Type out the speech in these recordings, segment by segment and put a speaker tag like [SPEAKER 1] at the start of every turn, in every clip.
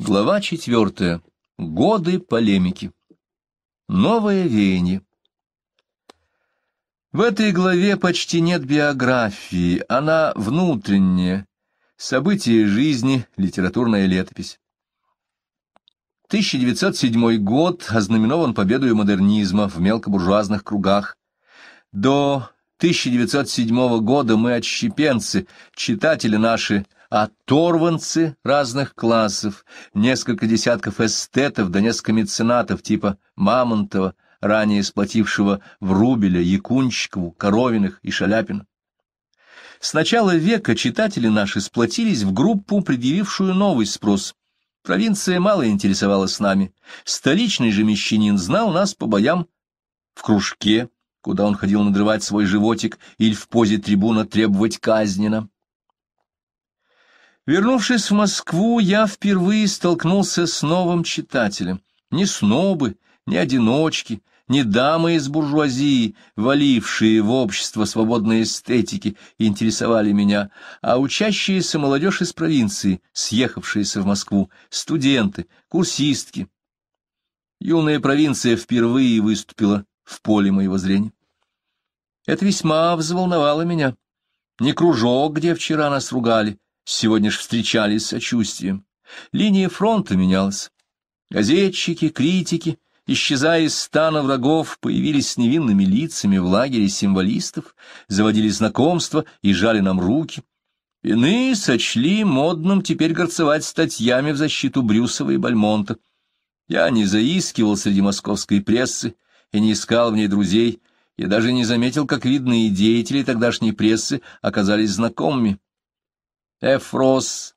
[SPEAKER 1] Глава четвертая. Годы полемики. Новое веяние. В этой главе почти нет биографии, она внутренняя, события жизни, литературная летопись. 1907 год ознаменован победой модернизма в мелкобуржуазных кругах. До 1907 года мы, отщепенцы, читатели наши, оторванцы разных классов, несколько десятков эстетов да несколько меценатов типа Мамонтова, ранее сплотившего Врубеля, Якунчикову, Коровиных и Шаляпина. С начала века читатели наши сплотились в группу, предъявившую новый спрос. Провинция мало интересовалась нами. Столичный же мещанин знал нас по боям в кружке, куда он ходил надрывать свой животик, или в позе трибуна требовать казнина. Вернувшись в Москву, я впервые столкнулся с новым читателем. Не снобы, не одиночки, не дамы из буржуазии, валившие в общество свободной эстетики, интересовали меня, а учащиеся молодежь из провинции, съехавшиеся в Москву, студенты, курсистки. Юная провинция впервые выступила в поле моего зрения. Это весьма взволновало меня. Не кружок, где вчера нас ругали, сегодня ж встречались с сочувствием. Линия фронта менялась. Газетчики, критики, исчезая из стана врагов, появились с невинными лицами в лагере символистов, заводили знакомства и жали нам руки. Иные сочли модным теперь горцевать статьями в защиту Брюсова и Бальмонта. Я не заискивал среди московской прессы и не искал в ней друзей, я даже не заметил, как видные деятели тогдашней прессы оказались знакомыми. Эфрос,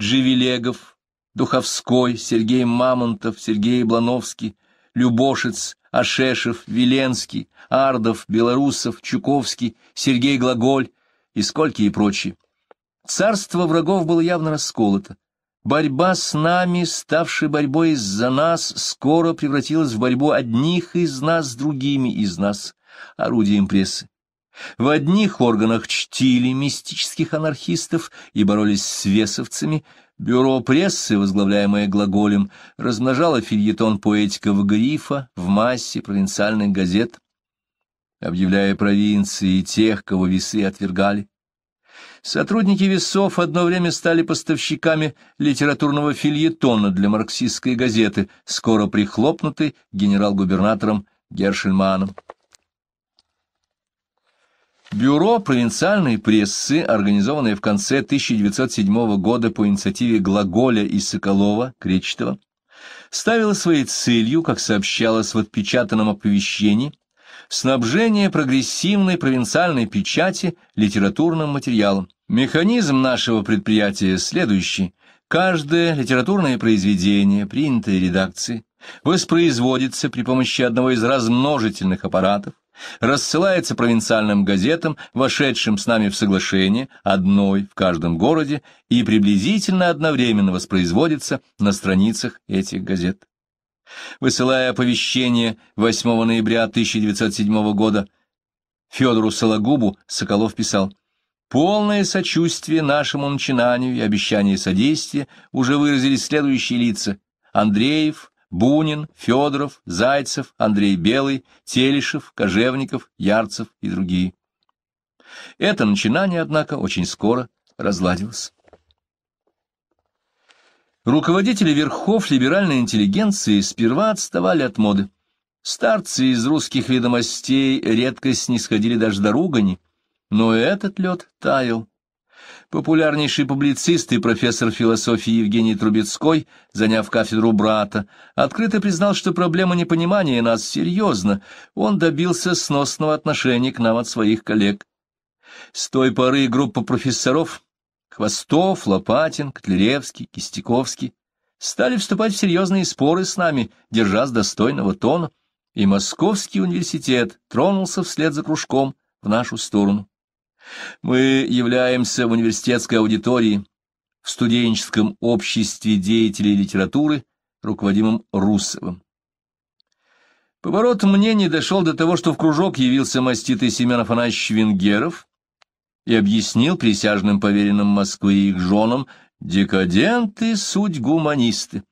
[SPEAKER 1] Дживилегов, Духовской, Сергей Мамонтов, Сергей Блановский, Любошец, Ашешев, Веленский, Ардов, Белорусов, Чуковский, Сергей Глаголь и скольки и прочие. Царство врагов было явно расколото. Борьба с нами, ставшей борьбой из-за нас, скоро превратилась в борьбу одних из нас с другими из нас, орудием прессы. В одних органах чтили мистических анархистов и боролись с весовцами, бюро прессы, возглавляемое Глаголем, размножало фильетон поэтиков Грифа в массе провинциальных газет, объявляя провинции тех, кого весы отвергали. Сотрудники весов одно время стали поставщиками литературного фильетона для марксистской газеты, скоро прихлопнутой генерал-губернатором Гершельманом. Бюро провинциальной прессы, организованное в конце 1907 года по инициативе Глаголя и Соколова, Кречетова, ставило своей целью, как сообщалось в отпечатанном оповещении, снабжение прогрессивной провинциальной печати литературным материалом. Механизм нашего предприятия следующий. Каждое литературное произведение, принятое редакцией, воспроизводится при помощи одного из размножительных аппаратов, рассылается провинциальным газетам, вошедшим с нами в соглашение, одной в каждом городе, и приблизительно одновременно воспроизводится на страницах этих газет. Высылая оповещение 8 ноября 1907 года Федору Сологубу, Соколов писал «Полное сочувствие нашему начинанию и обещание содействия уже выразили следующие лица – Андреев, Бунин, Федоров, Зайцев, Андрей Белый, Телишев, Кожевников, Ярцев и другие. Это начинание, однако, очень скоро разладилось. Руководители верхов либеральной интеллигенции сперва отставали от моды. Старцы из русских ведомостей редко снисходили даже до ругани, но этот лед таял. Популярнейший публицист и профессор философии Евгений Трубецкой, заняв кафедру брата, открыто признал, что проблема непонимания нас серьезна. Он добился сносного отношения к нам от своих коллег. С той поры группа профессоров Хвостов, Лопатин, Котляревский, Кистяковский стали вступать в серьезные споры с нами, держась достойного тона, и Московский университет тронулся вслед за кружком в нашу сторону. Мы являемся в университетской аудитории, в студенческом обществе деятелей литературы, руководимым Русовым. Поворот мнений дошел до того, что в кружок явился маститый Семен Афанасьевич Венгеров и объяснил присяжным поверенным Москвы и их женам «Декаденты — суть гуманисты».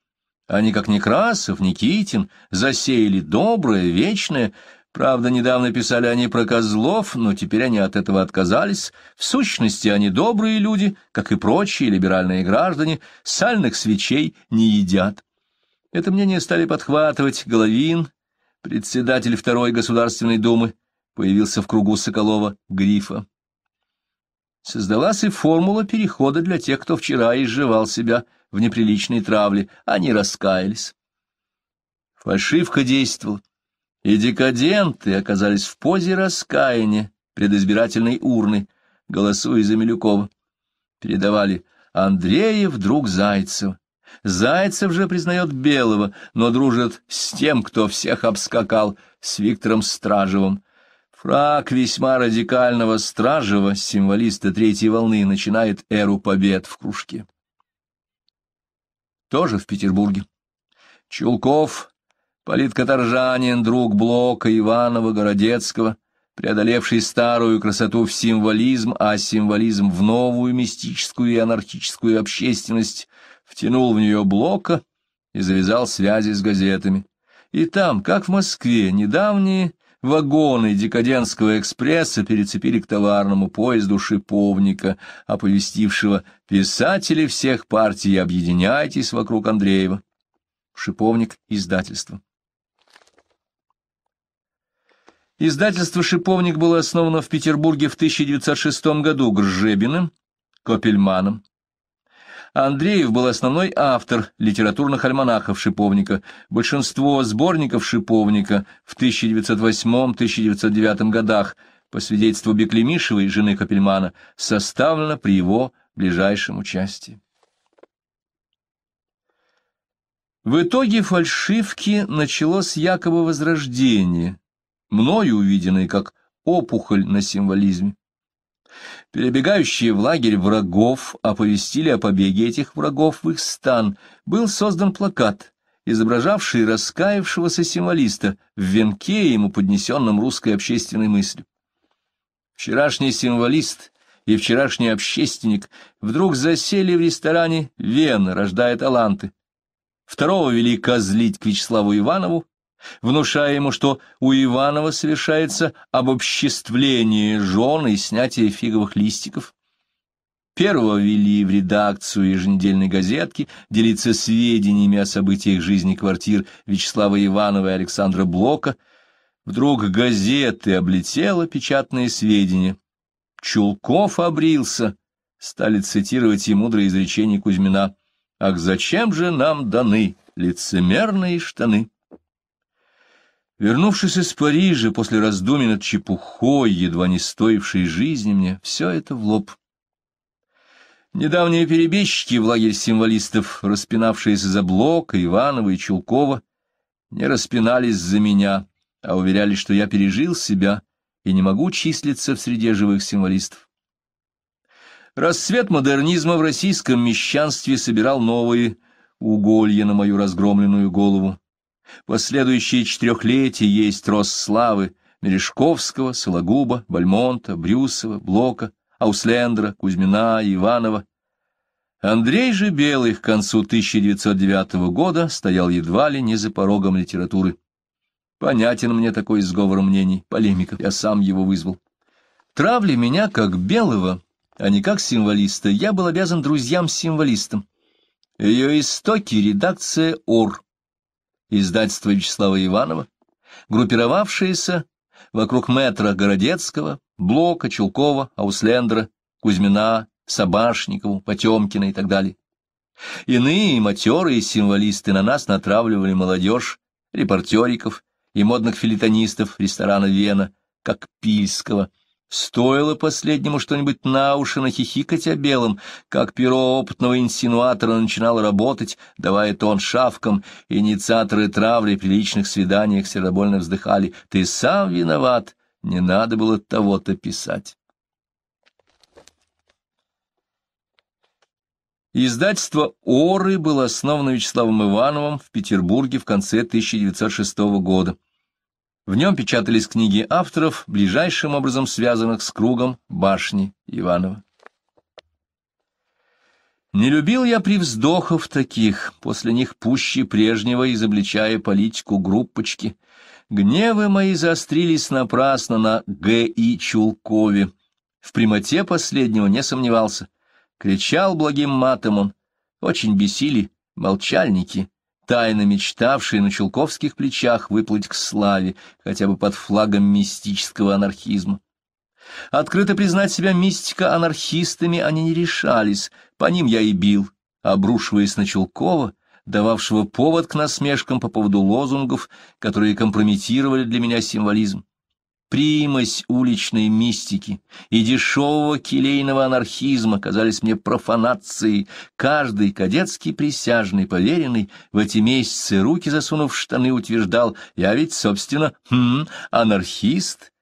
[SPEAKER 1] Они, как Некрасов, Никитин, засеяли доброе, вечное, Правда, недавно писали они про козлов, но теперь они от этого отказались. В сущности, они добрые люди, как и прочие либеральные граждане, сальных свечей не едят. Это мнение стали подхватывать Головин, председатель Второй Государственной Думы, появился в кругу Соколова Грифа. Создалась и формула перехода для тех, кто вчера изживал себя в неприличной травле. Они раскаялись. Фальшивка действовала и декаденты оказались в позе раскаяния предизбирательной урны, голосуя за Милюкова. Передавали Андреев друг Зайцев. Зайцев же признает Белого, но дружит с тем, кто всех обскакал, с Виктором Стражевым. Фраг весьма радикального Стражева, символиста третьей волны, начинает эру побед в кружке. Тоже в Петербурге. Чулков Политкоторжанин, друг Блока, Иванова, Городецкого, преодолевший старую красоту в символизм, а символизм в новую мистическую и анархическую общественность, втянул в нее Блока и завязал связи с газетами. И там, как в Москве, недавние вагоны декадентского экспресса перецепили к товарному поезду шиповника, оповестившего «Писатели всех партий, объединяйтесь вокруг Андреева». Шиповник издательства. Издательство «Шиповник» было основано в Петербурге в 1906 году Гржебиным, Копельманом. Андреев был основной автор литературных альманахов «Шиповника». Большинство сборников «Шиповника» в 1908-1909 годах, по свидетельству Беклемишевой, жены Копельмана, составлено при его ближайшем участии. В итоге фальшивки началось якобы возрождение, мною увиденной как опухоль на символизме. Перебегающие в лагерь врагов оповестили о побеге этих врагов в их стан. Был создан плакат, изображавший раскаявшегося символиста в венке, ему поднесенном русской общественной мыслью. Вчерашний символист и вчерашний общественник вдруг засели в ресторане «Вена, рождая таланты». Второго вели козлить к Вячеславу Иванову, внушая ему, что у Иванова совершается обобществление жены и снятие фиговых листиков. Первого вели в редакцию еженедельной газетки делиться сведениями о событиях жизни квартир Вячеслава Иванова и Александра Блока. Вдруг газеты облетело печатные сведения. Чулков обрился, стали цитировать и мудрое изречение Кузьмина. «Ах, зачем же нам даны лицемерные штаны?» Вернувшись из Парижа после раздумий над чепухой, едва не стоившей жизни мне, все это в лоб. Недавние перебежчики в лагерь символистов, распинавшиеся за Блока, Иванова и Чулкова, не распинались за меня, а уверяли, что я пережил себя и не могу числиться в среде живых символистов. Рассвет модернизма в российском мещанстве собирал новые уголья на мою разгромленную голову. Последующие четырехлетия есть рост славы Мережковского, Сологуба, Бальмонта, Брюсова, Блока, Ауслендра, Кузьмина, Иванова. Андрей же Белый к концу 1909 года стоял едва ли не за порогом литературы. Понятен мне такой сговор мнений, полемика, я сам его вызвал. Травли меня как Белого, а не как символиста, я был обязан друзьям-символистам. Ее истоки — редакция «Ор», издательства Вячеслава Иванова, группировавшиеся вокруг метра Городецкого, Блока, Чулкова, Ауслендра, Кузьмина, Собашникова, Потемкина и так далее. Иные и символисты на нас натравливали молодежь, репортериков и модных филитонистов ресторана «Вена», как Пильского – Стоило последнему что-нибудь на уши нахихикать о белом, как перо опытного инсинуатора начинало работать, давая тон шавкам, инициаторы травли при личных свиданиях сердобольно вздыхали. «Ты сам виноват, не надо было того-то писать». Издательство «Оры» было основано Вячеславом Ивановым в Петербурге в конце 1906 года. В нем печатались книги авторов, ближайшим образом связанных с кругом башни Иванова. Не любил я привздохов таких, после них пуще прежнего, изобличая политику группочки. Гневы мои заострились напрасно на Г и Чулкове. В прямоте последнего не сомневался. Кричал благим матом он. Очень бесили молчальники, тайно мечтавший на Челковских плечах выплыть к славе, хотя бы под флагом мистического анархизма. Открыто признать себя мистика-анархистами они не решались, по ним я и бил, обрушиваясь на Чулкова, дававшего повод к насмешкам по поводу лозунгов, которые компрометировали для меня символизм примесь уличной мистики и дешевого келейного анархизма казались мне профанацией. Каждый кадетский присяжный, поверенный, в эти месяцы руки засунув в штаны, утверждал, я ведь, собственно, хм, анархист.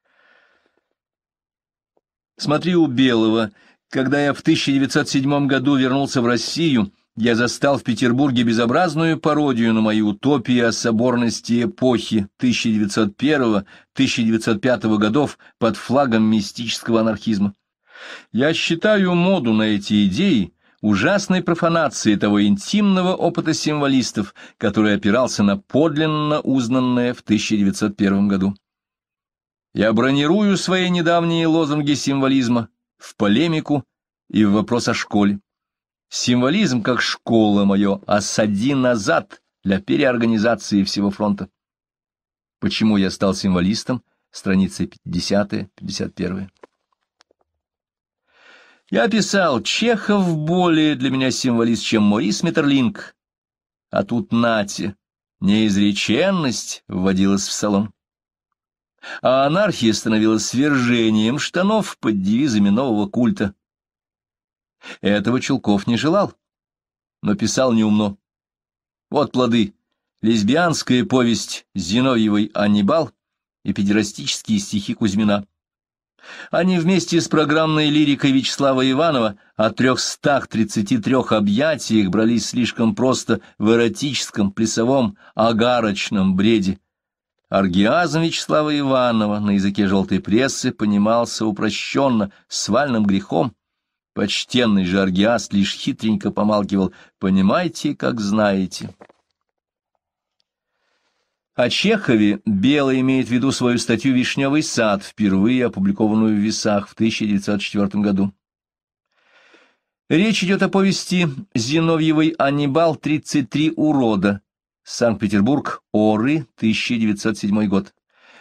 [SPEAKER 1] Смотри у Белого. Когда я в 1907 году вернулся в Россию, я застал в Петербурге безобразную пародию на мою утопию о соборности эпохи 1901-1905 годов под флагом мистического анархизма. Я считаю моду на эти идеи ужасной профанацией того интимного опыта символистов, который опирался на подлинно узнанное в 1901 году. Я бронирую свои недавние лозунги символизма в полемику и в вопрос о школе. Символизм как школа мое, а сади назад для переорганизации всего фронта. Почему я стал символистом? Страницы 50-51. Я писал, Чехов более для меня символист, чем Морис Метерлинг. А тут нате, неизреченность вводилась в салон. А анархия становилась свержением штанов под девизами нового культа, этого Чулков не желал, но писал неумно. Вот плоды. Лесбиянская повесть Зиновьевой «Аннибал» и педерастические стихи Кузьмина. Они вместе с программной лирикой Вячеслава Иванова о 333 объятиях брались слишком просто в эротическом, плясовом, агарочном бреде. Аргиазм Вячеслава Иванова на языке желтой прессы понимался упрощенно, с вальным грехом, Почтенный же Аргиас лишь хитренько помалкивал «Понимаете, как знаете». О Чехове Белый имеет в виду свою статью «Вишневый сад», впервые опубликованную в «Весах» в 1904 году. Речь идет о повести Зиновьевой «Аннибал. 33 урода». Санкт-Петербург. Оры. 1907 год.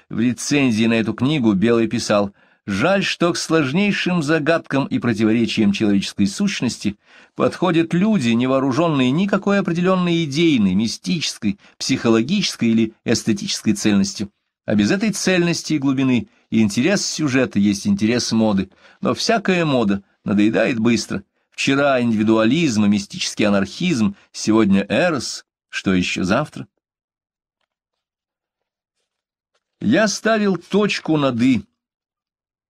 [SPEAKER 1] В рецензии на эту книгу Белый писал – Жаль, что к сложнейшим загадкам и противоречиям человеческой сущности подходят люди, не вооруженные никакой определенной идейной, мистической, психологической или эстетической цельностью. А без этой цельности и глубины и интерес сюжета есть интерес моды. Но всякая мода надоедает быстро. Вчера индивидуализм и мистический анархизм, сегодня эрос, что еще завтра? Я ставил точку над «и»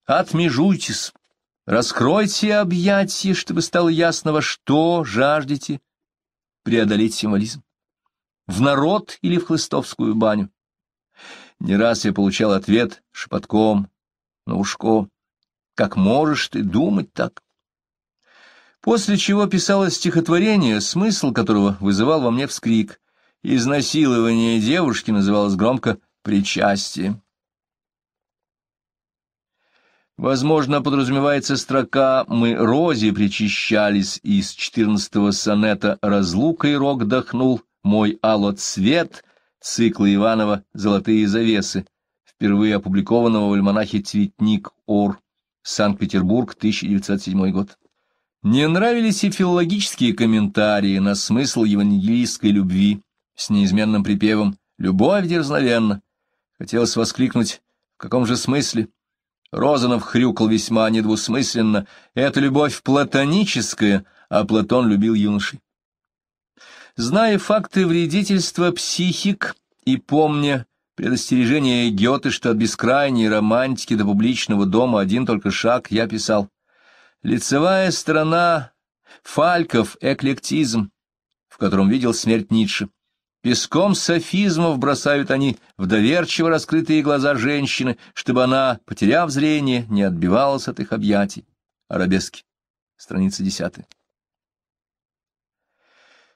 [SPEAKER 1] Отмежуйтесь, раскройте объятия, чтобы стало ясно, во что жаждете преодолеть символизм. В народ или в хлыстовскую баню. Не раз я получал ответ шепотком, на ушко. Как можешь ты думать так? После чего писалось стихотворение, смысл которого вызывал во мне вскрик. Изнасилование девушки называлось громко «причастием». Возможно, подразумевается строка «Мы розе причащались» из четырнадцатого сонета «Разлукой рог дохнул, мой алоцвет» цикла Иванова «Золотые завесы», впервые опубликованного в альманахе «Цветник Ор», Санкт-Петербург, 1907 год. Не нравились и филологические комментарии на смысл евангелийской любви с неизменным припевом «Любовь дерзновенна». Хотелось воскликнуть «В каком же смысле?» Розанов хрюкал весьма недвусмысленно. Это любовь платоническая, а Платон любил юношей. Зная факты вредительства психик и помня предостережение Гёте, что от бескрайней романтики до публичного дома один только шаг, я писал. Лицевая сторона Фальков эклектизм, в котором видел смерть Ницше. Песком софизмов бросают они в доверчиво раскрытые глаза женщины, чтобы она, потеряв зрение, не отбивалась от их объятий. Арабески. Страница десятая.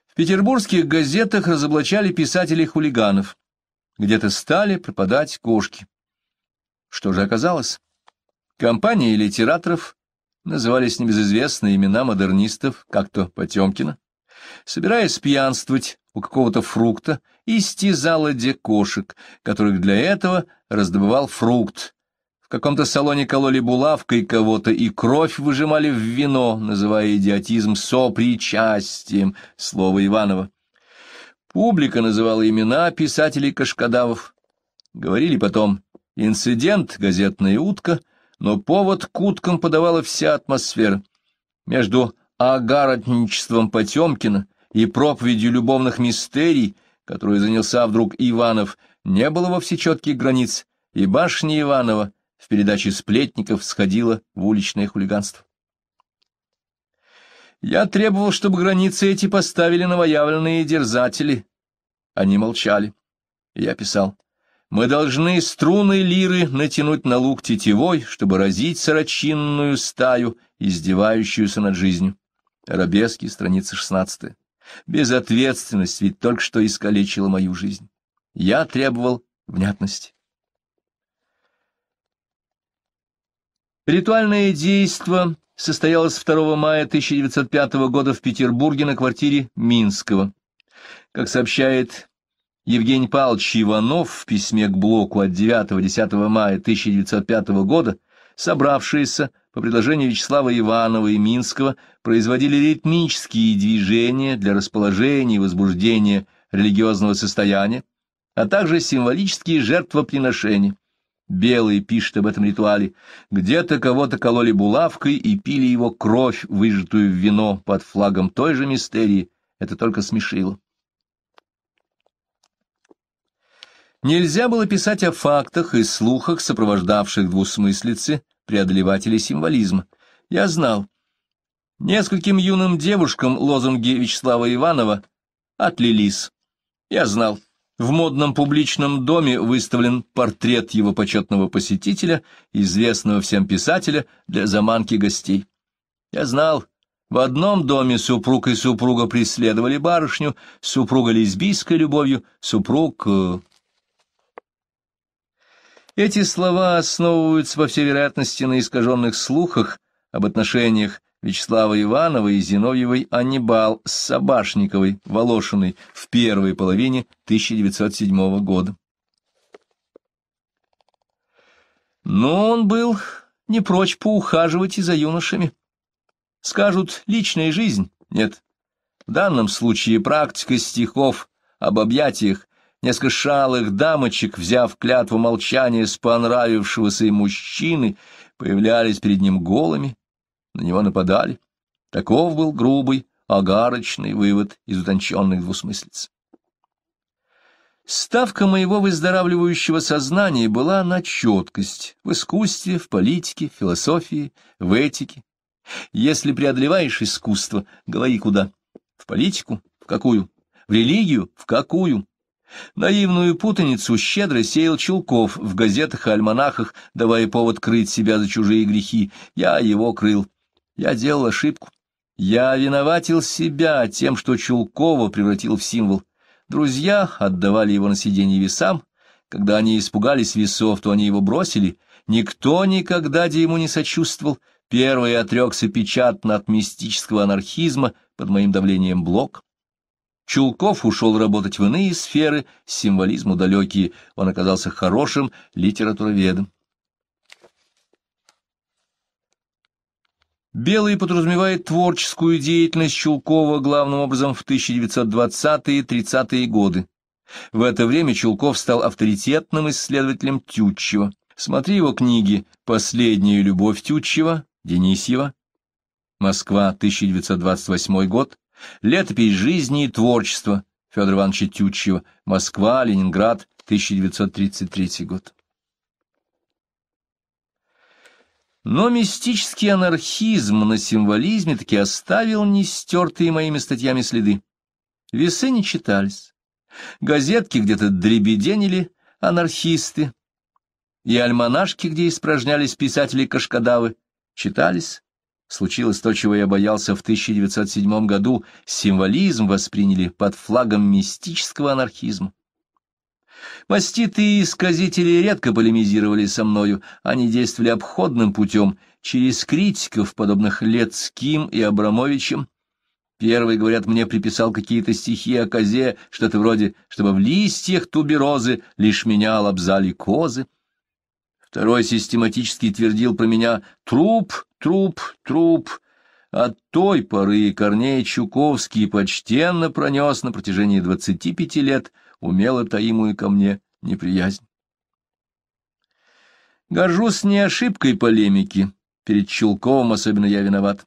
[SPEAKER 1] В петербургских газетах разоблачали писателей-хулиганов. Где-то стали пропадать кошки. Что же оказалось? Компания литераторов назывались небезызвестные имена модернистов, как то Потемкина. Собираясь пьянствовать, у какого-то фрукта и стезала де кошек, которых для этого раздобывал фрукт. В каком-то салоне кололи булавкой кого-то и кровь выжимали в вино, называя идиотизм сопричастием, слово Иванова. Публика называла имена писателей Кашкадавов. Говорили потом «инцидент», «газетная утка», но повод к уткам подавала вся атмосфера. Между агаротничеством Потемкина и проповедью любовных мистерий, которую занялся вдруг Иванов, не было вовсе четких границ, и башня Иванова в передаче сплетников сходила в уличное хулиганство. Я требовал, чтобы границы эти поставили новоявленные дерзатели. Они молчали. Я писал. Мы должны струны лиры натянуть на лук тетевой, чтобы разить сорочинную стаю, издевающуюся над жизнью. Арабески, страница 16. Безответственность ведь только что искалечила мою жизнь. Я требовал внятности. Ритуальное действо состоялось 2 мая 1905 года в Петербурге на квартире Минского. Как сообщает Евгений Павлович Иванов в письме к Блоку от 9-10 мая 1905 года, собравшиеся по предложению Вячеслава Иванова и Минского производили ритмические движения для расположения и возбуждения религиозного состояния, а также символические жертвоприношения. Белый пишет об этом ритуале. Где-то кого-то кололи булавкой и пили его кровь, выжатую в вино под флагом той же мистерии. Это только смешило. Нельзя было писать о фактах и слухах, сопровождавших двусмыслицы, преодолеватели символизма. Я знал. Нескольким юным девушкам лозунги Вячеслава Иванова отлились. Я знал. В модном публичном доме выставлен портрет его почетного посетителя, известного всем писателя, для заманки гостей. Я знал, в одном доме супруг и супруга преследовали барышню, супруга лесбийской любовью, супруг... Э, эти слова основываются, во всей вероятности, на искаженных слухах об отношениях Вячеслава Иванова и Зиновьевой Аннибал с Собашниковой, Волошиной в первой половине 1907 года. Но он был не прочь поухаживать и за юношами. Скажут, личная жизнь? Нет. В данном случае практика стихов об объятиях Несколько шалых дамочек, взяв клятву молчания с понравившегося им мужчины, появлялись перед ним голыми, на него нападали. Таков был грубый, огарочный вывод из утонченных двусмыслиц. Ставка моего выздоравливающего сознания была на четкость в искусстве, в политике, в философии, в этике. Если преодолеваешь искусство, говори куда. В политику? В какую? В религию? В какую? Наивную путаницу щедро сеял Чулков в газетах и альманахах, давая повод крыть себя за чужие грехи. Я его крыл. Я делал ошибку. Я виноватил себя тем, что Чулкова превратил в символ. Друзья отдавали его на сиденье весам. Когда они испугались весов, то они его бросили. Никто никогда ему не сочувствовал. Первый отрекся печатно от мистического анархизма под моим давлением блок. Чулков ушел работать в иные сферы, символизму далекие, он оказался хорошим литературоведом. Белый подразумевает творческую деятельность Чулкова главным образом в 1920-30-е е годы. В это время Чулков стал авторитетным исследователем Тютчева. Смотри его книги «Последняя любовь Тютчева», «Денисьева», «Москва, 1928 год», Летопись жизни и творчества Федора Ивановича Тютчева. Москва, Ленинград, 1933 год. Но мистический анархизм на символизме таки оставил нестертые моими статьями следы. Весы не читались. Газетки где-то дребеденили анархисты. И альманашки, где испражнялись писатели-кашкадавы, читались случилось то, чего я боялся в 1907 году, символизм восприняли под флагом мистического анархизма. Маститые исказители редко полемизировали со мною, они действовали обходным путем, через критиков, подобных Лецким и Абрамовичем. Первый, говорят, мне приписал какие-то стихи о козе, что-то вроде «чтобы в листьях туберозы лишь меня лобзали козы». Второй систематически твердил про меня «труп, труп, труп». От той поры Корней Чуковский почтенно пронес на протяжении двадцати пяти лет умело таимую ко мне неприязнь. Горжусь не ошибкой полемики, перед Чулковым особенно я виноват,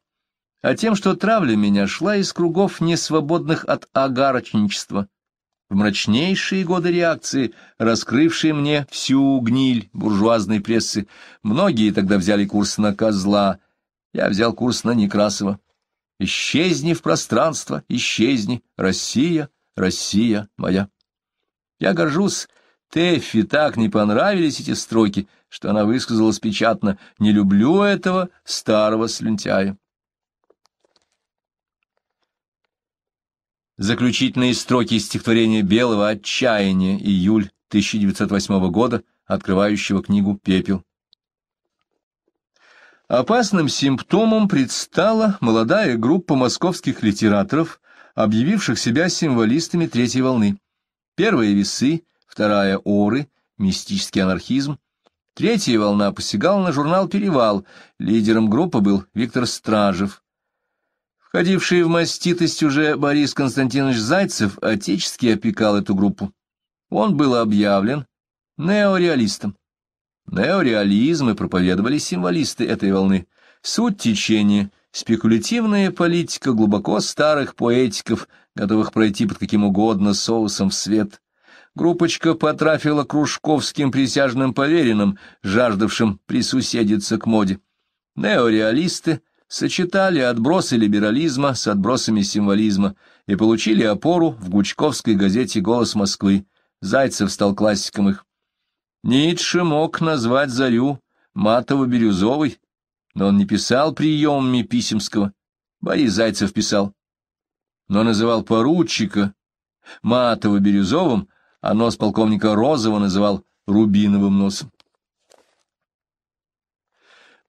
[SPEAKER 1] а тем, что травля меня шла из кругов, несвободных от агарочничества, в мрачнейшие годы реакции, раскрывшие мне всю гниль буржуазной прессы. Многие тогда взяли курс на козла, я взял курс на Некрасова. «Исчезни в пространство, исчезни, Россия, Россия моя». Я горжусь, Тэффи так не понравились эти строки, что она высказалась печатно «Не люблю этого старого слюнтяя». Заключительные строки стихотворения Белого «Отчаяние» июль 1908 года, открывающего книгу «Пепел». Опасным симптомом предстала молодая группа московских литераторов, объявивших себя символистами третьей волны. Первые весы, вторая оры, мистический анархизм. Третья волна посягала на журнал «Перевал». Лидером группы был Виктор Стражев, Ходивший в маститость уже Борис Константинович Зайцев отечески опекал эту группу. Он был объявлен неореалистом. Неореализмы проповедовали символисты этой волны. Суть течения — спекулятивная политика глубоко старых поэтиков, готовых пройти под каким угодно соусом в свет. Группочка потрафила кружковским присяжным поверенным, жаждавшим присуседиться к моде. Неореалисты — сочетали отбросы либерализма с отбросами символизма и получили опору в гучковской газете «Голос Москвы». Зайцев стал классиком их. Ницше мог назвать Зарю матово-бирюзовой, но он не писал приемами Писемского. Борис Зайцев писал. Но называл поручика матово-бирюзовым, а нос полковника Розова называл рубиновым носом.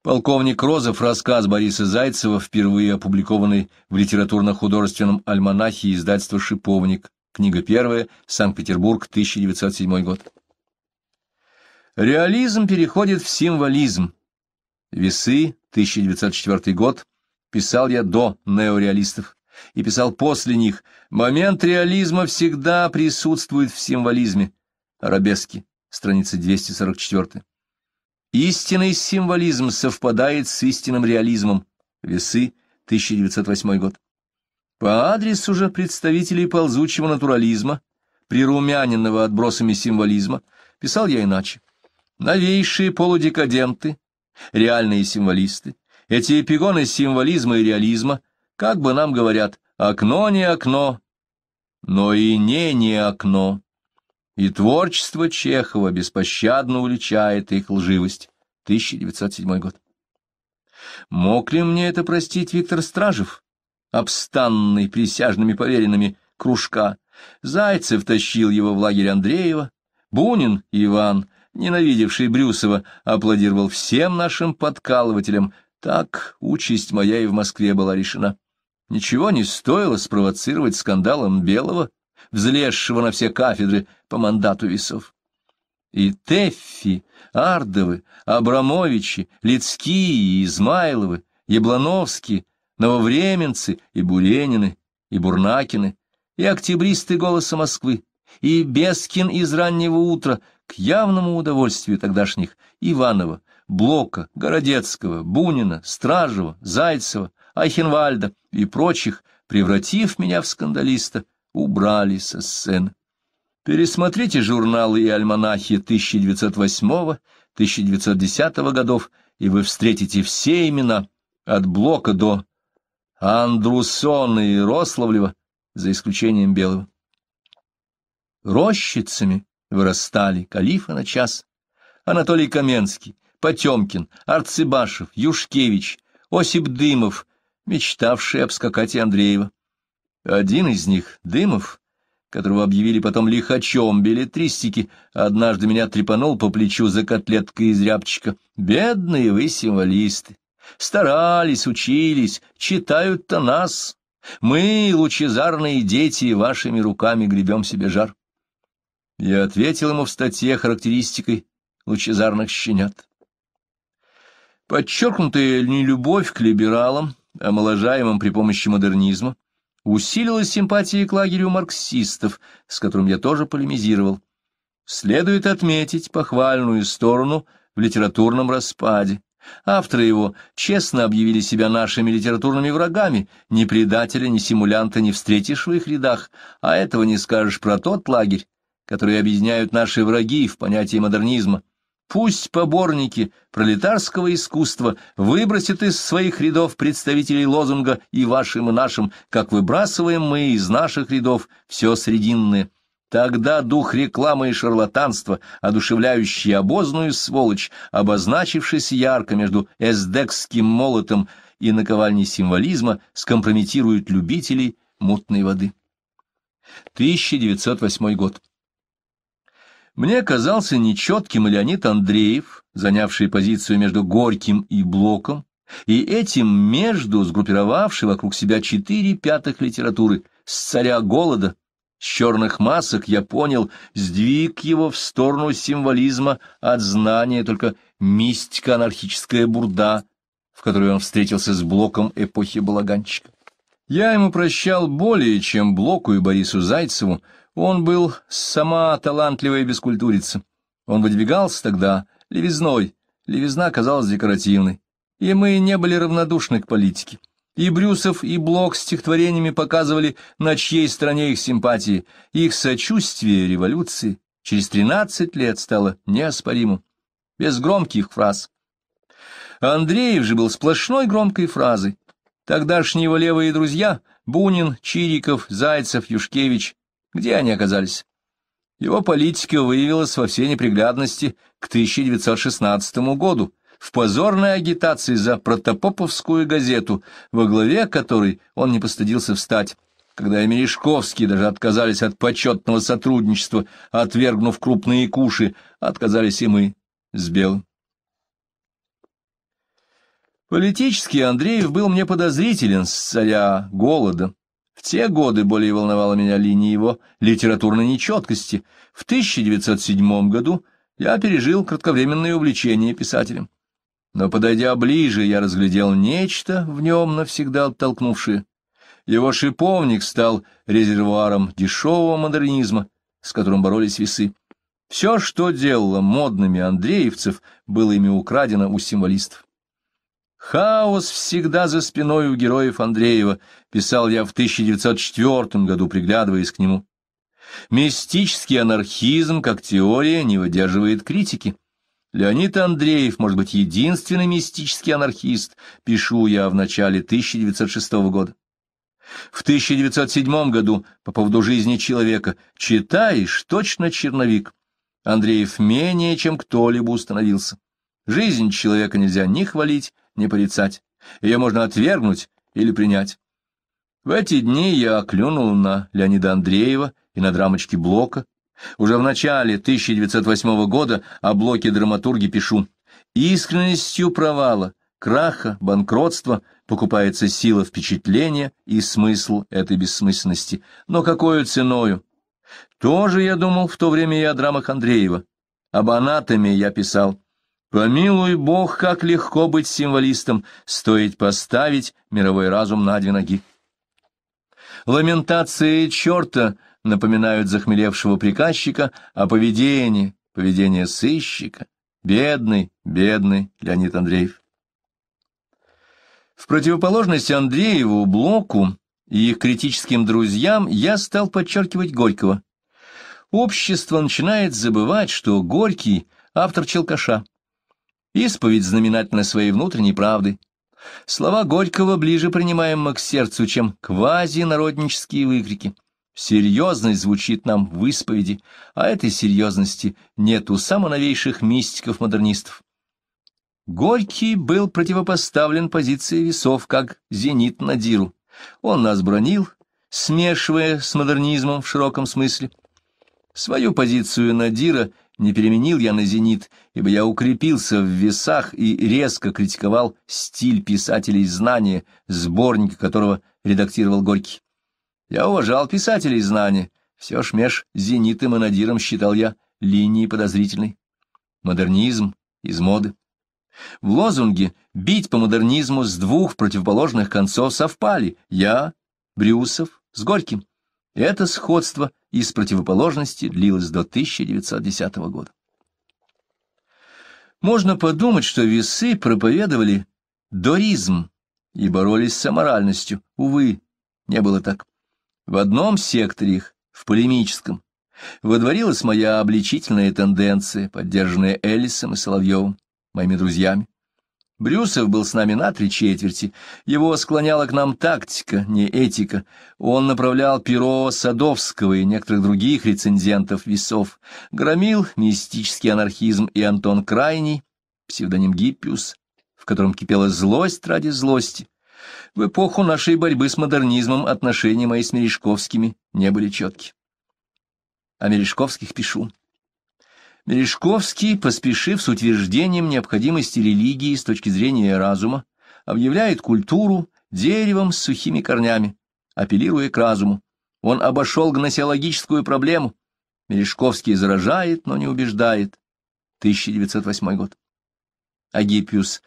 [SPEAKER 1] Полковник Розов, рассказ Бориса Зайцева, впервые опубликованный в литературно-художественном альманахе издательства «Шиповник», книга первая, Санкт-Петербург, 1907 год. Реализм переходит в символизм. Весы, 1904 год, писал я до неореалистов и писал после них. Момент реализма всегда присутствует в символизме. Арабески, страница 244. Истинный символизм совпадает с истинным реализмом. Весы, 1908 год. По адресу же представителей ползучего натурализма, прирумяненного отбросами символизма, писал я иначе. Новейшие полудекаденты, реальные символисты, эти эпигоны символизма и реализма, как бы нам говорят, окно не окно, но и не не окно и творчество Чехова беспощадно уличает их лживость. 1907 год. Мог ли мне это простить Виктор Стражев, обстанный присяжными поверенными кружка? Зайцев тащил его в лагерь Андреева, Бунин Иван, ненавидевший Брюсова, аплодировал всем нашим подкалывателям. Так участь моя и в Москве была решена. Ничего не стоило спровоцировать скандалом Белого, взлезшего на все кафедры по мандату весов. И Теффи, Ардовы, Абрамовичи, Лицкие, Измайловы, Яблановские, Нововременцы и Буренины, и Бурнакины, и октябристы «Голоса Москвы», и Бескин из раннего утра к явному удовольствию тогдашних Иванова, Блока, Городецкого, Бунина, Стражева, Зайцева, Айхенвальда и прочих, превратив меня в скандалиста, убрали со сцены. Пересмотрите журналы и альманахи 1908-1910 годов, и вы встретите все имена, от Блока до Андрусона и Рославлева, за исключением Белого. Рощицами вырастали Калифа на час, Анатолий Каменский, Потемкин, Арцебашев, Юшкевич, Осип Дымов, мечтавший обскакать и Андреева. Один из них, Дымов, которого объявили потом лихачом билетристики, однажды меня трепанул по плечу за котлеткой из рябчика. «Бедные вы символисты! Старались, учились, читают-то нас. Мы, лучезарные дети, вашими руками гребем себе жар». Я ответил ему в статье характеристикой лучезарных щенят. Подчеркнутая любовь к либералам, омоложаемым при помощи модернизма, усилилась симпатия к лагерю марксистов, с которым я тоже полемизировал. Следует отметить похвальную сторону в литературном распаде. Авторы его честно объявили себя нашими литературными врагами, ни предателя, ни симулянта не встретишь в их рядах, а этого не скажешь про тот лагерь, который объединяют наши враги в понятии модернизма. Пусть поборники пролетарского искусства выбросят из своих рядов представителей лозунга и вашим, и нашим, как выбрасываем мы из наших рядов все срединное. Тогда дух рекламы и шарлатанства, одушевляющий обозную сволочь, обозначившись ярко между эсдекским молотом и наковальней символизма, скомпрометирует любителей мутной воды. 1908 год. Мне казался нечетким и Леонид Андреев, занявший позицию между Горьким и Блоком, и этим между сгруппировавший вокруг себя четыре пятых литературы с царя голода, с черных масок, я понял, сдвиг его в сторону символизма от знания только мистика-анархическая бурда, в которой он встретился с Блоком эпохи Балаганчика. Я ему прощал более, чем Блоку и Борису Зайцеву, он был сама талантливая бескультурица. Он выдвигался тогда левизной, левизна казалась декоративной. И мы не были равнодушны к политике. И Брюсов, и Блок стихотворениями показывали, на чьей стороне их симпатии. Их сочувствие революции через тринадцать лет стало неоспоримым, без громких фраз. Андреев же был сплошной громкой фразой. Тогдашние его левые друзья — Бунин, Чириков, Зайцев, Юшкевич где они оказались? Его политика выявилась во всей неприглядности к 1916 году в позорной агитации за протопоповскую газету, во главе которой он не постыдился встать, когда и Мережковские даже отказались от почетного сотрудничества, отвергнув крупные куши, отказались и мы с Белым. Политически Андреев был мне подозрителен с царя голода те годы более волновала меня линия его литературной нечеткости. В 1907 году я пережил кратковременное увлечение писателем. Но, подойдя ближе, я разглядел нечто в нем навсегда оттолкнувшее. Его шиповник стал резервуаром дешевого модернизма, с которым боролись весы. Все, что делало модными андреевцев, было ими украдено у символистов. «Хаос всегда за спиной у героев Андреева», — писал я в 1904 году, приглядываясь к нему. «Мистический анархизм, как теория, не выдерживает критики. Леонид Андреев, может быть, единственный мистический анархист», — пишу я в начале 1906 года. В 1907 году по поводу жизни человека читаешь точно черновик. Андреев менее чем кто-либо установился. Жизнь человека нельзя ни хвалить, не порицать. Ее можно отвергнуть или принять. В эти дни я оклюнул на Леонида Андреева и на рамочки Блока. Уже в начале 1908 года о Блоке драматурги пишу. Искренностью провала, краха, банкротства покупается сила впечатления и смысл этой бессмысленности. Но какую ценою? Тоже я думал в то время и о драмах Андреева. Об анатоме я писал. Помилуй Бог, как легко быть символистом, стоит поставить мировой разум на две ноги. Ламентации черта напоминают захмелевшего приказчика о а поведении, поведение сыщика. Бедный, бедный Леонид Андреев. В противоположность Андрееву, Блоку и их критическим друзьям я стал подчеркивать Горького. Общество начинает забывать, что Горький — автор «Челкаша». Исповедь знаменательна своей внутренней правды. Слова Горького ближе принимаем мы к сердцу, чем квази-народнические выкрики. Серьезность звучит нам в исповеди, а этой серьезности нет у самоновейших мистиков-модернистов. Горький был противопоставлен позиции весов, как зенит на Диру. Он нас бронил, смешивая с модернизмом в широком смысле. Свою позицию Надира не переменил я на зенит, ибо я укрепился в весах и резко критиковал стиль писателей знания, сборники которого редактировал Горький. Я уважал писателей знания, все ж меж «Зенитом» и «Надиром» считал я линии подозрительной. Модернизм из моды. В лозунге «бить по модернизму» с двух противоположных концов совпали я, Брюсов, с Горьким. Это сходство из противоположности длилось до 1910 года. Можно подумать, что весы проповедовали доризм и боролись с аморальностью. Увы, не было так. В одном секторе их, в полемическом, водворилась моя обличительная тенденция, поддержанная Элисом и Соловьевым, моими друзьями. Брюсов был с нами на три четверти. Его склоняла к нам тактика, не этика. Он направлял перо Садовского и некоторых других рецензентов весов. Громил мистический анархизм и Антон Крайний, псевдоним Гиппиус, в котором кипела злость ради злости. В эпоху нашей борьбы с модернизмом отношения мои с Мережковскими не были четки. О Мережковских пишу. Мережковский, поспешив с утверждением необходимости религии с точки зрения разума, объявляет культуру деревом с сухими корнями, апеллируя к разуму. Он обошел гносеологическую проблему. Мережковский заражает, но не убеждает. 1908 год. Агиппиус.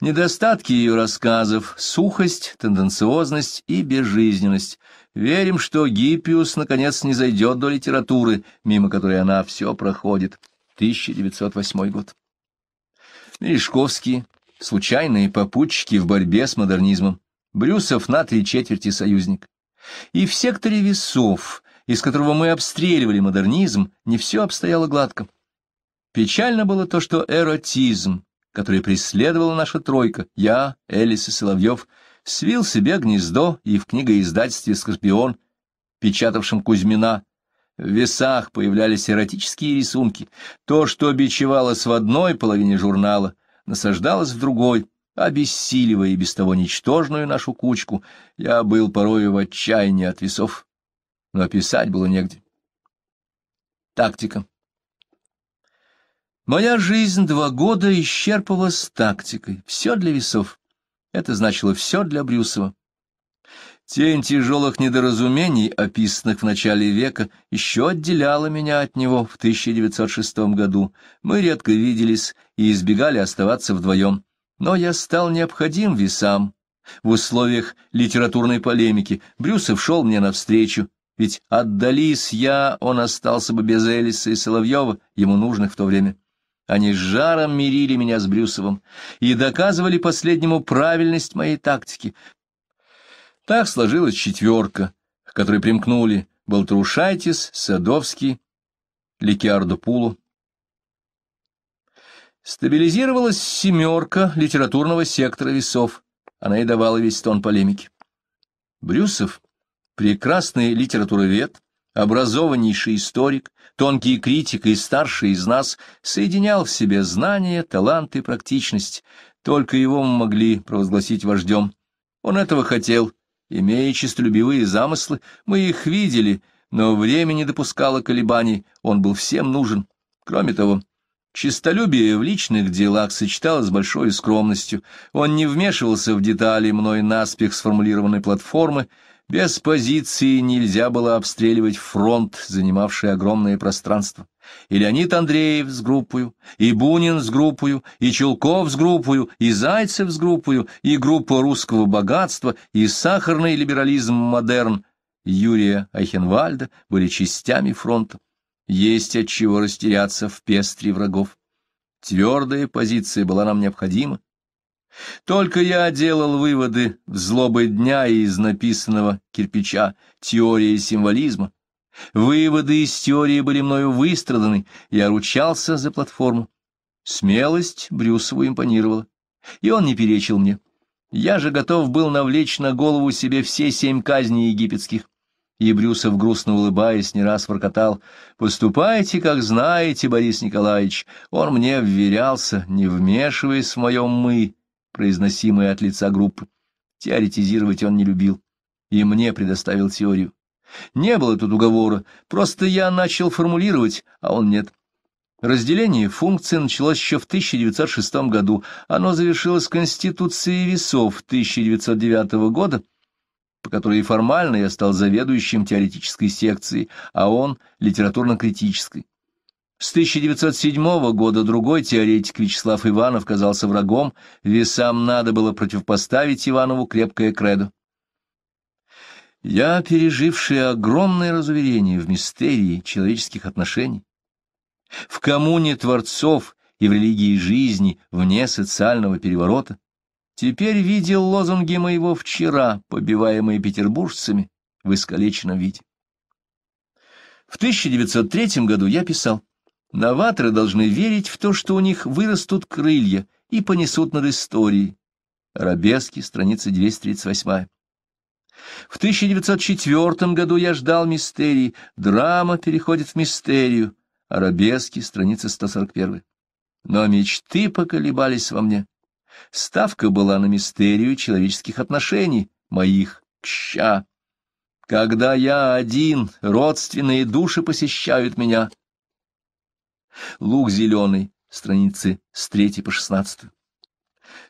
[SPEAKER 1] Недостатки ее рассказов — сухость, тенденциозность и безжизненность. Верим, что Гиппиус наконец не зайдет до литературы, мимо которой она все проходит. 1908 год. Мережковский. Случайные попутчики в борьбе с модернизмом. Брюсов на три четверти союзник. И в секторе весов, из которого мы обстреливали модернизм, не все обстояло гладко. Печально было то, что эротизм, который преследовала наша тройка, я, Элис и Соловьев, свил себе гнездо и в книгоиздательстве «Скорпион», печатавшем Кузьмина, в весах появлялись эротические рисунки. То, что бичевалось в одной половине журнала, насаждалось в другой, обессиливая и без того ничтожную нашу кучку. Я был порою в отчаянии от весов, но писать было негде. Тактика. Моя жизнь два года исчерпывалась тактикой. Все для весов. Это значило все для Брюсова. Тень тяжелых недоразумений, описанных в начале века, еще отделяла меня от него в 1906 году. Мы редко виделись и избегали оставаться вдвоем. Но я стал необходим весам. В условиях литературной полемики Брюсов шел мне навстречу, ведь отдались я, он остался бы без Элиса и Соловьева, ему нужных в то время. Они с жаром мирили меня с Брюсовым и доказывали последнему правильность моей тактики, так сложилась четверка, к которой примкнули Балтрушайтис, Садовский, Ликиардо Пулу. Стабилизировалась семерка литературного сектора весов. Она и давала весь тон полемики. Брюсов, прекрасный литературовед, образованнейший историк, тонкий критик и старший из нас, соединял в себе знания, талант и практичность. Только его мы могли провозгласить вождем. Он этого хотел, имея честолюбивые замыслы, мы их видели, но время не допускало колебаний, он был всем нужен. Кроме того, честолюбие в личных делах сочеталось с большой скромностью, он не вмешивался в детали мной наспех сформулированной платформы, без позиции нельзя было обстреливать фронт, занимавший огромное пространство и Леонид Андреев с группою, и Бунин с группою, и Челков с группою, и Зайцев с группою, и группа русского богатства, и сахарный либерализм модерн Юрия Айхенвальда были частями фронта. Есть от чего растеряться в пестре врагов. Твердая позиция была нам необходима. Только я делал выводы в злобы дня из написанного кирпича теории символизма, Выводы из теории были мною выстраданы, я ручался за платформу. Смелость Брюсову импонировала, и он не перечил мне. Я же готов был навлечь на голову себе все семь казней египетских. И Брюсов, грустно улыбаясь, не раз воркотал. «Поступайте, как знаете, Борис Николаевич. Он мне вверялся, не вмешиваясь в мое «мы», произносимое от лица группы. Теоретизировать он не любил, и мне предоставил теорию. Не было тут уговора, просто я начал формулировать, а он нет. Разделение функций началось еще в 1906 году. Оно завершилось Конституцией весов 1909 года, по которой формально я стал заведующим теоретической секцией, а он — литературно-критической. С 1907 года другой теоретик Вячеслав Иванов казался врагом, весам надо было противопоставить Иванову крепкое кредо. Я, переживший огромное разуверение в мистерии человеческих отношений, в коммуне творцов и в религии жизни вне социального переворота, теперь видел лозунги моего вчера, побиваемые петербуржцами в искалеченном виде. В 1903 году я писал, новаторы должны верить в то, что у них вырастут крылья и понесут над историей. Арабески, страница 238. В 1904 году я ждал мистерии. Драма переходит в мистерию. Арабески, страница 141. Но мечты поколебались во мне. Ставка была на мистерию человеческих отношений, моих к ща. Когда я один, родственные души посещают меня. Лук зеленый, страницы с 3 по 16.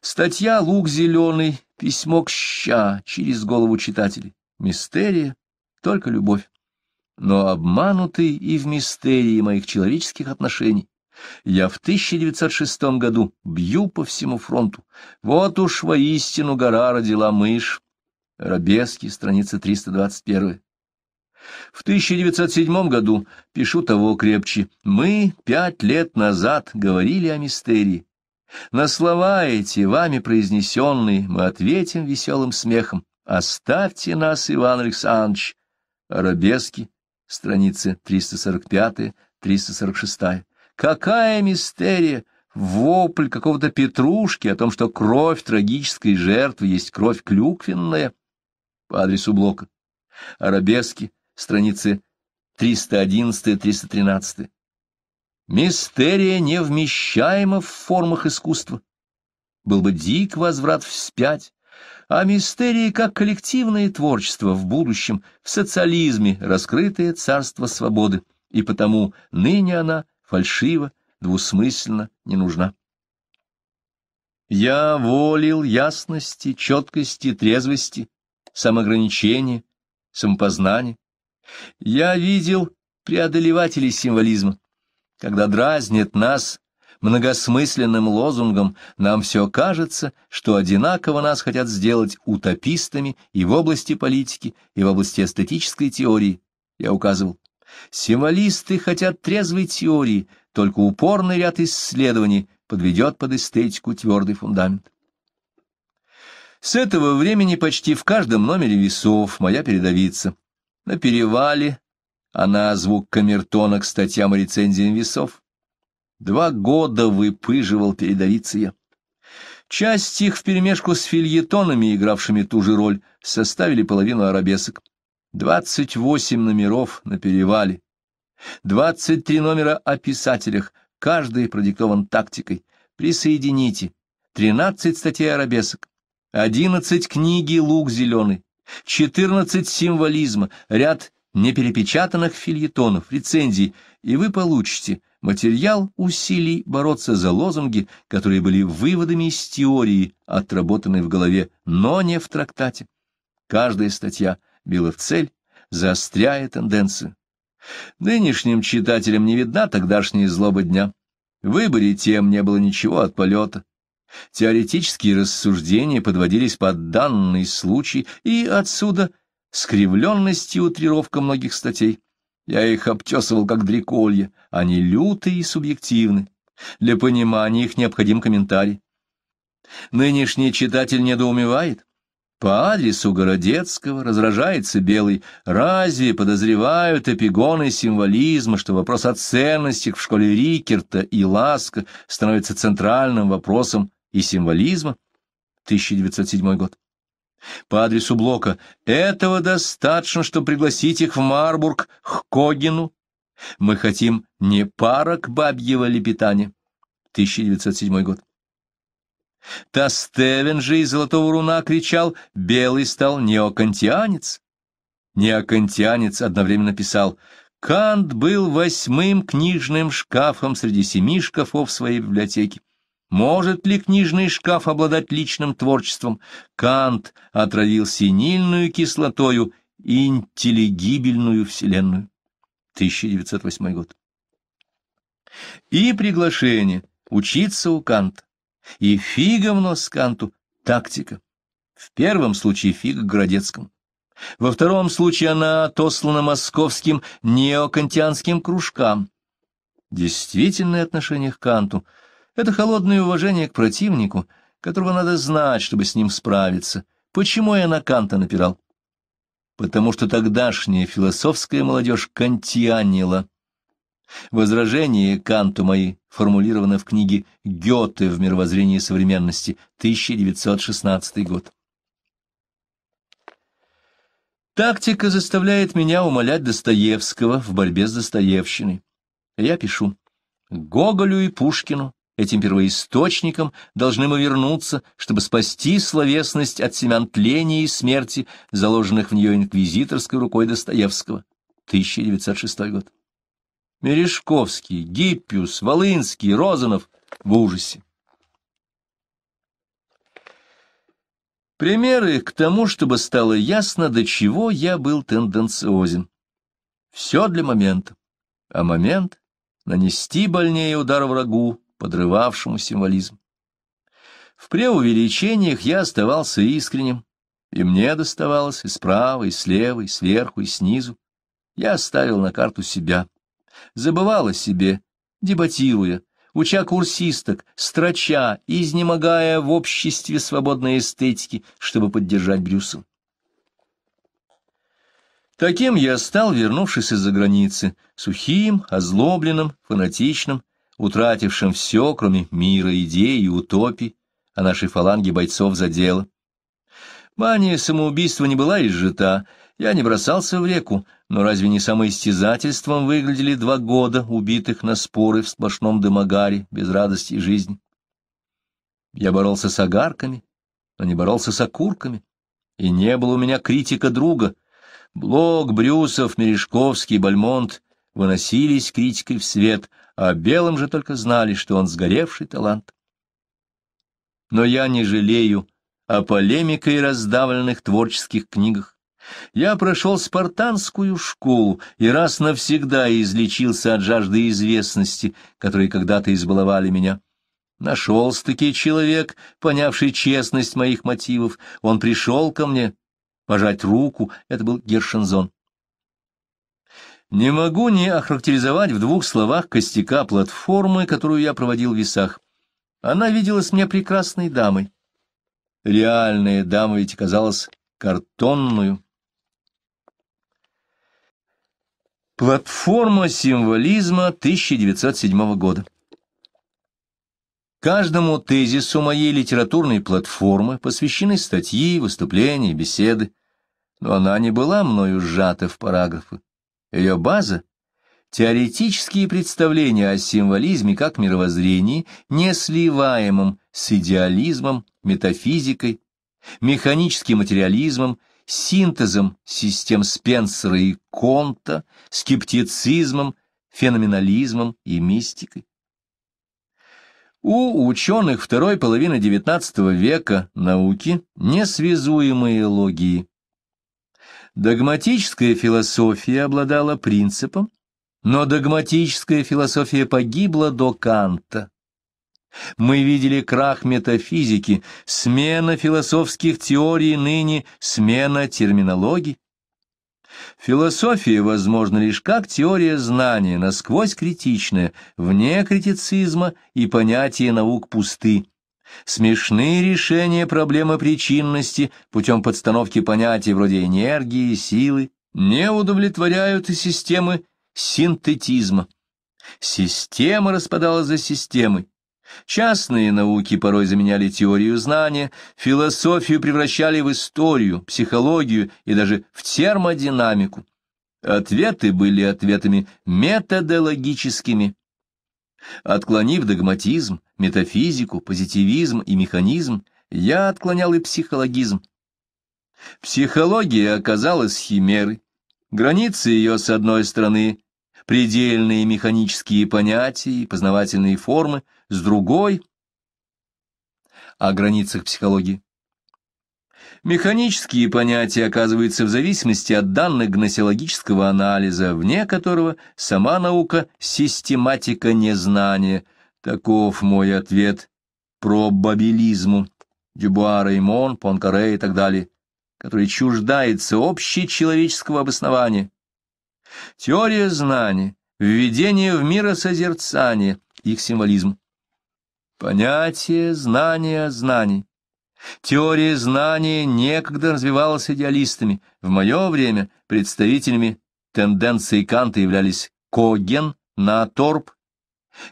[SPEAKER 1] Статья «Лук зеленый» Письмо к ща через голову читателей. Мистерия, только любовь. Но обманутый и в мистерии моих человеческих отношений. Я в 1906 году бью по всему фронту. Вот уж воистину гора родила мышь. Робеский, страница 321. В 1907 году, пишу того крепче, мы пять лет назад говорили о мистерии. На слова эти, вами произнесенные, мы ответим веселым смехом. Оставьте нас, Иван Александрович. Арабески, страница 345-346. Какая мистерия! Вопль какого-то Петрушки о том, что кровь трагической жертвы есть кровь клюквенная по адресу блока. Арабески, страницы 311-313. Мистерия невмещаема в формах искусства. Был бы дик возврат вспять, а мистерии как коллективное творчество в будущем, в социализме, раскрытое царство свободы, и потому ныне она фальшива, двусмысленно не нужна. Я волил ясности, четкости, трезвости, самоограничения, самопознания. Я видел преодолевателей символизма, когда дразнит нас многосмысленным лозунгом, нам все кажется, что одинаково нас хотят сделать утопистами и в области политики, и в области эстетической теории. Я указывал. Символисты хотят трезвой теории, только упорный ряд исследований подведет под эстетику твердый фундамент. С этого времени почти в каждом номере весов моя передовица. На перевале, она звук камертона к статьям и рецензиям весов. Два года выпыживал перед я. Часть их вперемешку с фильетонами, игравшими ту же роль, составили половину арабесок. Двадцать восемь номеров на перевале. Двадцать три номера о писателях, каждый продиктован тактикой. Присоедините. Тринадцать статей арабесок. Одиннадцать книги «Лук зеленый». Четырнадцать символизма. Ряд неперепечатанных фильетонов, рецензий, и вы получите материал усилий бороться за лозунги, которые были выводами из теории, отработанной в голове, но не в трактате. Каждая статья била в цель, заостряя тенденцию. Нынешним читателям не видна тогдашняя злоба дня. В выборе тем не было ничего от полета. Теоретические рассуждения подводились под данный случай, и отсюда скривленность и утрировка многих статей. Я их обтесывал как дреколья, они лютые и субъективны. Для понимания их необходим комментарий. Нынешний читатель недоумевает. По адресу Городецкого разражается Белый. Разве подозревают эпигоны символизма, что вопрос о ценностях в школе Рикерта и Ласка становится центральным вопросом и символизма? 1907 год по адресу Блока. Этого достаточно, чтобы пригласить их в Марбург к Когину. Мы хотим не парок бабьего лепетания. 1907 год. Тастевен же из Золотого Руна кричал «Белый стал неокантианец». Неокантианец одновременно писал «Кант был восьмым книжным шкафом среди семи шкафов своей библиотеки». Может ли книжный шкаф обладать личным творчеством? Кант отравил синильную кислотою интеллигибельную вселенную. 1908 год. И приглашение учиться у Канта, и фигом нос Канту тактика. В первом случае фиг к Городецкому. Во втором случае она отослана московским неокантианским кружкам. Действительное отношение к Канту — это холодное уважение к противнику, которого надо знать, чтобы с ним справиться. Почему я на Канта напирал? Потому что тогдашняя философская молодежь кантианила. Возражения Канту мои формулированы в книге «Гёте в мировоззрении современности», 1916 год. Тактика заставляет меня умолять Достоевского в борьбе с Достоевщиной. Я пишу Гоголю и Пушкину, этим первоисточником должны мы вернуться, чтобы спасти словесность от семян тления и смерти, заложенных в нее инквизиторской рукой Достоевского. 1906 год. Мережковский, Гиппиус, Волынский, Розанов в ужасе. Примеры к тому, чтобы стало ясно, до чего я был тенденциозен. Все для момента. А момент — нанести больнее удар врагу, подрывавшему символизм. В преувеличениях я оставался искренним, и мне доставалось и справа, и слева, и сверху, и снизу. Я ставил на карту себя, забывал о себе, дебатируя, уча курсисток, строча, изнемогая в обществе свободной эстетики, чтобы поддержать Брюса. Таким я стал, вернувшись из-за границы, сухим, озлобленным, фанатичным, утратившим все, кроме мира, идей и утопий, а нашей фаланге бойцов за дело. Мания самоубийства не была изжита, я не бросался в реку, но разве не самоистязательством выглядели два года убитых на споры в сплошном дымогаре, без радости и жизни? Я боролся с огарками, но не боролся с окурками, и не было у меня критика друга. Блок, Брюсов, Мережковский, Бальмонт выносились критикой в свет — а белым же только знали, что он сгоревший талант. Но я не жалею о полемике и раздавленных творческих книгах. Я прошел спартанскую школу и раз навсегда излечился от жажды известности, которые когда-то избаловали меня. Нашелся-таки человек, понявший честность моих мотивов. Он пришел ко мне пожать руку. Это был Гершензон. Не могу не охарактеризовать в двух словах костяка платформы, которую я проводил в весах. Она виделась мне прекрасной дамой. Реальная дама ведь казалась картонную. Платформа символизма 1907 года. Каждому тезису моей литературной платформы посвящены статьи, выступления, беседы, но она не была мною сжата в параграфы. Ее база — теоретические представления о символизме как мировоззрении, не сливаемом с идеализмом, метафизикой, механическим материализмом, синтезом систем Спенсера и Конта, скептицизмом, феноменализмом и мистикой. У ученых второй половины XIX века науки несвязуемые логии, Догматическая философия обладала принципом, но догматическая философия погибла до Канта. Мы видели крах метафизики, смена философских теорий ныне, смена терминологии. Философия возможна лишь как теория знания, насквозь критичная, вне критицизма и понятия наук пусты, Смешные решения проблемы причинности путем подстановки понятий вроде энергии, и силы не удовлетворяют и системы синтетизма. Система распадалась за системой. Частные науки порой заменяли теорию знания, философию превращали в историю, психологию и даже в термодинамику. Ответы были ответами методологическими, Отклонив догматизм, метафизику, позитивизм и механизм, я отклонял и психологизм. Психология оказалась химерой. Границы ее, с одной стороны, предельные механические понятия и познавательные формы, с другой — о границах психологии. Механические понятия оказываются в зависимости от данных гносеологического анализа, вне которого сама наука — систематика незнания. Таков мой ответ про бабилизму, Дюбуа, Реймон, Понкаре и так далее, который чуждается общечеловеческого обоснования. Теория знаний, введение в миросозерцание, их символизм. Понятие знания знаний Теория знания некогда развивалась идеалистами. В мое время представителями тенденции Канта являлись Коген, Наторп,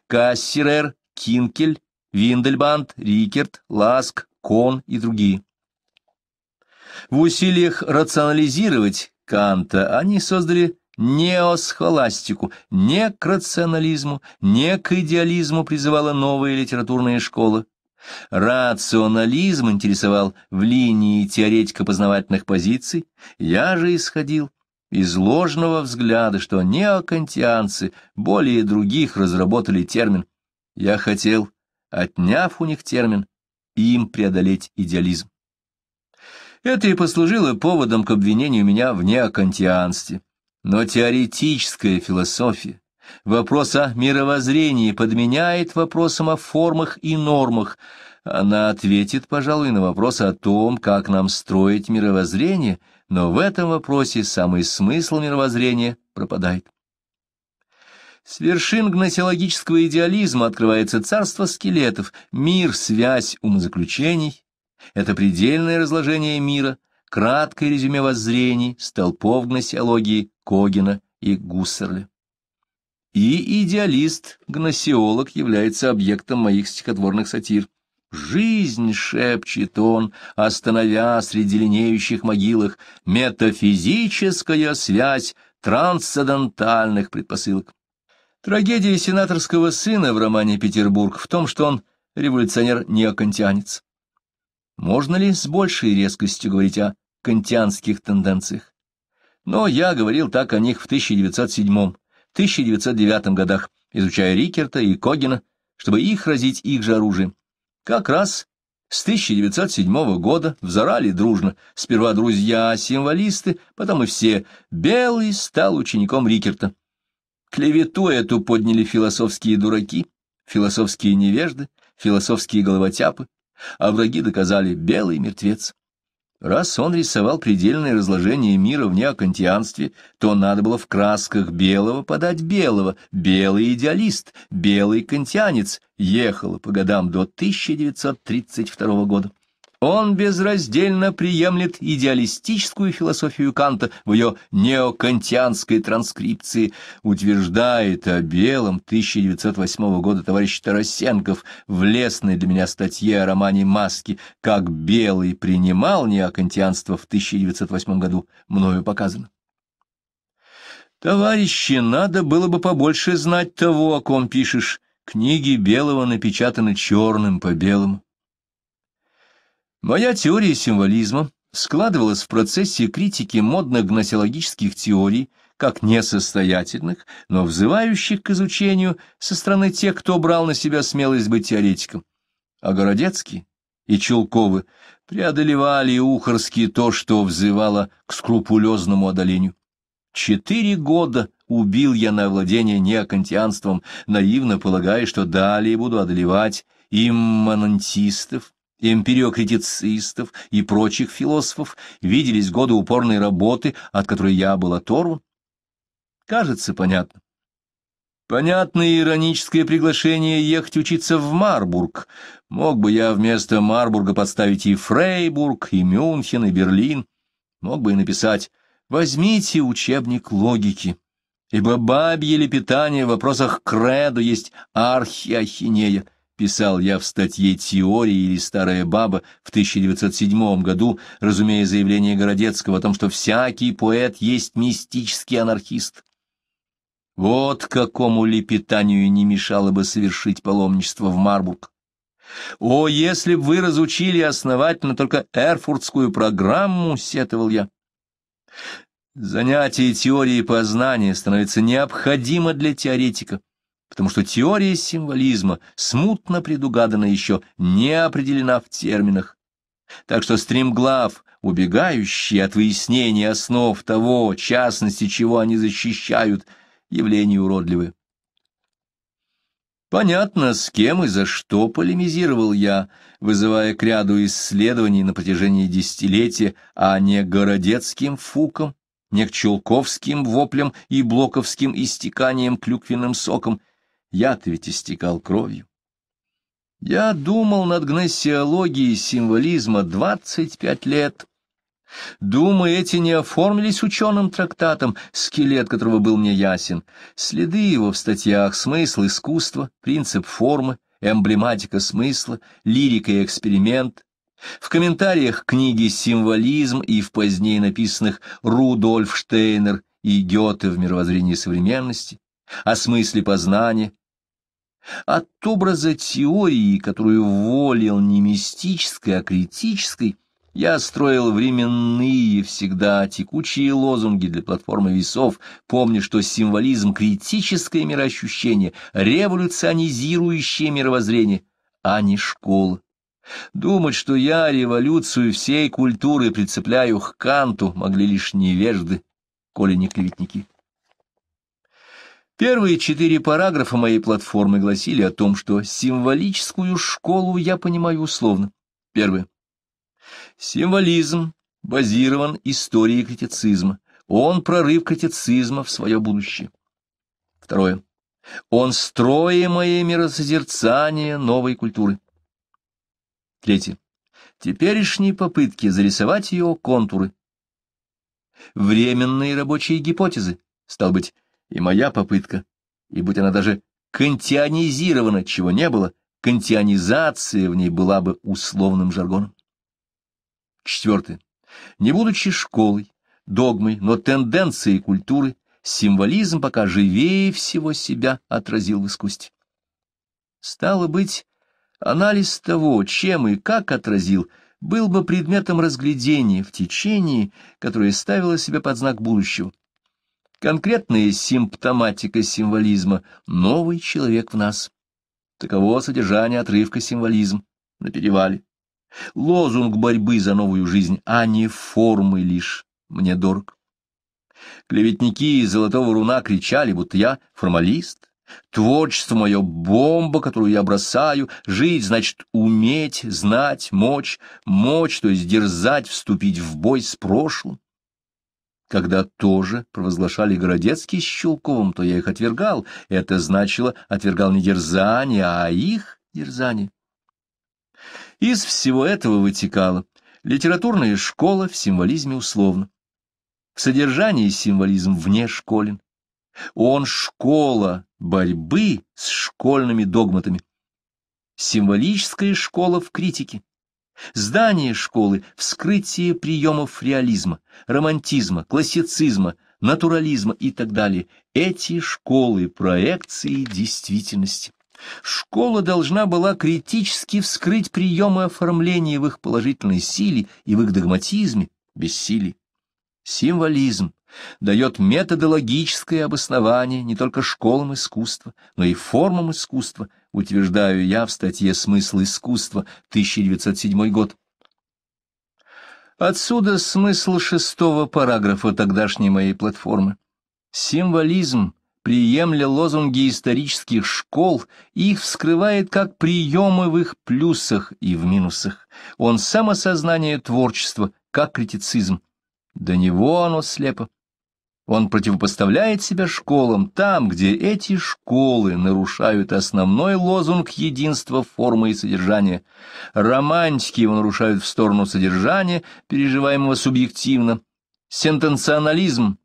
[SPEAKER 1] Кассерер, Кинкель, Виндельбанд, Рикерт, Ласк, Кон и другие. В усилиях рационализировать Канта они создали неосхоластику, не к рационализму, не к идеализму призывала новая литературная школа Рационализм интересовал в линии теоретико-познавательных позиций, я же исходил из ложного взгляда, что неокантианцы более других разработали термин. Я хотел, отняв у них термин, им преодолеть идеализм. Это и послужило поводом к обвинению меня в неокантианстве. Но теоретическая философия, Вопрос о мировоззрении подменяет вопросом о формах и нормах. Она ответит, пожалуй, на вопрос о том, как нам строить мировоззрение, но в этом вопросе самый смысл мировоззрения пропадает. С вершин гносеологического идеализма открывается царство скелетов, мир, связь умозаключений. Это предельное разложение мира, краткое резюме воззрений столпов гносеологии Когина и Гуссерля. И идеалист-гносеолог является объектом моих стихотворных сатир. «Жизнь», — шепчет он, остановя среди линеющих могилах, метафизическая связь трансцендентальных предпосылок. Трагедия сенаторского сына в романе «Петербург» в том, что он революционер не кантианец. Можно ли с большей резкостью говорить о кантианских тенденциях? Но я говорил так о них в 1907-м, 1909 годах, изучая Рикерта и Когина, чтобы их разить их же оружием. Как раз с 1907 года взорали дружно, сперва друзья-символисты, потом и все. Белый стал учеником Рикерта. Клевету эту подняли философские дураки, философские невежды, философские головотяпы, а враги доказали белый мертвец. Раз он рисовал предельное разложение мира вне кантианстве, то надо было в красках белого подать белого, белый идеалист, белый кантианец, ехало по годам до 1932 года. Он безраздельно приемлет идеалистическую философию Канта в ее неокантианской транскрипции, утверждает о белом 1908 года товарищ Тарасенков в лестной для меня статье о романе «Маски», как белый принимал неокантианство в 1908 году, мною показано. Товарищи, надо было бы побольше знать того, о ком пишешь. Книги Белого напечатаны черным по белому. Моя теория символизма складывалась в процессе критики модных гносеологических теорий, как несостоятельных, но взывающих к изучению со стороны тех, кто брал на себя смелость быть теоретиком. А Городецкий и Чулковы преодолевали Ухарский то, что взывало к скрупулезному одолению. Четыре года убил я на владение неокантианством, наивно полагая, что далее буду одолевать имманантистов, эмпириокритицистов и прочих философов виделись годы упорной работы, от которой я был оторван? Кажется, понятно. Понятно ироническое приглашение ехать учиться в Марбург. Мог бы я вместо Марбурга подставить и Фрейбург, и Мюнхен, и Берлин. Мог бы и написать «Возьмите учебник логики» ибо бабье лепетание в вопросах кредо есть архиахинея писал я в статье «Теория» или «Старая баба» в 1907 году, разумея заявление Городецкого о том, что всякий поэт есть мистический анархист. Вот какому лепетанию не мешало бы совершить паломничество в Марбург. О, если бы вы разучили основательно только эрфуртскую программу, сетовал я. Занятие теории познания становится необходимо для теоретика потому что теория символизма смутно предугадана еще, не определена в терминах. Так что стримглав, убегающий от выяснения основ того, частности, чего они защищают, явление уродливы. Понятно, с кем и за что полемизировал я, вызывая к ряду исследований на протяжении десятилетия, а не городецким фуком, не к чулковским воплям и блоковским истеканием клюквенным соком, яд ведь истекал кровью. Я думал над гносеологией символизма двадцать пять лет. Думы эти не оформились ученым трактатом, скелет которого был мне ясен. Следы его в статьях «Смысл искусства», «Принцип формы», «Эмблематика смысла», «Лирика и эксперимент», в комментариях книги «Символизм» и в позднее написанных «Рудольф Штейнер» и «Гёте в мировоззрении современности», о смысле познания, от образа теории, которую волил не мистической, а критической, я строил временные, всегда текучие лозунги для платформы весов, помня, что символизм — критическое мироощущение, революционизирующее мировоззрение, а не школа. Думать, что я революцию всей культуры прицепляю к Канту, могли лишь невежды, коли не клеветники. Первые четыре параграфа моей платформы гласили о том, что символическую школу я понимаю условно. Первое. Символизм базирован историей критицизма. Он прорыв критицизма в свое будущее. Второе. Он строимое миросозерцание новой культуры. Третье. Теперешние попытки зарисовать ее контуры. Временные рабочие гипотезы, стал быть, и моя попытка, и будь она даже кантианизирована, чего не было, кантианизация в ней была бы условным жаргоном. Четвертое. Не будучи школой, догмой, но тенденцией культуры, символизм пока живее всего себя отразил в искусстве. Стало быть, анализ того, чем и как отразил, был бы предметом разглядения в течение, которое ставило себя под знак будущего. Конкретная симптоматика символизма — новый человек в нас. Таково содержание отрывка «Символизм» на перевале. Лозунг борьбы за новую жизнь, а не формы лишь, мне дорог. Клеветники из золотого руна кричали, будто я формалист. Творчество мое — бомба, которую я бросаю. Жить — значит уметь, знать, мочь. Мочь — то есть дерзать, вступить в бой с прошлым. Когда тоже провозглашали Городецкий с Щелковым, то я их отвергал. Это значило, отвергал не дерзание, а их дерзание. Из всего этого вытекало. Литературная школа в символизме условно. В содержании символизм вне школен. Он школа борьбы с школьными догматами. Символическая школа в критике. Здание школы — вскрытие приемов реализма, романтизма, классицизма, натурализма и так далее. Эти школы — проекции действительности. Школа должна была критически вскрыть приемы оформления в их положительной силе и в их догматизме, бессилии. Символизм дает методологическое обоснование не только школам искусства, но и формам искусства, утверждаю я в статье «Смысл искусства», 1907 год. Отсюда смысл шестого параграфа тогдашней моей платформы. Символизм, приемля лозунги исторических школ, их вскрывает как приемы в их плюсах и в минусах. Он самосознание творчества, как критицизм. До него оно слепо. Он противопоставляет себя школам там, где эти школы нарушают основной лозунг единства формы и содержания. Романтики его нарушают в сторону содержания, переживаемого субъективно. Сентенционализм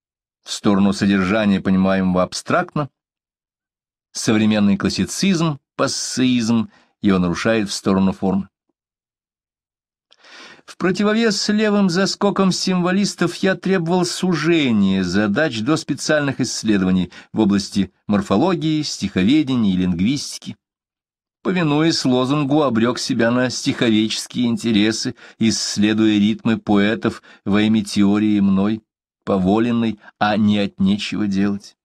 [SPEAKER 1] — в сторону содержания, понимаемого абстрактно. Современный классицизм — пассеизм, его нарушает в сторону формы. В противовес левым заскокам символистов я требовал сужения задач до специальных исследований в области морфологии, стиховедения и лингвистики. Повинуясь лозунгу, обрек себя на стиховеческие интересы, исследуя ритмы поэтов во имя теории мной, поволенной, а не от нечего делать.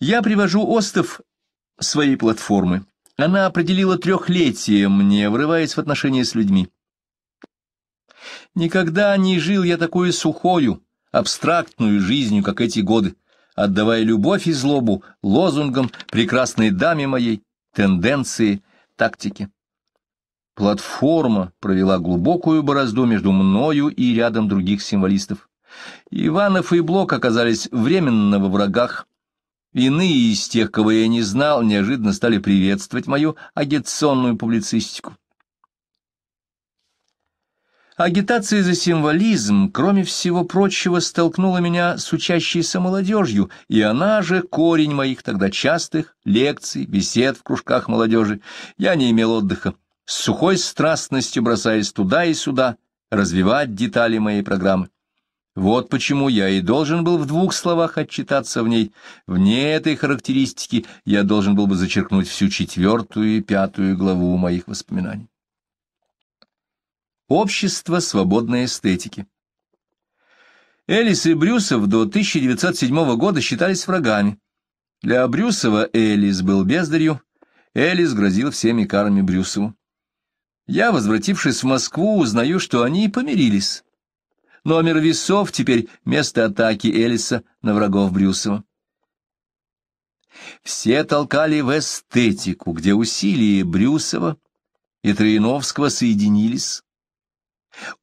[SPEAKER 1] Я привожу остов своей платформы. Она определила трехлетие мне, врываясь в отношения с людьми. Никогда не жил я такую сухою, абстрактную жизнью, как эти годы, отдавая любовь и злобу лозунгам прекрасной даме моей, тенденции, тактики. Платформа провела глубокую борозду между мною и рядом других символистов. Иванов и Блок оказались временно во врагах, Иные из тех, кого я не знал, неожиданно стали приветствовать мою агитационную публицистику. Агитация за символизм, кроме всего прочего, столкнула меня с учащейся молодежью, и она же корень моих тогда частых лекций, бесед в кружках молодежи. Я не имел отдыха, с сухой страстностью бросаясь туда и сюда, развивать детали моей программы. Вот почему я и должен был в двух словах отчитаться в ней. Вне этой характеристики я должен был бы зачеркнуть всю четвертую и пятую главу моих воспоминаний. Общество свободной эстетики Элис и Брюсов до 1907 года считались врагами. Для Брюсова Элис был бездарью, Элис грозил всеми карами Брюсову. Я, возвратившись в Москву, узнаю, что они помирились. Номер весов теперь место атаки Элиса на врагов Брюсова. Все толкали в эстетику, где усилия Брюсова и Троиновского соединились.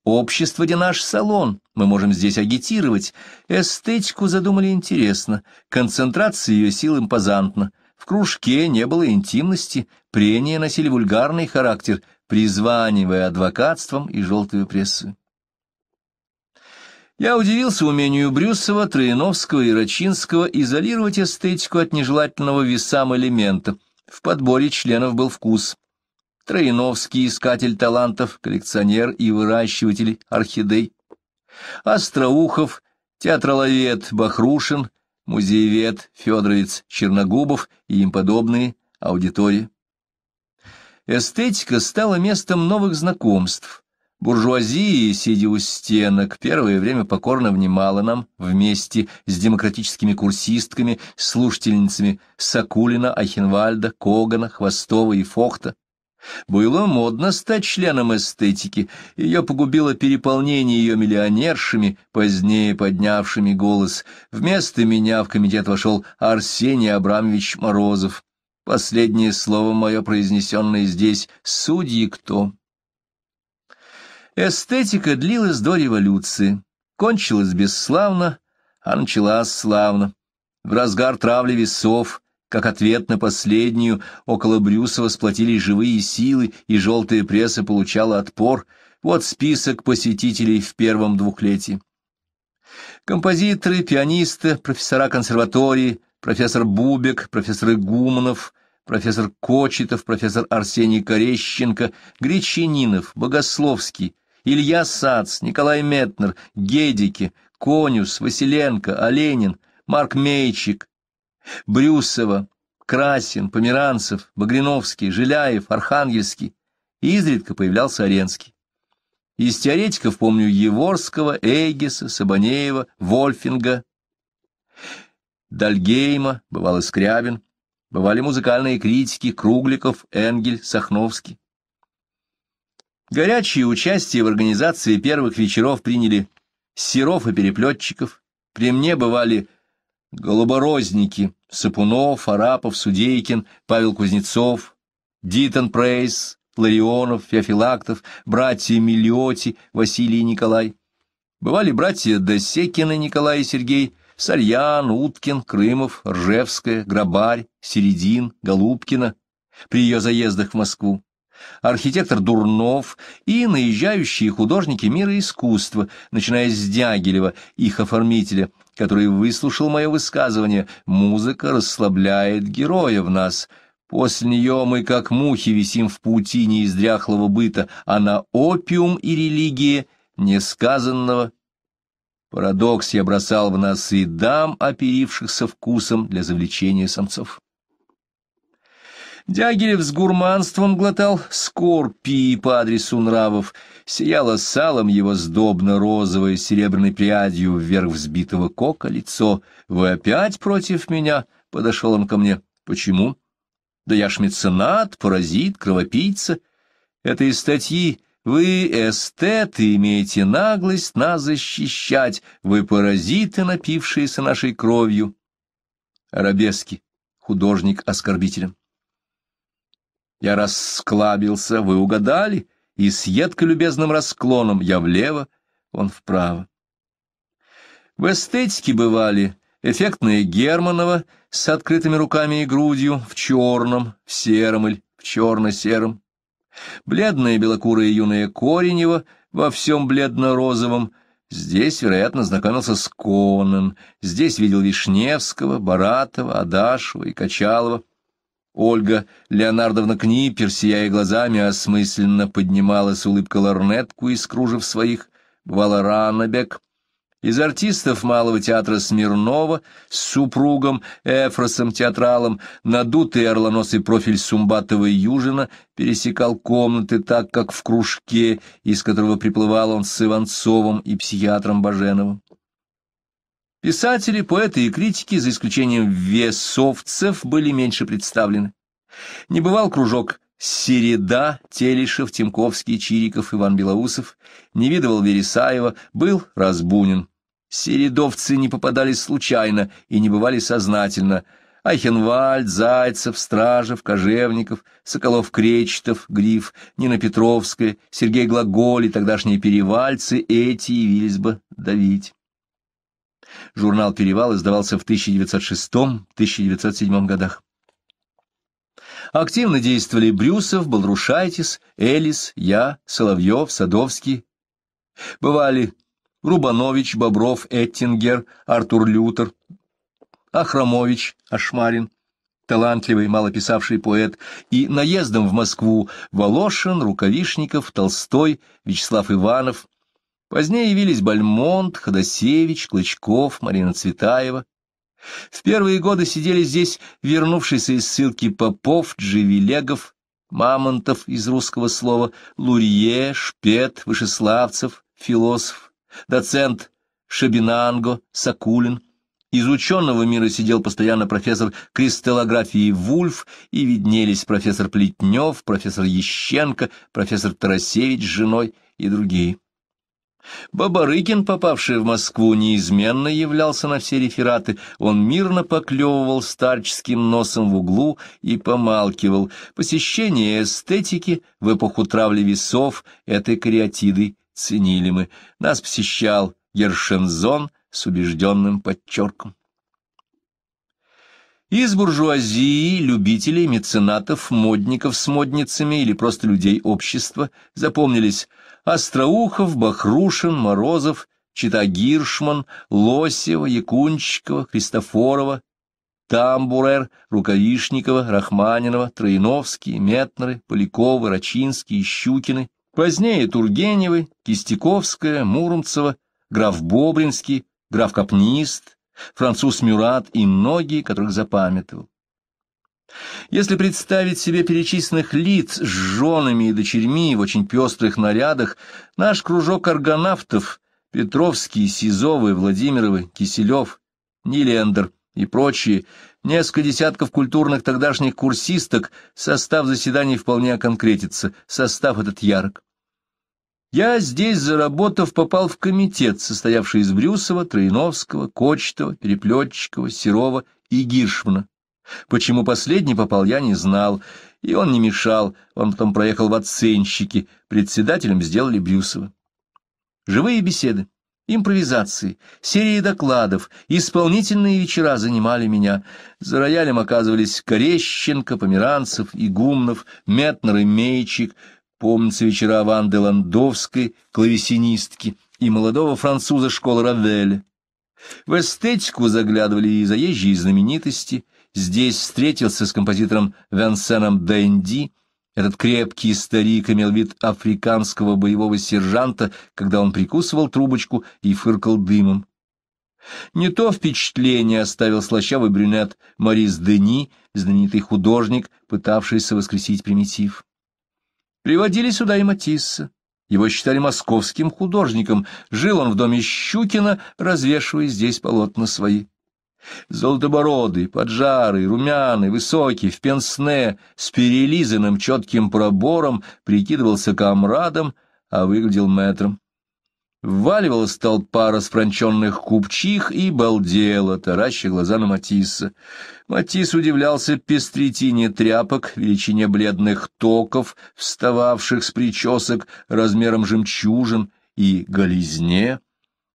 [SPEAKER 1] Общество, где наш салон, мы можем здесь агитировать. Эстетику задумали интересно, концентрация ее сил импозантна. В кружке не было интимности, прения носили вульгарный характер, призванивая адвокатством и желтую прессу. Я удивился умению Брюсова, Троиновского и Рачинского изолировать эстетику от нежелательного весам элемента. В подборе членов был вкус. Троиновский, искатель талантов, коллекционер и выращиватель орхидей. Остроухов, театроловед Бахрушин, музеевед Федоровец Черногубов и им подобные аудитории. Эстетика стала местом новых знакомств, Буржуазия, сидя у стенок, первое время покорно внимала нам вместе с демократическими курсистками, слушательницами Сакулина, Ахенвальда, Когана, Хвостова и Фохта. Было модно стать членом эстетики, ее погубило переполнение ее миллионершами, позднее поднявшими голос. Вместо меня в комитет вошел Арсений Абрамович Морозов. Последнее слово мое, произнесенное здесь, «Судьи кто?» Эстетика длилась до революции, кончилась бесславно, а началась славно. В разгар травли весов, как ответ на последнюю, около Брюсова сплотились живые силы, и желтая пресса получала отпор. Вот список посетителей в первом двухлетии. Композиторы, пианисты, профессора консерватории, профессор Бубек, профессор Игуманов, профессор Кочетов, профессор Арсений Корещенко, Гречанинов, Богословский, Илья Сац, Николай Метнер, Гедики, Конюс, Василенко, Оленин, Марк Мейчик, Брюсова, Красин, Померанцев, Багриновский, Жиляев, Архангельский. И изредка появлялся Оренский. Из теоретиков помню Еворского, Эгиса, Сабанеева, Вольфинга, Дальгейма, бывал и Скрябин, бывали музыкальные критики Кругликов, Энгель, Сахновский. Горячее участие в организации первых вечеров приняли Серов и Переплетчиков. При мне бывали голуборозники Сапунов, Арапов, Судейкин, Павел Кузнецов, Дитон Прейс, Ларионов, Феофилактов, братья Миллиоти, Василий и Николай. Бывали братья Досекины Николай и Сергей, Сальян, Уткин, Крымов, Ржевская, Грабарь, Середин, Голубкина при ее заездах в Москву архитектор Дурнов и наезжающие художники мира искусства, начиная с Дягилева, их оформителя, который выслушал мое высказывание «Музыка расслабляет героя в нас», После нее мы, как мухи, висим в паутине из дряхлого быта, а на опиум и религии несказанного. Парадокс я бросал в нас и дам, оперившихся вкусом для завлечения самцов. Дягилев с гурманством глотал скорпии по адресу нравов. Сияло салом его сдобно розовое серебряной прядью вверх взбитого кока лицо. «Вы опять против меня?» — подошел он ко мне. «Почему?» «Да я ж меценат, паразит, кровопийца. Это из статьи вы, эстеты, имеете наглость нас защищать, вы паразиты, напившиеся нашей кровью. Арабески, художник оскорбителем. Я расклабился, вы угадали, и с едко любезным расклоном я влево, он вправо. В эстетике бывали эффектные Германова с открытыми руками и грудью, в черном, в сером или в черно-сером. Бледная белокурая юная Коренева во всем бледно-розовом. Здесь, вероятно, знакомился с Конан, здесь видел Вишневского, Баратова, Адашева и Качалова. Ольга Леонардовна Книпер, сияя глазами, осмысленно поднимала с улыбкой лорнетку из кружев своих, бывала Раннебек. Из артистов Малого театра Смирнова с супругом Эфросом-театралом надутый орлоносый профиль Сумбатова Южина пересекал комнаты так, как в кружке, из которого приплывал он с Иванцовым и психиатром Баженовым. Писатели, поэты и критики, за исключением весовцев, были меньше представлены. Не бывал кружок Середа, Телишев, Тимковский, Чириков, Иван Белоусов, не видывал Вересаева, был Разбунин. Середовцы не попадались случайно и не бывали сознательно. Айхенвальд, Зайцев, Стражев, Кожевников, Соколов-Кречетов, Гриф, Нина Петровская, Сергей и тогдашние перевальцы, эти явились бы давить. Журнал «Перевал» издавался в 1906-1907 годах. Активно действовали Брюсов, Балрушайтис, Элис, я, Соловьев, Садовский. Бывали Рубанович, Бобров, Эттингер, Артур Лютер, Ахрамович, Ашмарин, талантливый малописавший поэт, и наездом в Москву Волошин, Рукавишников, Толстой, Вячеслав Иванов, Позднее явились Бальмонт, Ходосевич, Клычков, Марина Цветаева. В первые годы сидели здесь вернувшиеся из ссылки Попов, Дживилегов, Мамонтов из русского слова, Лурье, Шпет, Вышеславцев, философ, доцент Шабинанго, Сакулин. Из ученого мира сидел постоянно профессор кристаллографии Вульф, и виднелись профессор Плетнев, профессор Ещенко, профессор Тарасевич с женой и другие. Бабарыкин, попавший в Москву, неизменно являлся на все рефераты. Он мирно поклевывал старческим носом в углу и помалкивал. Посещение эстетики в эпоху травли весов этой кариатиды ценили мы. Нас посещал Ершензон с убежденным подчерком. Из буржуазии, любителей, меценатов, модников с модницами или просто людей общества запомнились – Остроухов, Бахрушин, Морозов, Читагиршман, Лосева, Якунчикова, Христофорова, Тамбурер, Рукавишникова, Рахманинова, Троиновский, Метнеры, Поляковы, Рачинские, Щукины, позднее Тургеневы, Кистяковская, Муромцева, граф Бобринский, граф Капнист, француз Мюрат и многие, которых запамятовал. Если представить себе перечисленных лиц с женами и дочерьми в очень пестрых нарядах, наш кружок аргонавтов — Петровский, Сизовы, Владимировы, Киселев, Нилендер и прочие — несколько десятков культурных тогдашних курсисток, состав заседаний вполне конкретится, состав этот ярок. Я здесь, заработав, попал в комитет, состоявший из Брюсова, Троиновского, Кочетова, Переплетчикова, Серова и Гиршмана. Почему последний попал, я не знал, и он не мешал, он потом проехал в оценщики, председателем сделали Брюсова. Живые беседы, импровизации, серии докладов, исполнительные вечера занимали меня. За роялем оказывались Корещенко, Померанцев, Игумнов, Метнер и Мейчик, помнится вечера Ванды Ландовской, клавесинистки и молодого француза школы Равеля. В эстетику заглядывали и заезжие знаменитости — здесь встретился с композитором Венсеном Дэнди. Этот крепкий старик имел вид африканского боевого сержанта, когда он прикусывал трубочку и фыркал дымом. Не то впечатление оставил слащавый брюнет Морис Дени, знаменитый художник, пытавшийся воскресить примитив. Приводили сюда и Матисса. Его считали московским художником. Жил он в доме Щукина, развешивая здесь полотна свои. Золотобородый, поджарый, румяный, высокий, в пенсне, с перелизанным четким пробором, прикидывался комрадом, а выглядел мэтром. Вваливалась толпа расфранченных купчих и балдела, тараща глаза на Матисса. Матисс удивлялся пестритине тряпок, величине бледных токов, встававших с причесок, размером жемчужин и голизне.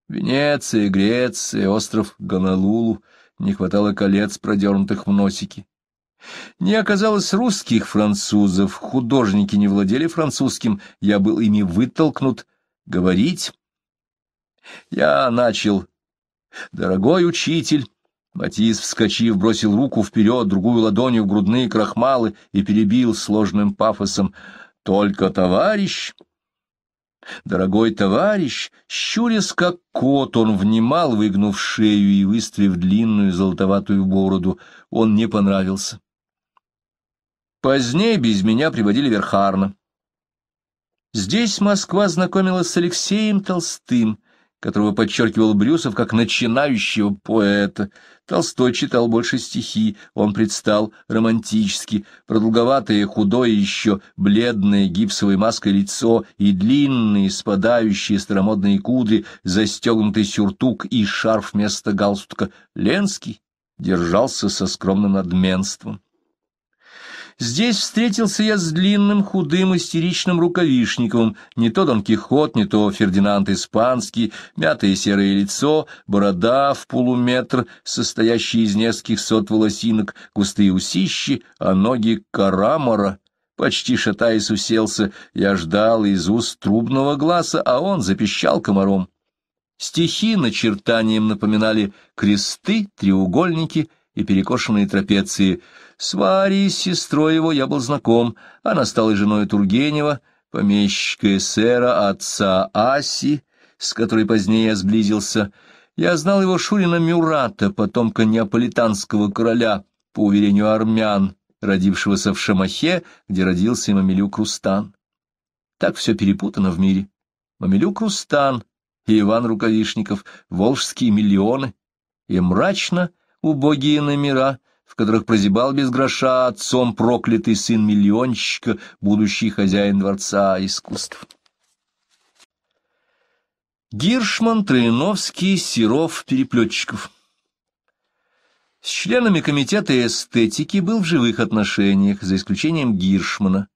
[SPEAKER 1] Венеция, Греция, остров Гонолулу — не хватало колец, продернутых в носике. Не оказалось русских французов, художники не владели французским, я был ими вытолкнут говорить. Я начал. «Дорогой учитель!» Матис, вскочив, бросил руку вперед, другую ладонью в грудные крахмалы и перебил сложным пафосом. «Только товарищ!» Дорогой товарищ, щурясь как кот, он внимал, выгнув шею и выставив длинную золотоватую бороду. Он не понравился. Позднее без меня приводили Верхарна. Здесь Москва знакомилась с Алексеем Толстым, которого подчеркивал Брюсов как начинающего поэта. Толстой читал больше стихи, он предстал романтически, продолговатое, худое еще, бледное гипсовой маской лицо и длинные, спадающие старомодные кудри, застегнутый сюртук и шарф вместо галстука. Ленский держался со скромным надменством. Здесь встретился я с длинным, худым, истеричным рукавишниковым, не то Дон Кихот, не то Фердинанд Испанский, мятое серое лицо, борода в полуметр, состоящая из нескольких сот волосинок, густые усищи, а ноги карамора. Почти шатаясь уселся, я ждал из уст трубного глаза, а он запищал комаром. Стихи начертанием напоминали кресты, треугольники и перекошенные трапеции — с Варей, с сестрой его, я был знаком. Она стала женой Тургенева, помещика эсера, отца Аси, с которой позднее я сблизился. Я знал его Шурина Мюрата, потомка неаполитанского короля, по уверению армян, родившегося в Шамахе, где родился и Мамилюк Рустан. Так все перепутано в мире. Мамилюк Рустан и Иван Рукавишников, волжские миллионы, и мрачно убогие номера — в которых прозябал без гроша отцом проклятый сын миллионщика, будущий хозяин дворца искусств. Гиршман, Троиновский, Серов, Переплетчиков. С членами комитета эстетики был в живых отношениях, за исключением Гиршмана.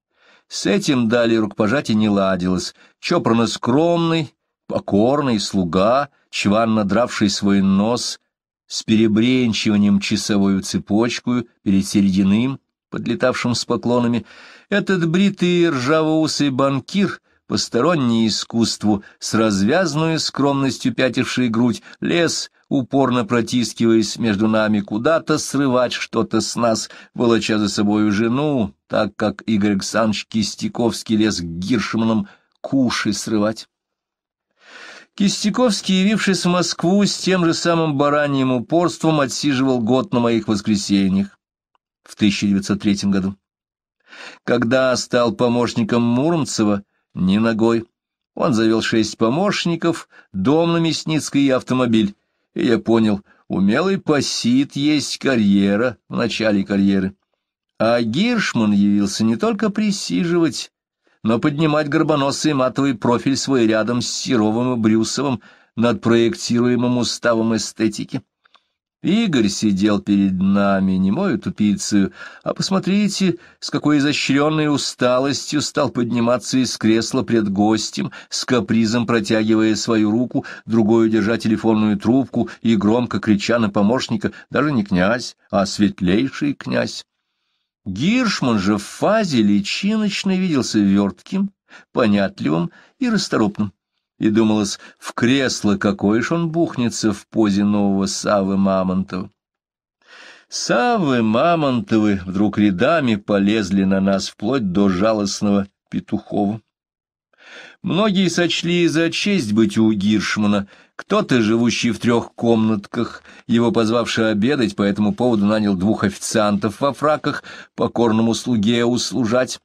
[SPEAKER 1] С этим далее рукопожатие не ладилось. Чопорно скромный, покорный слуга, чванно дравший свой нос — с перебренчиванием часовую цепочку перед серединым, подлетавшим с поклонами, этот бритый ржавоусый банкир, посторонний искусству, с развязанную скромностью пятившей грудь, лез, упорно протискиваясь между нами, куда-то срывать что-то с нас, волоча за собою жену, так как Игорь Александрович Кистяковский лез к Гиршманам куши срывать. Кистяковский, явившись в Москву, с тем же самым бараньим упорством отсиживал год на моих воскресеньях в 1903 году. Когда стал помощником Муромцева, не ногой, он завел шесть помощников, дом на Мясницкой и автомобиль. И я понял, умелый пасит есть карьера в начале карьеры. А Гиршман явился не только присиживать, но поднимать горбоносый матовый профиль свой рядом с Серовым и Брюсовым над проектируемым уставом эстетики. Игорь сидел перед нами, не мою тупицу, а посмотрите, с какой изощренной усталостью стал подниматься из кресла пред гостем, с капризом протягивая свою руку, другую держа телефонную трубку и громко крича на помощника, даже не князь, а светлейший князь. Гиршман же в фазе личиночной виделся вертким, понятливым и расторопным. И думалось, в кресло какой ж он бухнется в позе нового Савы Мамонтова. Савы Мамонтовы вдруг рядами полезли на нас вплоть до жалостного Петухова. Многие сочли за честь быть у Гиршмана. Кто-то, живущий в трех комнатках, его позвавший обедать, по этому поводу нанял двух официантов во фраках, покорному слуге услужать.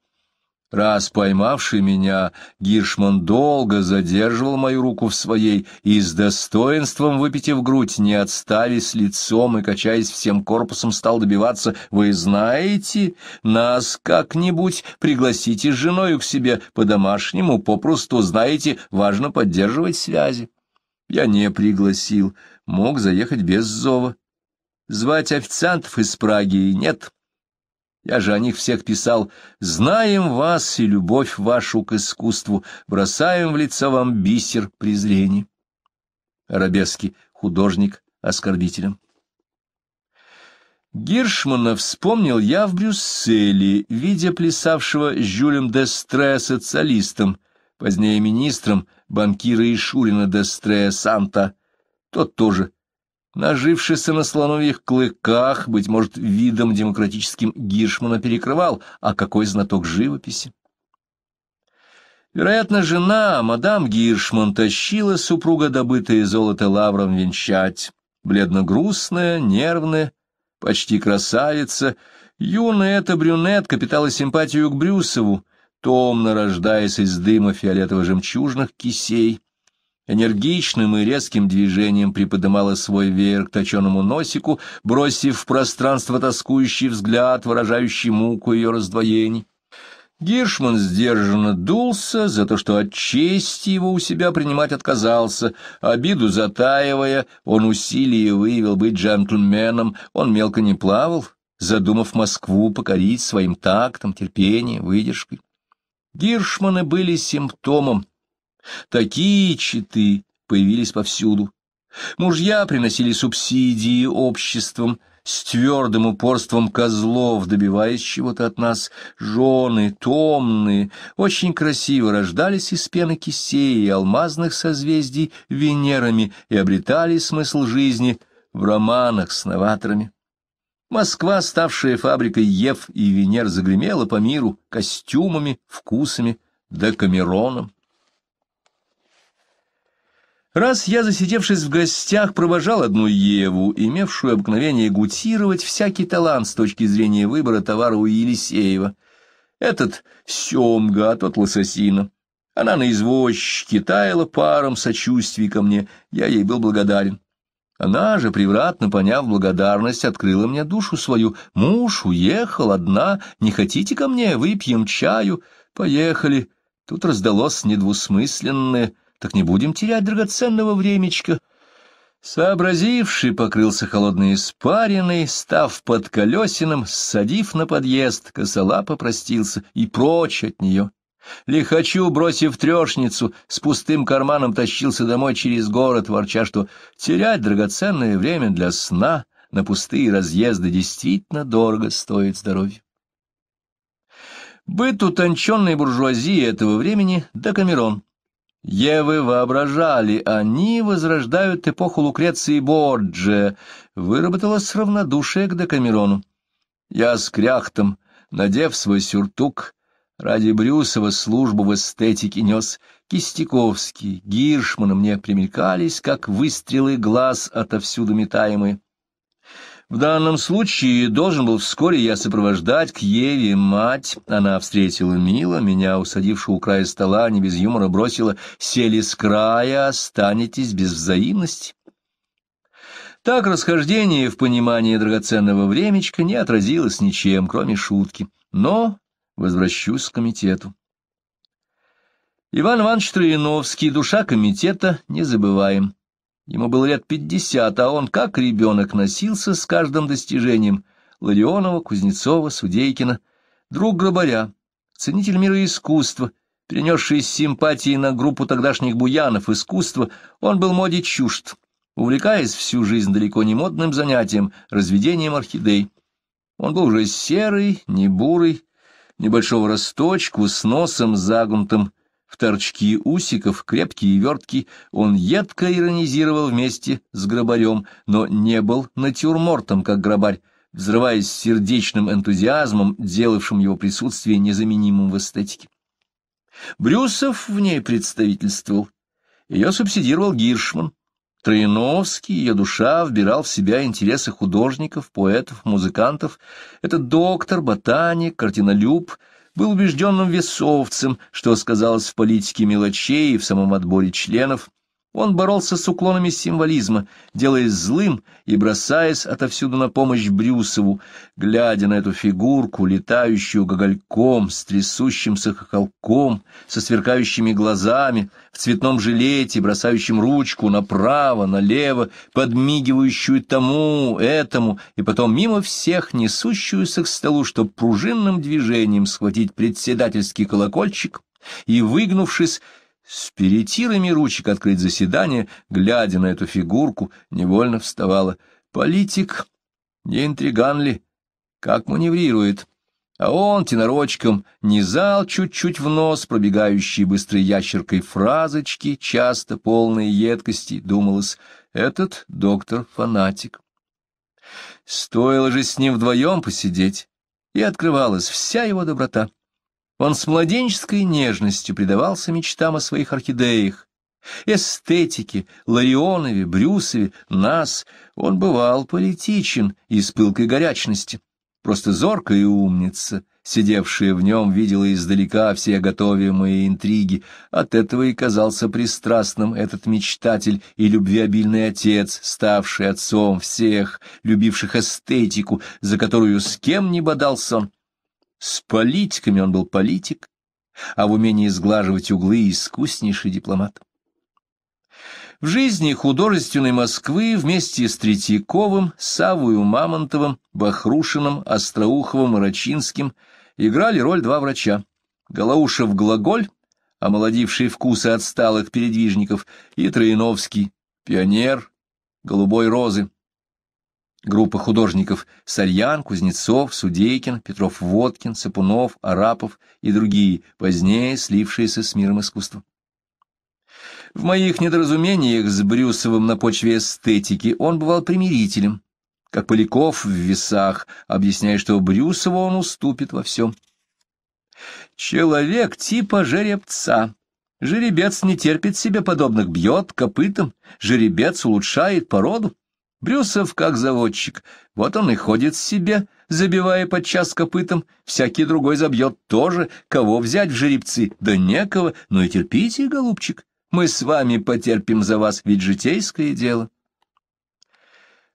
[SPEAKER 1] Раз поймавший меня, Гиршман долго задерживал мою руку в своей и с достоинством, выпитив грудь, не отставясь лицом и качаясь всем корпусом, стал добиваться «Вы знаете, нас как-нибудь пригласите с женою к себе по-домашнему, попросту, знаете, важно поддерживать связи». Я не пригласил, мог заехать без зова. Звать официантов из Праги нет. Я же о них всех писал. Знаем вас и любовь вашу к искусству, бросаем в лицо вам бисер презрения. Арабеский художник оскорбителем. Гиршмана вспомнил я в Брюсселе, видя плясавшего с Жюлем Дестре социалистом, позднее министром банкира и Шурина де Дестре Санта. Тот тоже нажившийся на слоновьих клыках, быть может, видом демократическим Гиршмана перекрывал, а какой знаток живописи. Вероятно, жена, мадам Гиршман, тащила супруга добытое золото лавром венчать. Бледно-грустная, нервная, почти красавица, юная эта брюнетка питала симпатию к Брюсову, томно рождаясь из дыма фиолетово-жемчужных кисей — Энергичным и резким движением приподымала свой веер к точеному носику, бросив в пространство тоскующий взгляд, выражающий муку ее раздвоений. Гиршман сдержанно дулся за то, что от чести его у себя принимать отказался. Обиду затаивая, он усилие выявил быть джентльменом, он мелко не плавал, задумав Москву покорить своим тактом, терпением, выдержкой. Гиршманы были симптомом Такие читы появились повсюду. Мужья приносили субсидии обществам, с твердым упорством козлов, добиваясь чего-то от нас. Жены, томные, очень красиво рождались из пены кисеи и алмазных созвездий Венерами и обретали смысл жизни в романах с новаторами. Москва, ставшая фабрикой Ев и Венер, загремела по миру костюмами, вкусами, декамероном. Раз я, засидевшись в гостях, провожал одну Еву, имевшую обыкновение гутировать всякий талант с точки зрения выбора товара у Елисеева. Этот семга, а тот лососина. Она на извозчике таяла паром сочувствий ко мне, я ей был благодарен. Она же, превратно поняв благодарность, открыла мне душу свою. «Муж уехал одна, не хотите ко мне, выпьем чаю?» «Поехали». Тут раздалось недвусмысленное так не будем терять драгоценного времечка. Сообразивший, покрылся холодной испариной, став под колесином, ссадив на подъезд, косолапо простился и прочь от нее. Лихачу, бросив трешницу, с пустым карманом тащился домой через город, ворча, что терять драгоценное время для сна на пустые разъезды действительно дорого стоит здоровью. Быт утонченной буржуазии этого времени — Декамерон. Евы воображали, они возрождают эпоху Лукреции Борджия, выработалось равнодушие к Декамерону. Я с кряхтом, надев свой сюртук, ради Брюсова службу в эстетике нес, Кистяковский, Гиршман мне примелькались, как выстрелы глаз отовсюду метаемые. В данном случае должен был вскоре я сопровождать к Еве мать. Она встретила мило, меня, усадившую у края стола, не без юмора бросила «Сели с края, останетесь без взаимности». Так расхождение в понимании драгоценного времечка не отразилось ничем, кроме шутки. Но возвращусь к комитету. Иван Иванович Трояновский, душа комитета, не забываем. Ему было лет пятьдесят, а он, как ребенок, носился с каждым достижением Ларионова, Кузнецова, Судейкина, друг Грабаря, ценитель мира искусства, перенесший симпатии на группу тогдашних буянов искусства, он был моде чужд, увлекаясь всю жизнь далеко не модным занятием, разведением орхидей. Он был уже серый, не бурый, небольшого росточку, с носом загнутым, в торчки усиков, крепкие и верткий, он едко иронизировал вместе с гробарем, но не был натюрмортом, как Грабарь, взрываясь сердечным энтузиазмом, делавшим его присутствие незаменимым в эстетике. Брюсов в ней представительствовал. Ее субсидировал Гиршман. Трояновский, ее душа, вбирал в себя интересы художников, поэтов, музыкантов. Это доктор, ботаник, картинолюб — был убежденным весовцем, что сказалось в политике мелочей и в самом отборе членов, он боролся с уклонами символизма, делаясь злым и бросаясь отовсюду на помощь Брюсову, глядя на эту фигурку, летающую гогольком, с трясущимся хохолком, со сверкающими глазами, в цветном жилете, бросающим ручку направо, налево, подмигивающую тому, этому, и потом мимо всех несущуюся к столу, чтобы пружинным движением схватить председательский колокольчик, и, выгнувшись, с перетирами ручек открыть заседание, глядя на эту фигурку, невольно вставала. Политик, не интриган ли, как маневрирует. А он тенорочком низал чуть-чуть в нос пробегающие быстрой ящеркой фразочки, часто полные едкости, думалось, этот доктор-фанатик. Стоило же с ним вдвоем посидеть, и открывалась вся его доброта. Он с младенческой нежностью предавался мечтам о своих орхидеях, эстетике, Ларионове, Брюсове, нас. Он бывал политичен из пылкой горячности. Просто зоркая умница, сидевшая в нем, видела издалека все готовимые интриги. От этого и казался пристрастным этот мечтатель и любвеобильный отец, ставший отцом всех, любивших эстетику, за которую с кем не бодался он с политиками он был политик, а в умении сглаживать углы искуснейший дипломат. В жизни художественной Москвы вместе с Третьяковым, Савою Мамонтовым, Бахрушиным, Остроуховым Рачинским играли роль два врача. Галаушев Глаголь, омолодивший вкусы отсталых передвижников, и Троиновский, пионер голубой розы, Группа художников Сальян, Кузнецов, Судейкин, Петров-Водкин, Сапунов, Арапов и другие, позднее слившиеся с миром искусства. В моих недоразумениях с Брюсовым на почве эстетики он бывал примирителем, как Поляков в весах, объясняя, что Брюсову он уступит во всем. Человек типа жеребца. Жеребец не терпит себе подобных, бьет копытом, жеребец улучшает породу. Брюсов как заводчик. Вот он и ходит себе, забивая подчас копытом. Всякий другой забьет тоже. Кого взять в жеребцы? Да некого. Но ну и терпите, голубчик. Мы с вами потерпим за вас, ведь житейское дело.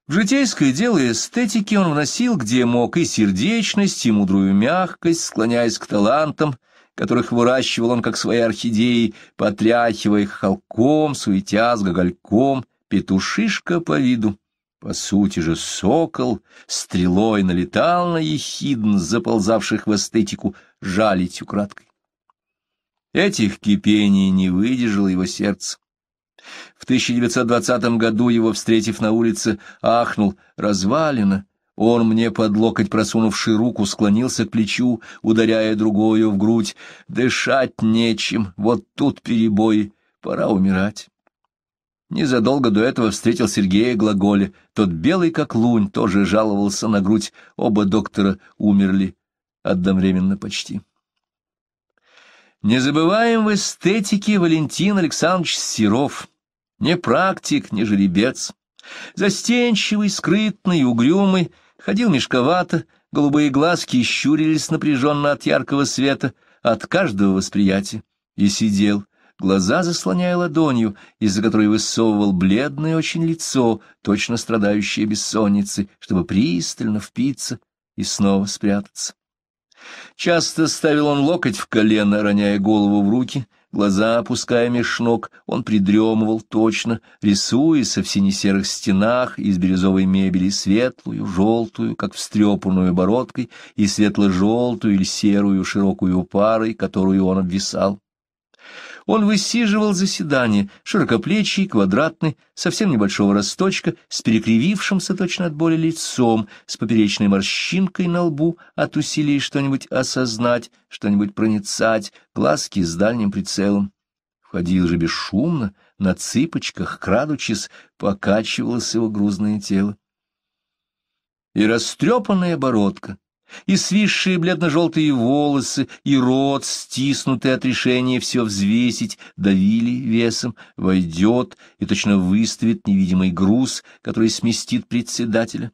[SPEAKER 1] В житейское дело эстетики он вносил, где мог, и сердечность, и мудрую мягкость, склоняясь к талантам, которых выращивал он, как свои орхидеи, потряхивая их холком, суетя с гогольком, петушишка по виду. По сути же сокол стрелой налетал на ехидн, заползавших в эстетику, жалить украдкой. Этих кипений не выдержало его сердце. В 1920 году его, встретив на улице, ахнул развалина. Он мне под локоть просунувший руку склонился к плечу, ударяя другую в грудь. «Дышать нечем, вот тут перебои, пора умирать». Незадолго до этого встретил Сергея Глаголя. Тот белый как лунь тоже жаловался на грудь. Оба доктора умерли одновременно почти. Не забываем в эстетике Валентин Александрович Серов. Не практик, не жеребец. Застенчивый, скрытный, угрюмый, ходил мешковато, голубые глазки щурились напряженно от яркого света, от каждого восприятия, и сидел — глаза заслоняя ладонью, из-за которой высовывал бледное очень лицо, точно страдающее бессонницей, чтобы пристально впиться и снова спрятаться. Часто ставил он локоть в колено, роняя голову в руки, глаза опуская меж ног, он придремывал точно, рисуя со в сине-серых стенах из бирюзовой мебели светлую, желтую, как встрепанную бородкой, и светло-желтую или серую широкую парой, которую он обвисал. Он высиживал заседание, широкоплечий, квадратный, совсем небольшого росточка, с перекривившимся точно от боли лицом, с поперечной морщинкой на лбу, от усилий что-нибудь осознать, что-нибудь проницать, глазки с дальним прицелом. Входил же бесшумно, на цыпочках, крадучись, покачивалось его грузное тело. И растрепанная бородка — и свисшие бледно-желтые волосы, и рот, стиснутый от решения все взвесить, давили весом, войдет и точно выставит невидимый груз, который сместит председателя.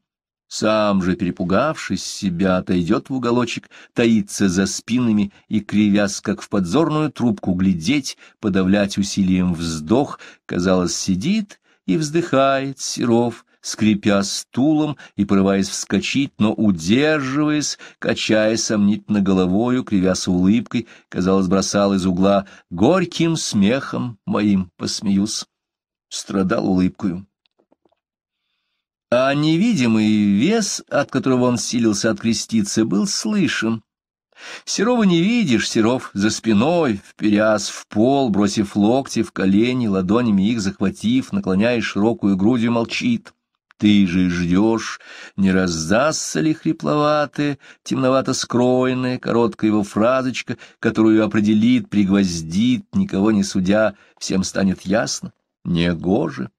[SPEAKER 1] Сам же, перепугавшись себя, отойдет в уголочек, таится за спинами и, кривясь, как в подзорную трубку, глядеть, подавлять усилием вздох, казалось, сидит и вздыхает Серов, скрипя стулом и порываясь вскочить, но удерживаясь, качая сомнительно головою, кривясь улыбкой, казалось, бросал из угла «Горьким смехом моим посмеюсь», страдал улыбкою. А невидимый вес, от которого он силился откреститься, был слышен. Серова не видишь, Серов за спиной, вперяз в пол, бросив локти в колени, ладонями их захватив, наклоняя широкую грудью, молчит. Ты же ждешь, не раздастся ли хрипловатая, темновато скроенная, короткая его фразочка, которую определит, пригвоздит, никого не судя, всем станет ясно. Негоже.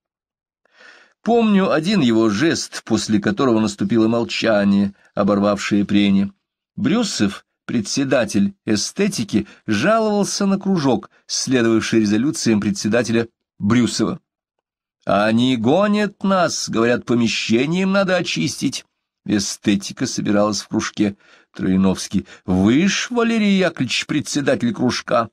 [SPEAKER 1] Помню один его жест, после которого наступило молчание, оборвавшее прение. Брюсов, председатель эстетики, жаловался на кружок, следовавший резолюциям председателя Брюсова. «Они гонят нас, — говорят, — помещением надо очистить». Эстетика собиралась в кружке. Троиновский. вышь, Валерий Яковлевич, председатель кружка».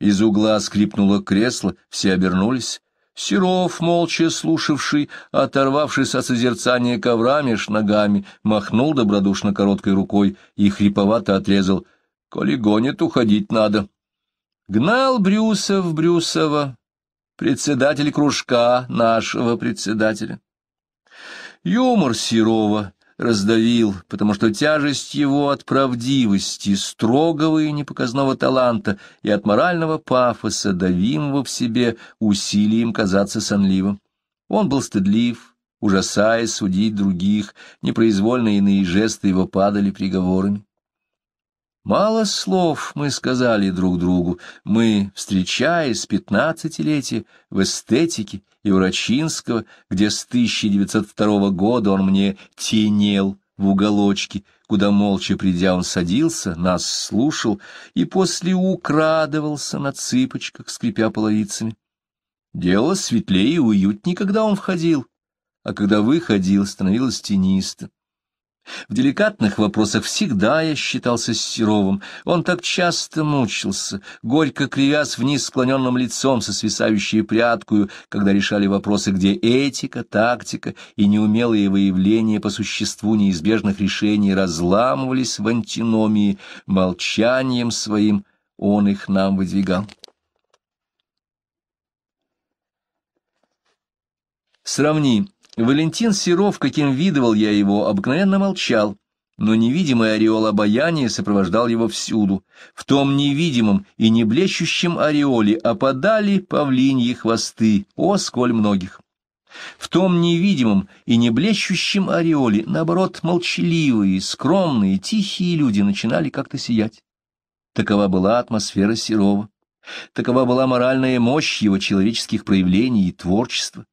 [SPEAKER 1] Из угла скрипнуло кресло, все обернулись. Серов, молча слушавший, оторвавшись от созерцания коврами меж ногами, махнул добродушно короткой рукой и хриповато отрезал. «Коли гонит, уходить надо». Гнал Брюсов Брюсова, председатель кружка нашего председателя. Юмор Серова раздавил, потому что тяжесть его от правдивости, строгого и непоказного таланта и от морального пафоса, давимого в себе усилием казаться сонливым. Он был стыдлив, ужасаясь судить других, непроизвольно иные жесты его падали приговорами. Мало слов мы сказали друг другу. Мы, встречаясь пятнадцатилетия в эстетике и Урачинского, где с 1902 года он мне тенел в уголочке, куда, молча придя, он садился, нас слушал и после украдывался на цыпочках, скрипя половицами. Дело светлее и уютнее, когда он входил, а когда выходил, становилось тенистым. В деликатных вопросах всегда я считался с Серовым. Он так часто мучился, горько кривясь вниз склоненным лицом со свисающей прядкою, когда решали вопросы, где этика, тактика и неумелые выявления по существу неизбежных решений разламывались в антиномии, молчанием своим он их нам выдвигал. Сравни Валентин Серов, каким видывал я его, обыкновенно молчал, но невидимый ореол обаяния сопровождал его всюду. В том невидимом и не блещущем ореоле а опадали павлиньи хвосты, о, сколь многих! В том невидимом и не блещущем ореоле, наоборот, молчаливые, скромные, тихие люди начинали как-то сиять. Такова была атмосфера Серова. Такова была моральная мощь его человеческих проявлений и творчества.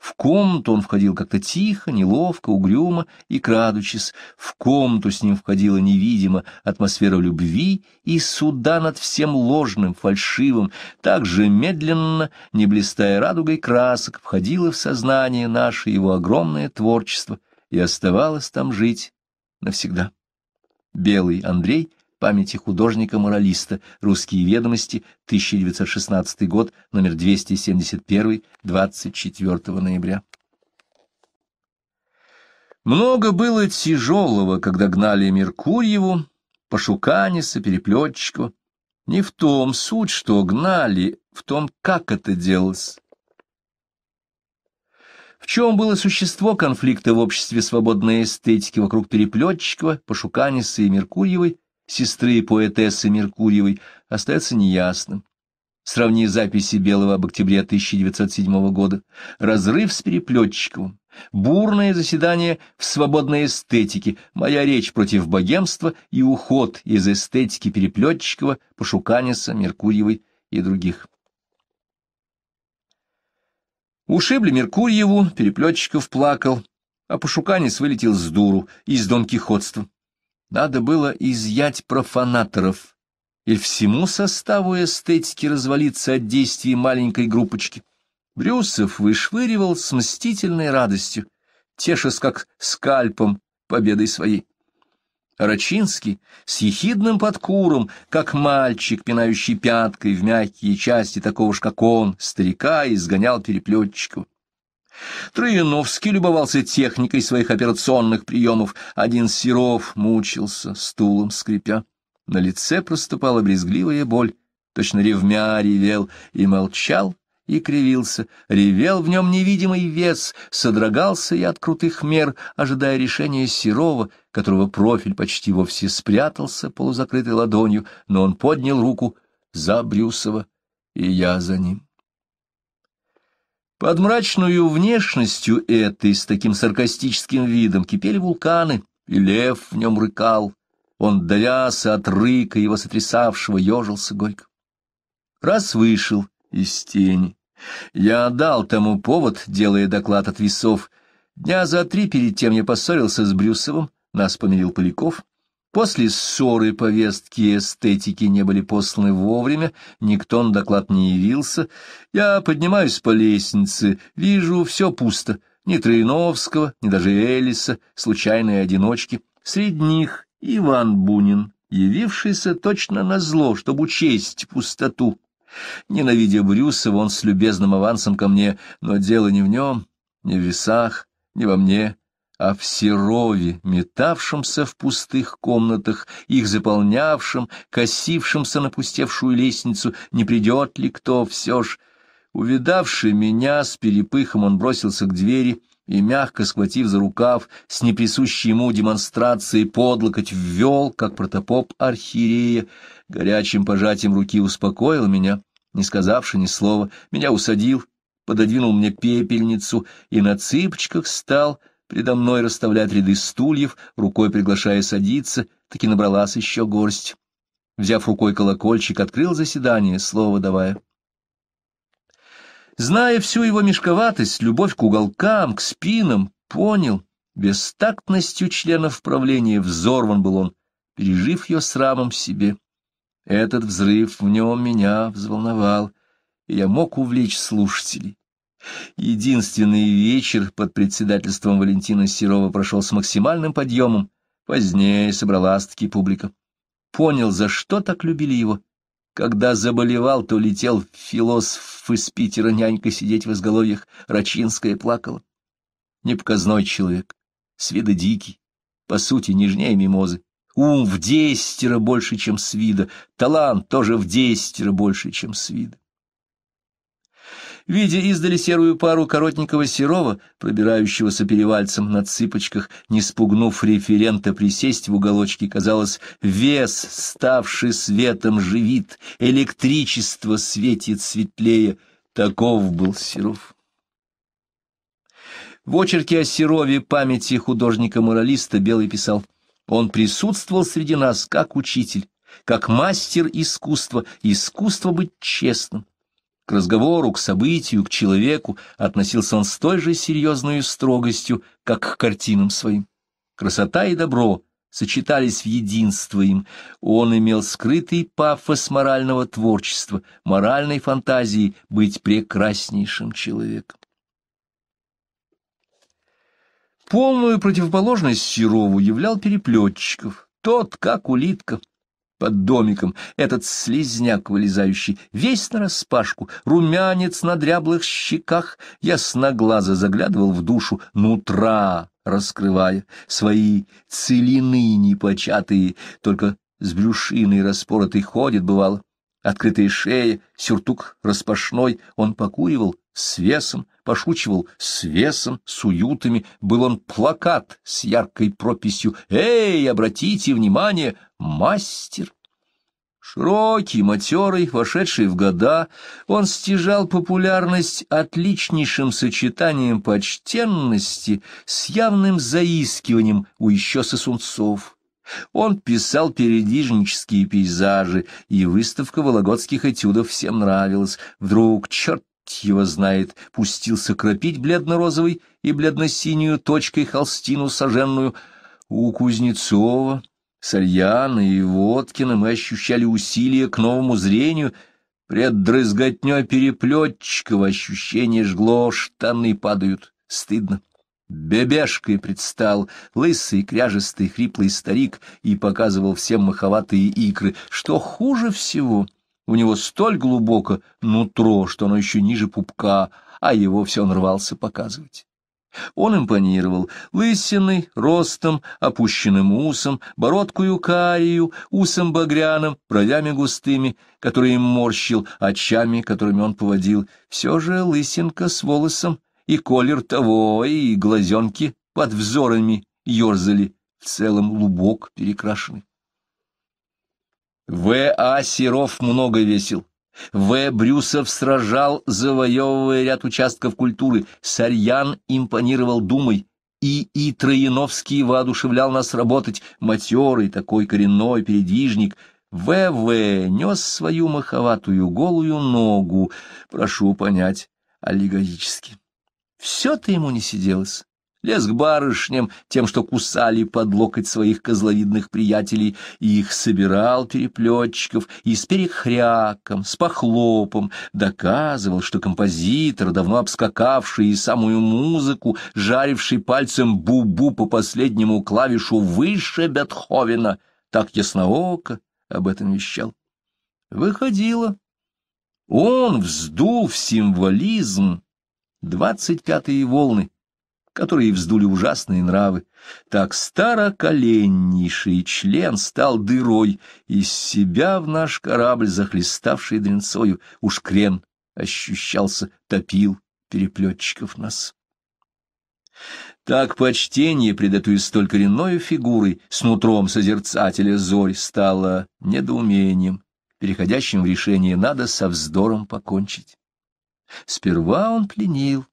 [SPEAKER 1] В комнату он входил как-то тихо, неловко, угрюмо и крадучись. В комнату с ним входила невидимо атмосфера любви и суда над всем ложным, фальшивым. Так же медленно, не блистая радугой красок, входило в сознание наше его огромное творчество и оставалось там жить навсегда. Белый Андрей памяти художника-моралиста «Русские ведомости», 1916 год, номер 271, 24 ноября. Много было тяжелого, когда гнали Меркурьеву, Пашуканиса, Переплетчикова. Не в том суть, что гнали, в том, как это делалось. В чем было существо конфликта в обществе свободной эстетики вокруг Переплетчикова, Пашуканиса и Меркурьевой, сестры поэтессы Меркурьевой, остается неясным. Сравни записи Белого об октябре 1907 года. Разрыв с Переплетчиковым. Бурное заседание в свободной эстетике. Моя речь против богемства и уход из эстетики Переплетчикова, Пашуканиса, Меркурьевой и других. Ушибли Меркурьеву, Переплетчиков плакал, а Пашуканис вылетел с дуру из донкихотства. Кихотства. Надо было изъять профанаторов и всему составу эстетики развалиться от действий маленькой группочки. Брюсов вышвыривал с мстительной радостью, тешась как скальпом победой своей. Рачинский с ехидным подкуром, как мальчик, пинающий пяткой в мягкие части такого ж, как он, старика, изгонял переплетчиков. Трояновский любовался техникой своих операционных приемов. Один Серов мучился, стулом скрипя. На лице проступала брезгливая боль. Точно ревмя ревел и молчал, и кривился. Ревел в нем невидимый вес, содрогался и от крутых мер, ожидая решения Серова, которого профиль почти вовсе спрятался полузакрытой ладонью, но он поднял руку за Брюсова, и я за ним. Под мрачную внешностью этой с таким саркастическим видом кипели вулканы, и лев в нем рыкал. Он, давяся от рыка его сотрясавшего, ежился горько. Раз вышел из тени. Я дал тому повод, делая доклад от весов. Дня за три перед тем я поссорился с Брюсовым, нас помирил Поляков. После ссоры повестки эстетики не были посланы вовремя, никто на доклад не явился. Я поднимаюсь по лестнице, вижу все пусто. Ни Троиновского, ни даже Элиса, случайные одиночки. Среди них Иван Бунин, явившийся точно на зло, чтобы учесть пустоту. Ненавидя Брюсова, он с любезным авансом ко мне, но дело не в нем, не в весах, не во мне, а в серове, метавшемся в пустых комнатах, их заполнявшем, косившемся на пустевшую лестницу, не придет ли кто все ж. Увидавший меня с перепыхом, он бросился к двери и, мягко схватив за рукав, с неприсущей ему демонстрацией подлокоть локоть ввел, как протопоп архиерея, горячим пожатием руки успокоил меня, не сказавши ни слова, меня усадил, пододвинул мне пепельницу и на цыпочках стал Предо мной расставлять ряды стульев, рукой приглашая садиться, таки набралась еще горсть. Взяв рукой колокольчик, открыл заседание, слово давая. Зная всю его мешковатость, любовь к уголкам, к спинам, понял, бестактностью членов правления взорван был он, пережив ее срамом себе. Этот взрыв в нем меня взволновал, и я мог увлечь слушателей. Единственный вечер под председательством Валентина Серова прошел с максимальным подъемом, позднее собралась-таки публика. Понял, за что так любили его. Когда заболевал, то летел философ из Питера нянька сидеть в изголовьях, Рачинская плакала. Непоказной человек, с вида дикий, по сути нежнее мимозы. Ум в десятеро больше, чем с вида, талант тоже в десятеро больше, чем с вида. Видя издали серую пару коротенького Серова, пробирающегося перевальцем на цыпочках, не спугнув референта присесть в уголочке, казалось, вес, ставший светом, живит, электричество светит светлее. Таков был Серов. В очерке о Серове памяти художника-моралиста Белый писал, «Он присутствовал среди нас как учитель, как мастер искусства, искусство быть честным, к разговору, к событию, к человеку относился он с той же серьезной строгостью, как к картинам своим. Красота и добро сочетались в единство им. Он имел скрытый пафос морального творчества, моральной фантазии быть прекраснейшим человеком. Полную противоположность Серову являл переплетчиков. Тот, как улитка, под домиком, этот слизняк вылезающий, весь нараспашку, румянец на дряблых щеках, ясноглазо заглядывал в душу нутра, раскрывая свои целины непочатые, только с брюшиной распоротый ходит, бывало. Открытая шея, сюртук распашной, он покуривал с весом, пошучивал с весом, с уютами, был он плакат с яркой прописью «Эй, обратите внимание, мастер. Широкий, матерый, вошедший в года, он стяжал популярность отличнейшим сочетанием почтенности с явным заискиванием у еще сосунцов. Он писал передвижнические пейзажи, и выставка вологодских этюдов всем нравилась. Вдруг, черт его знает, пустился кропить бледно-розовый и бледно-синюю точкой холстину саженную у Кузнецова — с Альяной и Водкиным мы ощущали усилие к новому зрению, пред дрызготнёй переплетчиков ощущение жгло, штаны падают, стыдно. Бебешкой предстал лысый, кряжистый, хриплый старик и показывал всем маховатые икры, что хуже всего. У него столь глубоко нутро, что оно еще ниже пупка, а его все он рвался показывать. Он импонировал лысиной, ростом, опущенным усом, бородкую карию, усом багряным, бровями густыми, которые им морщил, очами, которыми он поводил. Все же лысинка с волосом, и колер того, и глазенки под взорами ерзали, в целом лубок перекрашенный. В. А. Серов много весел. В. Брюсов сражал, завоевывая ряд участков культуры. Сарьян импонировал думой. И. И. Трояновский воодушевлял нас работать. Матерый, такой коренной передвижник. В. В. нес свою маховатую голую ногу. Прошу понять, аллегорически. Все-то ему не сиделось лез к барышням тем, что кусали под локоть своих козловидных приятелей, и их собирал переплетчиков и с перехряком, с похлопом, доказывал, что композитор, давно обскакавший и самую музыку, жаривший пальцем бубу по последнему клавишу выше Бетховена, так яснооко об этом вещал. Выходило. Он вздул в символизм двадцать пятые волны, которые вздули ужасные нравы, так староколеннейший член стал дырой, из себя в наш корабль, захлеставший дренцою, уж крен ощущался, топил переплетчиков нас. Так почтение, предатую столь коренной фигурой, с нутром созерцателя зорь, стало недоумением, переходящим в решение «надо со вздором покончить». Сперва он пленил,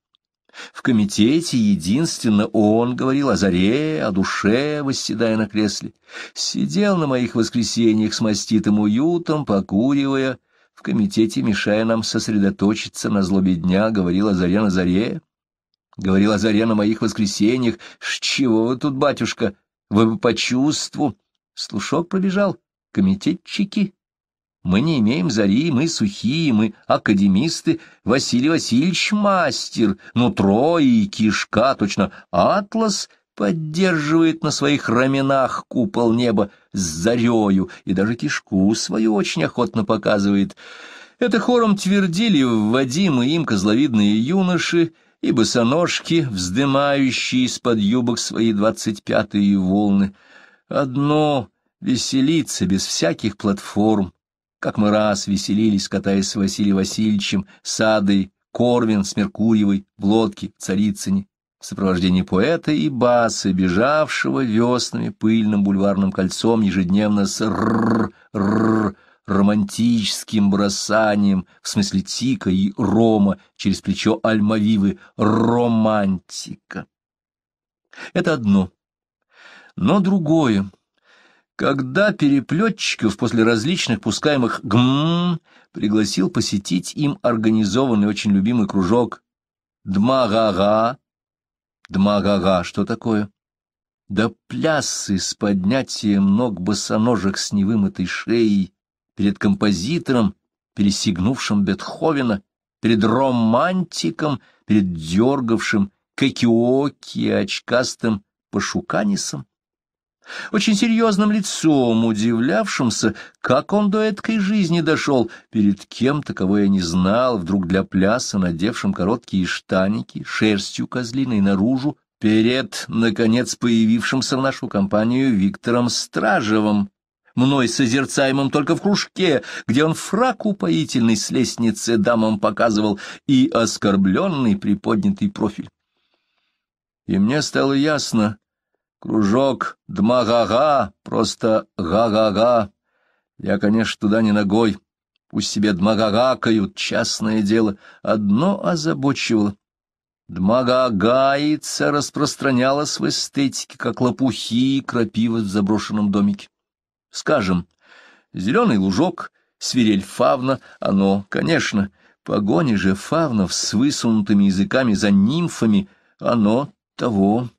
[SPEAKER 1] в комитете единственно он говорил о заре, о душе, восседая на кресле. Сидел на моих воскресеньях с маститым уютом, покуривая, в комитете, мешая нам сосредоточиться на злобе дня, говорил о заре на заре. Говорил о заре на моих воскресеньях. «С чего вы тут, батюшка? Вы бы по чувству!» Слушок пробежал. «Комитетчики!» Мы не имеем зари, мы сухие, мы академисты. Василий Васильевич мастер, нутро и кишка, точно атлас поддерживает на своих раменах купол неба с зарею и даже кишку свою очень охотно показывает. Это хором твердили Вадим и им козловидные юноши и босоножки, вздымающие из-под юбок свои двадцать пятые волны. Одно — веселиться без всяких платформ, как мы раз веселились, катаясь с Василием Васильевичем, Садой, Корвин с Меркурьевой в лодке в Царицыне, в сопровождении поэта и баса, бежавшего веснами пыльным бульварным кольцом ежедневно с р романтическим бросанием, в смысле тика и рома, через плечо Альмавивы, романтика. Это одно. Но другое когда переплетчиков после различных пускаемых «гм» пригласил посетить им организованный очень любимый кружок «Дмагага». «Дмагага» — что такое? Да плясы с поднятием ног босоножек с невымытой шеей перед композитором, пересигнувшим Бетховена, перед романтиком, перед дергавшим Кокиоки очкастым Пашуканисом очень серьезным лицом, удивлявшимся, как он до этой жизни дошел, перед кем таковой я не знал, вдруг для пляса, надевшим короткие штаники, шерстью козлиной наружу, перед, наконец, появившимся в нашу компанию Виктором Стражевым, мной созерцаемым только в кружке, где он фрак упоительный с лестницы дамам показывал и оскорбленный приподнятый профиль. И мне стало ясно, Кружок дмагага, просто га-га-га. Я, конечно, туда не ногой. Пусть себе кают, частное дело. Одно озабочивало. Дмагагаица распространялась в эстетике, как лопухи и крапива в заброшенном домике. Скажем, зеленый лужок, свирель фавна, оно, конечно, погони же фавнов с высунутыми языками за нимфами, оно того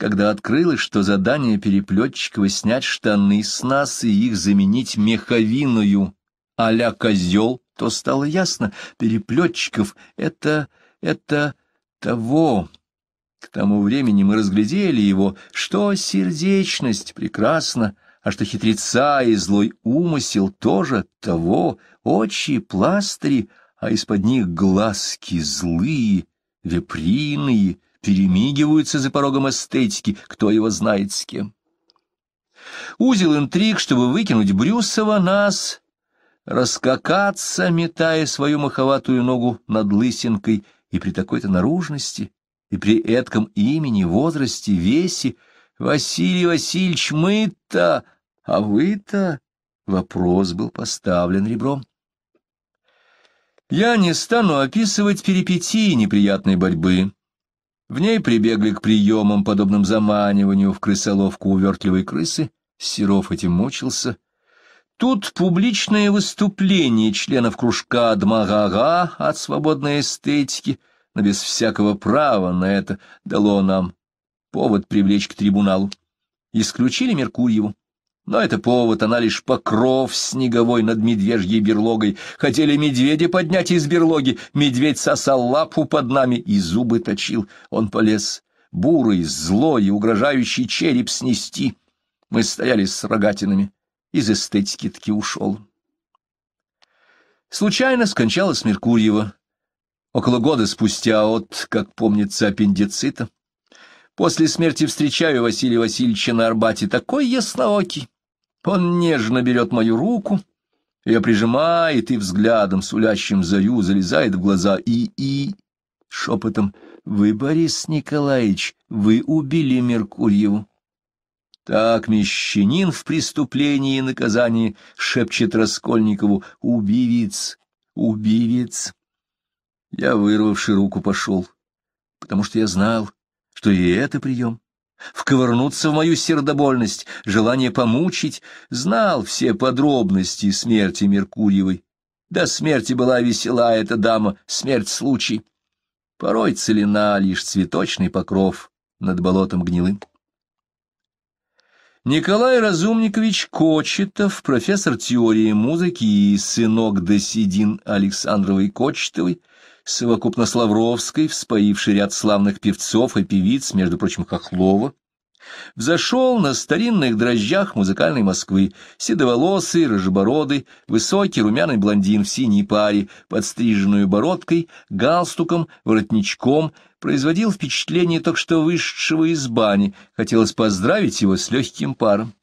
[SPEAKER 1] когда открылось, что задание Переплетчикова снять штаны с нас и их заменить меховиную а-ля козел, то стало ясно, Переплетчиков — это... это... того... К тому времени мы разглядели его, что сердечность прекрасна, а что хитреца и злой умысел тоже того, очи пластыри, а из-под них глазки злые, веприные, перемигиваются за порогом эстетики, кто его знает с кем. Узел интриг, чтобы выкинуть Брюсова, нас, раскакаться, метая свою маховатую ногу над лысинкой, и при такой-то наружности, и при этком имени, возрасте, весе, Василий Васильевич, мы-то, а вы-то, вопрос был поставлен ребром. Я не стану описывать перипетии неприятной борьбы, в ней прибегли к приемам, подобным заманиванию в крысоловку увертливой крысы. Серов этим мучился. Тут публичное выступление членов кружка Дмагага от свободной эстетики, но без всякого права на это дало нам повод привлечь к трибуналу. Исключили Меркурьеву. Но это повод, она лишь покров снеговой над медвежьей берлогой. Хотели медведя поднять из берлоги, медведь сосал лапу под нами и зубы точил. Он полез бурый, злой, угрожающий череп снести. Мы стояли с рогатинами. Из эстетики таки ушел. Случайно скончалась Меркурьева. Около года спустя от, как помнится, аппендицита. После смерти встречаю Василия Васильевича на Арбате. Такой ясноокий. Он нежно берет мою руку, ее прижимает и взглядом, сулящим зарю, залезает в глаза и-и шепотом «Вы, Борис Николаевич, вы убили Меркурьеву». Так мещанин в преступлении и наказании шепчет Раскольникову «Убивец! Убивец!» Я, вырвавши руку, пошел, потому что я знал, что и это прием вковырнуться в мою сердобольность, желание помучить, знал все подробности смерти Меркурьевой. До смерти была весела эта дама, смерть случай. Порой целена лишь цветочный покров над болотом гнилым. Николай Разумникович Кочетов, профессор теории музыки и сынок Досидин Александровой Кочетовой, совокупно с Лавровской, вспоивший ряд славных певцов и певиц, между прочим, Хохлова, взошел на старинных дрожжах музыкальной Москвы, седоволосый, рыжебородый, высокий румяный блондин в синей паре, подстриженную бородкой, галстуком, воротничком, производил впечатление только что вышедшего из бани, хотелось поздравить его с легким паром.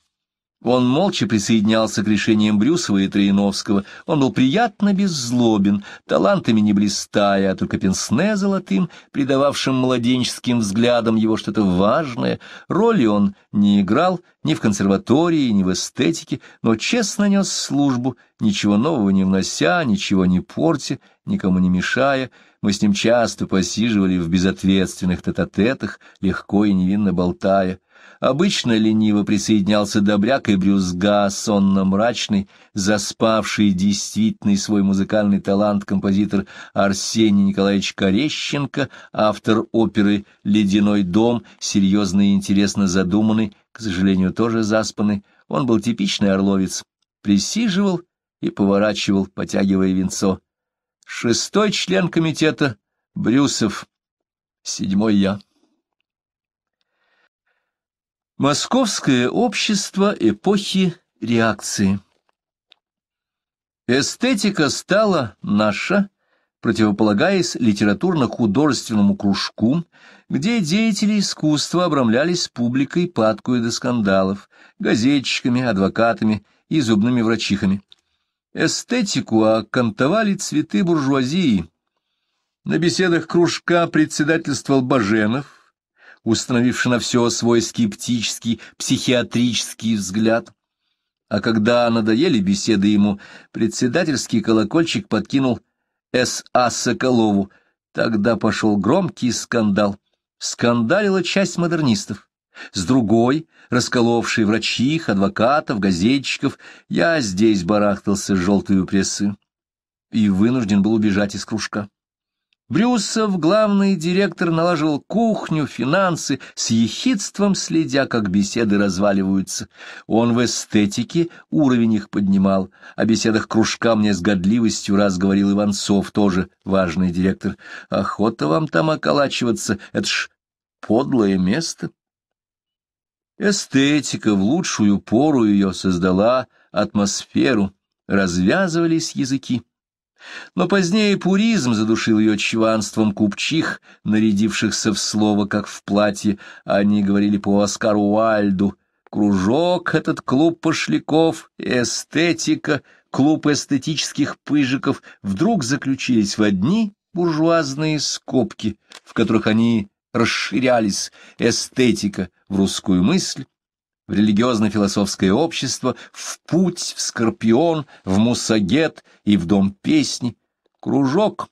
[SPEAKER 1] Он молча присоединялся к решениям Брюсова и Троиновского. Он был приятно беззлобен, талантами не блистая, а только пенсне золотым, придававшим младенческим взглядам его что-то важное. Роли он не играл ни в консерватории, ни в эстетике, но честно нес службу, ничего нового не внося, ничего не портя, никому не мешая. Мы с ним часто посиживали в безответственных тет-а-тетах, легко и невинно болтая. Обычно лениво присоединялся Добряк и Брюзга, сонно-мрачный, заспавший действительный свой музыкальный талант композитор Арсений Николаевич Корещенко, автор оперы «Ледяной дом», серьезно и интересно задуманный, к сожалению, тоже заспанный. Он был типичный орловец, присиживал и поворачивал, потягивая венцо. Шестой член комитета — Брюсов, седьмой я. Московское общество эпохи реакции. Эстетика стала наша, противополагаясь литературно-художественному кружку, где деятели искусства обрамлялись публикой, падкую до скандалов, газетчиками, адвокатами и зубными врачихами. Эстетику окантовали цветы буржуазии. На беседах кружка председательствовал Баженов, установивши на все свой скептический, психиатрический взгляд. А когда надоели беседы ему, председательский колокольчик подкинул С.А. Соколову. Тогда пошел громкий скандал. Скандалила часть модернистов. С другой, расколовший врачих, адвокатов, газетчиков, я здесь барахтался с желтую прессы и вынужден был убежать из кружка. Брюсов, главный директор, налаживал кухню, финансы, с ехидством следя, как беседы разваливаются. Он в эстетике уровень их поднимал. О беседах кружка мне с годливостью раз говорил Иванцов, тоже важный директор. «Охота вам там околачиваться, это ж подлое место». Эстетика в лучшую пору ее создала атмосферу, развязывались языки. Но позднее пуризм задушил ее чванством купчих, нарядившихся в слово, как в платье, они говорили по Оскару Уальду. Кружок этот клуб пошляков, эстетика, клуб эстетических пыжиков вдруг заключились в одни буржуазные скобки, в которых они расширялись, эстетика в русскую мысль, в религиозно-философское общество, в путь, в скорпион, в мусагет и в дом песни, кружок,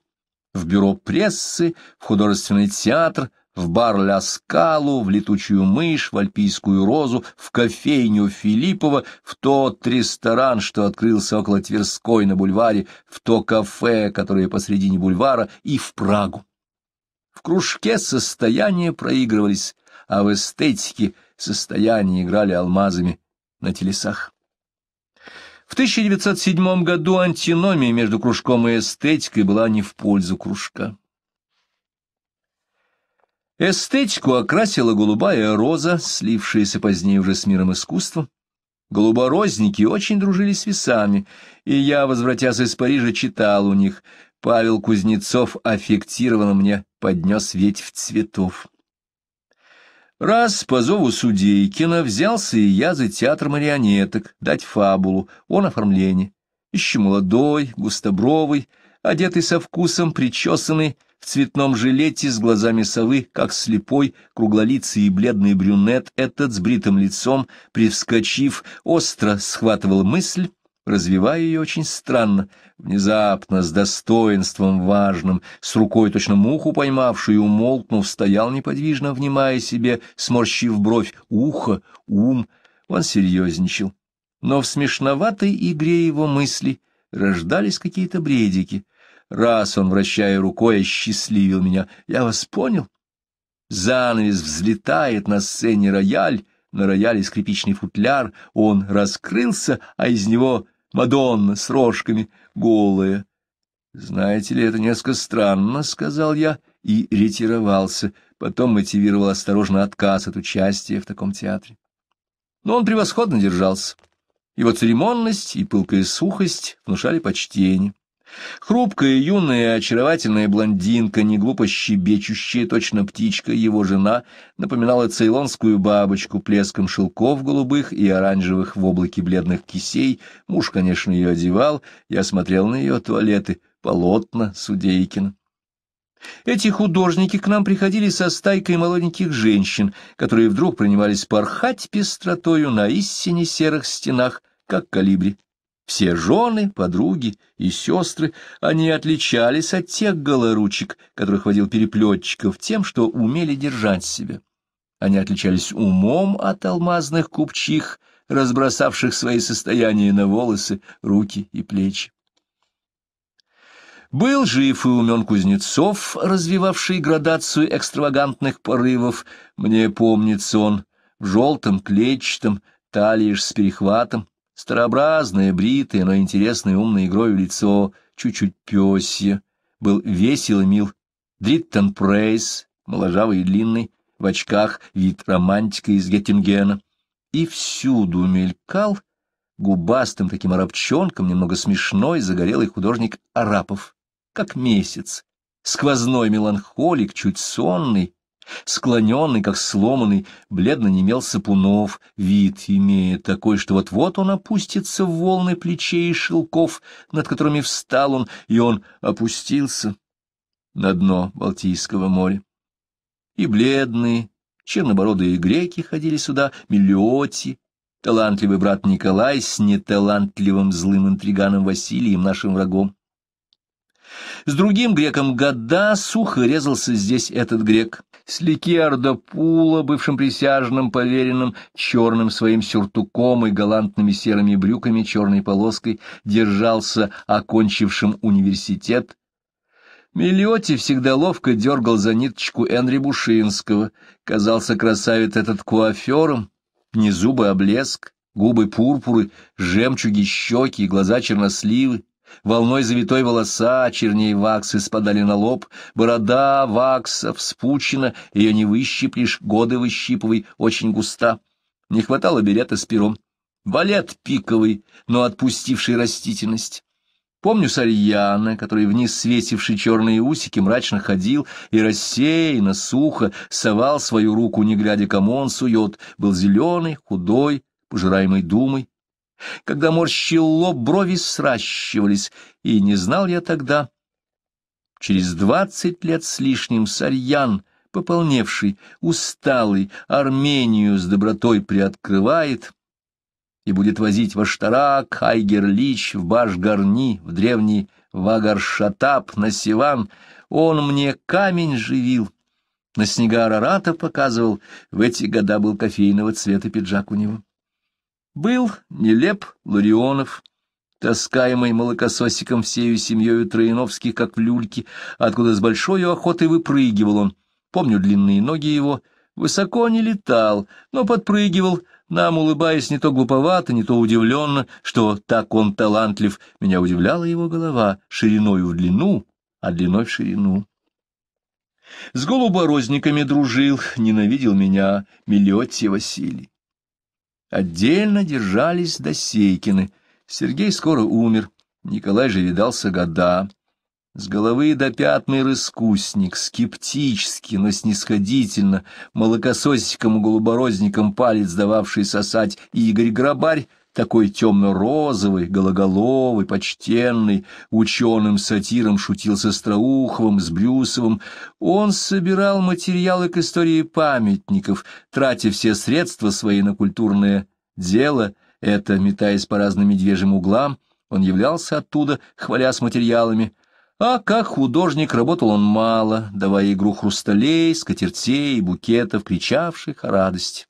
[SPEAKER 1] в бюро прессы, в художественный театр, в бар «Ля Скалу», в «Летучую мышь», в «Альпийскую розу», в кофейню Филиппова, в тот ресторан, что открылся около Тверской на бульваре, в то кафе, которое посредине бульвара, и в Прагу. В кружке состояния проигрывались, а в эстетике – состоянии играли алмазами на телесах. В 1907 году антиномия между кружком и эстетикой была не в пользу кружка. Эстетику окрасила голубая роза, слившаяся позднее уже с миром искусства. Голуборозники очень дружили с весами, и я, возвратясь из Парижа, читал у них. Павел Кузнецов аффектированно мне поднес ветвь цветов. Раз по зову Судейкина взялся и я за театр марионеток, дать фабулу, он оформление. Еще молодой, густобровый, одетый со вкусом, причесанный, в цветном жилете с глазами совы, как слепой, круглолицый и бледный брюнет этот с бритым лицом, привскочив, остро схватывал мысль, развивая ее очень странно, внезапно, с достоинством важным, с рукой точно муху поймавшую, умолкнув, стоял неподвижно, внимая себе, сморщив бровь, ухо, ум. Он серьезничал. Но в смешноватой игре его мысли рождались какие-то бредики. Раз он, вращая рукой, осчастливил меня. Я вас понял? Занавес взлетает на сцене рояль, на рояле скрипичный футляр, он раскрылся, а из него Мадонна с рожками, голая. «Знаете ли, это несколько странно», — сказал я и ретировался, потом мотивировал осторожно отказ от участия в таком театре. Но он превосходно держался. Его церемонность и пылкая сухость внушали почтение. Хрупкая, юная, очаровательная блондинка, неглупо щебечущая, точно птичка, его жена, напоминала цейлонскую бабочку плеском шелков голубых и оранжевых в облаке бледных кисей. Муж, конечно, ее одевал, я смотрел на ее туалеты, полотна Судейкина. Эти художники к нам приходили со стайкой молоденьких женщин, которые вдруг принимались порхать пестротою на истине серых стенах, как калибри. Все жены, подруги и сестры, они отличались от тех голоручек, которых водил переплетчиков тем, что умели держать себя. Они отличались умом от алмазных купчих, разбросавших свои состояния на волосы, руки и плечи. Был жив и умен Кузнецов, развивавший градацию экстравагантных порывов. Мне помнится он в желтом клетчатом, талии с перехватом, Старообразное, бритое, но интересное умной игрой в лицо, чуть-чуть пёсье, был весел и мил. Дриттон Прейс, моложавый и длинный, в очках вид романтика из Геттингена. И всюду мелькал губастым таким арабчонком, немного смешной, загорелый художник Арапов, как месяц, сквозной меланхолик, чуть сонный, Склоненный, как сломанный, бледно немел Сапунов, вид имеет такой, что вот-вот он опустится в волны плечей и шелков, над которыми встал он, и он опустился на дно Балтийского моря. И бледные, чернобородые греки ходили сюда, миллиоти, талантливый брат Николай с неталантливым злым интриганом Василием, нашим врагом. С другим греком года сухо резался здесь этот грек. С Ликиардо Пула, бывшим присяжным поверенным, черным своим сюртуком и галантными серыми брюками черной полоской, держался окончившим университет. Мелиоти всегда ловко дергал за ниточку Энри Бушинского. Казался красавец этот куафером, не зубы, а блеск, губы пурпуры, жемчуги щеки и глаза черносливы волной завитой волоса, черней ваксы спадали на лоб, борода вакса вспучена, ее не выщиплешь, годы выщипывай, очень густа. Не хватало берета с пером. Балет пиковый, но отпустивший растительность. Помню Сарьяна, который вниз свесивший черные усики мрачно ходил и рассеянно, сухо совал свою руку, не глядя, кому он сует, был зеленый, худой, пожираемый думой, когда морщил лоб, брови сращивались, и не знал я тогда. Через двадцать лет с лишним Сарьян, пополневший, усталый, Армению с добротой приоткрывает и будет возить в Аштарак, Айгерлич, в Башгарни, в древний Вагаршатап, на Сиван. Он мне камень живил, на снега Арарата показывал, в эти года был кофейного цвета пиджак у него. Был нелеп Ларионов, таскаемый молокососиком всею семьей Троиновских, как в люльке, откуда с большой охотой выпрыгивал он. Помню длинные ноги его, высоко не летал, но подпрыгивал, нам улыбаясь не то глуповато, не то удивленно, что так он талантлив. Меня удивляла его голова шириною в длину, а длиной в ширину. С голуборозниками дружил, ненавидел меня Мелетий Василий. Отдельно держались Досейкины. Сергей скоро умер, Николай же видался года. С головы до пят рыскусник, скептически, но снисходительно, молокососиком и голуборозником палец дававший сосать, и Игорь Грабарь — такой темно-розовый, гологоловый, почтенный, ученым-сатиром шутил со Страуховым, с Брюсовым. Он собирал материалы к истории памятников, тратя все средства свои на культурное дело, это, метаясь по разным медвежьим углам, он являлся оттуда, хваля с материалами. А как художник работал он мало, давая игру хрусталей, скатертей и букетов, кричавших о радости.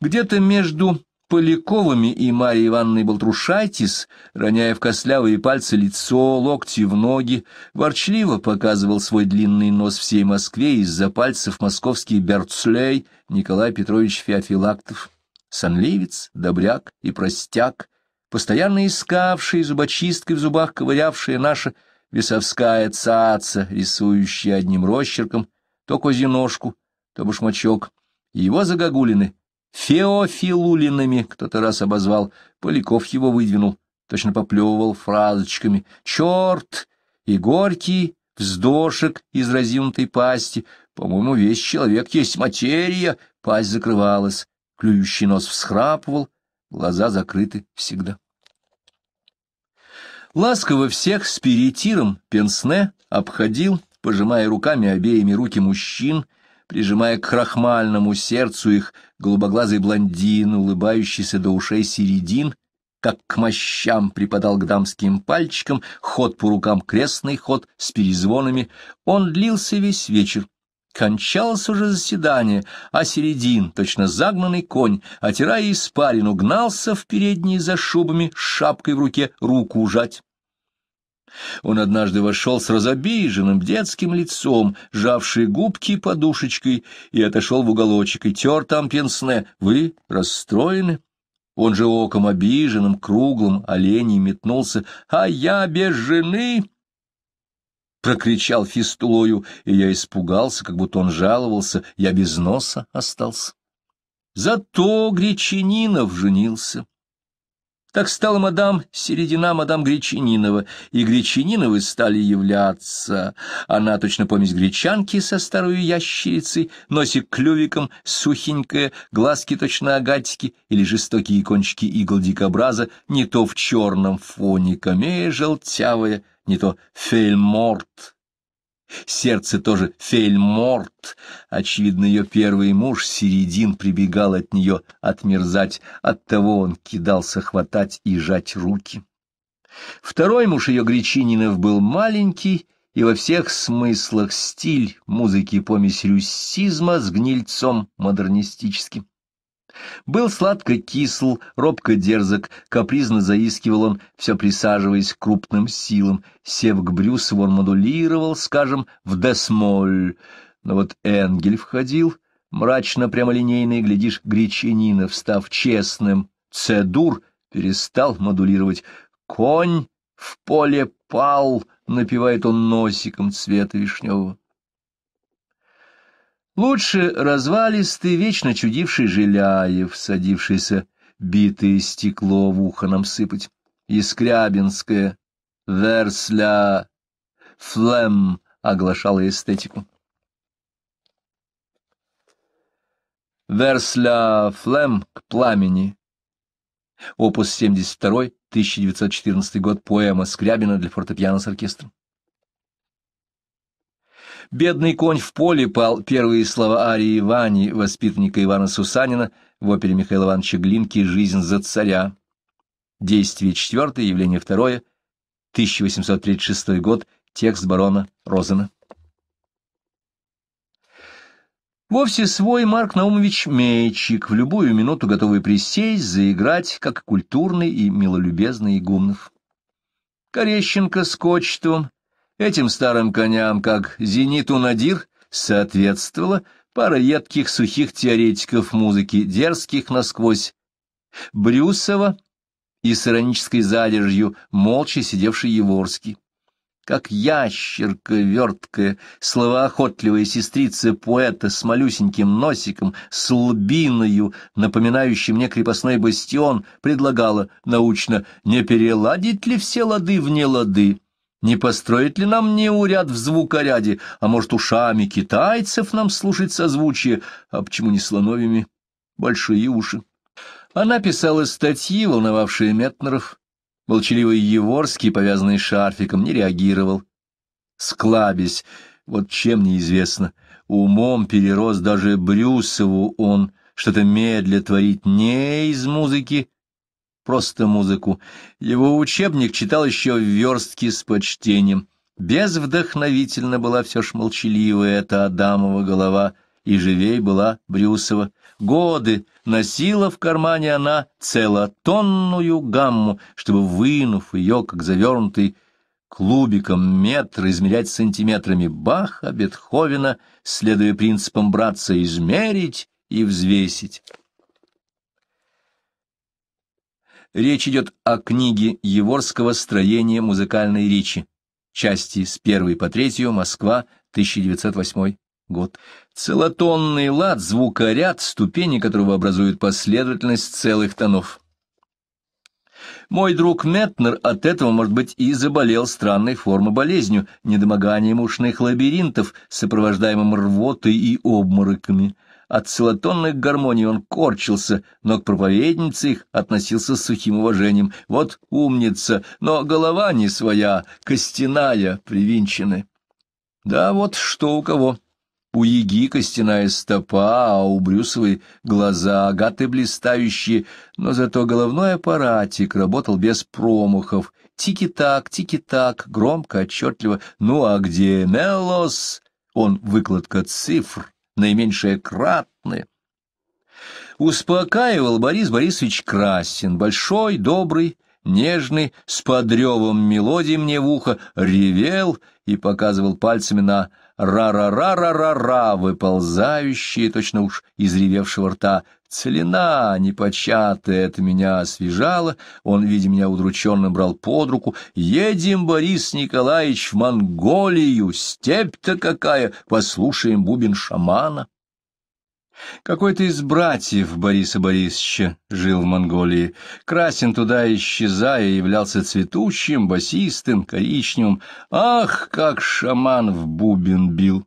[SPEAKER 1] Где-то между Поляковыми и Марьей Ивановной Балтрушайтис, роняя в костлявые пальцы лицо, локти в ноги, ворчливо показывал свой длинный нос всей Москве из-за пальцев московский Берцлей Николай Петрович Феофилактов, сонливец, добряк и простяк, постоянно искавший зубочисткой в зубах ковырявшая наша весовская цаца, рисующая одним росчерком то козиножку, то башмачок, его загогулины — Феофилулинами кто-то раз обозвал, Поляков его выдвинул, точно поплевывал фразочками «Черт!» и «Горький!» вздошек из разинутой пасти. По-моему, весь человек есть материя. Пасть закрывалась, клюющий нос всхрапывал, глаза закрыты всегда. Ласково всех спиритиром Пенсне обходил, пожимая руками обеими руки мужчин, прижимая к крахмальному сердцу их голубоглазый блондин, улыбающийся до ушей середин, как к мощам припадал к дамским пальчикам, ход по рукам крестный ход с перезвонами, он длился весь вечер. Кончалось уже заседание, а середин, точно загнанный конь, отирая испарину, гнался в передние за шубами, с шапкой в руке, руку ужать. Он однажды вошел с разобиженным детским лицом, сжавший губки подушечкой, и отошел в уголочек, и тер там пенсне. Вы расстроены? Он же оком обиженным, круглым, оленей метнулся. «А я без жены!» Прокричал фистулою, и я испугался, как будто он жаловался. Я без носа остался. Зато Гречининов женился. Так стала мадам Середина, мадам Гречининова, и Гречининовы стали являться. Она точно помесь гречанки со старой ящерицей, носик клювиком, сухенькая, глазки точно агатики или жестокие кончики игл дикобраза, не то в черном фоне камея желтявая, не то фельморт Сердце тоже фельморт. Очевидно, ее первый муж, Середин, прибегал от нее отмерзать, оттого он кидался хватать и жать руки. Второй муж ее, Гречининов, был маленький, и во всех смыслах стиль музыки помесь рюссизма с гнильцом модернистическим. Был сладко кисл, робко дерзок, капризно заискивал он, все присаживаясь крупным силам. Сев к Брюсову он модулировал, скажем, в десмоль. Но вот Энгель входил, мрачно прямолинейный, глядишь, Гречанинов, встав честным, цедур, перестал модулировать. «Конь в поле пал», — напевает он носиком цвета вишневого. Лучше развалистый, вечно чудивший Желяев, садившийся битое стекло в ухо нам сыпать, Искрябинская, Версля, Флем оглашало эстетику. Версля Флем к пламени. Опус 72, 1914 год, поэма Скрябина для фортепиано с оркестром. Бедный конь в поле пал первые слова Арии Ивани, воспитанника Ивана Сусанина, в опере Михаила Ивановича Глинки «Жизнь за царя». Действие четвертое, явление второе, 1836 год, текст барона Розена. Вовсе свой Марк Наумович Мейчик, в любую минуту готовый присесть, заиграть, как культурный и милолюбезный Игумнов. Корещенко с Кочетовым Этим старым коням, как зениту надир, соответствовала пара едких сухих теоретиков музыки, дерзких насквозь. Брюсова и с иронической задержью, молча сидевший Еворский. Как ящерка верткая, словоохотливая сестрица поэта с малюсеньким носиком, с лбиною, напоминающей мне крепостной бастион, предлагала научно, не переладить ли все лады вне лады, не построит ли нам не уряд в звукоряде, а может, ушами китайцев нам слушать созвучие, а почему не слоновьими? Большие уши. Она писала статьи, волновавшие Метнеров. Молчаливый Еворский, повязанный шарфиком, не реагировал. Склабись, вот чем неизвестно. Умом перерос даже Брюсову он, что-то медля творит не из музыки, просто музыку. Его учебник читал еще в верстке с почтением. Безвдохновительно была все ж молчаливая эта Адамова голова, и живей была Брюсова. Годы носила в кармане она целотонную гамму, чтобы, вынув ее, как завернутый клубиком метр, измерять сантиметрами Баха, Бетховена, следуя принципам братца «измерить» и «взвесить». Речь идет о книге Еворского «Строение музыкальной речи», части с 1 по 3, Москва, 1908 год. Целотонный лад — звукоряд, ступени которого образуют последовательность целых тонов. Мой друг Метнер от этого, может быть, и заболел странной формой болезнью, недомоганием ушных лабиринтов, сопровождаемым рвотой и обмороками. От целотонных гармоний он корчился, но к проповеднице их относился с сухим уважением. Вот умница, но голова не своя, костяная, привинченная. Да вот что у кого. У Яги костяная стопа, а у Брюсовой глаза агаты блистающие, но зато головной аппаратик работал без промахов. Тики-так, тики-так, громко, отчетливо. Ну а где Мелос? Он выкладка цифр наименьшее кратное. Успокаивал Борис Борисович Красин, большой, добрый, нежный, с подревом мелодий мне в ухо, ревел и показывал пальцами на «ра-ра-ра-ра-ра-ра», выползающие, точно уж из ревевшего рта, Целина, непочатая, это меня освежала, он, видя меня удрученным, брал под руку. «Едем, Борис Николаевич, в Монголию, степь-то какая, послушаем бубен шамана». Какой-то из братьев Бориса Борисовича жил в Монголии. Красин туда исчезая являлся цветущим, басистым, коричневым. Ах, как шаман в бубен бил!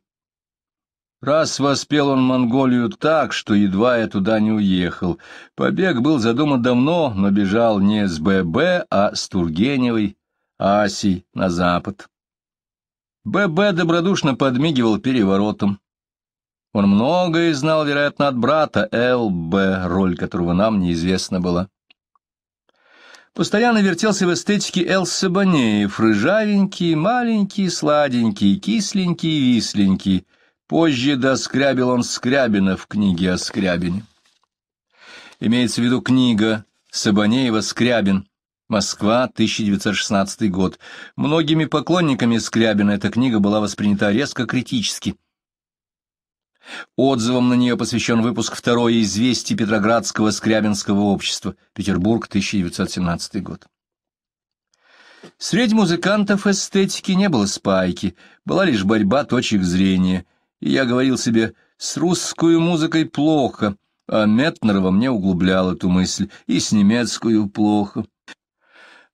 [SPEAKER 1] Раз воспел он Монголию так, что едва я туда не уехал. Побег был задуман давно, но бежал не с ББ, а с Тургеневой, Асей на запад. ББ добродушно подмигивал переворотом. Он многое знал, вероятно, от брата ЛБ, роль которого нам неизвестна была. Постоянно вертелся в эстетике Эл Сабанеев, рыжавенький, маленький, сладенький, кисленький, висленький — Позже доскрябил он Скрябина в книге о Скрябине. Имеется в виду книга Сабанеева «Скрябин», Москва, 1916 год. Многими поклонниками Скрябина эта книга была воспринята резко критически. Отзывом на нее посвящен выпуск «Второе «Известий Петроградского Скрябинского общества», Петербург, 1917 год. Среди музыкантов эстетики не было спайки, была лишь борьба точек зрения – и я говорил себе «с русской музыкой плохо», а Метнер во мне углублял эту мысль «и с немецкую плохо».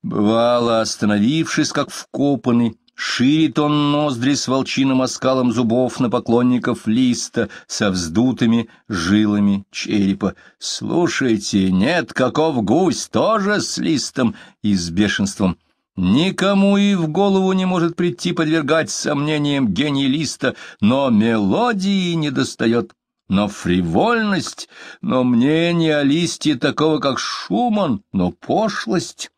[SPEAKER 1] Бывало, остановившись, как вкопанный, ширит он ноздри с волчиным оскалом зубов на поклонников листа со вздутыми жилами черепа. «Слушайте, нет, каков гусь, тоже с листом!» и с бешенством – Никому и в голову не может прийти подвергать сомнениям гений Листа, но мелодии не достает, но фривольность, но мнение о Листе такого, как Шуман, но пошлость.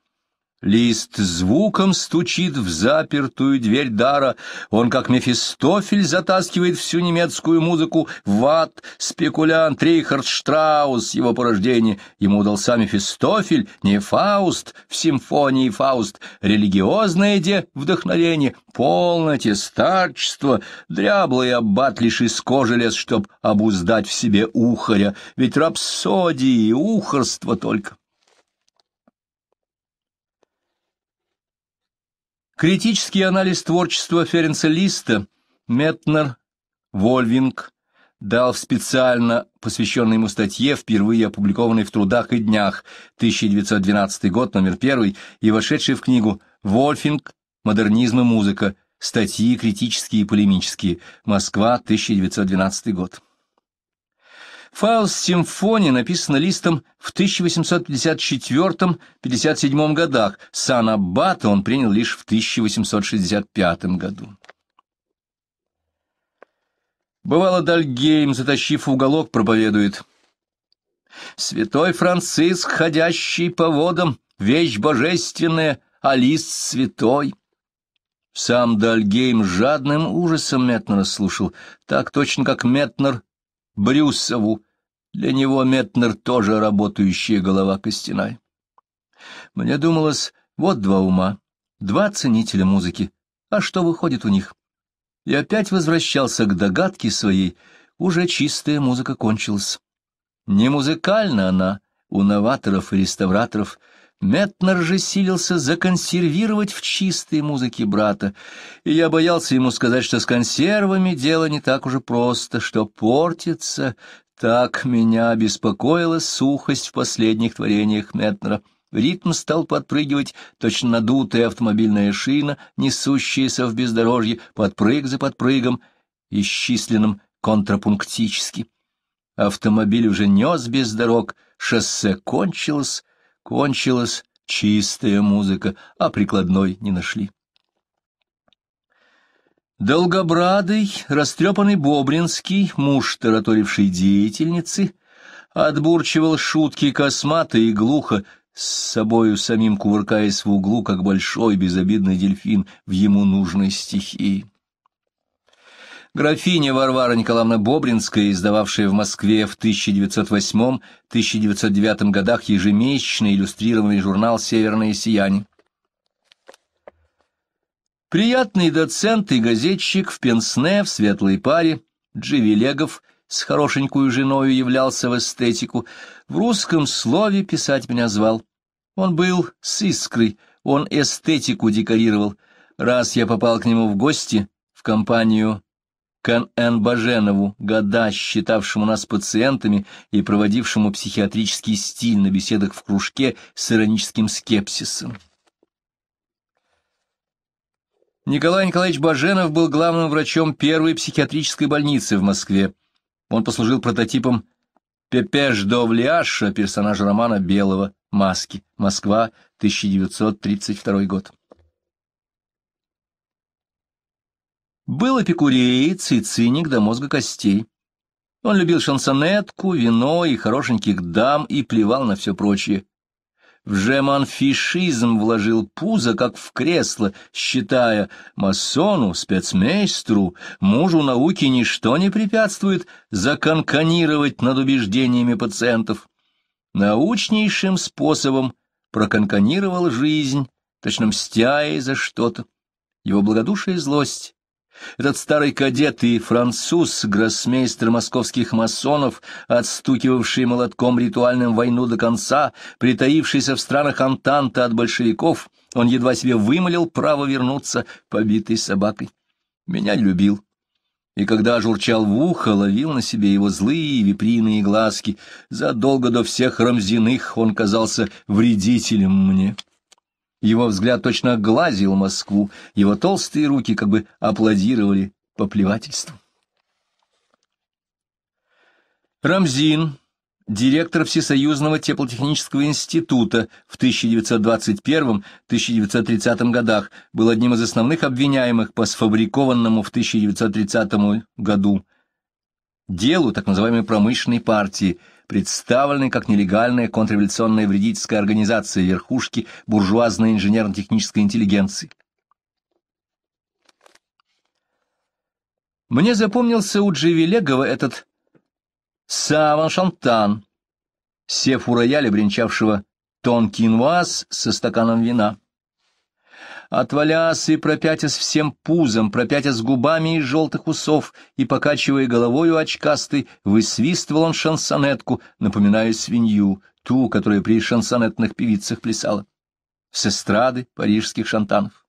[SPEAKER 1] Лист звуком стучит в запертую дверь дара. Он, как Мефистофель, затаскивает всю немецкую музыку в ад. Спекулянт Рихард Штраус, его порождение. Ему удался Мефистофель, не Фауст, в симфонии Фауст. Религиозное де вдохновение, полноте, старчество. Дряблый аббат лишь из кожи лез, чтоб обуздать в себе ухаря. Ведь рапсодии и ухарство только. Критический анализ творчества Ференца Листа Метнер Вольвинг дал в специально посвященной ему статье, впервые опубликованной в «Трудах и днях» 1912 год, номер 1, и вошедшей в книгу «Вольфинг. Модернизм и музыка. Статьи критические и полемические. Москва, 1912 год». Фаус-симфония написана листом в 1854-57 годах, сан аббата он принял лишь в 1865 году. Бывало, Дальгейм, затащив уголок, проповедует. «Святой Франциск, ходящий по водам, вещь божественная, а лист святой». Сам Дальгейм жадным ужасом Метнера слушал, так точно как Метнер Брюсову. Для него Метнер тоже работающая голова костяная. Мне думалось, вот два ума, два ценителя музыки. А что выходит у них? И опять возвращался к догадке своей. Уже чистая музыка кончилась. Не музыкальна она у новаторов и реставраторов — Метнер же силился законсервировать в чистой музыке брата, и я боялся ему сказать, что с консервами дело не так уже просто, что портится. Так меня беспокоила сухость в последних творениях Метнера. Ритм стал подпрыгивать, точно надутая автомобильная шина, несущаяся в бездорожье, подпрыг за подпрыгом, исчисленным контрапунктически. Автомобиль уже нес без дорог, шоссе кончилось, Кончилась чистая музыка, а прикладной не нашли. Долгобрадый, растрепанный Бобринский, муж тараторившей деятельницы, отбурчивал шутки Космата и глухо, с собою самим кувыркаясь в углу, как большой безобидный дельфин в ему нужной стихии. Графиня Варвара Николаевна Бобринская, издававшая в Москве в 1908-1909 годах ежемесячный иллюстрированный журнал «Северное сияние». Приятный доцент и газетчик в пенсне в светлой паре, Дживилегов с хорошенькую женою являлся в эстетику, в русском слове писать меня звал. Он был с искрой, он эстетику декорировал. Раз я попал к нему в гости, в компанию к Эн Баженову, года считавшему нас пациентами и проводившему психиатрический стиль на беседах в кружке с ироническим скепсисом. Николай Николаевич Баженов был главным врачом первой психиатрической больницы в Москве. Он послужил прототипом Пепеш Довлиаша, персонажа романа Белого «Маски», Москва, 1932 год. Был эпикуреец и циник до мозга костей. Он любил шансонетку, вино и хорошеньких дам и плевал на все прочее. В жеманфишизм вложил пузо, как в кресло, считая масону, спецмейстру, мужу науки ничто не препятствует законканировать над убеждениями пациентов. Научнейшим способом проконканировал жизнь, точно мстя за что-то. Его благодушие и злость этот старый кадет и француз, гроссмейстер московских масонов, отстукивавший молотком ритуальным войну до конца, притаившийся в странах Антанта от большевиков, он едва себе вымолил право вернуться побитой собакой. Меня любил. И когда журчал в ухо, ловил на себе его злые виприные глазки. Задолго до всех рамзиных он казался вредителем мне. Его взгляд точно глазил Москву, его толстые руки как бы аплодировали поплевательству. Рамзин, директор Всесоюзного теплотехнического института в 1921-1930 годах, был одним из основных обвиняемых по сфабрикованному в 1930 году делу так называемой промышленной партии – представленной как нелегальная контрреволюционная вредительская организация верхушки буржуазной инженерно-технической интеллигенции. Мне запомнился у Дживилегова этот Саван Шантан, сев у рояля бренчавшего тонкий инваз со стаканом вина. Отвалясь и пропятясь всем пузом, пропятясь губами из желтых усов и покачивая головою очкастой, высвистывал он шансонетку, напоминая свинью, ту, которая при шансонетных певицах плясала, с эстрады парижских шантанов.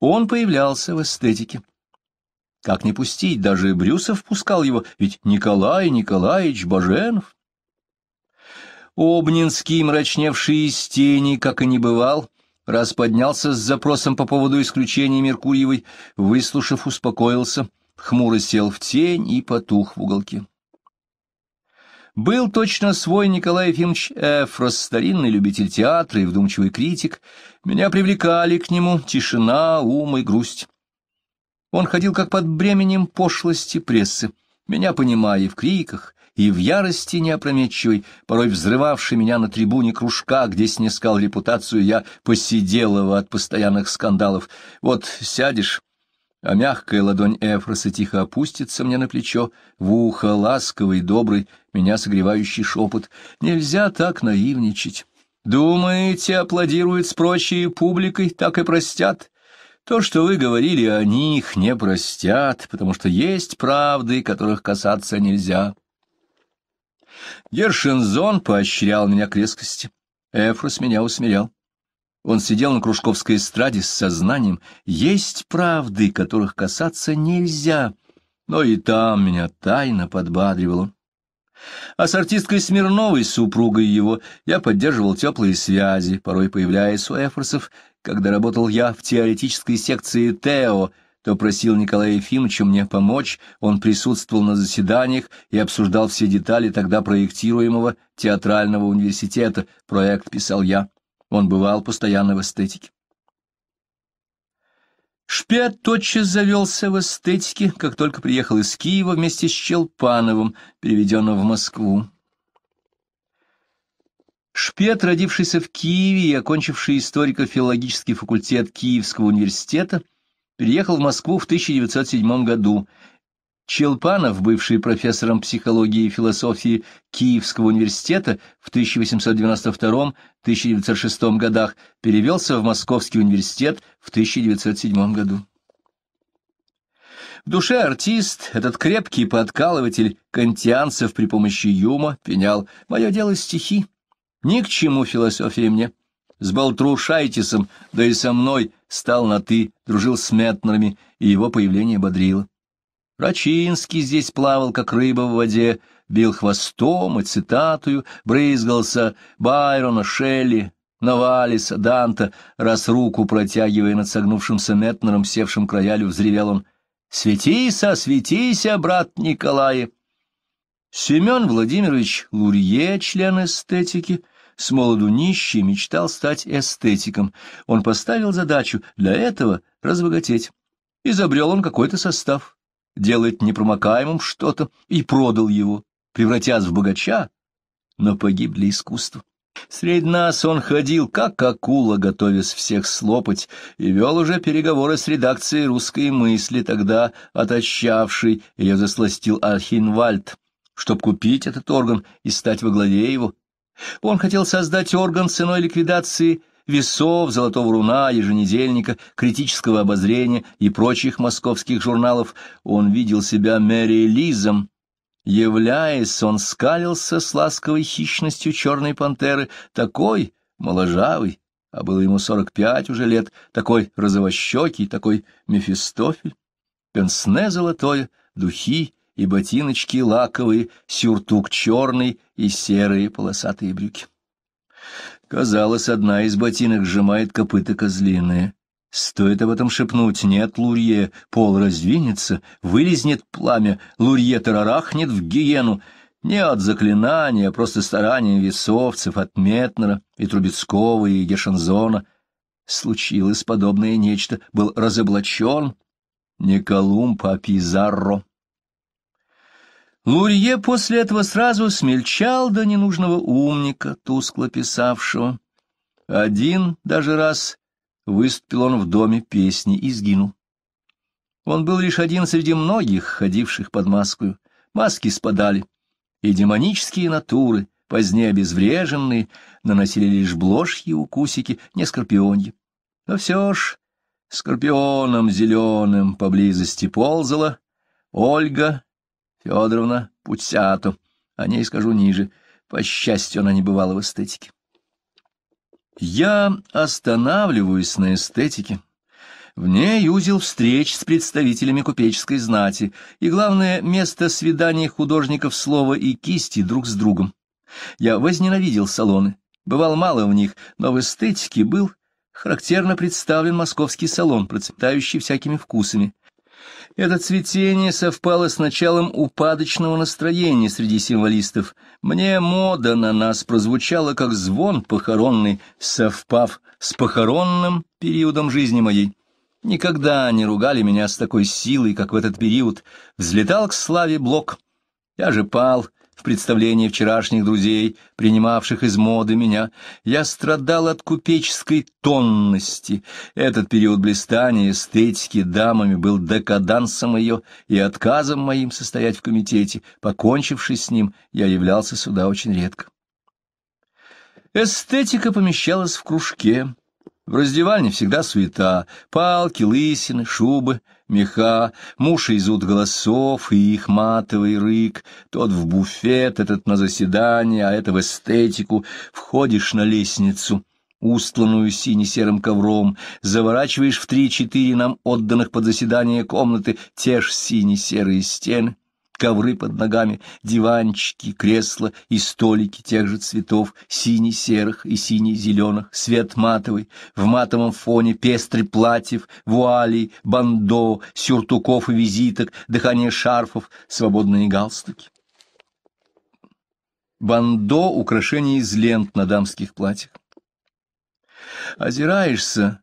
[SPEAKER 1] Он появлялся в эстетике. Как не пустить, даже Брюсов пускал его, ведь Николай Николаевич Баженов. Обнинский, мрачневший из тени, как и не бывал, раз поднялся с запросом по поводу исключения Меркуриевой, выслушав, успокоился, хмуро сел в тень и потух в уголке. Был точно свой Николай Ефимович Эфрос, старинный любитель театра и вдумчивый критик. Меня привлекали к нему тишина, ум и грусть. Он ходил как под бременем пошлости прессы, меня понимая в криках, и в ярости неопрометчивой, порой взрывавший меня на трибуне кружка, где снискал репутацию я посиделого от постоянных скандалов. Вот сядешь, а мягкая ладонь Эфроса тихо опустится мне на плечо, в ухо ласковый, добрый, меня согревающий шепот. Нельзя так наивничать. Думаете, аплодируют с прочей публикой, так и простят? То, что вы говорили о них, не простят, потому что есть правды, которых касаться нельзя. Гершинзон поощрял меня к резкости. Эфрос меня усмирял. Он сидел на кружковской эстраде с сознанием. Есть правды, которых касаться нельзя. Но и там меня тайно подбадривал А с артисткой Смирновой, супругой его, я поддерживал теплые связи, порой появляясь у Эфросов, когда работал я в теоретической секции «Тео», то просил Николая Ефимовича мне помочь, он присутствовал на заседаниях и обсуждал все детали тогда проектируемого театрального университета, проект писал я. Он бывал постоянно в эстетике. Шпет тотчас завелся в эстетике, как только приехал из Киева вместе с Челпановым, переведенным в Москву. Шпет, родившийся в Киеве и окончивший историко-филологический факультет Киевского университета, переехал в Москву в 1907 году. Челпанов, бывший профессором психологии и философии Киевского университета в 1892-1906 годах, перевелся в Московский университет в 1907 году. В душе артист, этот крепкий подкалыватель кантианцев при помощи юма, пенял «Мое дело стихи, ни к чему философия мне». С Балтрушайтисом, да и со мной, стал на «ты», дружил с Метнерами, и его появление бодрило. Рачинский здесь плавал, как рыба в воде, бил хвостом и цитатую, брызгался Байрона, Шелли, Навалиса, Данта, раз руку протягивая над согнувшимся Метнером, севшим к роялю, взревел он «Светися, светися, брат Николай Семен Владимирович Лурье, член эстетики, — с молоду нищий мечтал стать эстетиком. Он поставил задачу для этого разбогатеть. Изобрел он какой-то состав, делает непромокаемым что-то, и продал его, превратясь в богача, но погиб для искусства. Средь нас он ходил, как акула, готовясь всех слопать, и вел уже переговоры с редакцией «Русской мысли», тогда отощавший ее засластил Архинвальд, чтоб купить этот орган и стать во главе его. Он хотел создать орган ценой ликвидации весов, золотого руна, еженедельника, критического обозрения и прочих московских журналов. Он видел себя Мэри Лизом. Являясь, он скалился с ласковой хищностью черной пантеры, такой моложавый, а было ему сорок пять уже лет, такой розовощекий, такой мефистофель, пенсне золотое, духи, и ботиночки лаковые, сюртук черный и серые полосатые брюки. Казалось, одна из ботинок сжимает копыта козлиные. Стоит об этом шепнуть, нет, Лурье, пол раздвинется, вылезнет пламя, Лурье тарарахнет в гиену. Не от заклинания, а просто старания весовцев, от Метнера и Трубецкого и Гешензона. Случилось подобное нечто, был разоблачен не Колумб, а Пизарро. Лурье после этого сразу смельчал до ненужного умника, тускло писавшего. Один даже раз выступил он в доме песни и сгинул. Он был лишь один среди многих, ходивших под маскою. Маски спадали, и демонические натуры, позднее обезвреженные, наносили лишь блошки и укусики, не скорпионьи. Но все ж скорпионом зеленым поблизости ползала Ольга Федоровна Путяту. О ней скажу ниже. По счастью, она не бывала в эстетике. Я останавливаюсь на эстетике. В ней узел встреч с представителями купеческой знати, и, главное, место свиданий художников слова и кисти друг с другом. Я возненавидел салоны, бывал мало в них, но в эстетике был характерно представлен московский салон, процветающий всякими вкусами, это цветение совпало с началом упадочного настроения среди символистов. Мне мода на нас прозвучала как звон похоронный, совпав с похоронным периодом жизни моей. Никогда не ругали меня с такой силой, как в этот период. Взлетал к славе блок. Я же пал, в представлении вчерашних друзей, принимавших из моды меня. Я страдал от купеческой тонности. Этот период блистания эстетики дамами был декадансом ее и отказом моим состоять в комитете. Покончивший с ним, я являлся сюда очень редко. Эстетика помещалась в кружке. В раздевальне всегда суета, палки, лысины, шубы — меха, муж и зуд голосов, и их матовый рык, тот в буфет, этот на заседание, а это в эстетику, входишь на лестницу, устланную сине-серым ковром, заворачиваешь в три-четыре нам отданных под заседание комнаты те ж сине-серые стены — ковры под ногами, диванчики, кресла и столики тех же цветов, сине-серых и сине-зеленых, свет матовый, в матовом фоне пестры платьев, вуалей, бандо, сюртуков и визиток, дыхание шарфов, свободные галстуки. Бандо — украшение из лент на дамских платьях. Озираешься,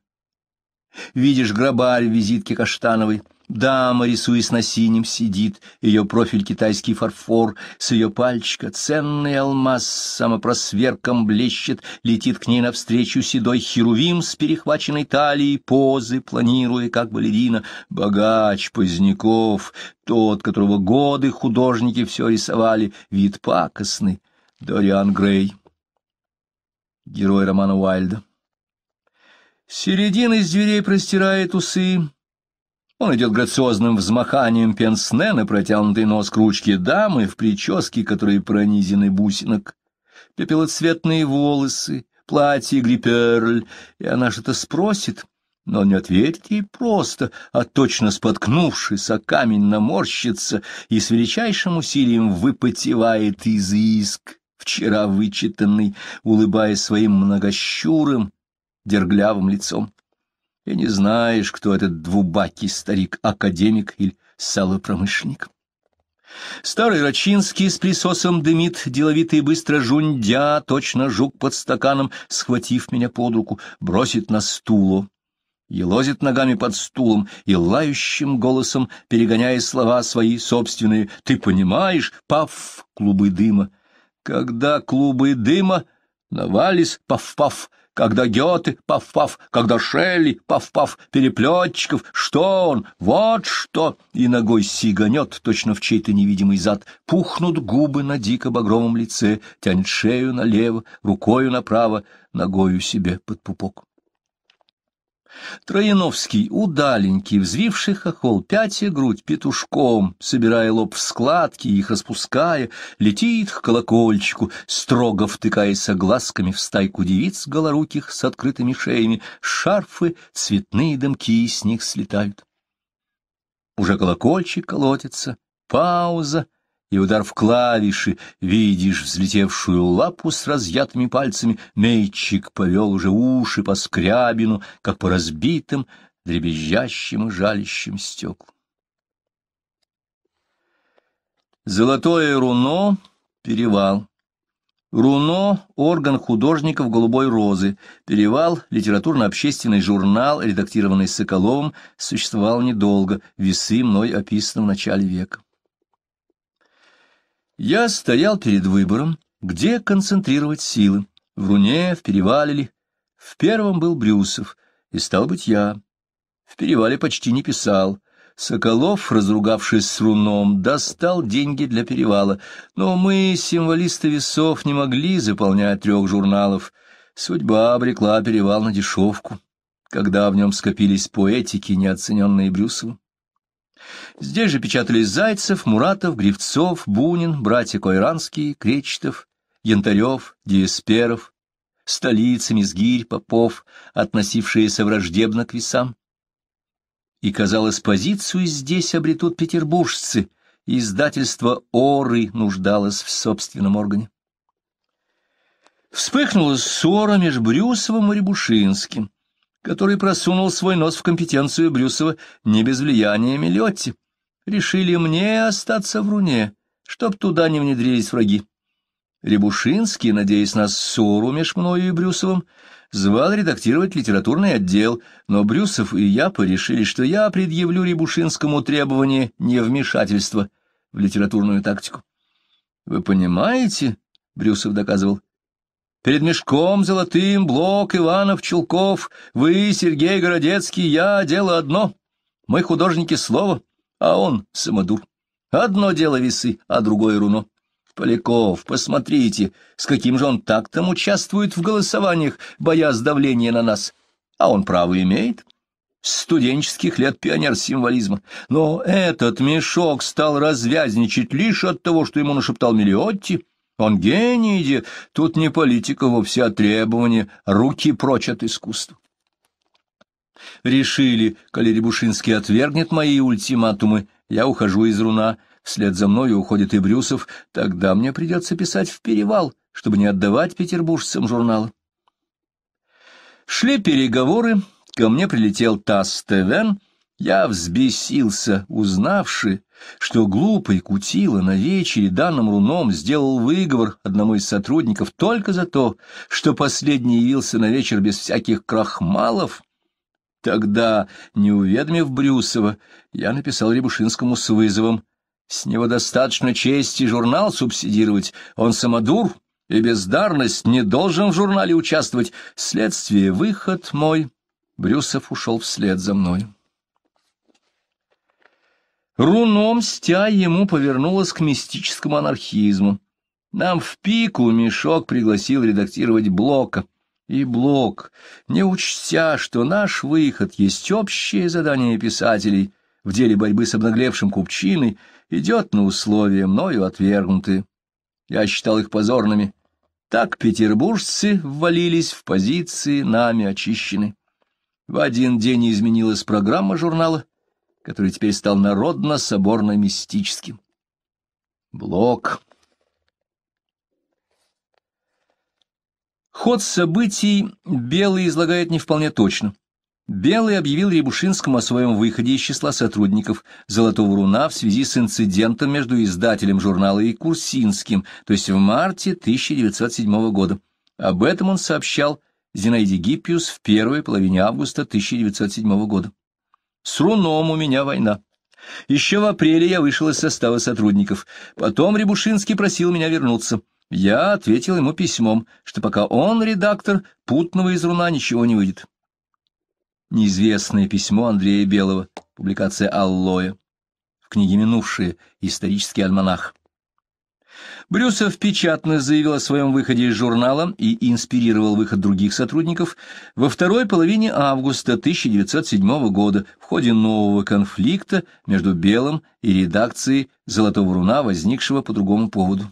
[SPEAKER 1] видишь гробарь визитки каштановой — Дама, рисуясь на синем, сидит, ее профиль китайский фарфор, с ее пальчика ценный алмаз с самопросверком блещет, летит к ней навстречу седой херувим с перехваченной талией, позы, планируя, как балерина, богач, поздняков, тот, которого годы художники все рисовали, вид пакостный, Дориан Грей, герой романа Уайльда. Середина из дверей простирает усы, он идет грациозным взмаханием пенсне на протянутый нос к ручке дамы в прическе, которой пронизены бусинок. Пепелоцветные волосы, платье гриперль, и она что-то спросит, но он не ответит ей просто, а точно споткнувшись о камень наморщится и с величайшим усилием выпотевает из иск, вчера вычитанный, улыбаясь своим многощурым, дерглявым лицом и не знаешь, кто этот двубакий старик, академик или салопромышленник. Старый Рачинский с присосом дымит, деловитый и быстро жундя, точно жук под стаканом, схватив меня под руку, бросит на стуло. Елозит ногами под стулом и лающим голосом, перегоняя слова свои собственные, «Ты понимаешь, паф, клубы дыма!» Когда клубы дыма навались, паф-паф, когда Гёте, паф-паф, когда Шелли, паф-паф, переплетчиков, что он, вот что, и ногой сиганет точно в чей-то невидимый зад, пухнут губы на дико-багровом лице, тянет шею налево, рукою направо, ногою себе под пупок. Троиновский удаленький, взвивший хохол, пятя грудь петушком, собирая лоб в складки, их распуская, летит к колокольчику, строго втыкаясь глазками в стайку девиц голоруких с открытыми шеями, шарфы, цветные дымки с них слетают. Уже колокольчик колотится, пауза, и удар в клавиши, видишь взлетевшую лапу с разъятыми пальцами, мейчик повел уже уши по скрябину, как по разбитым, дребезжащим и жалящим стеклам. Золотое руно, перевал. Руно — орган художников «Голубой розы». Перевал — литературно-общественный журнал, редактированный Соколовым, существовал недолго, весы мной описаны в начале века. Я стоял перед выбором, где концентрировать силы. В Руне, в Перевале ли? В первом был Брюсов, и стал быть я. В Перевале почти не писал. Соколов, разругавшись с Руном, достал деньги для Перевала, но мы, символисты весов, не могли заполнять трех журналов. Судьба обрекла Перевал на дешевку, когда в нем скопились поэтики, неоцененные Брюсовым. Здесь же печатались Зайцев, Муратов, Гривцов, Бунин, братья Койранские, Кречетов, Янтарев, Диесперов, Столица, Мизгирь, Попов, относившиеся враждебно к весам. И, казалось, позицию здесь обретут петербуржцы, и издательство «Оры» нуждалось в собственном органе. Вспыхнула ссора между Брюсовым и Рябушинским который просунул свой нос в компетенцию Брюсова не без влияния Мелиотти. Решили мне остаться в Руне, чтоб туда не внедрились враги. Рябушинский, надеясь на ссору меж мною и Брюсовым, звал редактировать литературный отдел, но Брюсов и я порешили, что я предъявлю Рябушинскому требование невмешательства в литературную тактику. «Вы понимаете, — Брюсов доказывал, Перед мешком золотым блок Иванов Чулков, вы, Сергей Городецкий, я, дело одно. Мы художники слова, а он самодур. Одно дело весы, а другое руно. Поляков, посмотрите, с каким же он тактом участвует в голосованиях, боясь давления на нас. А он право имеет. С студенческих лет пионер символизма. Но этот мешок стал развязничать лишь от того, что ему нашептал Мелиотти, он гений, де. тут не политика вовсе, а требование, руки прочь от искусства. Решили, коли Рябушинский отвергнет мои ультиматумы, я ухожу из руна, вслед за мной уходит и Брюсов, тогда мне придется писать в перевал, чтобы не отдавать петербуржцам журналы. Шли переговоры, ко мне прилетел Тастевен, я взбесился, узнавши, что глупый Кутила на вечере данным руном сделал выговор одному из сотрудников только за то, что последний явился на вечер без всяких крахмалов. Тогда, не уведомив Брюсова, я написал Рябушинскому с вызовом. С него достаточно чести журнал субсидировать, он самодур и бездарность не должен в журнале участвовать, следствие выход мой. Брюсов ушел вслед за мною. Руном стя ему повернулось к мистическому анархизму. Нам в пику мешок пригласил редактировать Блока. И Блок, не учтя, что наш выход есть общее задание писателей в деле борьбы с обнаглевшим купчиной, идет на условия, мною отвергнутые. Я считал их позорными. Так петербуржцы ввалились в позиции, нами очищены. В один день изменилась программа журнала — который теперь стал народно-соборно-мистическим. Блок. Ход событий Белый излагает не вполне точно. Белый объявил Рябушинскому о своем выходе из числа сотрудников «Золотого руна» в связи с инцидентом между издателем журнала и Курсинским, то есть в марте 1907 года. Об этом он сообщал Зинаиде Гиппиус в первой половине августа 1907 года. С Руном у меня война. Еще в апреле я вышел из состава сотрудников. Потом Рябушинский просил меня вернуться. Я ответил ему письмом, что пока он редактор, путного из Руна ничего не выйдет. Неизвестное письмо Андрея Белого, публикация «Аллоя» в книге «Минувшие. Исторический альманах». Брюсов печатно заявил о своем выходе из журнала и инспирировал выход других сотрудников во второй половине августа 1907 года в ходе нового конфликта между Белым и редакцией «Золотого руна», возникшего по другому поводу.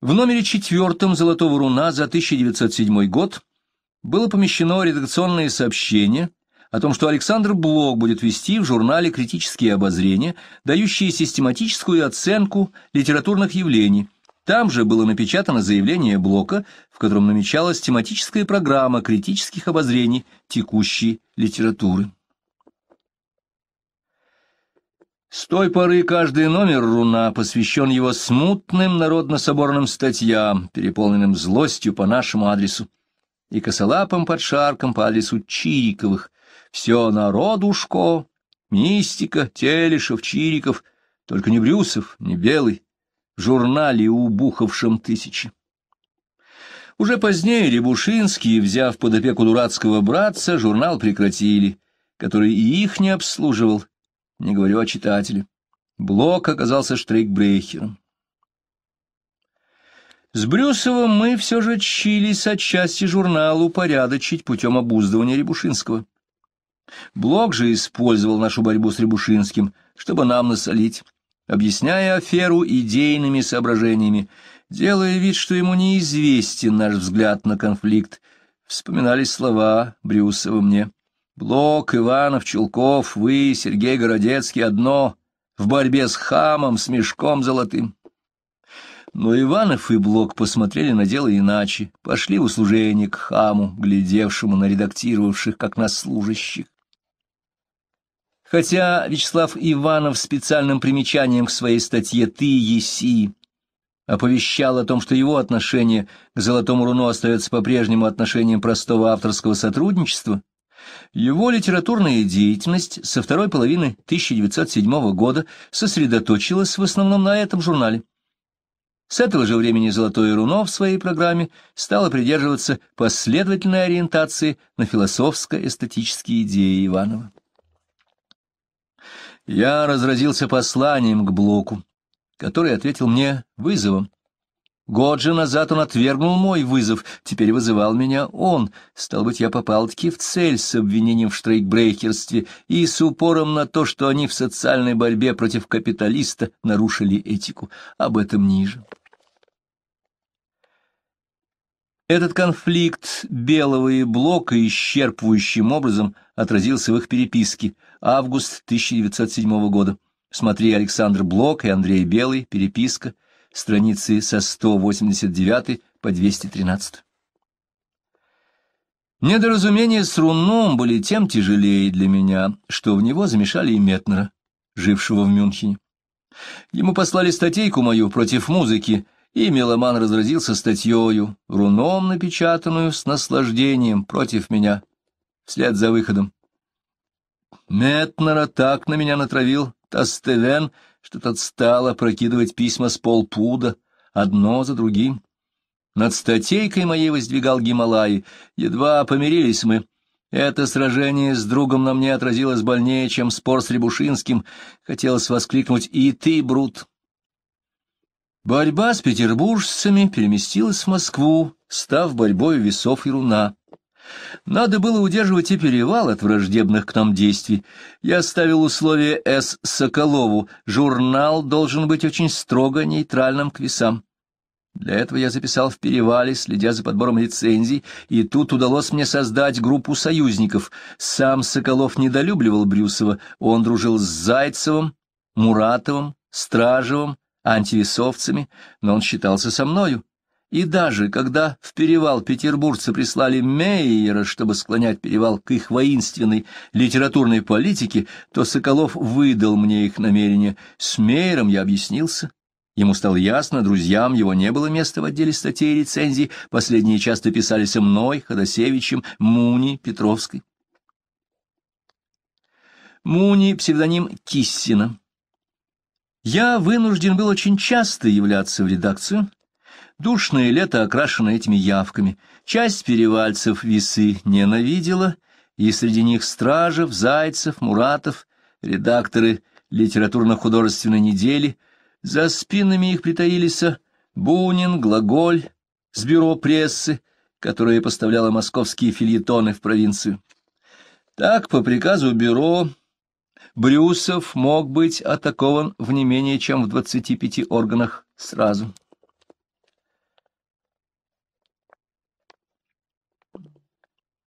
[SPEAKER 1] В номере четвертом «Золотого руна» за 1907 год было помещено редакционное сообщение – о том, что Александр Блок будет вести в журнале критические обозрения, дающие систематическую оценку литературных явлений. Там же было напечатано заявление Блока, в котором намечалась тематическая программа критических обозрений текущей литературы. С той поры каждый номер руна посвящен его смутным народно-соборным статьям, переполненным злостью по нашему адресу, и косолапым подшаркам по адресу Чириковых, все народушко, мистика, Телешев, Чириков, только не Брюсов, не Белый, в журнале убухавшем тысячи. Уже позднее Рябушинский, взяв под опеку дурацкого братца, журнал прекратили, который и их не обслуживал, не говорю о читателе. Блок оказался штрейкбрехером. С Брюсовым мы все же чились отчасти журналу упорядочить путем обуздывания Рябушинского. Блок же использовал нашу борьбу с Рябушинским, чтобы нам насолить, объясняя аферу идейными соображениями, делая вид, что ему неизвестен наш взгляд на конфликт. Вспоминались слова Брюсова мне. «Блок, Иванов, Чулков, вы, Сергей Городецкий, одно, в борьбе с хамом, с мешком золотым». Но Иванов и Блок посмотрели на дело иначе, пошли в услужение к хаму, глядевшему на редактировавших, как на служащих. Хотя Вячеслав Иванов специальным примечанием к своей статье «Ты, еси» оповещал о том, что его отношение к «Золотому руну» остается по-прежнему отношением простого авторского сотрудничества, его литературная деятельность со второй половины 1907 года сосредоточилась в основном на этом журнале. С этого же времени «Золотое руно» в своей программе стало придерживаться последовательной ориентации на философско-эстетические идеи Иванова. Я разразился посланием к Блоку, который ответил мне вызовом. Год же назад он отвергнул мой вызов, теперь вызывал меня он. Стал быть, я попал-таки в цель с обвинением в штрейкбрейкерстве и с упором на то, что они в социальной борьбе против капиталиста нарушили этику. Об этом ниже. Этот конфликт Белого и Блока исчерпывающим образом отразился в их переписке. Август 1907 года. Смотри Александр Блок и Андрей Белый. Переписка. Страницы со 189 по 213. Недоразумения с Руном были тем тяжелее для меня, что в него замешали и Метнера, жившего в Мюнхене. Ему послали статейку мою против музыки, и меломан разразился статьею, руном напечатанную с наслаждением против меня, вслед за выходом. Метнера так на меня натравил Тастевен, что тот стал опрокидывать письма с полпуда, одно за другим. Над статейкой моей воздвигал Гималаи, едва помирились мы. Это сражение с другом на мне отразилось больнее, чем спор с Рябушинским. Хотелось воскликнуть «И ты, Брут!» Борьба с петербуржцами переместилась в Москву, став борьбой весов и руна. Надо было удерживать и перевал от враждебных к нам действий. Я ставил условие С. Соколову. Журнал должен быть очень строго нейтральным к весам. Для этого я записал в перевале, следя за подбором лицензий, и тут удалось мне создать группу союзников. Сам Соколов недолюбливал Брюсова, он дружил с Зайцевым, Муратовым, Стражевым, антивесовцами, но он считался со мною. И даже когда в перевал петербургцы прислали Мейера, чтобы склонять перевал к их воинственной литературной политике, то Соколов выдал мне их намерение. С Мейером я объяснился. Ему стало ясно, друзьям его не было места в отделе статей и рецензий, последние часто писали со мной, Ходосевичем, Муни, Петровской. Муни — псевдоним Киссина. Я вынужден был очень часто являться в редакцию. Душное лето окрашено этими явками. Часть перевальцев весы ненавидела, и среди них Стражев, Зайцев, Муратов, редакторы литературно-художественной недели. За спинами их притаились Бунин, Глаголь, с бюро прессы, которое поставляло московские фильетоны в провинцию. Так, по приказу бюро, Брюсов мог быть атакован в не менее чем в 25 органах сразу.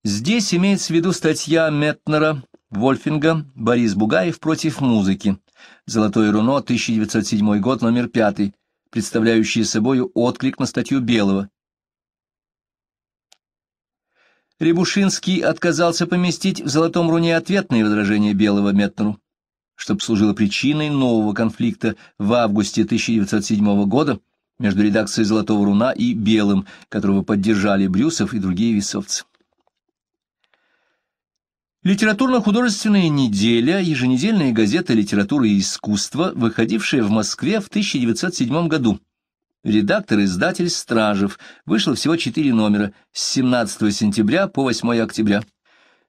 [SPEAKER 1] Здесь имеется в виду статья Метнера, Вольфинга, Борис Бугаев против музыки. «Золотое руно», 1907 год, номер 5, представляющая собою отклик на статью Белого Рябушинский отказался поместить в «Золотом руне» ответное возражения Белого Метнеру, чтобы послужило причиной нового конфликта в августе 1907 года между редакцией «Золотого руна» и «Белым», которого поддержали Брюсов и другие весовцы. Литературно-художественная неделя, еженедельная газета «Литература и искусство», выходившая в Москве в 1907 году, редактор издатель Стражев. Вышло всего четыре номера с 17 сентября по 8 октября.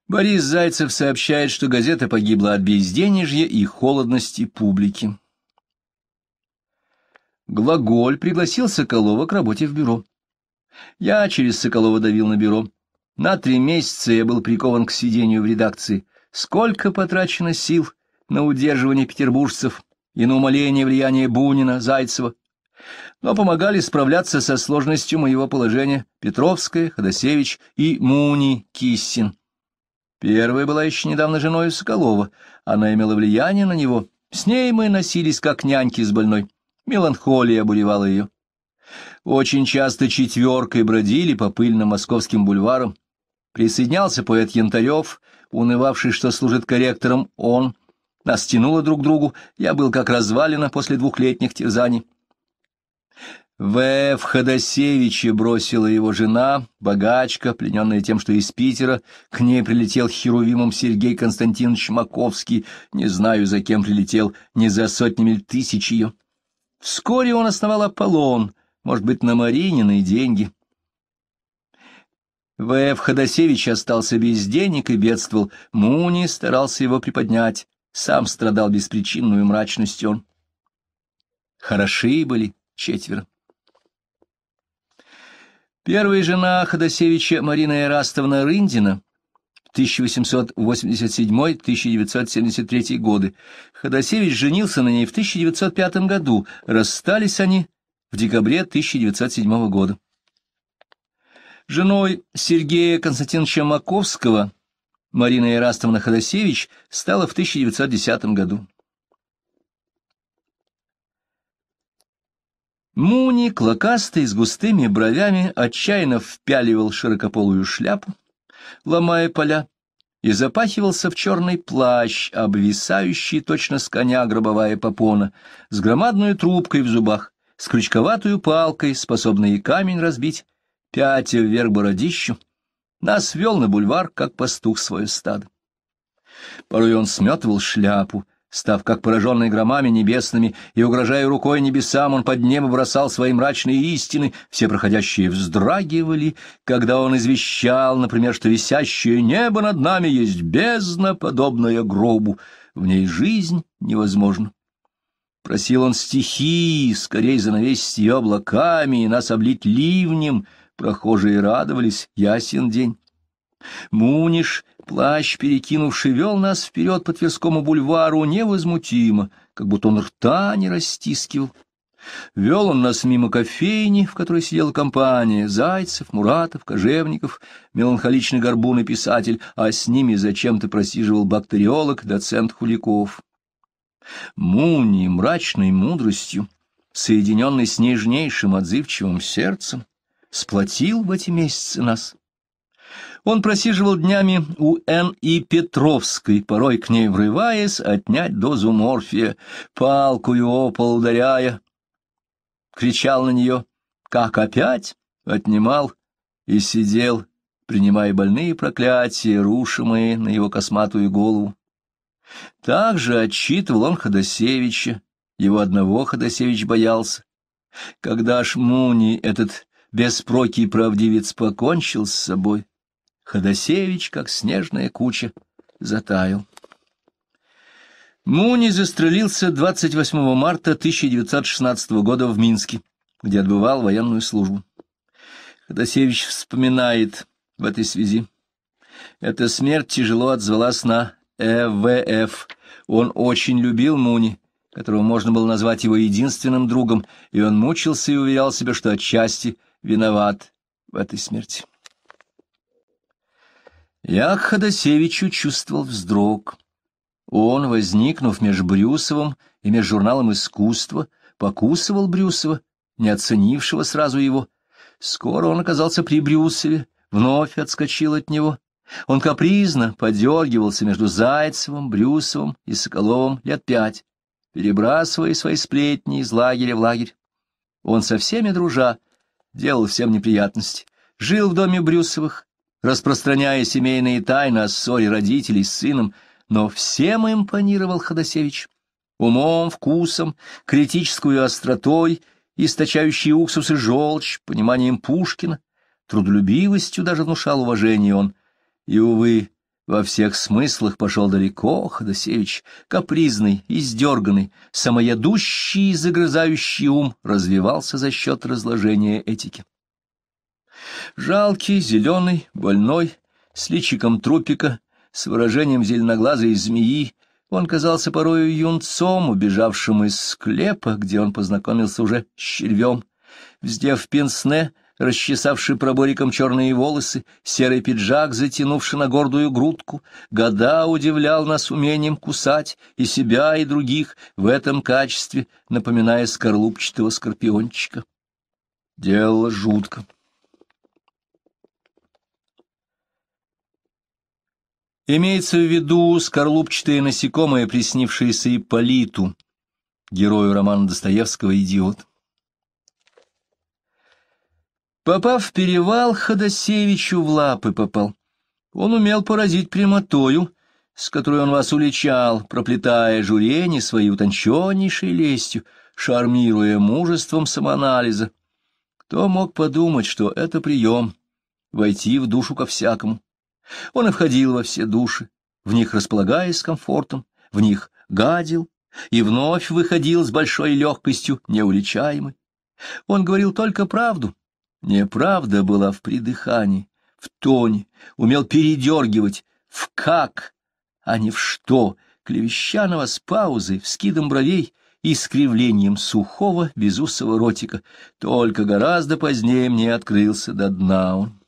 [SPEAKER 1] Борис Зайцев сообщает, что газета погибла от безденежья и холодности публики. Глаголь пригласил Соколова к работе в бюро. Я через Соколова давил на бюро. На три месяца я был прикован к сидению в редакции. Сколько потрачено сил на удерживание петербуржцев и на умаление влияния Бунина, Зайцева, но помогали справляться со сложностью моего положения Петровская, Ходосевич и Муни Киссин. Первая была еще недавно женой Соколова, она имела влияние на него, с ней мы носились как няньки с больной, меланхолия обуревала ее. Очень часто четверкой бродили по пыльным московским бульварам, присоединялся поэт Янтарев, унывавший, что служит корректором он, нас тянуло друг к другу, я был как развалина после двухлетних терзаний. В. В. Ходосевича бросила его жена, богачка, плененная тем, что из Питера к ней прилетел херувимом Сергей Константинович Маковский, не знаю, за кем прилетел, не за сотнями тысяч ее. Вскоре он основал Аполлон, может быть, на Марининой деньги. В.Ф. Ходосевич остался без денег и бедствовал, Муни старался его приподнять, сам страдал беспричинную мрачностью он. Хороши были четверо. Первая жена Ходосевича Марина Эрастовна Рындина 1887-1973 годы. Ходосевич женился на ней в 1905 году, расстались они в декабре 1907 года. Женой Сергея Константиновича Маковского Марина Ирастовна Ходосевич стала в 1910 году. Муни, клокастый, с густыми бровями, отчаянно впяливал широкополую шляпу, ломая поля, и запахивался в черный плащ, обвисающий точно с коня гробовая попона, с громадной трубкой в зубах, с крючковатую палкой, способной и камень разбить, пятя вверх бородищу, нас вел на бульвар, как пастух свое стадо. Порой он сметывал шляпу, Став как пораженный громами небесными и угрожая рукой небесам, он под небо бросал свои мрачные истины, все проходящие вздрагивали, когда он извещал, например, что висящее небо над нами есть бездна, подобная гробу, в ней жизнь невозможна. Просил он стихии, скорей занавесить ее облаками и нас облить ливнем, прохожие радовались, ясен день. Муниш Плащ, перекинувший, вел нас вперед по Тверскому бульвару невозмутимо, как будто он рта не растискивал. Вел он нас мимо кофейни, в которой сидела компания Зайцев, Муратов, Кожевников, меланхоличный горбун и писатель, а с ними зачем-то просиживал бактериолог, доцент Хуликов. Муни мрачной мудростью, соединенной с нежнейшим отзывчивым сердцем, сплотил в эти месяцы нас. Он просиживал днями у Н. и Петровской, порой к ней врываясь, отнять дозу морфия, палку и опол ударяя. Кричал на нее, как опять, отнимал и сидел, принимая больные проклятия, рушимые на его косматую голову. Также отчитывал он Ходосевича, его одного Ходосевич боялся. Когда ж Муни, этот беспрокий правдивец, покончил с собой, Ходосевич, как снежная куча, затаял. Муни застрелился 28 марта 1916 года в Минске, где отбывал военную службу. Ходосевич вспоминает в этой связи. Эта смерть тяжело отзвалась на ЭВФ. Он очень любил Муни, которого можно было назвать его единственным другом, и он мучился и уверял себя, что отчасти виноват в этой смерти. Я к Ходосевичу чувствовал вздрог. Он, возникнув меж Брюсовым и меж журналом искусства, покусывал Брюсова, не оценившего сразу его. Скоро он оказался при Брюсове, вновь отскочил от него. Он капризно подергивался между Зайцевым, Брюсовым и Соколовым лет пять, перебрасывая свои сплетни из лагеря в лагерь. Он со всеми дружа делал всем неприятности. Жил в доме Брюсовых, распространяя семейные тайны о ссоре родителей с сыном, но всем импонировал Ходосевич. Умом, вкусом, критической остротой, источающей уксус и желчь, пониманием Пушкина, трудолюбивостью даже внушал уважение он. И, увы, во всех смыслах пошел далеко Ходосевич, капризный, издерганный, самоядущий и загрызающий ум развивался за счет разложения этики. Жалкий, зеленый, больной, с личиком трупика, с выражением зеленоглазой змеи, он казался порою юнцом, убежавшим из склепа, где он познакомился уже с червем. Вздев пенсне, расчесавший пробориком черные волосы, серый пиджак, затянувший на гордую грудку, года удивлял нас умением кусать и себя, и других в этом качестве, напоминая скорлупчатого скорпиончика. Дело жутко. Имеется в виду скорлупчатые насекомые, приснившиеся Ипполиту, герою романа Достоевского «Идиот». Попав в перевал, Ходосевичу в лапы попал. Он умел поразить прямотою, с которой он вас уличал, проплетая журени своей утонченнейшей лестью, шармируя мужеством самоанализа. Кто мог подумать, что это прием — войти в душу ко всякому? Он и входил во все души, в них располагаясь с комфортом, в них гадил и вновь выходил с большой легкостью, неуличаемый. Он говорил только правду. Неправда была в придыхании, в тоне, умел передергивать, в как, а не в что, клевещаного с паузой, вскидом бровей и скривлением сухого безусого ротика. Только гораздо позднее мне открылся до дна он.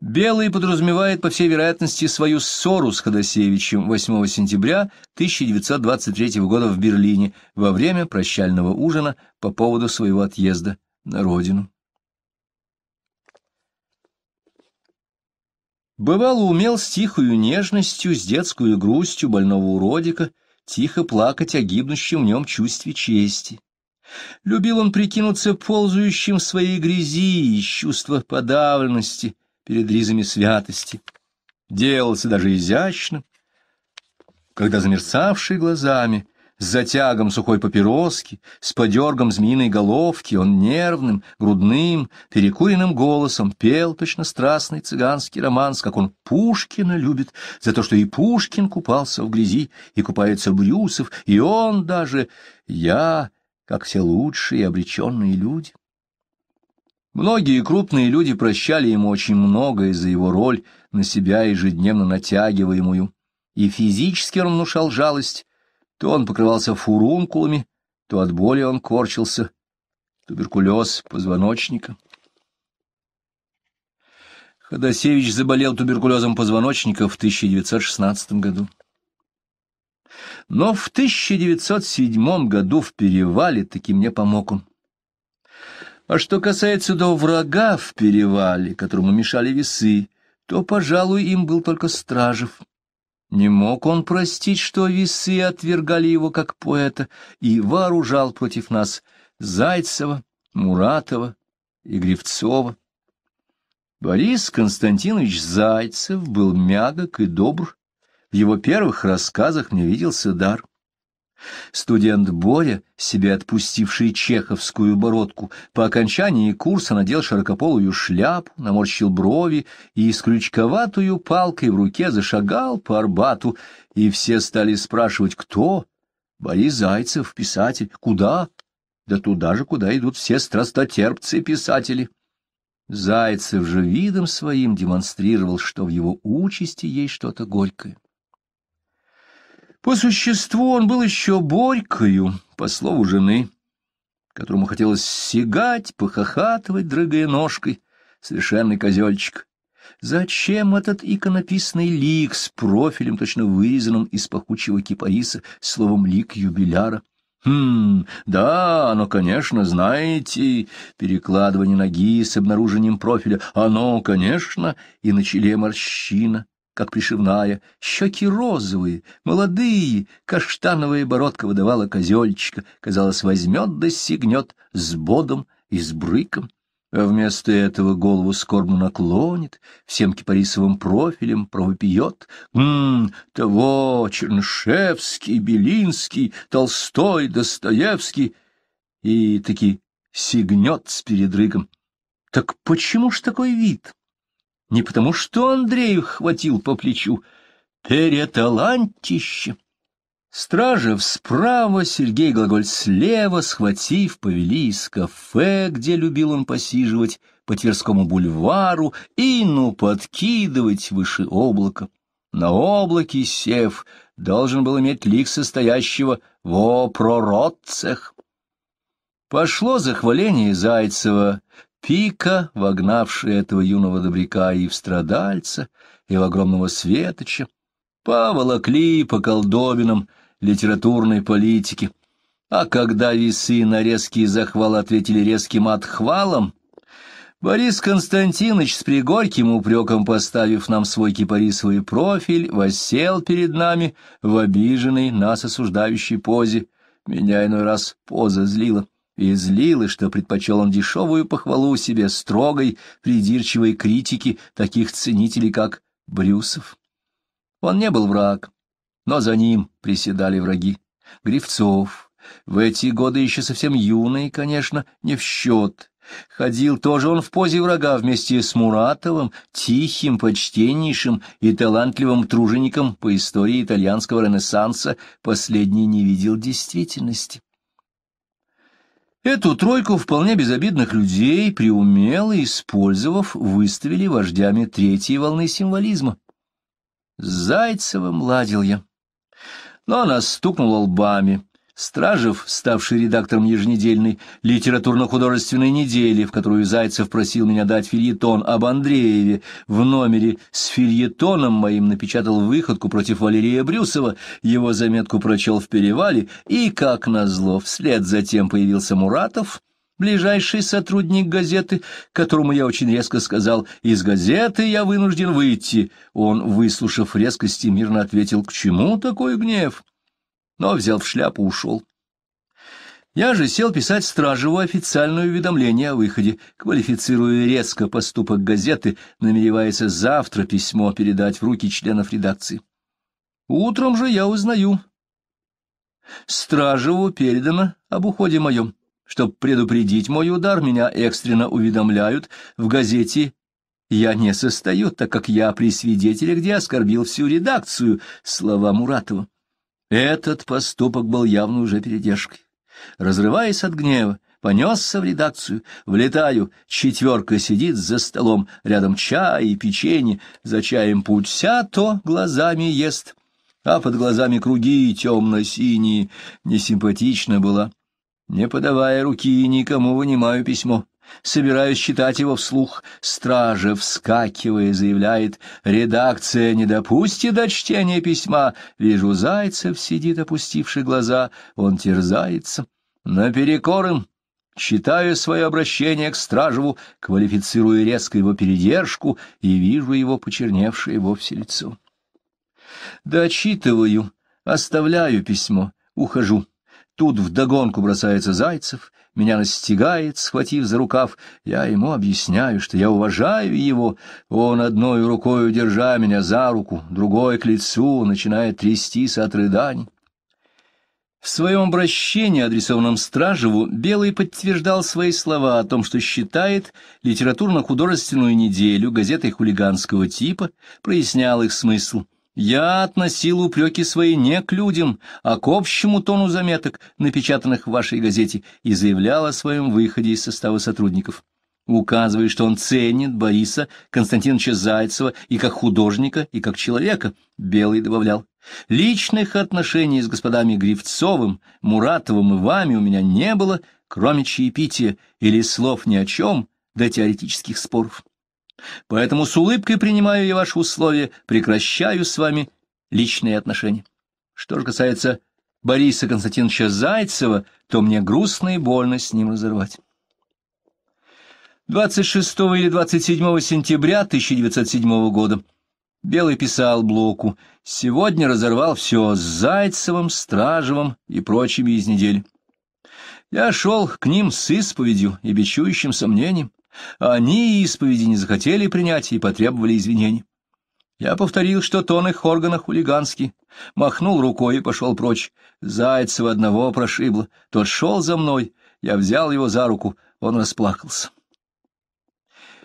[SPEAKER 1] Белый подразумевает, по всей вероятности, свою ссору с Ходосевичем 8 сентября 1923 года в Берлине во время прощального ужина по поводу своего отъезда на родину. Бывало, умел с тихою нежностью, с детскую грустью больного уродика тихо плакать о гибнущем в нем чувстве чести. Любил он прикинуться ползающим в своей грязи из чувства подавленности — перед ризами святости. Делался даже изящно, когда замерцавший глазами, с затягом сухой папироски, с подергом змеиной головки, он нервным, грудным, перекуренным голосом пел точно страстный цыганский романс, как он Пушкина любит, за то, что и Пушкин купался в грязи, и купается Брюсов, и он даже, я, как все лучшие обреченные люди. Многие крупные люди прощали ему очень многое за его роль, на себя ежедневно натягиваемую, и физически он внушал жалость. То он покрывался фурункулами, то от боли он корчился. Туберкулез позвоночника. Ходосевич заболел туберкулезом позвоночника в 1916 году. Но в 1907 году в Перевале таки мне помог он. А что касается до врага в перевале, которому мешали весы, то, пожалуй, им был только Стражев. Не мог он простить, что весы отвергали его как поэта, и вооружал против нас Зайцева, Муратова и Гривцова. Борис Константинович Зайцев был мягок и добр. В его первых рассказах мне виделся дар. Студент Боря, себе отпустивший чеховскую бородку, по окончании курса надел широкополую шляпу, наморщил брови и с крючковатую палкой в руке зашагал по Арбату, и все стали спрашивать, кто? Борис Зайцев, писатель. Куда? Да туда же, куда идут все страстотерпцы-писатели. Зайцев же видом своим демонстрировал, что в его участи есть что-то горькое. По существу он был еще Борькою, по слову жены, которому хотелось сигать, похохатывать, дрыгая ножкой, совершенный козельчик. Зачем этот иконописный лик с профилем, точно вырезанным из пахучего кипариса, словом «лик юбиляра»? «Хм, да, оно, конечно, знаете, перекладывание ноги с обнаружением профиля, оно, конечно, и на челе морщина, как пришивная, щеки розовые, молодые, каштановая бородка выдавала козельчика, казалось, возьмет да сигнет с бодом и с брыком, а вместо этого голову скорбно наклонит, всем кипарисовым профилем провопиет. Ммм, того, Чернышевский, Белинский, Толстой, Достоевский, и таки сигнет с передрыгом. Так почему ж такой вид? не потому что Андрею хватил по плечу, переталантище. стража справа, Сергей Глаголь слева, схватив, повели из кафе, где любил он посиживать, по Тверскому бульвару, и, ну, подкидывать выше облака. На облаке сев должен был иметь лик состоящего во прородцах. Пошло захваление Зайцева Пика, вогнавшая этого юного добряка и в страдальца, и в огромного светоча, поволокли по колдобинам литературной политики. А когда весы на резкий захвал ответили резким отхвалом, Борис Константинович с пригорьким упреком, поставив нам свой кипарисовый профиль, воссел перед нами в обиженной, нас осуждающей позе. Меня иной раз поза злила и злило, что предпочел он дешевую похвалу себе строгой, придирчивой критики таких ценителей, как Брюсов. Он не был враг, но за ним приседали враги. Гривцов, в эти годы еще совсем юный, конечно, не в счет. Ходил тоже он в позе врага вместе с Муратовым, тихим, почтеннейшим и талантливым тружеником по истории итальянского ренессанса, последний не видел действительности. Эту тройку вполне безобидных людей, преумело использовав, выставили вождями третьей волны символизма. С Зайцевым ладил я, но она стукнула лбами. Стражев, ставший редактором еженедельной литературно-художественной недели, в которую Зайцев просил меня дать фильетон об Андрееве, в номере с фильетоном моим напечатал выходку против Валерия Брюсова, его заметку прочел в перевале, и, как назло, вслед затем появился Муратов, ближайший сотрудник газеты, которому я очень резко сказал «Из газеты я вынужден выйти». Он, выслушав резкости, мирно ответил «К чему такой гнев?» но, взял в шляпу, и ушел. Я же сел писать Стражеву официальное уведомление о выходе, квалифицируя резко поступок газеты, намереваясь завтра письмо передать в руки членов редакции. Утром же я узнаю. Стражеву передано об уходе моем. чтоб предупредить мой удар, меня экстренно уведомляют в газете «Я не состою, так как я при свидетеле, где оскорбил всю редакцию» слова Муратова. Этот поступок был явно уже передержкой. Разрываясь от гнева, понесся в редакцию, влетаю, четверка сидит за столом, рядом чай и печенье, за чаем путся, то глазами ест, а под глазами круги темно-синие, несимпатично было. Не подавая руки, никому вынимаю письмо, собираюсь читать его вслух. Стража, вскакивая, заявляет, редакция не допустит до чтения письма. Вижу, Зайцев сидит, опустивший глаза, он терзается. Наперекор им, читаю свое обращение к Стражеву, квалифицирую резко его передержку и вижу его почерневшее вовсе лицо. Дочитываю, оставляю письмо, ухожу. Тут вдогонку бросается Зайцев — меня настигает, схватив за рукав. Я ему объясняю, что я уважаю его. Он одной рукой, держа меня за руку, другой к лицу, начинает трястись от рыданий. В своем обращении, адресованном Стражеву, Белый подтверждал свои слова о том, что считает литературно-художественную неделю газетой хулиганского типа, прояснял их смысл. Я относил упреки свои не к людям, а к общему тону заметок, напечатанных в вашей газете, и заявлял о своем выходе из состава сотрудников. Указывая, что он ценит Бориса Константиновича Зайцева и как художника, и как человека, Белый добавлял, «Личных отношений с господами Гривцовым, Муратовым и вами у меня не было, кроме чаепития или слов ни о чем, до теоретических споров». Поэтому с улыбкой принимаю я ваши условия, прекращаю с вами личные отношения. Что же касается Бориса Константиновича Зайцева, то мне грустно и больно с ним разорвать. 26 или 27 сентября 1907 года Белый писал Блоку «Сегодня разорвал все с Зайцевым, Стражевым и прочими из недели. Я шел к ним с исповедью и бичующим сомнением, они исповеди не захотели принять и потребовали извинений. Я повторил, что тон их органа хулиганский, махнул рукой и пошел прочь. Зайцева одного прошибло, тот шел за мной, я взял его за руку, он расплакался.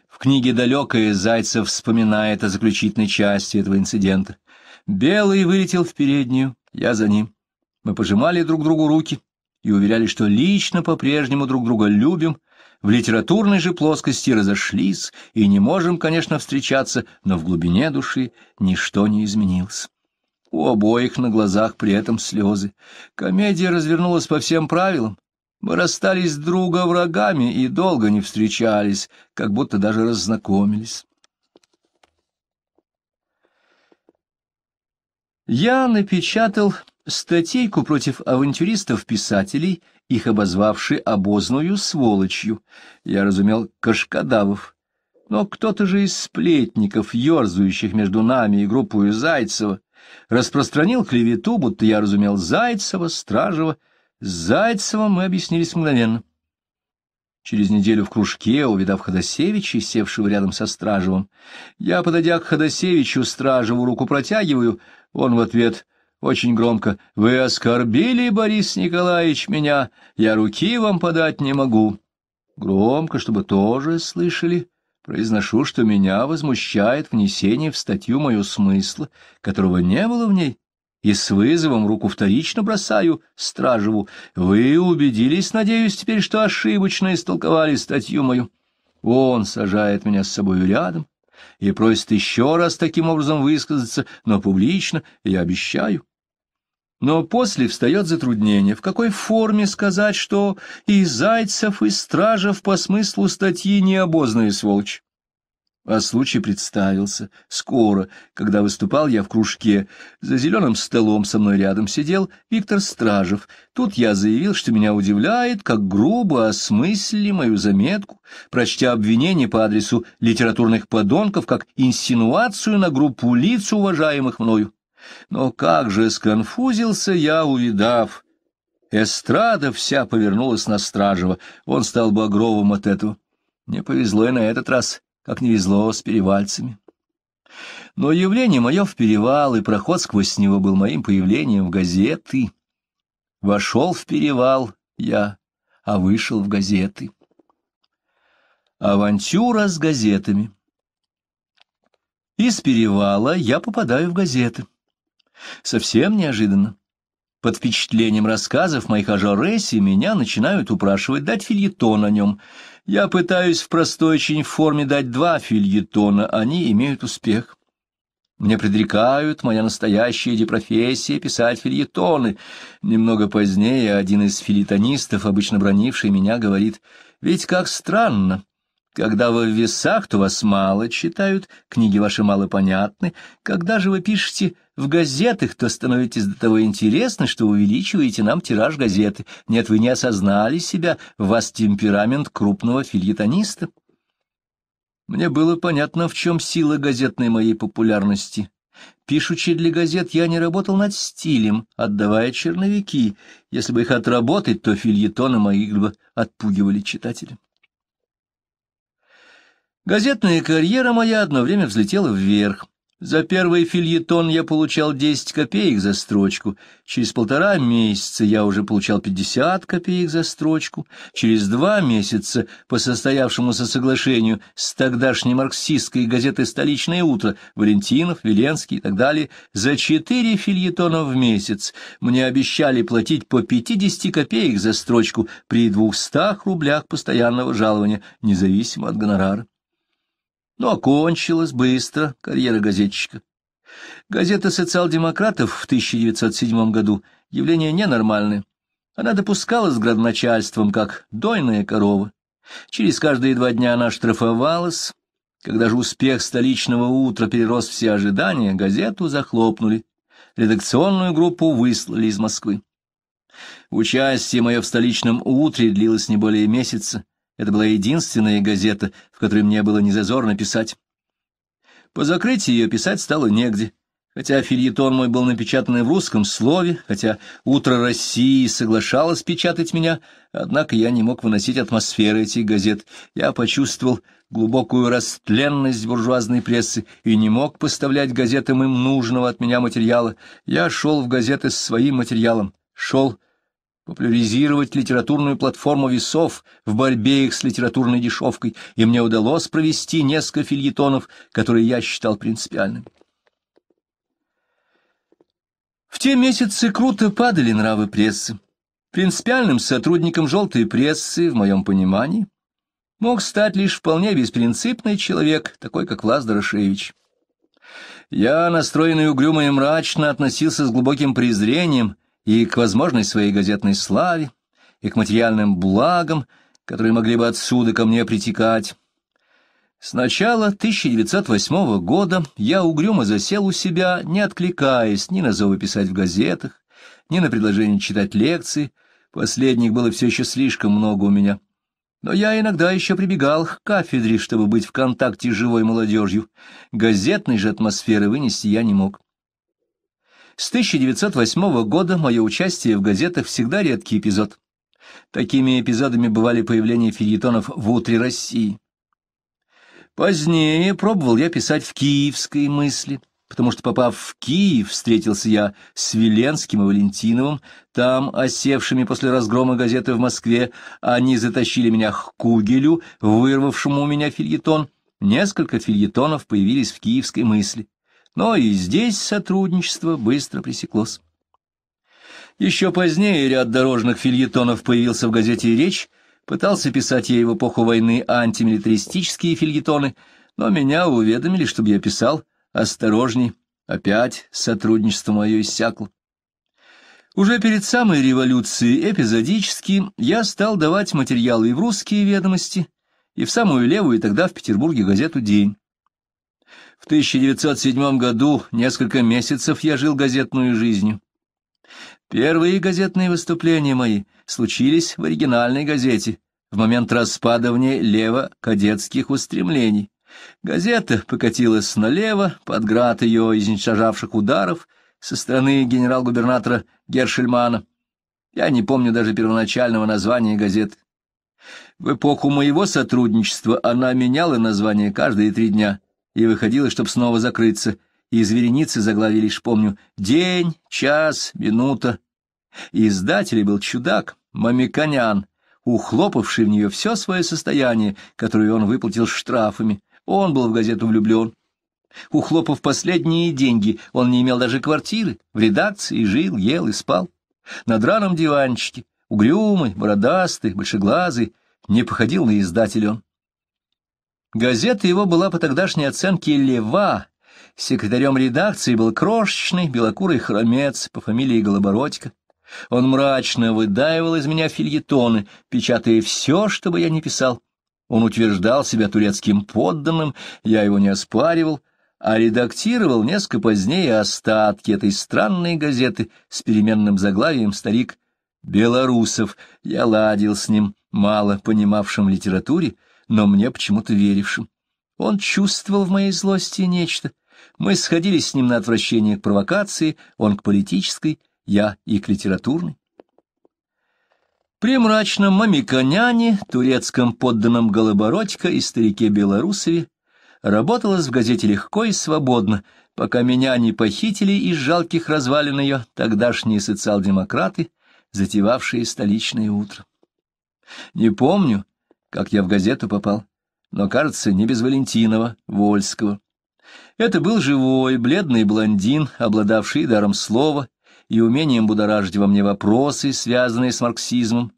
[SPEAKER 1] В книге «Далекое» Зайцев вспоминает о заключительной части этого инцидента. Белый вылетел в переднюю, я за ним. Мы пожимали друг другу руки и уверяли, что лично по-прежнему друг друга любим в литературной же плоскости разошлись и не можем, конечно, встречаться, но в глубине души ничто не изменилось. У обоих на глазах при этом слезы. Комедия развернулась по всем правилам. Мы расстались друга врагами и долго не встречались, как будто даже раззнакомились. Я напечатал статейку против авантюристов-писателей — их обозвавши обозную сволочью. Я разумел кашкадавов. Но кто-то же из сплетников, ерзающих между нами и группой Зайцева, распространил клевету, будто я разумел Зайцева, Стражева. С Зайцевым мы объяснились мгновенно. Через неделю в кружке, увидав Ходосевича, севшего рядом со Стражевым, я, подойдя к Ходосевичу, Стражеву руку протягиваю, он в ответ — очень громко. — Вы оскорбили, Борис Николаевич, меня. Я руки вам подать не могу. Громко, чтобы тоже слышали. Произношу, что меня возмущает внесение в статью мою смысла, которого не было в ней и с вызовом руку вторично бросаю Стражеву. Вы убедились, надеюсь, теперь, что ошибочно истолковали статью мою. Он сажает меня с собой рядом и просит еще раз таким образом высказаться, но публично, я обещаю. Но после встает затруднение, в какой форме сказать, что и Зайцев, и Стражев по смыслу статьи необозные сволочь. А случай представился. Скоро, когда выступал я в кружке, за зеленым столом со мной рядом сидел Виктор Стражев. Тут я заявил, что меня удивляет, как грубо осмыслили мою заметку, прочтя обвинение по адресу литературных подонков как инсинуацию на группу лиц, уважаемых мною. Но как же сконфузился я, увидав. Эстрада вся повернулась на Стражева, он стал багровым от этого. Не повезло и на этот раз, как не везло с перевальцами. Но явление мое в перевал и проход сквозь него был моим появлением в газеты. Вошел в перевал я, а вышел в газеты. Авантюра с газетами. Из перевала я попадаю в газеты. Совсем неожиданно. Под впечатлением рассказов моих о Жоресе меня начинают упрашивать дать фильетон о нем. Я пытаюсь в простой очень форме дать два фильетона, они имеют успех. Мне предрекают моя настоящая депрофессия писать фильетоны. Немного позднее один из филитонистов, обычно бронивший меня, говорит, «Ведь как странно, когда вы в весах, то вас мало читают, книги ваши мало понятны. Когда же вы пишете в газетах, то становитесь до того интересны, что увеличиваете нам тираж газеты. Нет, вы не осознали себя, в вас темперамент крупного фильетониста. Мне было понятно, в чем сила газетной моей популярности. Пишучи для газет, я не работал над стилем, отдавая черновики. Если бы их отработать, то фильетоны моих бы отпугивали читателя. Газетная карьера моя одно время взлетела вверх. За первый фильетон я получал 10 копеек за строчку, через полтора месяца я уже получал 50 копеек за строчку, через два месяца по состоявшемуся соглашению с тогдашней марксистской газетой «Столичное утро» Валентинов, Веленский и так далее, за 4 фильетона в месяц мне обещали платить по 50 копеек за строчку при 200 рублях постоянного жалования, независимо от гонорара. Но ну, окончилась быстро карьера газетчика. Газета социал-демократов в 1907 году — явление ненормальное. Она допускалась градоначальством как дойная корова. Через каждые два дня она штрафовалась. Когда же успех столичного утра перерос все ожидания, газету захлопнули. Редакционную группу выслали из Москвы. Участие мое в столичном утре длилось не более месяца. Это была единственная газета, в которой мне было незазорно писать. По закрытии ее писать стало негде, хотя фильетон мой был напечатан в русском слове, хотя «Утро России» соглашалось печатать меня, однако я не мог выносить атмосферы этих газет. Я почувствовал глубокую растленность буржуазной прессы и не мог поставлять газетам им нужного от меня материала. Я шел в газеты с своим материалом, шел популяризировать литературную платформу весов в борьбе их с литературной дешевкой, и мне удалось провести несколько фильетонов, которые я считал принципиальными. В те месяцы круто падали нравы прессы. Принципиальным сотрудником «желтой прессы», в моем понимании, мог стать лишь вполне беспринципный человек, такой как Влас Дорошевич. Я, настроенный угрюмо и мрачно, относился с глубоким презрением и к возможной своей газетной славе, и к материальным благам, которые могли бы отсюда ко мне притекать. С начала 1908 года я угрюмо засел у себя, не откликаясь ни на зовы писать в газетах, ни на предложение читать лекции, последних было все еще слишком много у меня. Но я иногда еще прибегал к кафедре, чтобы быть в контакте с живой молодежью. Газетной же атмосферы вынести я не мог. С 1908 года мое участие в газетах всегда редкий эпизод. Такими эпизодами бывали появление фельетонов в «Утре России». Позднее пробовал я писать в «Киевской мысли», потому что, попав в Киев, встретился я с Веленским и Валентиновым, там, осевшими после разгрома газеты в Москве, они затащили меня к Кугелю, вырвавшему у меня фильетон. Несколько фильетонов появились в «Киевской мысли» но и здесь сотрудничество быстро пресеклось. Еще позднее ряд дорожных фильетонов появился в газете «Речь», пытался писать ей в эпоху войны антимилитаристические фильетоны, но меня уведомили, чтобы я писал «Осторожней». Опять сотрудничество мое иссякло. Уже перед самой революцией эпизодически я стал давать материалы и в русские ведомости, и в самую левую тогда в Петербурге газету «День». В 1907 году несколько месяцев я жил газетную жизнью. Первые газетные выступления мои случились в оригинальной газете в момент распада в ней лево-кадетских устремлений. Газета покатилась налево под град ее изничтожавших ударов со стороны генерал-губернатора Гершельмана. Я не помню даже первоначального названия газеты. В эпоху моего сотрудничества она меняла название каждые три дня и выходила, чтобы снова закрыться, и звереницы заглавили лишь, помню, день, час, минута. издатель был чудак, мамиконян, ухлопавший в нее все свое состояние, которое он выплатил штрафами. Он был в газету влюблен. Ухлопав последние деньги, он не имел даже квартиры, в редакции жил, ел и спал. На драном диванчике, угрюмый, бородастый, большеглазый, не походил на издателя он. Газета его была по тогдашней оценке «Лева», Секретарем редакции был крошечный белокурый хромец по фамилии Голобородько. Он мрачно выдаивал из меня фильетоны, печатая все, что бы я ни писал. Он утверждал себя турецким подданным, я его не оспаривал, а редактировал несколько позднее остатки этой странной газеты с переменным заглавием «Старик Белорусов». Я ладил с ним, мало понимавшим литературе, но мне почему-то верившим. Он чувствовал в моей злости нечто. Мы сходились с ним на отвращение к провокации, он к политической, я и к литературной. При мрачном мамиконяне, турецком подданном Голобородько и старике Белорусове работалось в газете легко и свободно, пока меня не похитили из жалких развалин ее тогдашние социал-демократы, затевавшие столичное утро. Не помню, как я в газету попал, но, кажется, не без Валентинова, Вольского. Это был живой, бледный блондин, обладавший даром слова и умением будоражить во мне вопросы, связанные с марксизмом.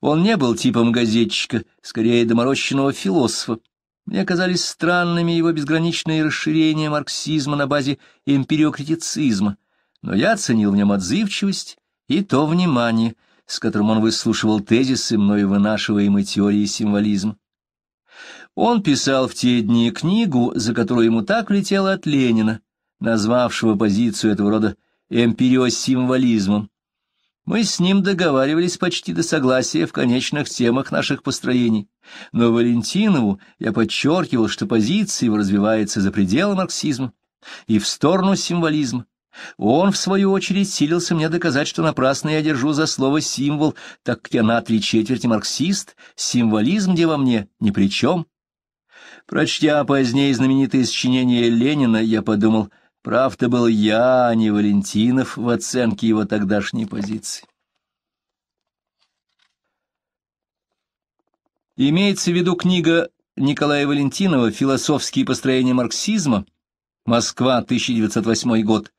[SPEAKER 1] Он не был типом газетчика, скорее доморощенного философа. Мне казались странными его безграничные расширения марксизма на базе империокритицизма, но я оценил в нем отзывчивость и то внимание, с которым он выслушивал тезисы мной вынашиваемой теории символизма. Он писал в те дни книгу, за которую ему так летело от Ленина, назвавшего позицию этого рода эмпириосимволизмом. Мы с ним договаривались почти до согласия в конечных темах наших построений, но Валентинову я подчеркивал, что позиция его развивается за пределы марксизма и в сторону символизма, он, в свою очередь, силился мне доказать, что напрасно я держу за слово «символ», так как я на три четверти марксист, символизм где во мне ни при чем. Прочтя позднее знаменитое сочинение Ленина, я подумал, прав-то был я, а не Валентинов, в оценке его тогдашней позиции. Имеется в виду книга Николая Валентинова «Философские построения марксизма», Москва, 1908 год,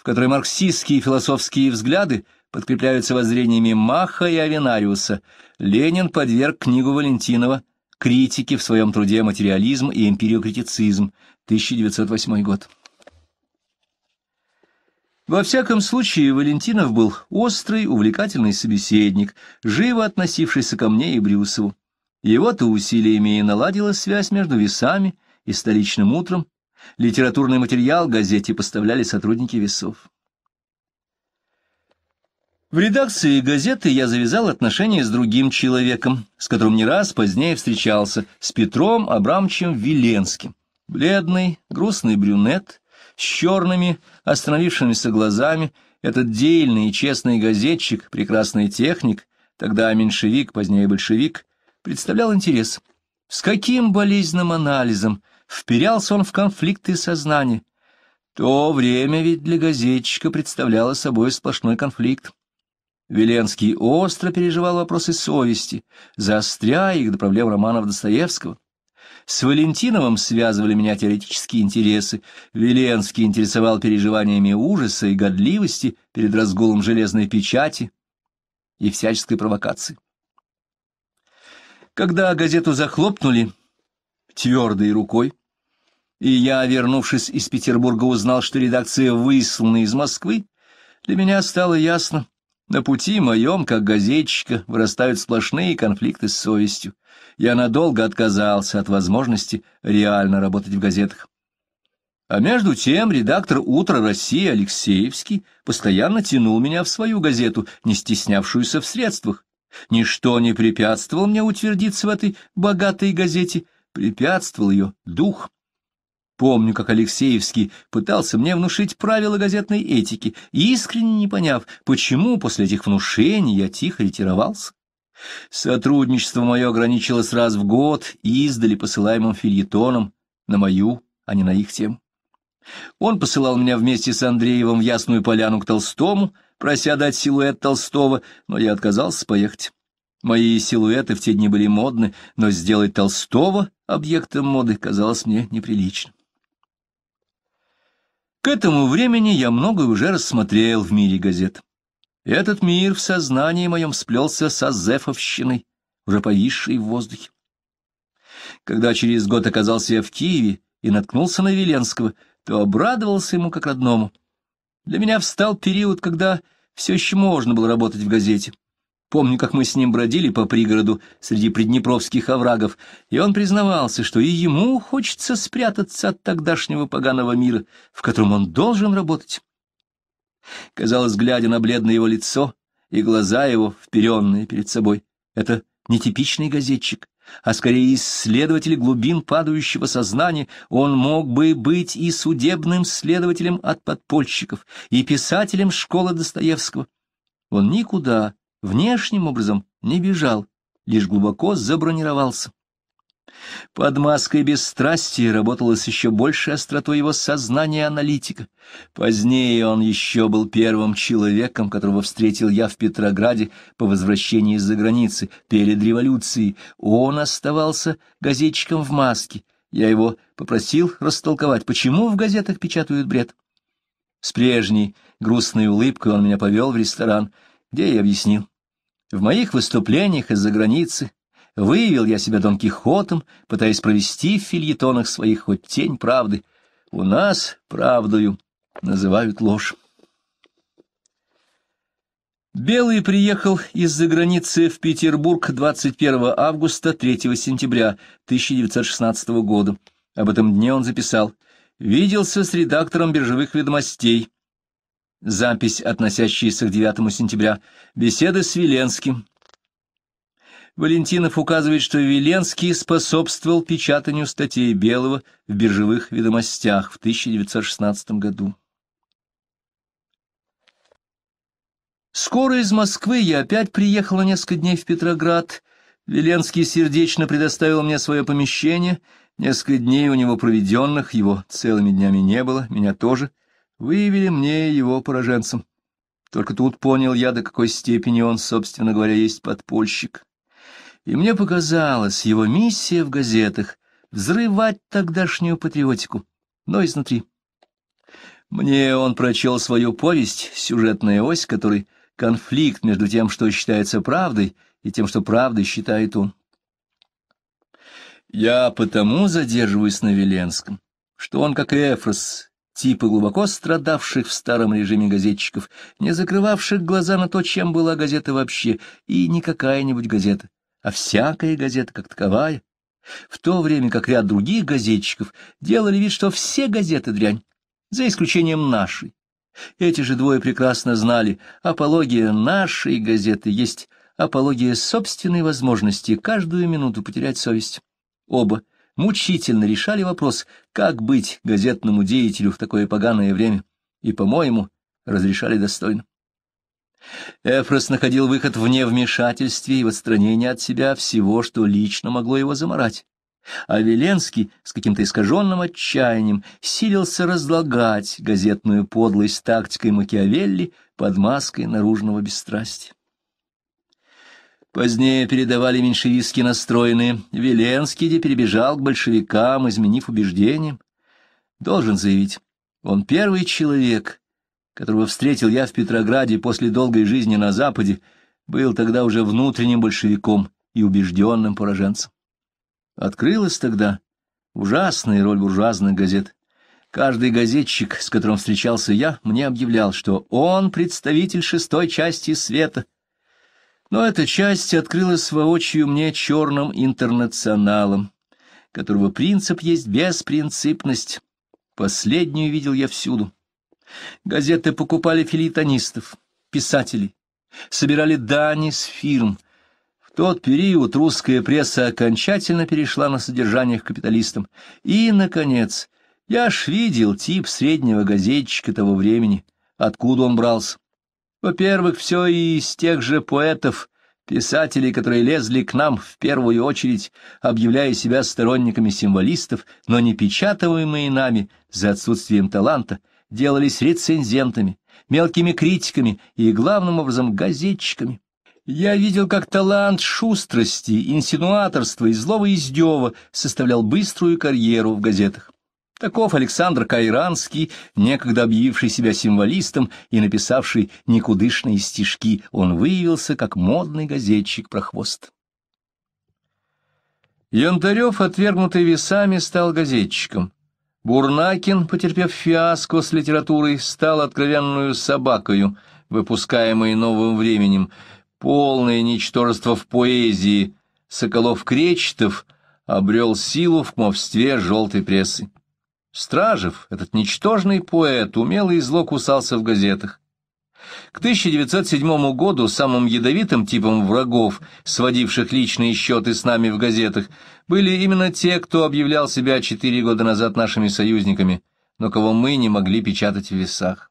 [SPEAKER 1] в которой марксистские и философские взгляды подкрепляются воззрениями Маха и Авенариуса, Ленин подверг книгу Валентинова критике в своем труде «Материализм и эмпириокритицизм» 1908 год. Во всяком случае, Валентинов был острый, увлекательный собеседник, живо относившийся ко мне и Брюсову. Его-то усилиями и наладилась связь между весами и столичным утром, Литературный материал газете поставляли сотрудники весов. В редакции газеты я завязал отношения с другим человеком, с которым не раз позднее встречался, с Петром Абрамовичем Виленским. Бледный, грустный брюнет, с черными, остановившимися глазами, этот дельный и честный газетчик, прекрасный техник, тогда меньшевик, позднее большевик, представлял интерес. С каким болезненным анализом Вперялся он в конфликты сознания. То время ведь для газетчика представляло собой сплошной конфликт. Веленский остро переживал вопросы совести, заостряя их до проблем романов Достоевского. С Валентиновым связывали меня теоретические интересы. Веленский интересовал переживаниями ужаса и годливости перед разгулом железной печати и всяческой провокации. Когда газету захлопнули твердой рукой, и я, вернувшись из Петербурга, узнал, что редакция выслана из Москвы, для меня стало ясно, на пути моем, как газетчика, вырастают сплошные конфликты с совестью. Я надолго отказался от возможности реально работать в газетах. А между тем редактор «Утро России» Алексеевский постоянно тянул меня в свою газету, не стеснявшуюся в средствах. Ничто не препятствовало мне утвердиться в этой богатой газете, препятствовал ее дух. Помню, как Алексеевский пытался мне внушить правила газетной этики, искренне не поняв, почему после этих внушений я тихо ретировался. Сотрудничество мое ограничилось раз в год издали посылаемым фильетоном на мою, а не на их тему. Он посылал меня вместе с Андреевым в Ясную Поляну к Толстому, прося дать силуэт Толстого, но я отказался поехать. Мои силуэты в те дни были модны, но сделать Толстого объектом моды казалось мне неприличным. К этому времени я многое уже рассмотрел в мире газет. Этот мир в сознании моем сплелся со зефовщиной, уже повисшей в воздухе. Когда через год оказался я в Киеве и наткнулся на Веленского, то обрадовался ему как родному. Для меня встал период, когда все еще можно было работать в газете. Помню, как мы с ним бродили по пригороду среди преднепровских оврагов, и он признавался, что и ему хочется спрятаться от тогдашнего поганого мира, в котором он должен работать. Казалось, глядя на бледное его лицо и глаза его, вперенные перед собой, это нетипичный газетчик, а скорее исследователь глубин падающего сознания, он мог бы быть и судебным следователем от подпольщиков, и писателем школы Достоевского. Он никуда внешним образом не бежал, лишь глубоко забронировался. Под маской бесстрастия работала с еще большей остротой его сознания аналитика. Позднее он еще был первым человеком, которого встретил я в Петрограде по возвращении из-за границы, перед революцией. Он оставался газетчиком в маске. Я его попросил растолковать, почему в газетах печатают бред. С прежней грустной улыбкой он меня повел в ресторан, где я объяснил. В моих выступлениях из-за границы выявил я себя Дон Кихотом, пытаясь провести в фильетонах своих хоть тень правды. У нас правдою называют ложь. Белый приехал из-за границы в Петербург 21 августа 3 сентября 1916 года. Об этом дне он записал. «Виделся с редактором биржевых ведомостей». Запись, относящаяся к 9 сентября. Беседа с Веленским. Валентинов указывает, что Веленский способствовал печатанию статей Белого в биржевых ведомостях в 1916 году. Скоро из Москвы я опять приехала несколько дней в Петроград. Веленский сердечно предоставил мне свое помещение. Несколько дней у него проведенных, его целыми днями не было, меня тоже выявили мне его пораженцем. Только тут понял я, до какой степени он, собственно говоря, есть подпольщик. И мне показалось, его миссия в газетах — взрывать тогдашнюю патриотику, но изнутри. Мне он прочел свою повесть, сюжетная ось, который конфликт между тем, что считается правдой, и тем, что правдой считает он. Я потому задерживаюсь на Веленском, что он, как Эфрос, типы глубоко страдавших в старом режиме газетчиков, не закрывавших глаза на то, чем была газета вообще, и не какая-нибудь газета, а всякая газета как таковая, в то время как ряд других газетчиков делали вид, что все газеты дрянь, за исключением нашей. Эти же двое прекрасно знали, апология нашей газеты есть апология собственной возможности каждую минуту потерять совесть. Оба мучительно решали вопрос, как быть газетному деятелю в такое поганое время, и, по-моему, разрешали достойно. Эфрос находил выход вне невмешательстве и в отстранении от себя всего, что лично могло его заморать. А Веленский с каким-то искаженным отчаянием силился разлагать газетную подлость тактикой Макиавелли под маской наружного бесстрастия. Позднее передавали меньшевистски настроенные. Веленский перебежал к большевикам, изменив убеждениям. Должен заявить, он первый человек, которого встретил я в Петрограде после долгой жизни на Западе, был тогда уже внутренним большевиком и убежденным пораженцем. Открылась тогда ужасная роль буржуазных газет. Каждый газетчик, с которым встречался я, мне объявлял, что он представитель шестой части света — но эта часть открылась воочию мне черным интернационалом, которого принцип есть беспринципность. Последнюю видел я всюду. Газеты покупали филитонистов, писателей, собирали дани с фирм. В тот период русская пресса окончательно перешла на содержание к капиталистам. И, наконец, я ж видел тип среднего газетчика того времени, откуда он брался. Во-первых, все из тех же поэтов, писателей, которые лезли к нам в первую очередь, объявляя себя сторонниками символистов, но не печатаемые нами за отсутствием таланта, делались рецензентами, мелкими критиками и, главным образом, газетчиками. Я видел, как талант шустрости, инсинуаторства и злого издева составлял быструю карьеру в газетах. Таков Александр Кайранский, некогда объявивший себя символистом и написавший никудышные стишки. Он выявился как модный газетчик-прохвост. Янтарев, отвергнутый весами, стал газетчиком. Бурнакин, потерпев фиаско с литературой, стал откровенную собакою, выпускаемой новым временем. Полное ничтожество в поэзии Соколов-Кречетов обрел силу в кмовстве желтой прессы. Стражев, этот ничтожный поэт, умело и зло кусался в газетах. К 1907 году самым ядовитым типом врагов, сводивших личные счеты с нами в газетах, были именно те, кто объявлял себя четыре года назад нашими союзниками, но кого мы не могли печатать в весах.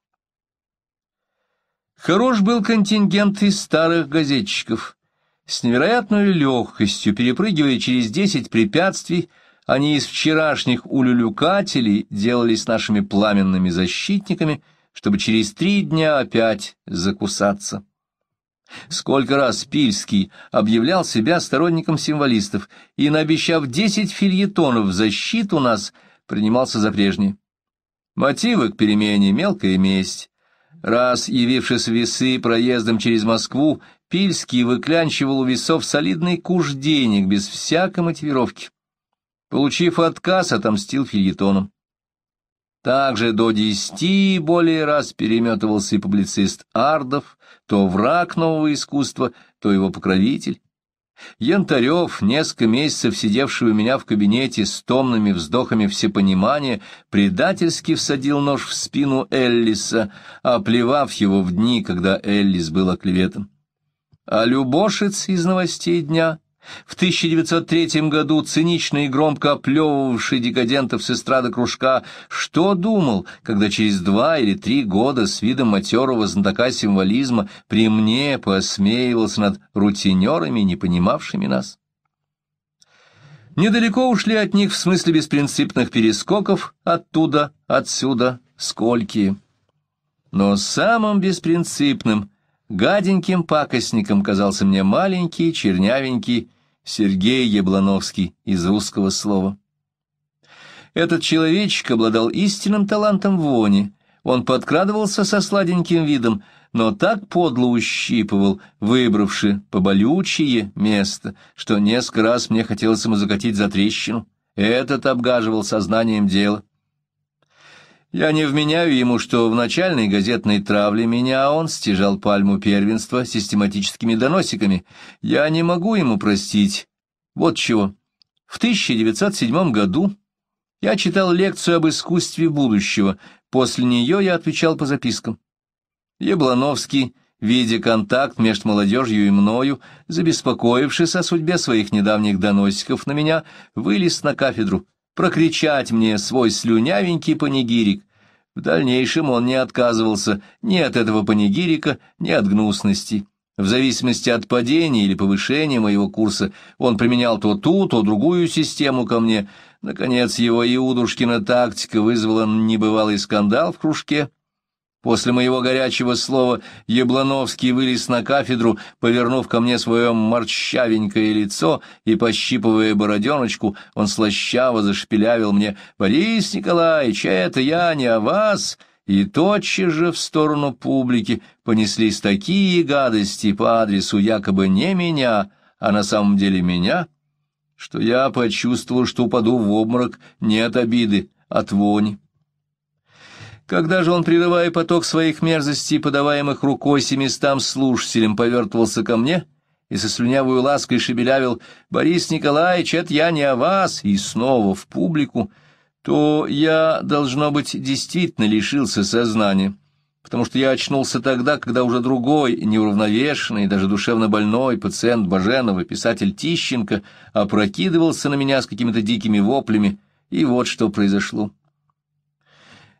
[SPEAKER 1] Хорош был контингент из старых газетчиков. С невероятной легкостью, перепрыгивая через десять препятствий, они из вчерашних улюлюкателей делались нашими пламенными защитниками, чтобы через три дня опять закусаться. Сколько раз Пильский объявлял себя сторонником символистов и, наобещав десять фильетонов в защиту нас, принимался за прежние. Мотивы к перемене — мелкая месть. Раз, явившись весы проездом через Москву, Пильский выклянчивал у весов солидный куш денег без всякой мотивировки. Получив отказ, отомстил фильетоном. Также до десяти и более раз переметывался и публицист Ардов, то враг нового искусства, то его покровитель. Янтарев, несколько месяцев сидевший у меня в кабинете с томными вздохами всепонимания, предательски всадил нож в спину Эллиса, оплевав его в дни, когда Эллис был оклеветан. А Любошец из новостей дня в 1903 году цинично и громко оплевывавший декадентов с эстрады кружка, что думал, когда через два или три года с видом матерого знатока символизма при мне посмеивался над рутинерами, не понимавшими нас? Недалеко ушли от них в смысле беспринципных перескоков оттуда, отсюда, скольки. Но самым беспринципным, гаденьким пакостником казался мне маленький, чернявенький, Сергей Яблановский из русского слова. Этот человечек обладал истинным талантом вони. Он подкрадывался со сладеньким видом, но так подло ущипывал, выбравши поболючее место, что несколько раз мне хотелось ему закатить за трещину. Этот обгаживал сознанием дела. Я не вменяю ему, что в начальной газетной травле меня он стяжал пальму первенства систематическими доносиками. Я не могу ему простить. Вот чего. В 1907 году я читал лекцию об искусстве будущего. После нее я отвечал по запискам. Яблоновский, видя контакт между молодежью и мною, забеспокоившись о судьбе своих недавних доносиков на меня, вылез на кафедру — прокричать мне свой слюнявенький панигирик. В дальнейшем он не отказывался ни от этого панигирика, ни от гнусности. В зависимости от падения или повышения моего курса он применял то ту, то другую систему ко мне. Наконец, его иудушкина тактика вызвала небывалый скандал в кружке, После моего горячего слова Яблоновский вылез на кафедру, повернув ко мне свое морщавенькое лицо и, пощипывая бороденочку, он слащаво зашпилявил мне «Борис Николаевич, это я не о вас!» И тотчас же в сторону публики понеслись такие гадости по адресу якобы не меня, а на самом деле меня, что я почувствовал, что упаду в обморок не от обиды, а от вонь. Когда же он, прерывая поток своих мерзостей, подаваемых рукой семистам слушателям, повертывался ко мне и со слюнявую лаской шебелявил «Борис Николаевич, это я не о вас!» и снова в публику, то я, должно быть, действительно лишился сознания, потому что я очнулся тогда, когда уже другой, неуравновешенный, даже душевно больной пациент Баженова, писатель Тищенко, опрокидывался на меня с какими-то дикими воплями, и вот что произошло.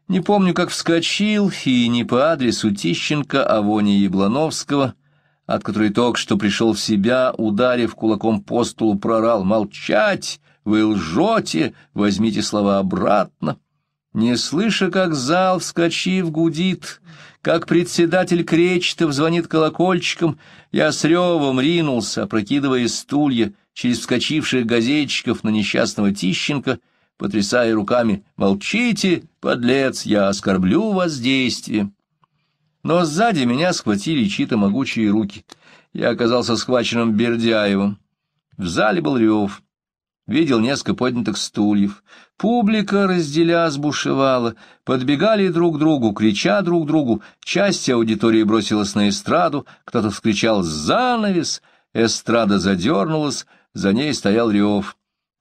[SPEAKER 1] Не помню, как вскочил, и не по адресу Тищенко, а Вони Яблановского, от которой только что пришел в себя, ударив кулаком по столу, прорал «Молчать! Вы лжете! Возьмите слова обратно!» Не слыша, как зал, вскочив, гудит, как председатель Кречетов звонит колокольчиком, я с ревом ринулся, опрокидывая стулья через вскочивших газетчиков на несчастного Тищенко — потрясая руками, «Молчите, подлец, я оскорблю вас действием». Но сзади меня схватили чьи-то могучие руки. Я оказался схваченным Бердяевым. В зале был рев. Видел несколько поднятых стульев. Публика, разделя, сбушевала. Подбегали друг к другу, крича друг другу. Часть аудитории бросилась на эстраду. Кто-то вскричал «Занавес!» Эстрада задернулась, за ней стоял рев.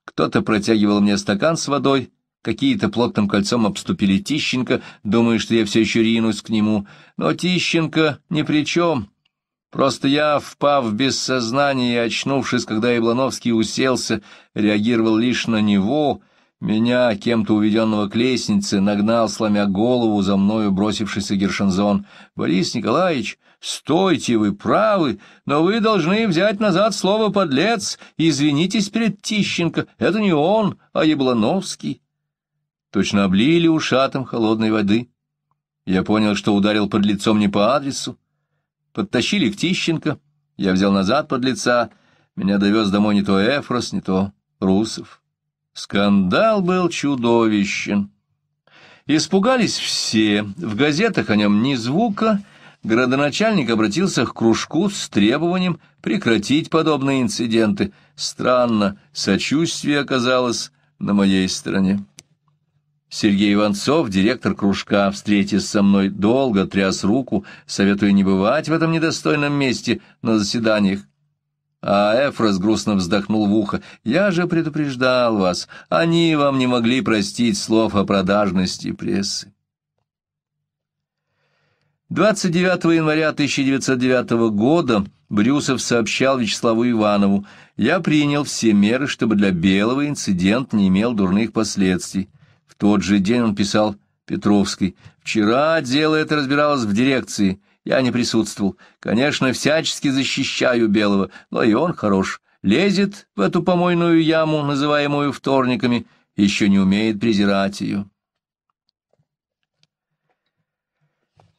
[SPEAKER 1] Кто-то протягивал мне стакан с водой, какие-то плотным кольцом обступили Тищенко, думая, что я все еще ринусь к нему. Но Тищенко ни при чем. Просто я, впав без сознания и очнувшись, когда Яблоновский уселся, реагировал лишь на него, меня, кем-то уведенного к лестнице, нагнал, сломя голову, за мною бросившийся Гершензон. «Борис Николаевич, Стойте, вы правы, но вы должны взять назад слово «подлец» и извинитесь перед Тищенко. Это не он, а Яблоновский. Точно облили ушатом холодной воды. Я понял, что ударил под лицом не по адресу. Подтащили к Тищенко. Я взял назад под лица. Меня довез домой не то Эфрос, не то Русов. Скандал был чудовищен. Испугались все, в газетах о нем ни звука, городоначальник обратился к кружку с требованием прекратить подобные инциденты. Странно, сочувствие оказалось на моей стороне. Сергей Иванцов, директор кружка, встретясь со мной, долго тряс руку, советуя не бывать в этом недостойном месте на заседаниях. А Эфрос грустно вздохнул в ухо. «Я же предупреждал вас, они вам не могли простить слов о продажности прессы». 29 января 1909 года Брюсов сообщал Вячеславу Иванову, «Я принял все меры, чтобы для Белого инцидент не имел дурных последствий». В тот же день он писал Петровской, «Вчера дело это разбиралось в дирекции, я не присутствовал. Конечно, всячески защищаю Белого, но и он хорош. Лезет в эту помойную яму, называемую вторниками, еще не умеет презирать ее».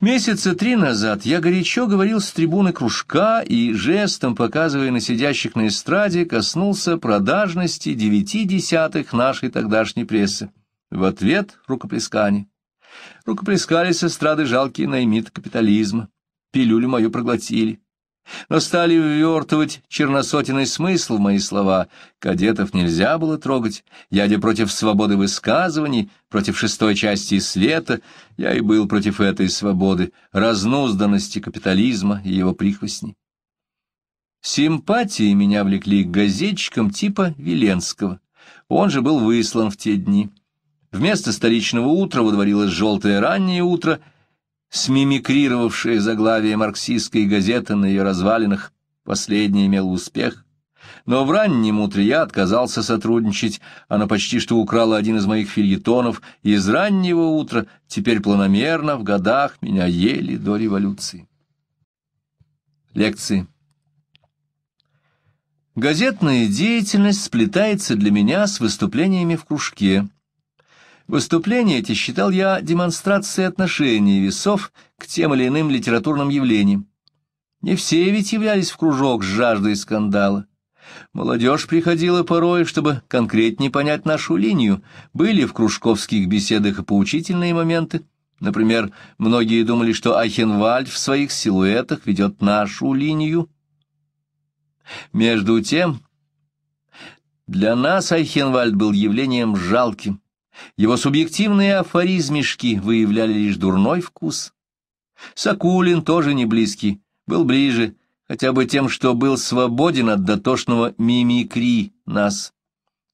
[SPEAKER 1] Месяца три назад я горячо говорил с трибуны кружка и, жестом показывая на сидящих на эстраде, коснулся продажности девяти десятых нашей тогдашней прессы. В ответ — рукоплескание. Рукоплескались эстрады жалкие наймит капитализма. Пилюлю мою проглотили но стали ввертывать черносотенный смысл в мои слова. Кадетов нельзя было трогать, я не против свободы высказываний, против шестой части света, я и был против этой свободы, разнузданности капитализма и его прихвостней. Симпатии меня влекли к газетчикам типа Веленского. Он же был выслан в те дни. Вместо столичного утра водворилось желтое раннее утро, смимикрировавшая заглавие марксистской газеты на ее развалинах, последний имел успех. Но в раннем утре я отказался сотрудничать, она почти что украла один из моих фильетонов, и из раннего утра, теперь планомерно, в годах, меня ели до революции. Лекции. Газетная деятельность сплетается для меня с выступлениями в кружке, Выступления эти считал я демонстрацией отношений весов к тем или иным литературным явлениям. Не все ведь являлись в кружок с жаждой скандала. Молодежь приходила порой, чтобы конкретнее понять нашу линию. Были в кружковских беседах и поучительные моменты. Например, многие думали, что Ахенвальд в своих силуэтах ведет нашу линию. Между тем, для нас Айхенвальд был явлением жалким, его субъективные афоризмишки выявляли лишь дурной вкус. Сакулин тоже не близкий, был ближе, хотя бы тем, что был свободен от дотошного мимикри нас.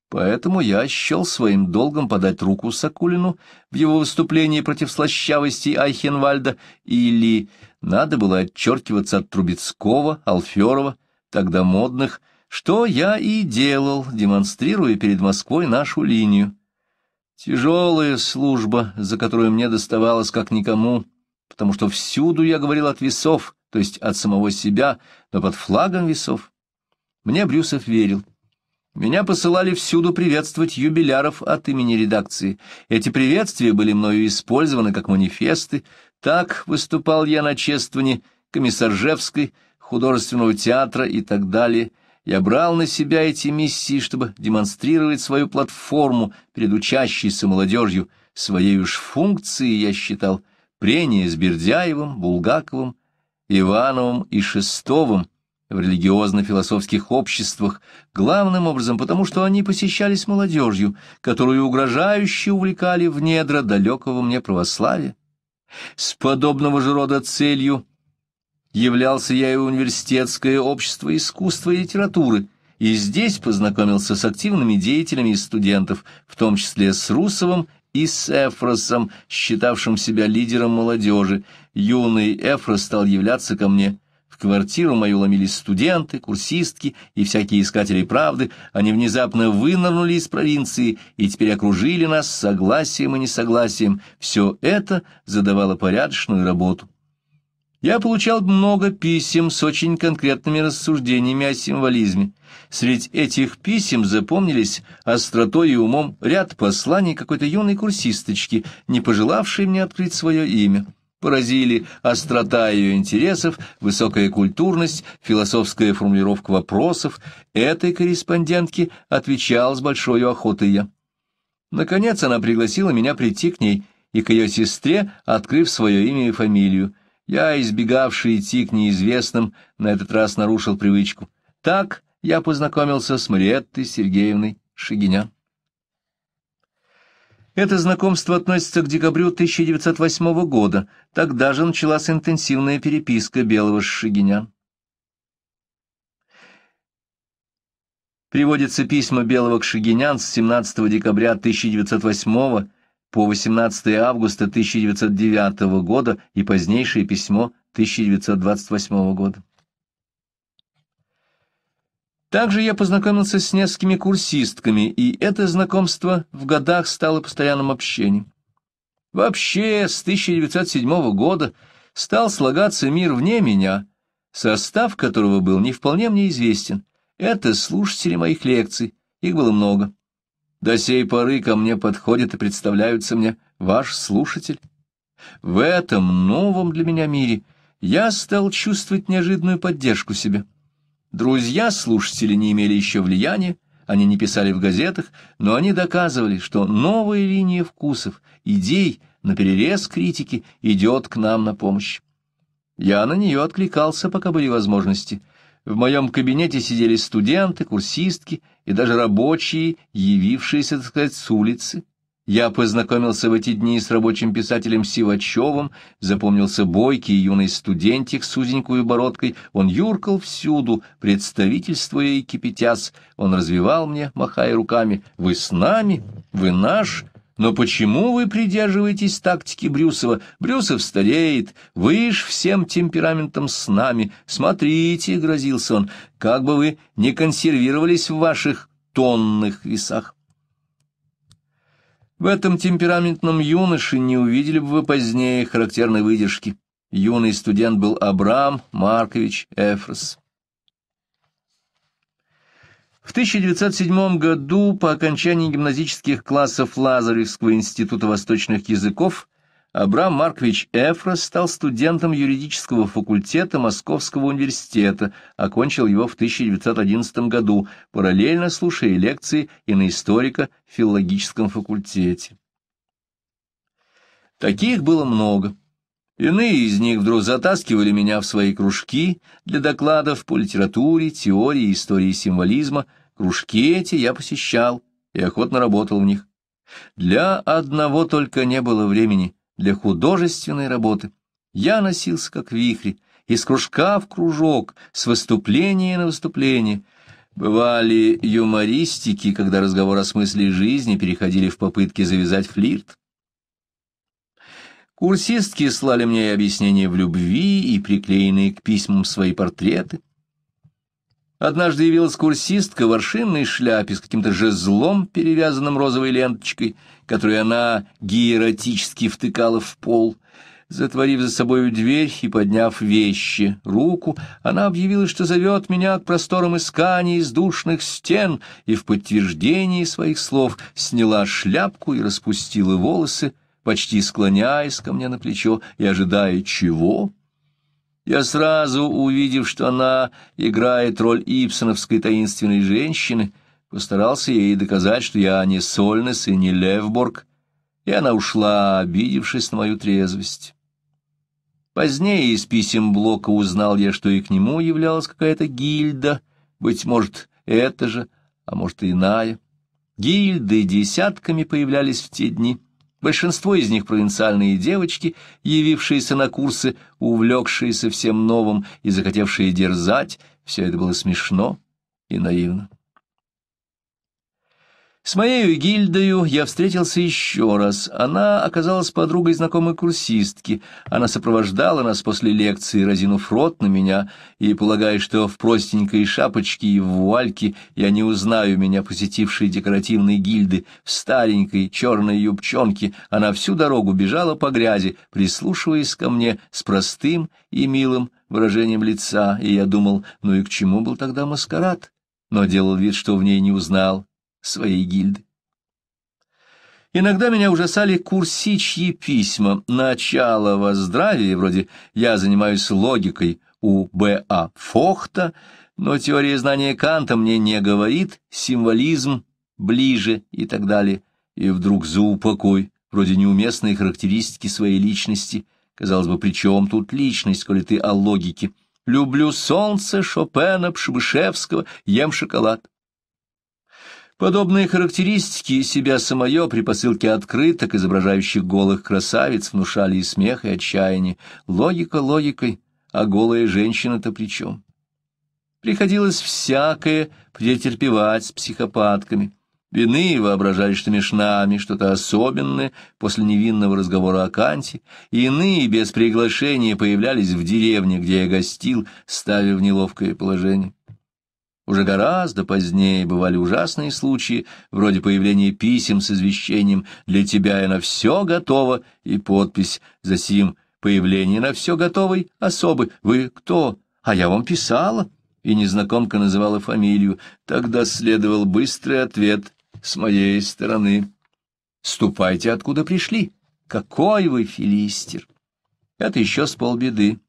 [SPEAKER 1] Поэтому я счел своим долгом подать руку Сакулину в его выступлении против слащавости Айхенвальда, или надо было отчеркиваться от Трубецкого, Алферова, тогда модных, что я и делал, демонстрируя перед Москвой нашу линию. Тяжелая служба, за которую мне доставалось как никому, потому что всюду я говорил от весов, то есть от самого себя, но под флагом весов. Мне Брюсов верил. Меня посылали всюду приветствовать юбиляров от имени редакции. Эти приветствия были мною использованы как манифесты. Так выступал я на чествовании комиссаржевской, художественного театра и так далее — я брал на себя эти миссии, чтобы демонстрировать свою платформу перед учащейся молодежью. Своей уж функцией я считал прения с Бердяевым, Булгаковым, Ивановым и Шестовым в религиозно-философских обществах, главным образом потому, что они посещались молодежью, которую угрожающе увлекали в недра далекого мне православия. С подобного же рода целью — являлся я и университетское общество искусства и литературы, и здесь познакомился с активными деятелями и студентов, в том числе с Русовым и с Эфросом, считавшим себя лидером молодежи. Юный Эфрос стал являться ко мне. В квартиру мою ломились студенты, курсистки и всякие искатели правды. Они внезапно вынырнули из провинции и теперь окружили нас согласием и несогласием. Все это задавало порядочную работу. Я получал много писем с очень конкретными рассуждениями о символизме. Среди этих писем запомнились остротой и умом ряд посланий какой-то юной курсисточки, не пожелавшей мне открыть свое имя. Поразили острота ее интересов, высокая культурность, философская формулировка вопросов. Этой корреспондентке отвечал с большой охотой я. Наконец она пригласила меня прийти к ней и к ее сестре, открыв свое имя и фамилию. Я, избегавший идти к неизвестным, на этот раз нарушил привычку. Так я познакомился с Мариеттой Сергеевной Шигинян. Это знакомство относится к декабрю 1908 года. Тогда же началась интенсивная переписка Белого с Шигинян. Приводятся письма Белого к Шигинян с 17 декабря 1908 года по 18 августа 1909 года и позднейшее письмо 1928 года. Также я познакомился с несколькими курсистками, и это знакомство в годах стало постоянным общением. Вообще, с 1907 года стал слагаться мир вне меня, состав которого был не вполне мне известен. Это слушатели моих лекций, их было много. До сей поры ко мне подходят и представляются мне ваш слушатель. В этом новом для меня мире я стал чувствовать неожиданную поддержку себе. Друзья слушатели не имели еще влияния, они не писали в газетах, но они доказывали, что новая линия вкусов, идей, наперерез критики идет к нам на помощь. Я на нее откликался, пока были возможности — в моем кабинете сидели студенты, курсистки и даже рабочие, явившиеся, так сказать, с улицы. Я познакомился в эти дни с рабочим писателем Сивачевым, запомнился бойкий юный студентик с узенькой бородкой. Он юркал всюду, представительствуя и кипятясь. Он развивал мне, махая руками, «Вы с нами? Вы наш? Но почему вы придерживаетесь тактики Брюсова? Брюсов стареет, вы ж всем темпераментом с нами. Смотрите, — грозился он, — как бы вы не консервировались в ваших тонных весах. В этом темпераментном юноше не увидели бы вы позднее характерной выдержки. Юный студент был Абрам Маркович Эфрос. В 1907 году по окончании гимназических классов Лазаревского института восточных языков Абрам Маркович Эфрос стал студентом юридического факультета Московского университета, окончил его в 1911 году, параллельно слушая лекции и на историко-филологическом факультете. Таких было много. Иные из них вдруг затаскивали меня в свои кружки для докладов по литературе, теории, истории символизма. Кружки эти я посещал и охотно работал в них. Для одного только не было времени, для художественной работы. Я носился как вихрь, из кружка в кружок, с выступления на выступление. Бывали юмористики, когда разговор о смысле жизни переходили в попытки завязать флирт. Курсистки слали мне и объяснения в любви, и приклеенные к письмам свои портреты. Однажды явилась курсистка в аршинной шляпе с каким-то жезлом, перевязанным розовой ленточкой, которую она гиеротически втыкала в пол. Затворив за собою дверь и подняв вещи, руку, она объявила, что зовет меня к просторам исканий из душных стен, и в подтверждении своих слов сняла шляпку и распустила волосы, почти склоняясь ко мне на плечо и ожидая чего. Я сразу, увидев, что она играет роль ипсоновской таинственной женщины, постарался ей доказать, что я не Сольнес и не Левборг, и она ушла, обидевшись на мою трезвость. Позднее из писем Блока узнал я, что и к нему являлась какая-то гильда, быть может, эта же, а может, и иная. Гильды десятками появлялись в те дни — Большинство из них провинциальные девочки, явившиеся на курсы, увлекшиеся всем новым и захотевшие дерзать, все это было смешно и наивно. С моею гильдою я встретился еще раз. Она оказалась подругой знакомой курсистки. Она сопровождала нас после лекции, разинув рот на меня, и, полагая, что в простенькой шапочке и в вуальке я не узнаю меня, посетившей декоративной гильды, в старенькой черной юбчонке, она всю дорогу бежала по грязи, прислушиваясь ко мне с простым и милым выражением лица, и я думал, ну и к чему был тогда маскарад? Но делал вид, что в ней не узнал своей гильды. Иногда меня ужасали курсичьи письма, начало воздравия, вроде «я занимаюсь логикой» у Б.А. Фохта, но теория знания Канта мне не говорит, символизм ближе и так далее, и вдруг за упокой, вроде неуместные характеристики своей личности. Казалось бы, при чем тут личность, коли ты о логике? Люблю солнце, Шопена, Пшебышевского, ем шоколад. Подобные характеристики себя самое при посылке открыток, изображающих голых красавиц, внушали и смех, и отчаяние. Логика логикой, а голая женщина-то при чем? Приходилось всякое претерпевать с психопатками. Вины воображали, что между нами что-то особенное после невинного разговора о Канте, иные без приглашения появлялись в деревне, где я гостил, ставя в неловкое положение. Уже гораздо позднее бывали ужасные случаи, вроде появления писем с извещением «Для тебя и на все готово» и подпись за сим «Появление на все готовой особы». «Вы кто? А я вам писала» и незнакомка называла фамилию, тогда следовал быстрый ответ с моей стороны. «Ступайте, откуда пришли! Какой вы филистер!» Это еще с полбеды.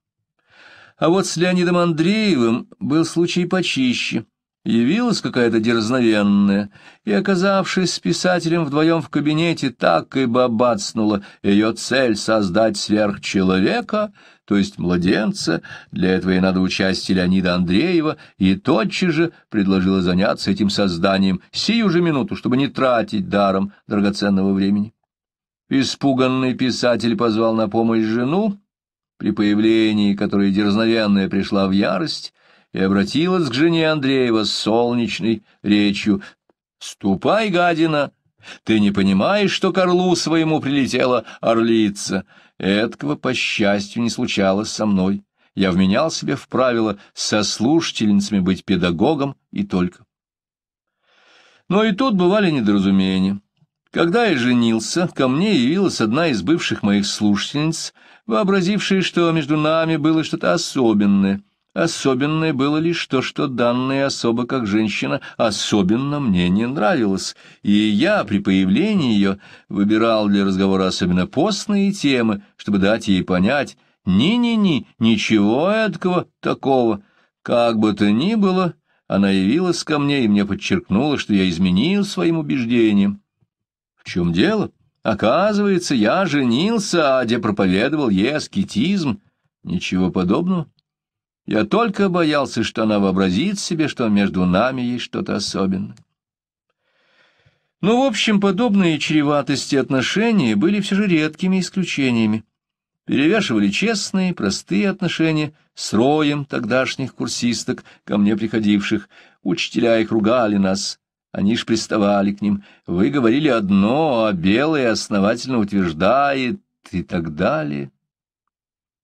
[SPEAKER 1] А вот с Леонидом Андреевым был случай почище. Явилась какая-то дерзновенная, и, оказавшись с писателем вдвоем в кабинете, так и бабацнула ее цель — создать сверхчеловека, то есть младенца. Для этого ей надо участие Леонида Андреева, и тотчас же предложила заняться этим созданием сию же минуту, чтобы не тратить даром драгоценного времени. Испуганный писатель позвал на помощь жену, при появлении которой дерзновенная пришла в ярость и обратилась к жене Андреева с солнечной речью «Ступай, гадина!» Ты не понимаешь, что к орлу своему прилетела орлица? Эткого, по счастью, не случалось со мной. Я вменял себе в правило со слушательницами быть педагогом и только. Но и тут бывали недоразумения. Когда я женился, ко мне явилась одна из бывших моих слушательниц вообразившие, что между нами было что-то особенное. Особенное было лишь то, что данная особа как женщина особенно мне не нравилась, и я при появлении ее выбирал для разговора особенно постные темы, чтобы дать ей понять «ни-ни-ни, ничего эткого такого». Как бы то ни было, она явилась ко мне и мне подчеркнула, что я изменил своим убеждением. В чем дело? Оказывается, я женился, а где проповедовал ей аскетизм. Ничего подобного. Я только боялся, что она вообразит себе, что между нами есть что-то особенное. Ну, в общем, подобные чреватости отношений были все же редкими исключениями. Перевешивали честные, простые отношения с роем тогдашних курсисток, ко мне приходивших. Учителя их ругали нас они ж приставали к ним. Вы говорили одно, а белый основательно утверждает и так далее.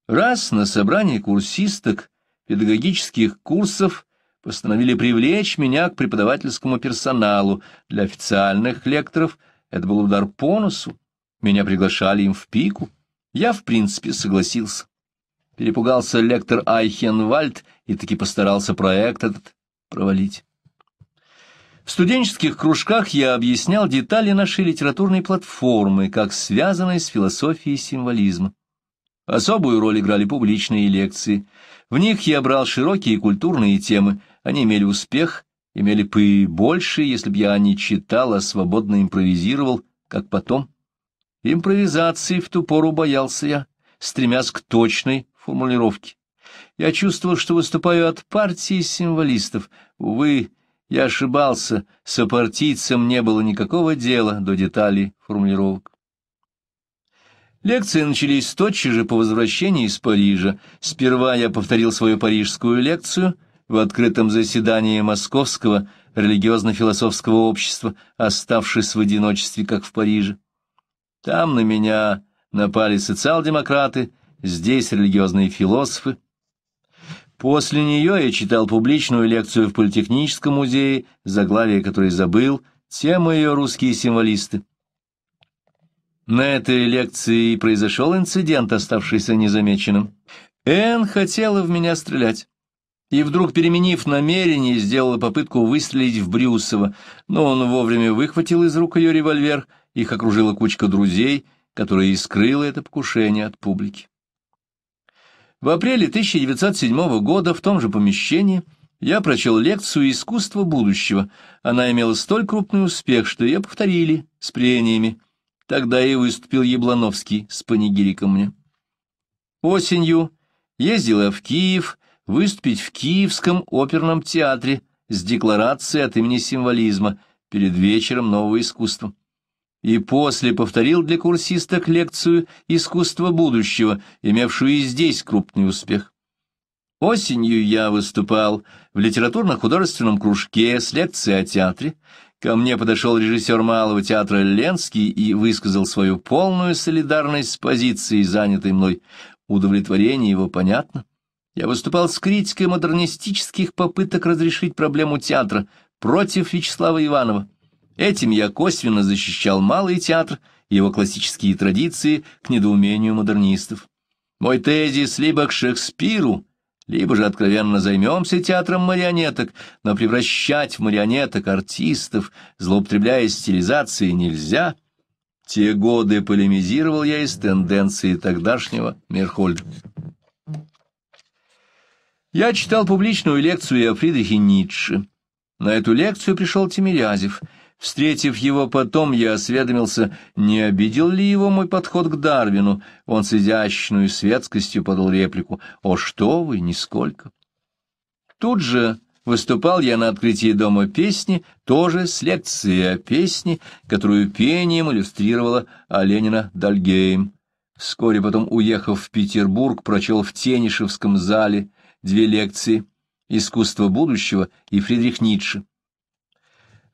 [SPEAKER 1] Раз на собрании курсисток педагогических курсов постановили привлечь меня к преподавательскому персоналу для официальных лекторов, это был удар по носу, меня приглашали им в пику, я, в принципе, согласился. Перепугался лектор Айхенвальд и таки постарался проект этот провалить. В студенческих кружках я объяснял детали нашей литературной платформы, как связанной с философией символизма. Особую роль играли публичные лекции. В них я брал широкие культурные темы, они имели успех, имели бы и больше, если бы я не читал, а свободно импровизировал, как потом. Импровизации в ту пору боялся я, стремясь к точной формулировке. Я чувствовал, что выступаю от партии символистов, увы, я ошибался, сопартийцам не было никакого дела до деталей формулировок. Лекции начались тотчас же по возвращении из Парижа. Сперва я повторил свою парижскую лекцию в открытом заседании Московского религиозно-философского общества, оставшись в одиночестве, как в Париже. Там на меня напали социал-демократы, здесь религиозные философы, После нее я читал публичную лекцию в Политехническом музее, заглавие которой забыл, тема ее «Русские символисты». На этой лекции произошел инцидент, оставшийся незамеченным. Энн хотела в меня стрелять. И вдруг, переменив намерение, сделала попытку выстрелить в Брюсова, но он вовремя выхватил из рук ее револьвер, их окружила кучка друзей, которая и скрыла это покушение от публики. В апреле 1907 года в том же помещении я прочел лекцию «Искусство будущего». Она имела столь крупный успех, что ее повторили с прениями. Тогда и выступил Яблановский с панигириком мне. Осенью ездил я в Киев выступить в Киевском оперном театре с декларацией от имени символизма перед вечером нового искусства и после повторил для курсисток лекцию «Искусство будущего», имевшую и здесь крупный успех. Осенью я выступал в литературно-художественном кружке с лекцией о театре. Ко мне подошел режиссер Малого театра Ленский и высказал свою полную солидарность с позицией, занятой мной. Удовлетворение его понятно. Я выступал с критикой модернистических попыток разрешить проблему театра против Вячеслава Иванова. Этим я косвенно защищал малый театр и его классические традиции к недоумению модернистов. Мой тезис либо к Шекспиру, либо же откровенно займемся театром марионеток, но превращать в марионеток артистов, злоупотребляя стилизацией, нельзя. Те годы полемизировал я из тенденции тогдашнего Мерхольда. Я читал публичную лекцию о Фридрихе Ницше. На эту лекцию пришел Тимирязев — Встретив его потом, я осведомился, не обидел ли его мой подход к Дарвину. Он с изящной светскостью подал реплику «О, что вы, нисколько!». Тут же выступал я на открытии Дома песни, тоже с лекцией о песне, которую пением иллюстрировала Оленина Дальгейм. Вскоре потом, уехав в Петербург, прочел в Тенишевском зале две лекции «Искусство будущего» и «Фридрих Ницше».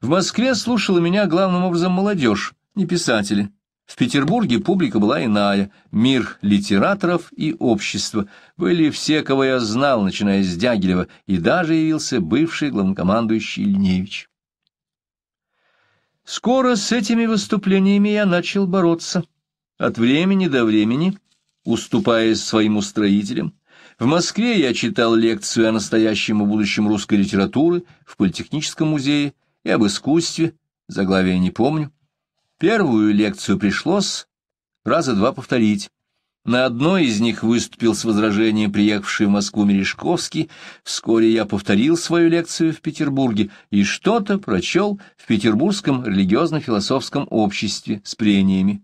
[SPEAKER 1] В Москве слушала меня главным образом молодежь, не писатели. В Петербурге публика была иная, мир литераторов и общества. Были все, кого я знал, начиная с Дягилева, и даже явился бывший главнокомандующий Линевич. Скоро с этими выступлениями я начал бороться. От времени до времени, уступая своим устроителям, в Москве я читал лекцию о настоящем и будущем русской литературы в Политехническом музее, и об искусстве, заглавия не помню. Первую лекцию пришлось раза два повторить. На одной из них выступил с возражением приехавший в Москву Мережковский. Вскоре я повторил свою лекцию в Петербурге и что-то прочел в Петербургском религиозно-философском обществе с прениями.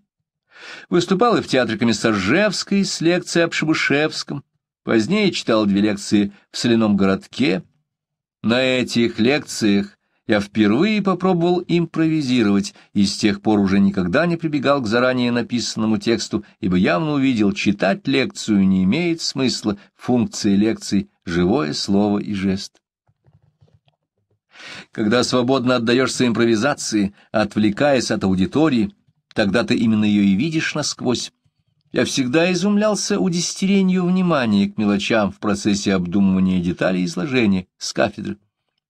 [SPEAKER 1] Выступал и в театре Комиссаржевской с лекцией об Шебышевском. Позднее читал две лекции в Соляном городке. На этих лекциях я впервые попробовал импровизировать и с тех пор уже никогда не прибегал к заранее написанному тексту, ибо явно увидел, читать лекцию не имеет смысла, функция лекции — живое слово и жест. Когда свободно отдаешься импровизации, отвлекаясь от аудитории, тогда ты именно ее и видишь насквозь. Я всегда изумлялся удестерению внимания к мелочам в процессе обдумывания деталей изложения с кафедры.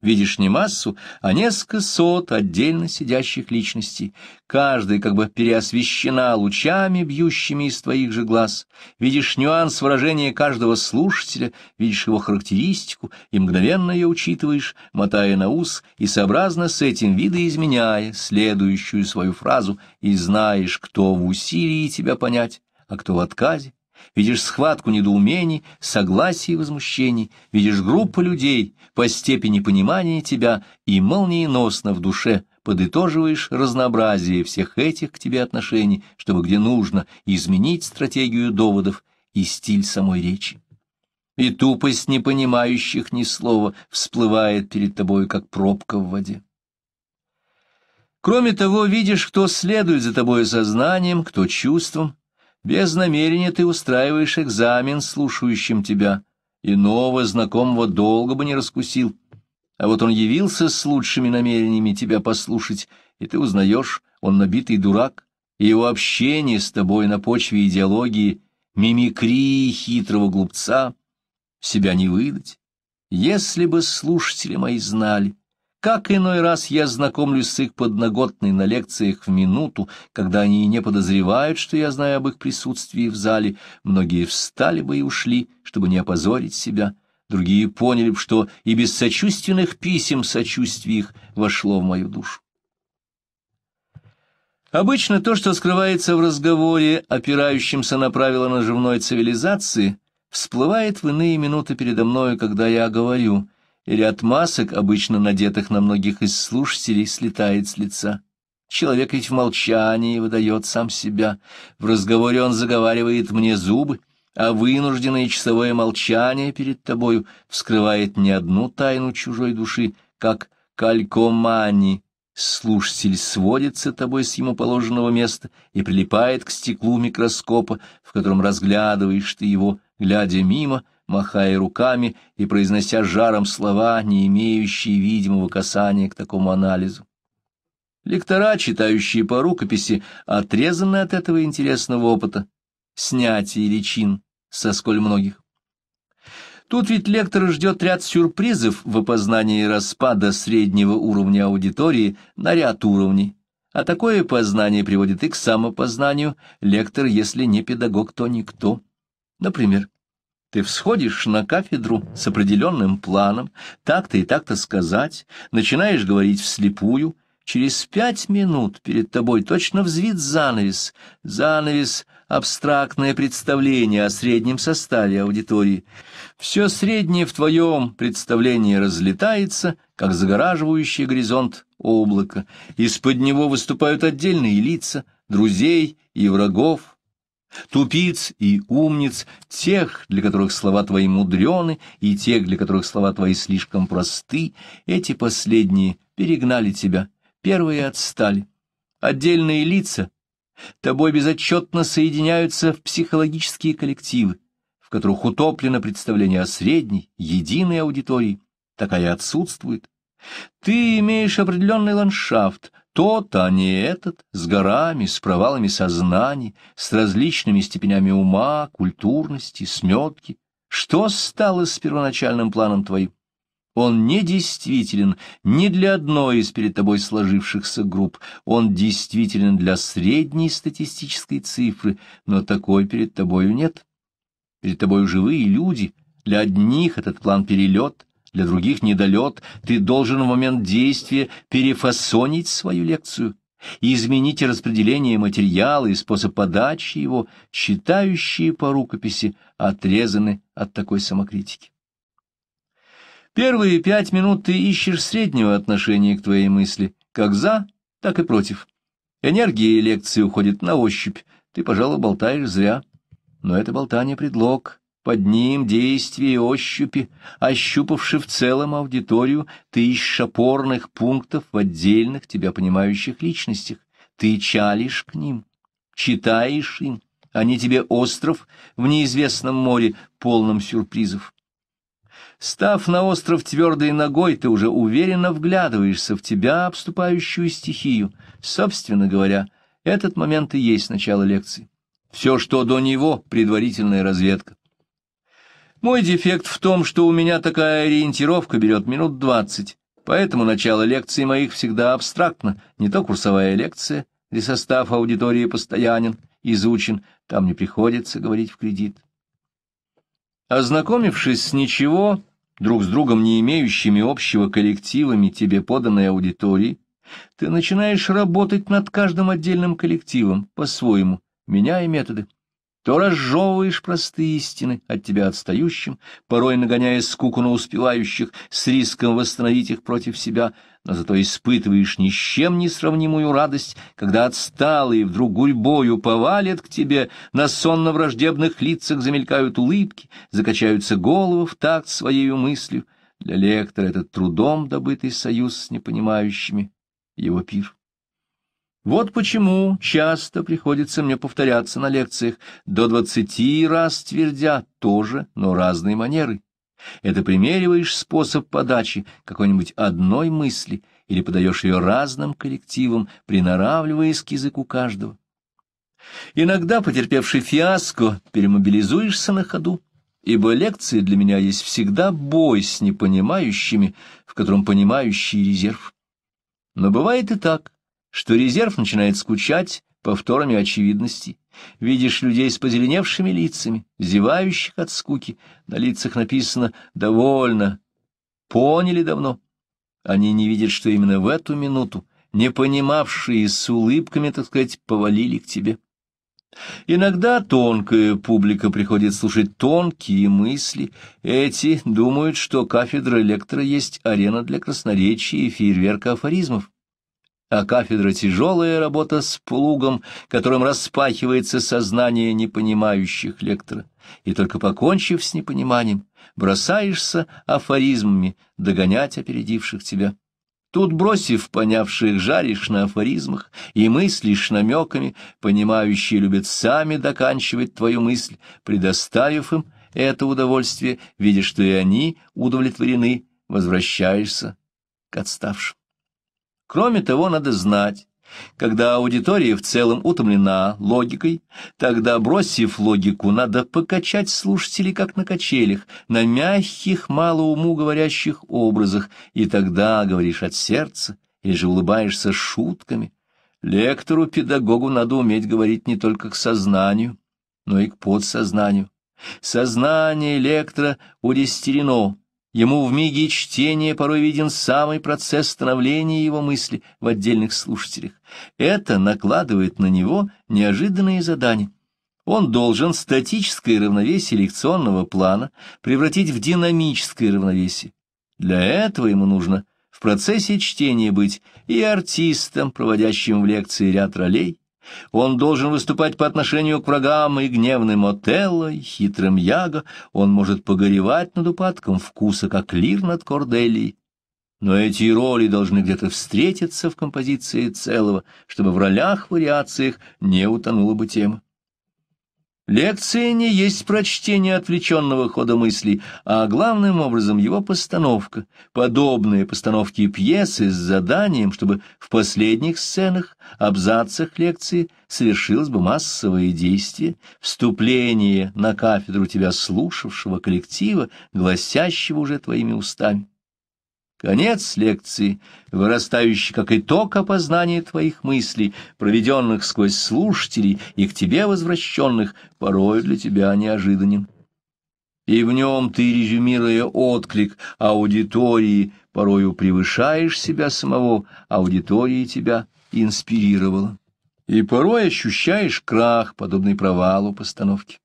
[SPEAKER 1] Видишь не массу, а несколько сот отдельно сидящих личностей, каждая как бы переосвещена лучами, бьющими из твоих же глаз. Видишь нюанс выражения каждого слушателя, видишь его характеристику и мгновенно ее учитываешь, мотая на ус и сообразно с этим видоизменяя следующую свою фразу и знаешь, кто в усилии тебя понять, а кто в отказе видишь схватку недоумений, согласий и возмущений, видишь группу людей по степени понимания тебя и молниеносно в душе подытоживаешь разнообразие всех этих к тебе отношений, чтобы где нужно изменить стратегию доводов и стиль самой речи. И тупость непонимающих ни слова всплывает перед тобой, как пробка в воде. Кроме того, видишь, кто следует за тобой сознанием, кто чувством, без намерения ты устраиваешь экзамен слушающим тебя. Иного знакомого долго бы не раскусил. А вот он явился с лучшими намерениями тебя послушать, и ты узнаешь, он набитый дурак, и его общение с тобой на почве идеологии, мимикрии хитрого глупца, себя не выдать. Если бы слушатели мои знали, как иной раз я знакомлюсь с их подноготной на лекциях в минуту, когда они и не подозревают, что я знаю об их присутствии в зале. Многие встали бы и ушли, чтобы не опозорить себя. Другие поняли бы, что и без сочувственных писем сочувствие их вошло в мою душу. Обычно то, что скрывается в разговоре, опирающемся на правила наживной цивилизации, всплывает в иные минуты передо мною, когда я говорю — и ряд масок, обычно надетых на многих из слушателей, слетает с лица. Человек ведь в молчании выдает сам себя, в разговоре он заговаривает мне зубы, а вынужденное часовое молчание перед тобою вскрывает не одну тайну чужой души, как калькомани. Слушатель сводится тобой с ему положенного места и прилипает к стеклу микроскопа, в котором разглядываешь ты его, глядя мимо — махая руками и произнося жаром слова, не имеющие видимого касания к такому анализу. Лектора, читающие по рукописи, отрезаны от этого интересного опыта, снятия личин со сколь многих. Тут ведь лектор ждет ряд сюрпризов в опознании распада среднего уровня аудитории на ряд уровней, а такое познание приводит и к самопознанию, лектор, если не педагог, то никто. Например, ты всходишь на кафедру с определенным планом, так-то и так-то сказать, начинаешь говорить вслепую. Через пять минут перед тобой точно взвит занавес. Занавес — абстрактное представление о среднем составе аудитории. Все среднее в твоем представлении разлетается, как загораживающий горизонт облака, Из-под него выступают отдельные лица, друзей и врагов, тупиц и умниц, тех, для которых слова твои мудрены, и тех, для которых слова твои слишком просты, эти последние перегнали тебя, первые отстали. Отдельные лица тобой безотчетно соединяются в психологические коллективы, в которых утоплено представление о средней, единой аудитории. Такая отсутствует. Ты имеешь определенный ландшафт — тот, а не этот, с горами, с провалами сознаний, с различными степенями ума, культурности, сметки. Что стало с первоначальным планом твоим? Он не действителен ни для одной из перед тобой сложившихся групп, он действителен для средней статистической цифры, но такой перед тобою нет. Перед тобою живые люди, для одних этот план перелет, для других недолет, ты должен в момент действия перефасонить свою лекцию, изменить распределение материала и способ подачи его, читающие по рукописи, отрезаны от такой самокритики. Первые пять минут ты ищешь среднего отношения к твоей мысли, как за, так и против. Энергия лекции уходит на ощупь, ты, пожалуй, болтаешь зря. Но это болтание предлог, под ним действие ощупи, ощупавши в целом аудиторию тысяч шапорных пунктов в отдельных тебя понимающих личностях. Ты чалишь к ним, читаешь им, они тебе остров в неизвестном море, полном сюрпризов. Став на остров твердой ногой, ты уже уверенно вглядываешься в тебя, обступающую стихию. Собственно говоря, этот момент и есть начало лекции. Все, что до него, предварительная разведка. Мой дефект в том, что у меня такая ориентировка берет минут двадцать, поэтому начало лекции моих всегда абстрактно, не то курсовая лекция, где состав аудитории постоянен, изучен, там не приходится говорить в кредит. Ознакомившись с ничего, друг с другом не имеющими общего коллективами тебе поданной аудитории, ты начинаешь работать над каждым отдельным коллективом по-своему, меняя методы то разжевываешь простые истины от тебя отстающим, порой нагоняя скуку на успевающих, с риском восстановить их против себя, но зато испытываешь ни с чем не сравнимую радость, когда отсталые вдруг гурьбою повалят к тебе, на сонно-враждебных лицах замелькают улыбки, закачаются головы в такт своею мыслью. Для лектора этот трудом добытый союз с непонимающими его пир. Вот почему часто приходится мне повторяться на лекциях, до двадцати раз твердя тоже, но разные манеры. Это примериваешь способ подачи какой-нибудь одной мысли или подаешь ее разным коллективам, приноравливаясь к языку каждого. Иногда, потерпевший фиаско, перемобилизуешься на ходу, ибо лекции для меня есть всегда бой с непонимающими, в котором понимающий резерв. Но бывает и так, что резерв начинает скучать повторами очевидностей. Видишь людей с позеленевшими лицами, зевающих от скуки. На лицах написано «довольно». Поняли давно. Они не видят, что именно в эту минуту, не понимавшие с улыбками, так сказать, повалили к тебе. Иногда тонкая публика приходит слушать тонкие мысли. Эти думают, что кафедра лектора есть арена для красноречия и фейерверка афоризмов а кафедра — тяжелая работа с плугом, которым распахивается сознание непонимающих лектора. И только покончив с непониманием, бросаешься афоризмами догонять опередивших тебя. Тут, бросив понявших, жаришь на афоризмах и мыслишь намеками, понимающие любят сами доканчивать твою мысль, предоставив им это удовольствие, видя, что и они удовлетворены, возвращаешься к отставшим. Кроме того, надо знать, когда аудитория в целом утомлена логикой, тогда, бросив логику, надо покачать слушателей как на качелях, на мягких, мало уму говорящих образах, и тогда говоришь от сердца или же улыбаешься шутками. Лектору-педагогу надо уметь говорить не только к сознанию, но и к подсознанию. Сознание лектора удестерено, Ему в миге чтения порой виден самый процесс становления его мысли в отдельных слушателях. Это накладывает на него неожиданные задания. Он должен статическое равновесие лекционного плана превратить в динамическое равновесие. Для этого ему нужно в процессе чтения быть и артистом, проводящим в лекции ряд ролей, он должен выступать по отношению к врагам и гневным Отелло, и хитрым Яго. Он может погоревать над упадком вкуса, как лир над Корделией. Но эти роли должны где-то встретиться в композиции целого, чтобы в ролях-вариациях не утонула бы тема. Лекция не есть прочтение отвлеченного хода мысли, а главным образом его постановка, подобные постановки пьесы с заданием, чтобы в последних сценах, абзацах лекции совершилось бы массовое действие, вступление на кафедру тебя слушавшего коллектива, гласящего уже твоими устами. Конец лекции, вырастающий как итог опознания твоих мыслей, проведенных сквозь слушателей и к тебе возвращенных, порой для тебя неожиданен. И в нем ты, резюмируя отклик аудитории, порою превышаешь себя самого, аудитория тебя инспирировала. И порой ощущаешь крах, подобный провалу постановки.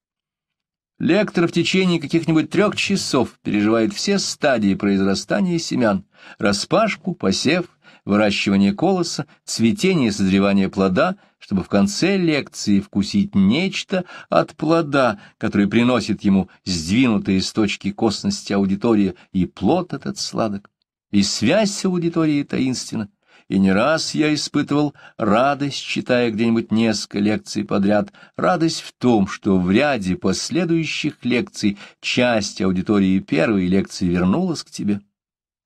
[SPEAKER 1] Лектор в течение каких-нибудь трех часов переживает все стадии произрастания семян – распашку, посев, выращивание колоса, цветение и созревание плода, чтобы в конце лекции вкусить нечто от плода, который приносит ему сдвинутые с точки косности аудитория, и плод этот сладок, и связь с аудиторией таинственна, и не раз я испытывал радость, читая где-нибудь несколько лекций подряд, радость в том, что в ряде последующих лекций часть аудитории первой лекции вернулась к тебе.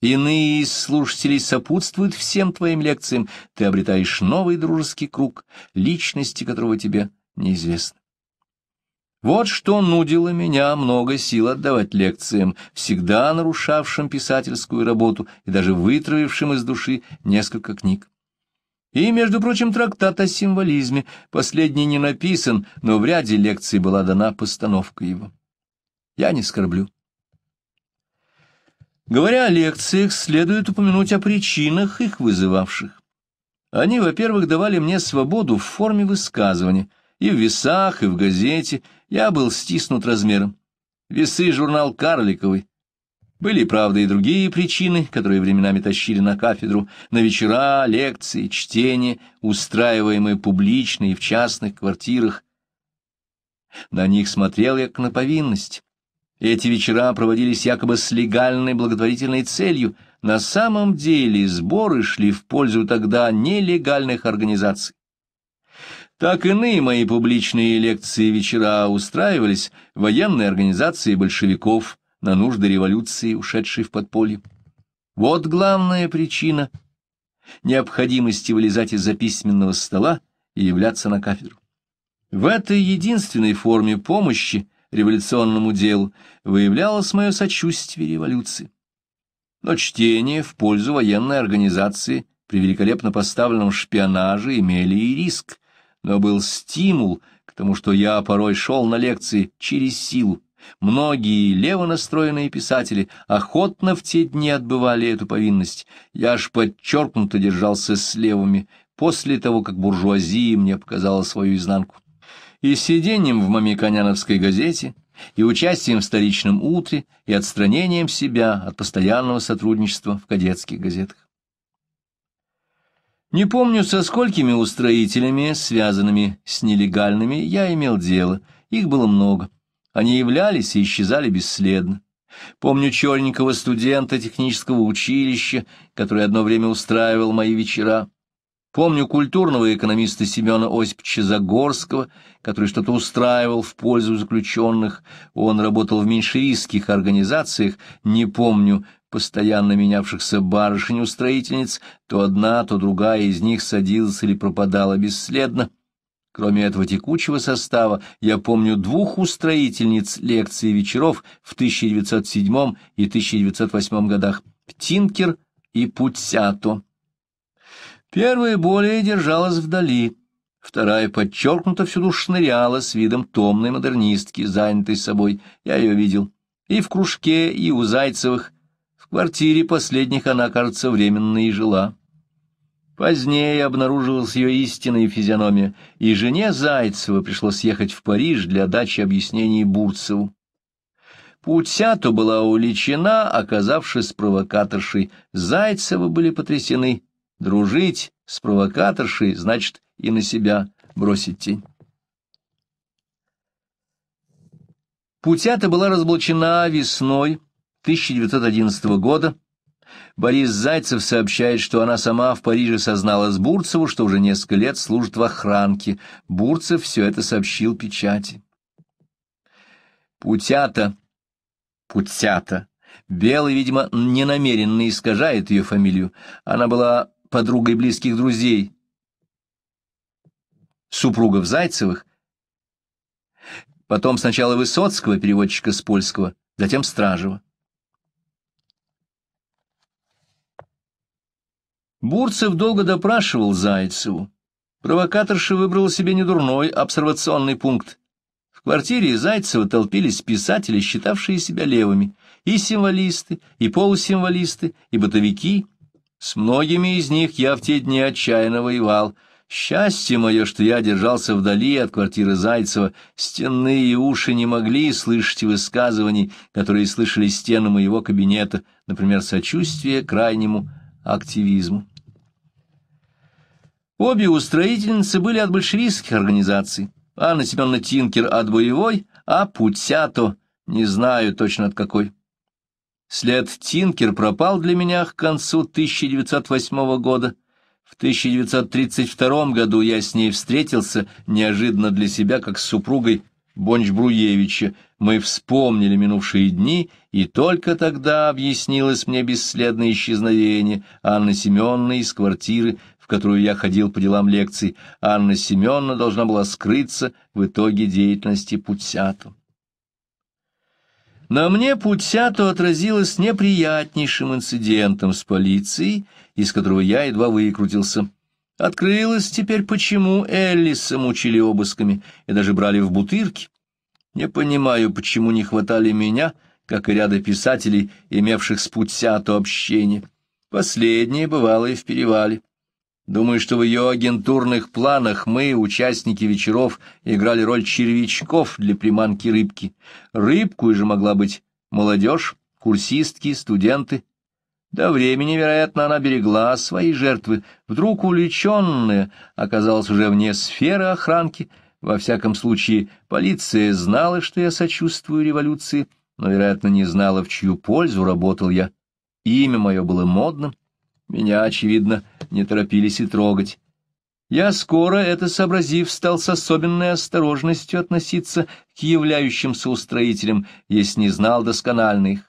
[SPEAKER 1] Иные слушатели сопутствуют всем твоим лекциям, ты обретаешь новый дружеский круг, личности которого тебе неизвестны. Вот что нудило меня много сил отдавать лекциям, всегда нарушавшим писательскую работу и даже вытравившим из души несколько книг. И, между прочим, трактат о символизме, последний не написан, но в ряде лекций была дана постановка его. Я не скорблю. Говоря о лекциях, следует упомянуть о причинах их вызывавших. Они, во-первых, давали мне свободу в форме высказывания, и в весах, и в газете, я был стиснут размером. Весы журнал «Карликовый». Были, правда, и другие причины, которые временами тащили на кафедру, на вечера, лекции, чтения, устраиваемые публично и в частных квартирах. На них смотрел я как на повинность. Эти вечера проводились якобы с легальной благотворительной целью. На самом деле сборы шли в пользу тогда нелегальных организаций. Так иные мои публичные лекции вечера устраивались военной организацией большевиков на нужды революции, ушедшей в подполье. Вот главная причина необходимости вылезать из-за письменного стола и являться на кафедру. В этой единственной форме помощи революционному делу выявлялось мое сочувствие революции. Но чтение в пользу военной организации при великолепно поставленном шпионаже имели и риск, но был стимул к тому, что я порой шел на лекции через силу. Многие левонастроенные писатели охотно в те дни отбывали эту повинность. Я аж подчеркнуто держался с левыми после того, как буржуазия мне показала свою изнанку. И сидением в мамиконяновской газете, и участием в столичном утре, и отстранением себя от постоянного сотрудничества в кадетских газетах. Не помню, со сколькими устроителями, связанными с нелегальными, я имел дело. Их было много. Они являлись и исчезали бесследно. Помню черненького студента технического училища, который одно время устраивал мои вечера. Помню культурного экономиста Семена Осиповича Загорского, который что-то устраивал в пользу заключенных. Он работал в меньшевистских организациях, не помню, постоянно менявшихся барышень-устроительниц, то одна, то другая из них садилась или пропадала бесследно. Кроме этого текучего состава, я помню двух устроительниц лекций и вечеров в 1907 и 1908 годах — Птинкер и Путсято. Первая более держалась вдали, вторая подчеркнуто всюду шныряла с видом томной модернистки, занятой собой, я ее видел, и в кружке, и у Зайцевых — квартире последних она, кажется, временно и жила. Позднее обнаружилась ее истинная физиономия, и жене Зайцева пришлось ехать в Париж для дачи объяснений Бурцеву. Путята была уличена, оказавшись провокаторшей. Зайцевы были потрясены. Дружить с провокаторшей значит и на себя бросить тень. Путята была разоблачена весной 1911 года Борис Зайцев сообщает, что она сама в Париже созналась Бурцеву, что уже несколько лет служит в охранке. Бурцев все это сообщил печати. Путята. Путята. Белый, видимо, ненамеренно искажает ее фамилию. Она была подругой близких друзей, супругов Зайцевых, потом сначала Высоцкого, переводчика с польского, затем Стражева. Бурцев долго допрашивал Зайцеву. Провокаторша выбрала себе недурной обсервационный пункт. В квартире Зайцева толпились писатели, считавшие себя левыми, и символисты, и полусимволисты, и бытовики. С многими из них я в те дни отчаянно воевал. Счастье мое, что я держался вдали от квартиры Зайцева, стенные уши не могли слышать высказываний, которые слышали стены моего кабинета, например, сочувствие крайнему активизму. Обе устроительницы были от большевистских организаций. Анна Семеновна Тинкер от боевой, а Путято не знаю точно от какой. След Тинкер пропал для меня к концу 1908 года. В 1932 году я с ней встретился, неожиданно для себя, как с супругой Бонч-Бруевича. Мы вспомнили минувшие дни, и только тогда объяснилось мне бесследное исчезновение Анны Семеновны из квартиры в которую я ходил по делам лекций, Анна Семеновна должна была скрыться в итоге деятельности Путсяту. На мне Путсяту отразилось неприятнейшим инцидентом с полицией, из которого я едва выкрутился. Открылось теперь, почему Эллиса мучили обысками и даже брали в бутырки. Не понимаю, почему не хватали меня, как и ряда писателей, имевших с Путсяту общение. Последнее бывало и в перевале. Думаю, что в ее агентурных планах мы, участники вечеров, играли роль червячков для приманки рыбки. Рыбку же могла быть молодежь, курсистки, студенты. До времени, вероятно, она берегла свои жертвы. Вдруг увлеченная оказалась уже вне сферы охранки. Во всяком случае, полиция знала, что я сочувствую революции, но, вероятно, не знала, в чью пользу работал я. Имя мое было модным, меня, очевидно, не торопились и трогать. Я скоро, это сообразив, стал с особенной осторожностью относиться к являющимся устроителям, если не знал досконально их.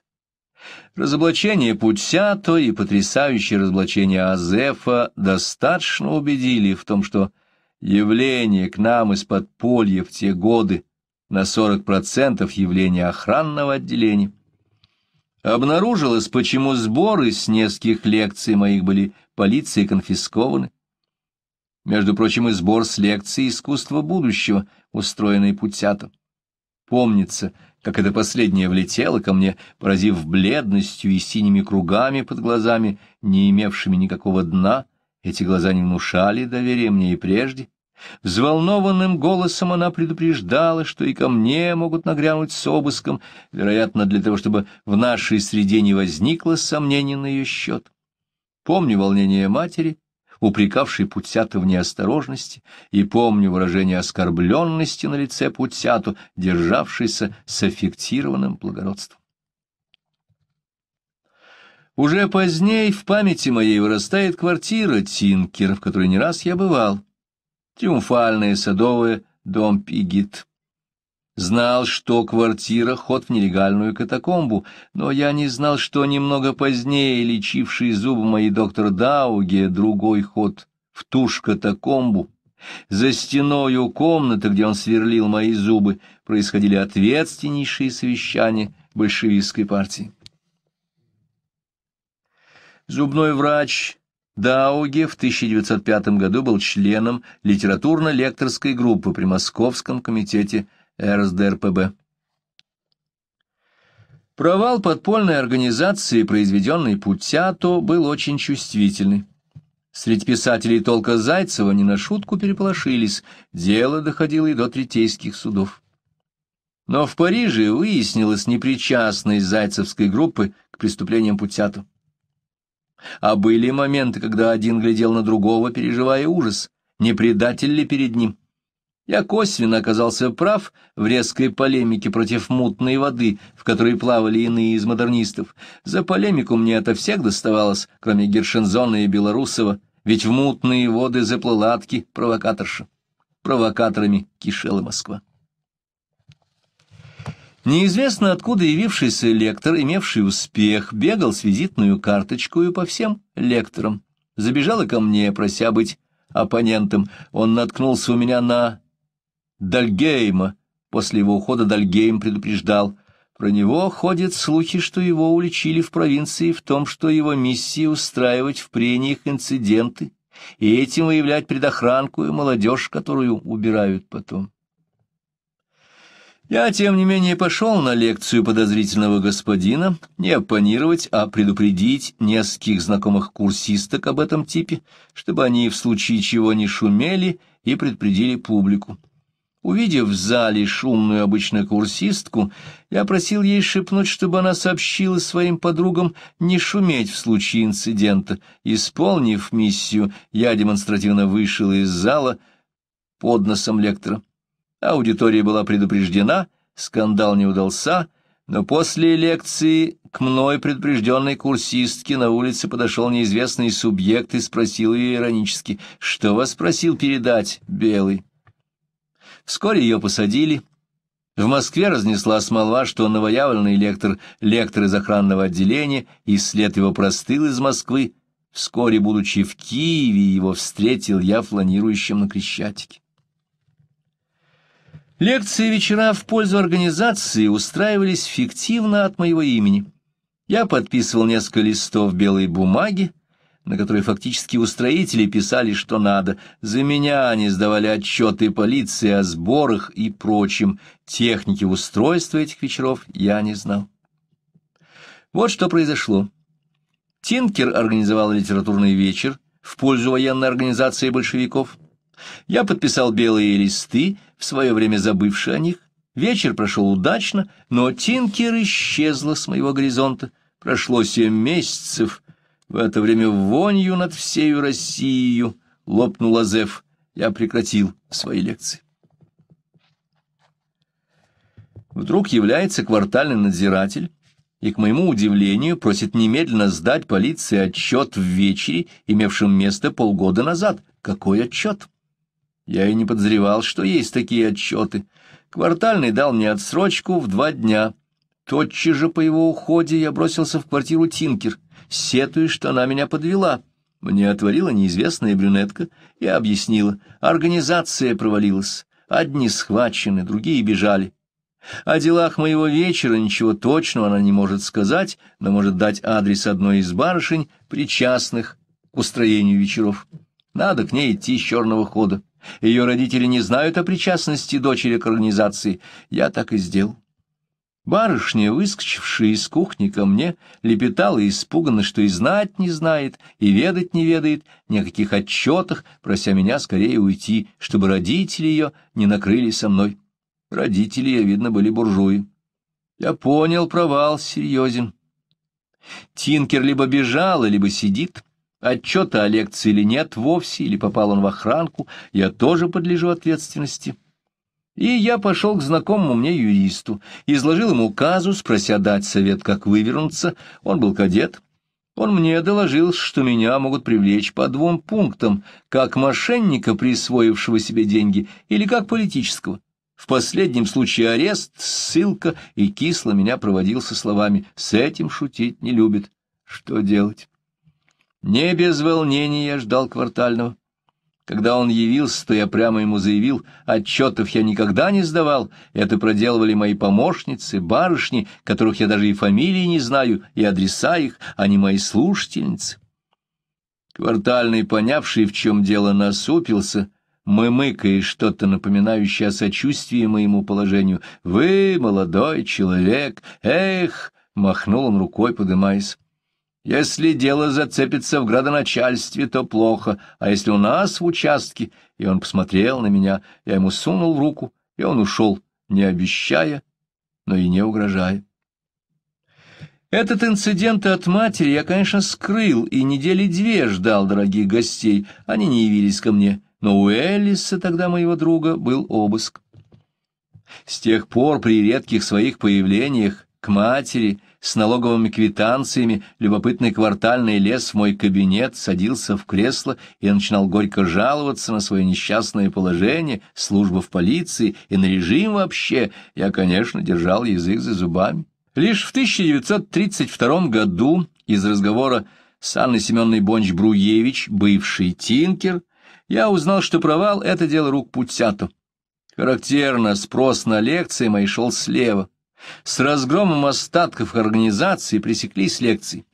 [SPEAKER 1] Разоблачение Путсято и потрясающее разоблачение Азефа достаточно убедили в том, что явление к нам из подполья в те годы на 40% явление охранного отделения. Обнаружилось, почему сборы с нескольких лекций моих были полицией конфискованы. Между прочим, и сбор с лекции искусства будущего», устроенный путятом. Помнится, как это последнее влетело ко мне, поразив бледностью и синими кругами под глазами, не имевшими никакого дна. Эти глаза не внушали доверия мне и прежде. Взволнованным голосом она предупреждала, что и ко мне могут нагрянуть с обыском, вероятно, для того, чтобы в нашей среде не возникло сомнений на ее счет. Помню волнение матери, упрекавшей Путята в неосторожности, и помню выражение оскорбленности на лице Путяту, державшейся с аффектированным благородством. Уже поздней в памяти моей вырастает квартира Тинкер, в которой не раз я бывал. Триумфальная садовая, дом Пигит. Знал, что квартира — ход в нелегальную катакомбу, но я не знал, что немного позднее лечивший зубы мои доктор Дауге другой ход в ту ж катакомбу. За стеною комнаты, где он сверлил мои зубы, происходили ответственнейшие совещания большевистской партии. Зубной врач Дауге в 1905 году был членом литературно-лекторской группы при Московском комитете РСДРПБ. Провал подпольной организации, произведенный Путято, был очень чувствительный. Среди писателей толка Зайцева не на шутку переполошились, дело доходило и до третейских судов. Но в Париже выяснилась непричастность зайцевской группы к преступлениям Путято. А были моменты, когда один глядел на другого, переживая ужас, не предатель ли перед ним. Я косвенно оказался прав в резкой полемике против мутной воды, в которой плавали иные из модернистов. За полемику мне это всех доставалось, кроме Гершензона и Белорусова, ведь в мутные воды заплыла провокаторша. Провокаторами кишела Москва. Неизвестно откуда явившийся лектор, имевший успех, бегал с визитную карточкой по всем лекторам. Забежала ко мне, прося быть оппонентом. Он наткнулся у меня на Дальгейма. После его ухода Дальгейм предупреждал. Про него ходят слухи, что его уличили в провинции в том, что его миссия устраивать в прениях инциденты и этим выявлять предохранку и молодежь, которую убирают потом. Я, тем не менее, пошел на лекцию подозрительного господина не оппонировать, а предупредить нескольких знакомых курсисток об этом типе, чтобы они в случае чего не шумели и предупредили публику. Увидев в зале шумную обычно курсистку, я просил ей шепнуть, чтобы она сообщила своим подругам не шуметь в случае инцидента. Исполнив миссию, я демонстративно вышел из зала под носом лектора. Аудитория была предупреждена, скандал не удался, но после лекции к мной предупрежденной курсистке на улице подошел неизвестный субъект и спросил ее иронически, что вас просил передать, Белый. Вскоре ее посадили. В Москве разнесла смолва, что новоявленный лектор — лектор из охранного отделения, и след его простыл из Москвы. Вскоре, будучи в Киеве, его встретил я фланирующим на Крещатике. Лекции вечера в пользу организации устраивались фиктивно от моего имени. Я подписывал несколько листов белой бумаги, на которой фактически устроители писали, что надо. За меня они сдавали отчеты полиции о сборах и прочем. Техники устройства этих вечеров я не знал. Вот что произошло. Тинкер организовал литературный вечер в пользу военной организации большевиков. Я подписал белые листы, в свое время забывшие о них. Вечер прошел удачно, но Тинкер исчезла с моего горизонта. Прошло семь месяцев. В это время вонью над всею Россией лопнул Азеф. Я прекратил свои лекции. Вдруг является квартальный надзиратель и, к моему удивлению, просит немедленно сдать полиции отчет в вечере, имевшем место полгода назад. Какой отчет? Я и не подозревал, что есть такие отчеты. Квартальный дал мне отсрочку в два дня. Тотчас же по его уходе я бросился в квартиру Тинкер, сетуя, что она меня подвела. Мне отворила неизвестная брюнетка и объяснила. Организация провалилась. Одни схвачены, другие бежали. О делах моего вечера ничего точного она не может сказать, но может дать адрес одной из барышень, причастных к устроению вечеров. Надо к ней идти с черного хода. Ее родители не знают о причастности дочери к организации. Я так и сделал. Барышня, выскочившая из кухни ко мне, лепетала испуганно, что и знать не знает, и ведать не ведает, никаких отчетах, прося меня скорее уйти, чтобы родители ее не накрыли со мной. Родители, я, видно, были буржуи. Я понял, провал серьезен. Тинкер либо бежала, либо сидит. Отчета о лекции или нет вовсе, или попал он в охранку, я тоже подлежу ответственности. И я пошел к знакомому мне юристу, изложил ему казус, прося дать совет, как вывернуться. Он был кадет. Он мне доложил, что меня могут привлечь по двум пунктам, как мошенника, присвоившего себе деньги, или как политического. В последнем случае арест, ссылка, и кисло меня проводил со словами «С этим шутить не любит». Что делать? Не без волнения я ждал квартального. Когда он явился, то я прямо ему заявил, отчетов я никогда не сдавал, это проделывали мои помощницы, барышни, которых я даже и фамилии не знаю, и адреса их, они мои слушательницы. Квартальный, понявший, в чем дело, насупился, мымыкая что-то напоминающее о сочувствии моему положению. «Вы, молодой человек, эх!» — махнул он рукой, подымаясь. Если дело зацепится в градоначальстве, то плохо, а если у нас в участке, и он посмотрел на меня, я ему сунул руку, и он ушел, не обещая, но и не угрожая. Этот инцидент от матери я, конечно, скрыл, и недели две ждал дорогих гостей, они не явились ко мне, но у Элиса тогда моего друга, был обыск. С тех пор при редких своих появлениях к матери — с налоговыми квитанциями, любопытный квартальный лес в мой кабинет, садился в кресло и начинал горько жаловаться на свое несчастное положение, служба в полиции и на режим вообще, я, конечно, держал язык за зубами. Лишь в 1932 году из разговора с Анной Семенной Бонч-Бруевич, бывший Тинкер, я узнал, что провал — это дело рук Путяту. Характерно, спрос на лекции мои шел слева. С разгромом остатков организации пресеклись лекции.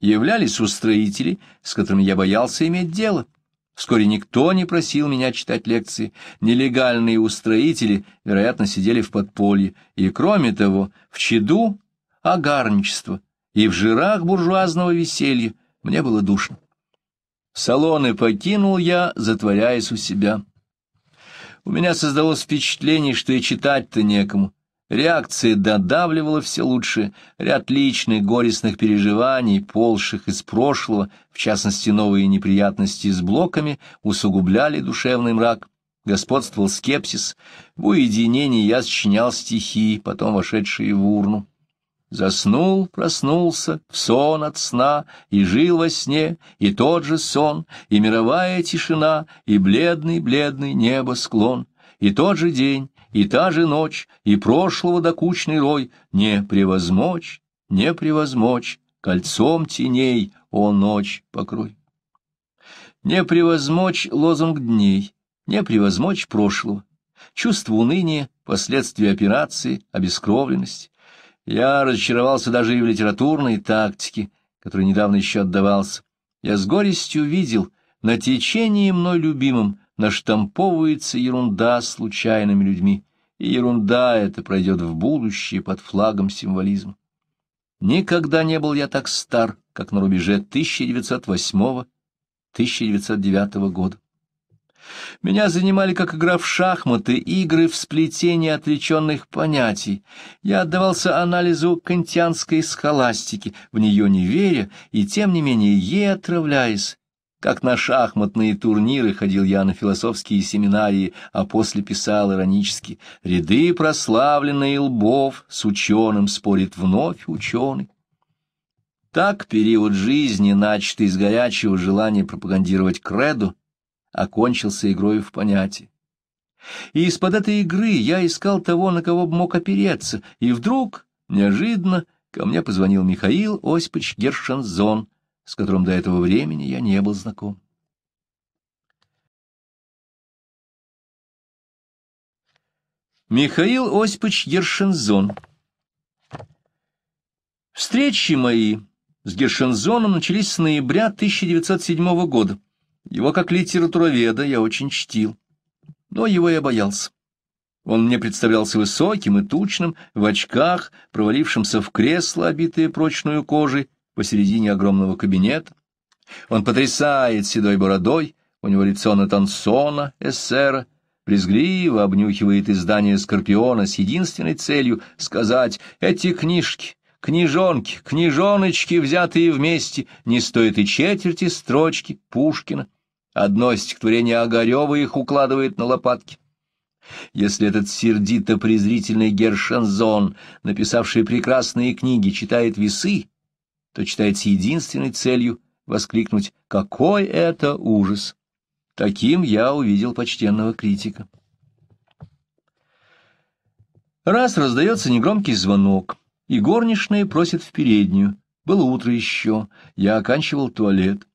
[SPEAKER 1] Являлись устроители, с которыми я боялся иметь дело. Вскоре никто не просил меня читать лекции. Нелегальные устроители, вероятно, сидели в подполье. И, кроме того, в чаду агарничество и в жирах буржуазного веселья мне было душно. Салоны покинул я, затворяясь у себя. У меня создалось впечатление, что и читать-то некому. Реакция додавливала все лучше ряд личных горестных переживаний, полших из прошлого, в частности, новые неприятности с блоками, усугубляли душевный мрак. Господствовал скепсис. В уединении я сочинял стихи, потом вошедшие в урну. Заснул, проснулся, в сон от сна, и жил во сне, и тот же сон, и мировая тишина, и бледный-бледный небосклон, и тот же день, и та же ночь, и прошлого докучный рой, не превозмочь, не превозмочь, кольцом теней, о ночь, покрой. Не превозмочь лозунг дней, не превозмочь прошлого, чувство уныния, последствия операции, обескровленность. Я разочаровался даже и в литературной тактике, которой недавно еще отдавался. Я с горестью видел на течении мной любимым наштамповывается ерунда случайными людьми, и ерунда эта пройдет в будущее под флагом символизма. Никогда не был я так стар, как на рубеже 1908-1909 года. Меня занимали как игра в шахматы, игры в сплетении отвлеченных понятий. Я отдавался анализу кантианской схоластики, в нее не веря и, тем не менее, ей отравляясь, как на шахматные турниры ходил я на философские семинарии, а после писал иронически «Ряды прославленные лбов с ученым спорит вновь ученый». Так период жизни, начатый из горячего желания пропагандировать креду, окончился игрой в понятие. И из-под этой игры я искал того, на кого бы мог опереться, и вдруг, неожиданно, ко мне позвонил Михаил Осипович Гершензон, с которым до этого времени я не был знаком. Михаил Осипович Ершензон. Встречи мои с Гершензоном начались с ноября 1907 года. Его как литературоведа я очень чтил, но его я боялся. Он мне представлялся высоким и тучным, в очках, провалившимся в кресло, обитое прочную кожей, посередине огромного кабинета. Он потрясает седой бородой, у него лицо на Натансона, эсера, брезгливо обнюхивает издание «Скорпиона» с единственной целью сказать «эти книжки». Книжонки, книжоночки, взятые вместе, не стоят и четверти строчки Пушкина. Одно стихотворение Огарева их укладывает на лопатки. Если этот сердито-презрительный Гершензон, написавший прекрасные книги, читает весы, то считается единственной целью воскликнуть «Какой это ужас!» Таким я увидел почтенного критика. Раз раздается негромкий звонок, и горничная просит в переднюю. Было утро еще, я оканчивал туалет.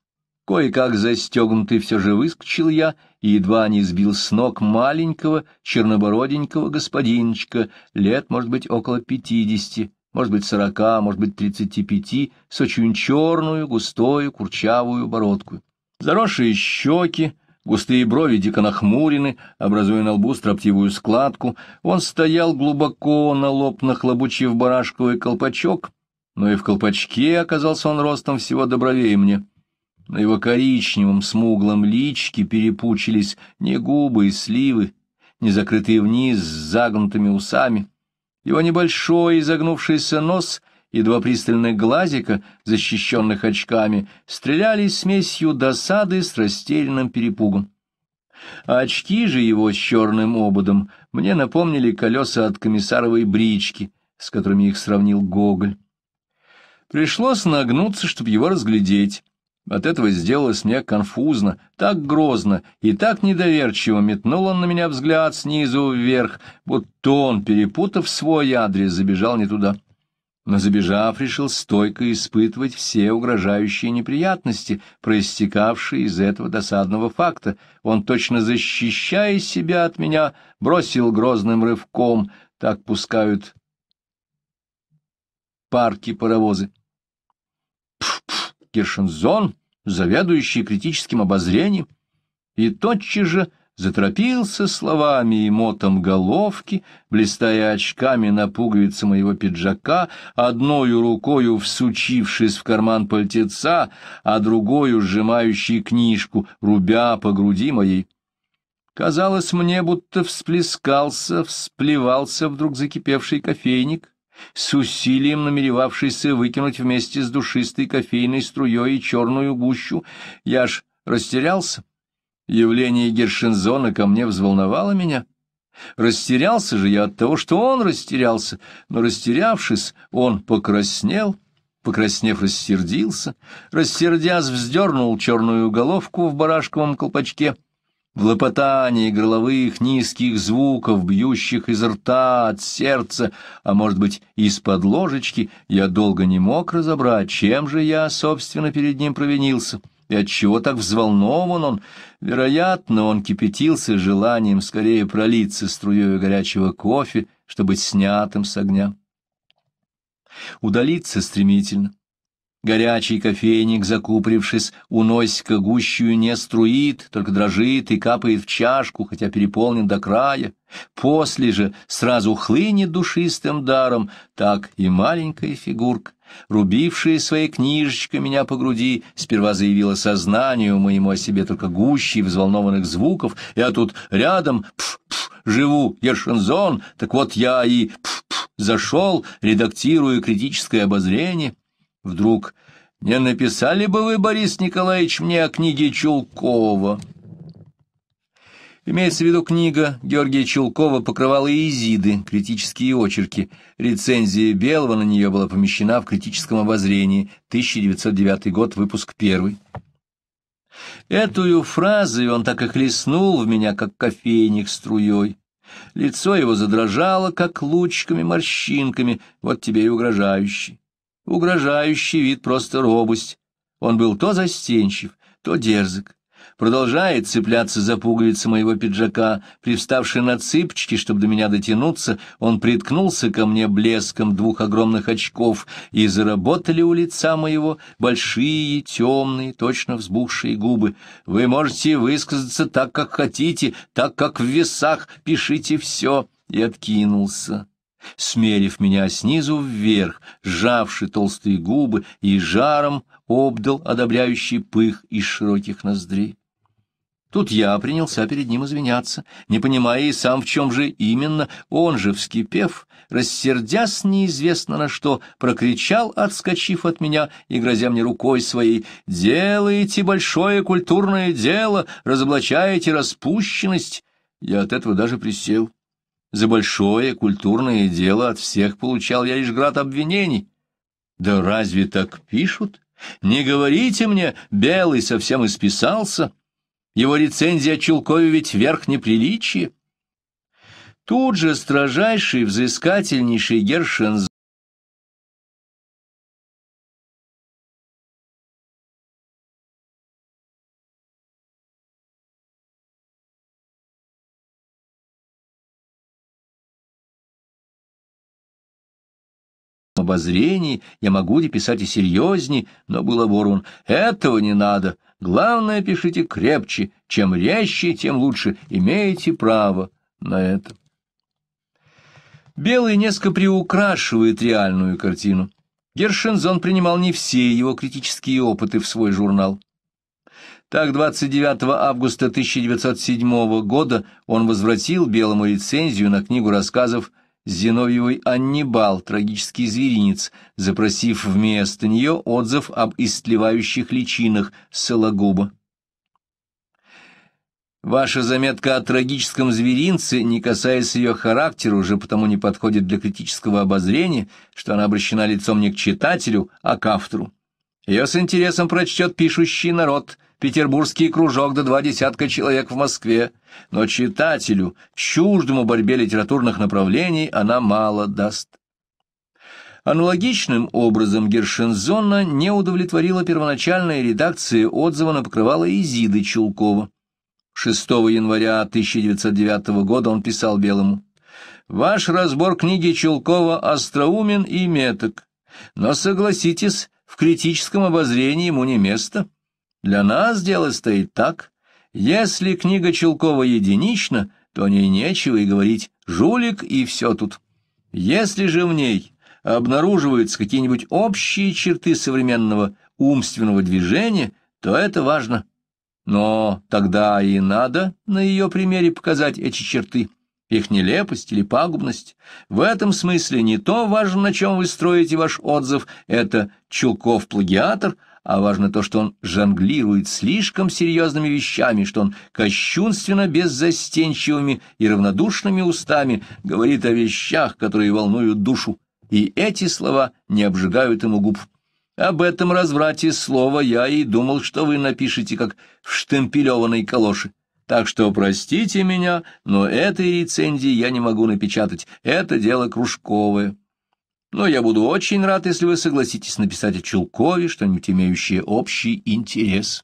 [SPEAKER 1] Кое-как застегнутый все же выскочил я и едва не сбил с ног маленького чернобороденького господиночка, лет, может быть, около пятидесяти, может быть, сорока, может быть, тридцати пяти, с очень черную, густую, курчавую бородку. Заросшие щеки, густые брови дико нахмурены, образуя на лбу строптивую складку. Он стоял глубоко на лоб, нахлобучив барашковый колпачок, но и в колпачке оказался он ростом всего добровее мне. На его коричневом смуглом личке перепучились не губы и сливы, не закрытые вниз с загнутыми усами — его небольшой изогнувшийся нос и два пристальных глазика, защищенных очками, стреляли смесью досады с растерянным перепугом. А очки же его с черным ободом мне напомнили колеса от комиссаровой брички, с которыми их сравнил Гоголь. Пришлось нагнуться, чтобы его разглядеть. От этого сделалось мне конфузно, так грозно и так недоверчиво метнул он на меня взгляд снизу вверх, будто он, перепутав свой адрес, забежал не туда. Но забежав, решил стойко испытывать все угрожающие неприятности, проистекавшие из этого досадного факта. Он, точно защищая себя от меня, бросил грозным рывком, так пускают парки-паровозы. Киршензон, заведующий критическим обозрением, и тотчас же заторопился словами и мотом головки, блистая очками на пуговице моего пиджака, одною рукою всучившись в карман пальтеца, а другой сжимающей книжку, рубя по груди моей. Казалось мне, будто всплескался, всплевался вдруг закипевший кофейник, с усилием намеревавшийся выкинуть вместе с душистой кофейной струей и черную гущу. Я ж растерялся. Явление Гершинзона ко мне взволновало меня. Растерялся же я от того, что он растерялся, но, растерявшись, он покраснел, покраснев, рассердился, рассердясь, вздернул черную головку в барашковом колпачке — в лопотании горловых низких звуков, бьющих изо рта, от сердца, а, может быть, из-под ложечки, я долго не мог разобрать, чем же я, собственно, перед ним провинился, и отчего так взволнован он. Вероятно, он кипятился желанием скорее пролиться струей горячего кофе, чтобы снятым с огня. Удалиться стремительно. Горячий кофейник, закупрившись, у носика гущую не струит, только дрожит и капает в чашку, хотя переполнен до края. После же сразу хлынет душистым даром, так и маленькая фигурка, рубившая своей книжечкой меня по груди, сперва заявила сознанию моему о себе только гущей взволнованных звуков. Я тут рядом, пф-пф, живу, Ершинзон, так вот я и пф-пф зашел, редактирую критическое обозрение. Вдруг не написали бы вы, Борис Николаевич, мне о книге Чулкова? Имеется в виду книга Георгия Чулкова покрывала Изиды, критические очерки. Рецензия Белого на нее была помещена в критическом обозрении, 1909 год, выпуск первый. Эту фразу он так и хлестнул в меня, как кофейник струей. Лицо его задрожало, как лучками, морщинками, вот тебе и угрожающий. Угрожающий вид просто робость. Он был то застенчив, то дерзок. Продолжает цепляться за пуговицы моего пиджака, привставший на цыпочки, чтобы до меня дотянуться, он приткнулся ко мне блеском двух огромных очков, и заработали у лица моего большие, темные, точно взбухшие губы. Вы можете высказаться так, как хотите, так, как в весах, пишите все. И откинулся смерив меня снизу вверх, сжавши толстые губы и жаром обдал одобряющий пых из широких ноздрей. Тут я принялся перед ним извиняться, не понимая и сам, в чем же именно он же, вскипев, рассердясь неизвестно на что, прокричал, отскочив от меня и грозя мне рукой своей, «Делаете большое культурное дело, разоблачаете распущенность!» Я от этого даже присел. За большое культурное дело от всех получал я лишь град обвинений. Да разве так пишут? Не говорите мне, Белый совсем исписался. Его рецензия о Чулкове ведь верх неприличия. Тут же строжайший, взыскательнейший Гершин обозрении, я могу писать и серьезней, но было оборван. Этого не надо. Главное, пишите крепче. Чем резче, тем лучше. Имеете право на это. Белый несколько приукрашивает реальную картину. Гершензон принимал не все его критические опыты в свой журнал. Так 29 августа 1907 года он возвратил Белому лицензию на книгу рассказов «Белый Зиновьевой «Аннибал. Трагический зверинец», запросив вместо нее отзыв об истлевающих личинах Сологуба. Ваша заметка о трагическом зверинце, не касаясь ее характера, уже потому не подходит для критического обозрения, что она обращена лицом не к читателю, а к автору. Ее с интересом прочтет пишущий народ, петербургский кружок да два десятка человек в Москве, но читателю, чуждому борьбе литературных направлений, она мало даст. Аналогичным образом Гершензона не удовлетворила первоначальная редакция отзыва на покрывало Изиды Чулкова. 6 января 1909 года он писал Белому. «Ваш разбор книги Чулкова остроумен и меток, но, согласитесь, в критическом обозрении ему не место. Для нас дело стоит так. Если книга Челкова единична, то о ней нечего и говорить «жулик» и все тут. Если же в ней обнаруживаются какие-нибудь общие черты современного умственного движения, то это важно. Но тогда и надо на ее примере показать эти черты, их нелепость или пагубность. В этом смысле не то важно, на чем вы строите ваш отзыв, это Чулков-плагиатор, а важно то, что он жонглирует слишком серьезными вещами, что он кощунственно беззастенчивыми и равнодушными устами говорит о вещах, которые волнуют душу, и эти слова не обжигают ему губ. Об этом разврате слова я и думал, что вы напишете, как в штемпелеванной калоши. Так что простите меня, но этой рецензии я не могу напечатать, это дело кружковое но я буду очень рад, если вы согласитесь написать о Чулкове что-нибудь имеющее общий интерес.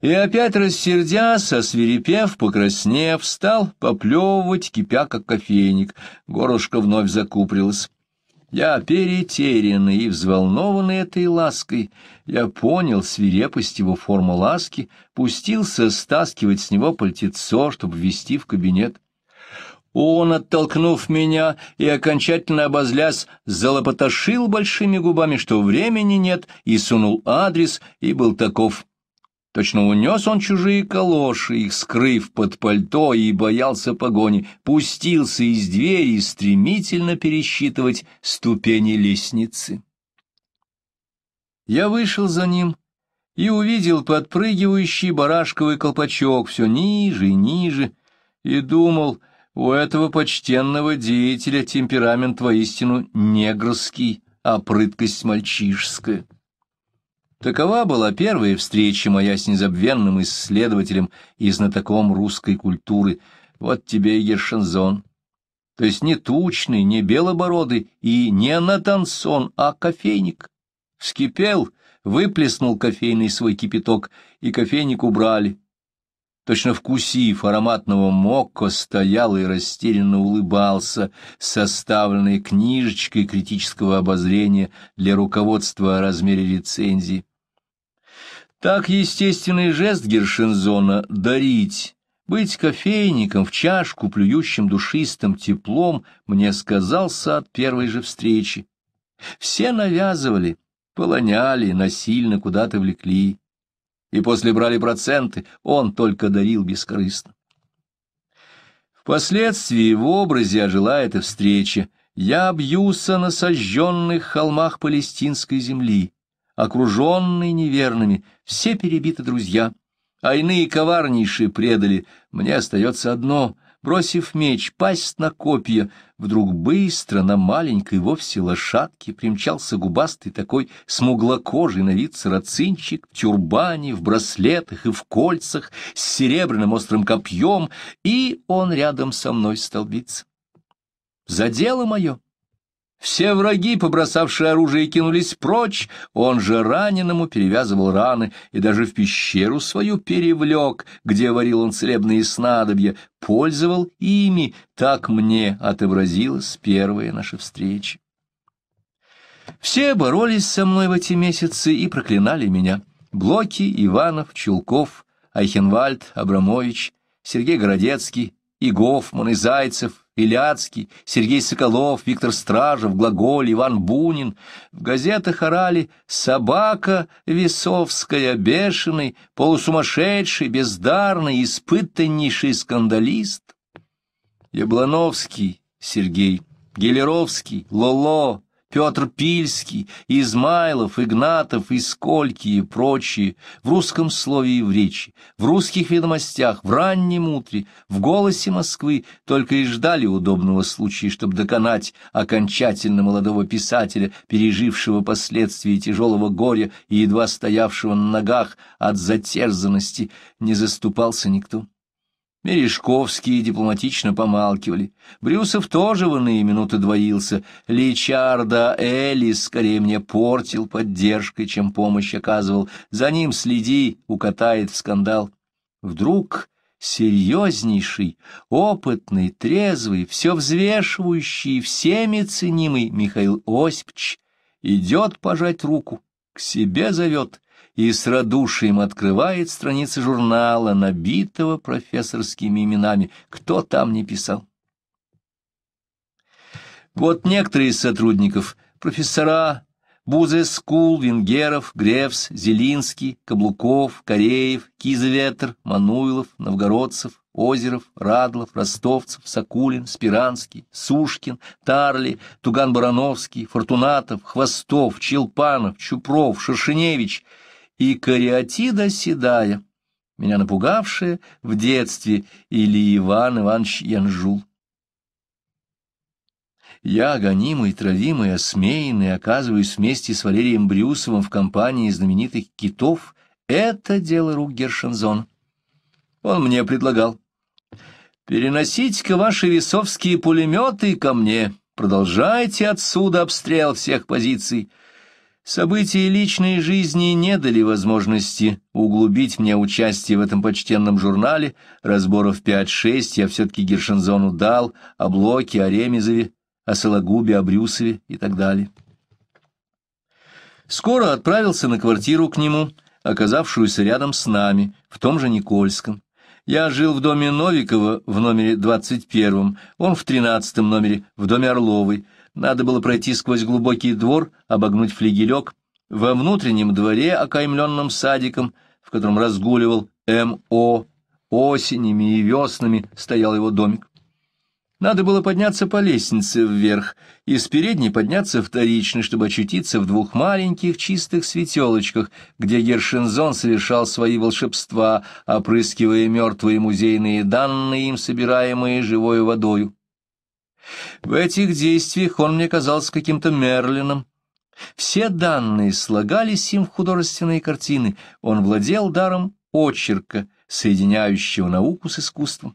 [SPEAKER 1] И опять рассердясь, освирепев, покраснев, стал поплевывать, кипя, как кофейник. Горошка вновь закуприлась. Я перетерянный и взволнованный этой лаской. Я понял свирепость его формы ласки, пустился стаскивать с него пальтецо, чтобы ввести в кабинет. Он, оттолкнув меня и окончательно обозлясь, залопотошил большими губами, что времени нет, и сунул адрес, и был таков. Точно унес он чужие калоши, их скрыв под пальто, и боялся погони, пустился из двери стремительно пересчитывать ступени лестницы. Я вышел за ним и увидел подпрыгивающий барашковый колпачок все ниже и ниже, и думал — у этого почтенного деятеля темперамент воистину негрский, а прыткость мальчишская. Такова была первая встреча моя с незабвенным исследователем и знатоком русской культуры. Вот тебе и Гершензон. То есть не тучный, не белобородый и не Натансон, а кофейник. Вскипел, выплеснул кофейный свой кипяток, и кофейник убрали точно вкусив ароматного мокко, стоял и растерянно улыбался, составленной книжечкой критического обозрения для руководства о размере лицензии. Так естественный жест Гершинзона — дарить, быть кофейником в чашку, плюющим душистым теплом, мне сказался от первой же встречи. Все навязывали, полоняли, насильно куда-то влекли и после брали проценты, он только дарил бескорыстно. Впоследствии в образе ожила эта встреча. Я бьюся на сожженных холмах палестинской земли, окруженный неверными, все перебиты друзья, а иные коварнейшие предали. Мне остается одно бросив меч, пасть на копья, вдруг быстро на маленькой вовсе лошадке примчался губастый такой смуглокожий на вид сарацинчик в тюрбане, в браслетах и в кольцах, с серебряным острым копьем, и он рядом со мной стал биться. За дело мое! Все враги, побросавшие оружие, кинулись прочь, он же раненому перевязывал раны и даже в пещеру свою перевлек, где варил он целебные снадобья, пользовал ими, так мне отобразилась первая наша встреча. Все боролись со мной в эти месяцы и проклинали меня. Блоки, Иванов, Чулков, Айхенвальд, Абрамович, Сергей Городецкий, и Гофман, и Зайцев, Иляцкий, Сергей Соколов, Виктор Стражев, Глаголь, Иван Бунин. В газетах орали «собака весовская, бешеный, полусумасшедший, бездарный, испытаннейший скандалист». Яблановский Сергей, Гелеровский, Лоло, Петр Пильский, Измайлов, Игнатов, Искольки и прочие, в русском слове и в речи, в русских ведомостях, в раннем утре, в голосе Москвы только и ждали удобного случая, чтобы доконать окончательно молодого писателя, пережившего последствия тяжелого горя и едва стоявшего на ногах от затерзанности, не заступался никто. Мережковские дипломатично помалкивали. Брюсов тоже в иные минуты двоился. Личарда Элис скорее мне портил поддержкой, чем помощь оказывал. За ним следи, укатает в скандал. Вдруг серьезнейший, опытный, трезвый, все взвешивающий, всеми ценимый Михаил Осипович идет пожать руку, к себе зовет — и с радушием открывает страницы журнала, набитого профессорскими именами. Кто там не писал? Вот некоторые из сотрудников, профессора Бузе, Скул, Венгеров, Гревс, Зелинский, Каблуков, Кореев, Кизветер, Мануилов, Новгородцев, Озеров, Радлов, Ростовцев, Сакулин, Спиранский, Сушкин, Тарли, Туган-Барановский, Фортунатов, Хвостов, Челпанов, Чупров, Шершеневич — и кариатида седая, меня напугавшая в детстве, или Иван Иванович Янжул. Я, гонимый, травимый, осмеянный, оказываюсь вместе с Валерием Брюсовым в компании знаменитых китов. Это дело рук Гершензон. Он мне предлагал. «Переносите-ка ваши весовские пулеметы ко мне. Продолжайте отсюда обстрел всех позиций. События личной жизни не дали возможности углубить мне участие в этом почтенном журнале. Разборов 5-6 я все-таки Гершензону дал, о Блоке, о Ремезове, о Сологубе, о Брюсове и так далее. Скоро отправился на квартиру к нему, оказавшуюся рядом с нами, в том же Никольском. Я жил в доме Новикова в номере 21, он в 13 номере, в доме Орловой надо было пройти сквозь глубокий двор, обогнуть флигелек. Во внутреннем дворе, окаймленном садиком, в котором разгуливал М.О., осенями и веснами стоял его домик. Надо было подняться по лестнице вверх, и с передней подняться вторично, чтобы очутиться в двух маленьких чистых светелочках, где Гершинзон совершал свои волшебства, опрыскивая мертвые музейные данные им, собираемые живой водою. В этих действиях он мне казался каким-то Мерлином. Все данные слагались им в художественные картины. Он владел даром очерка, соединяющего науку с искусством.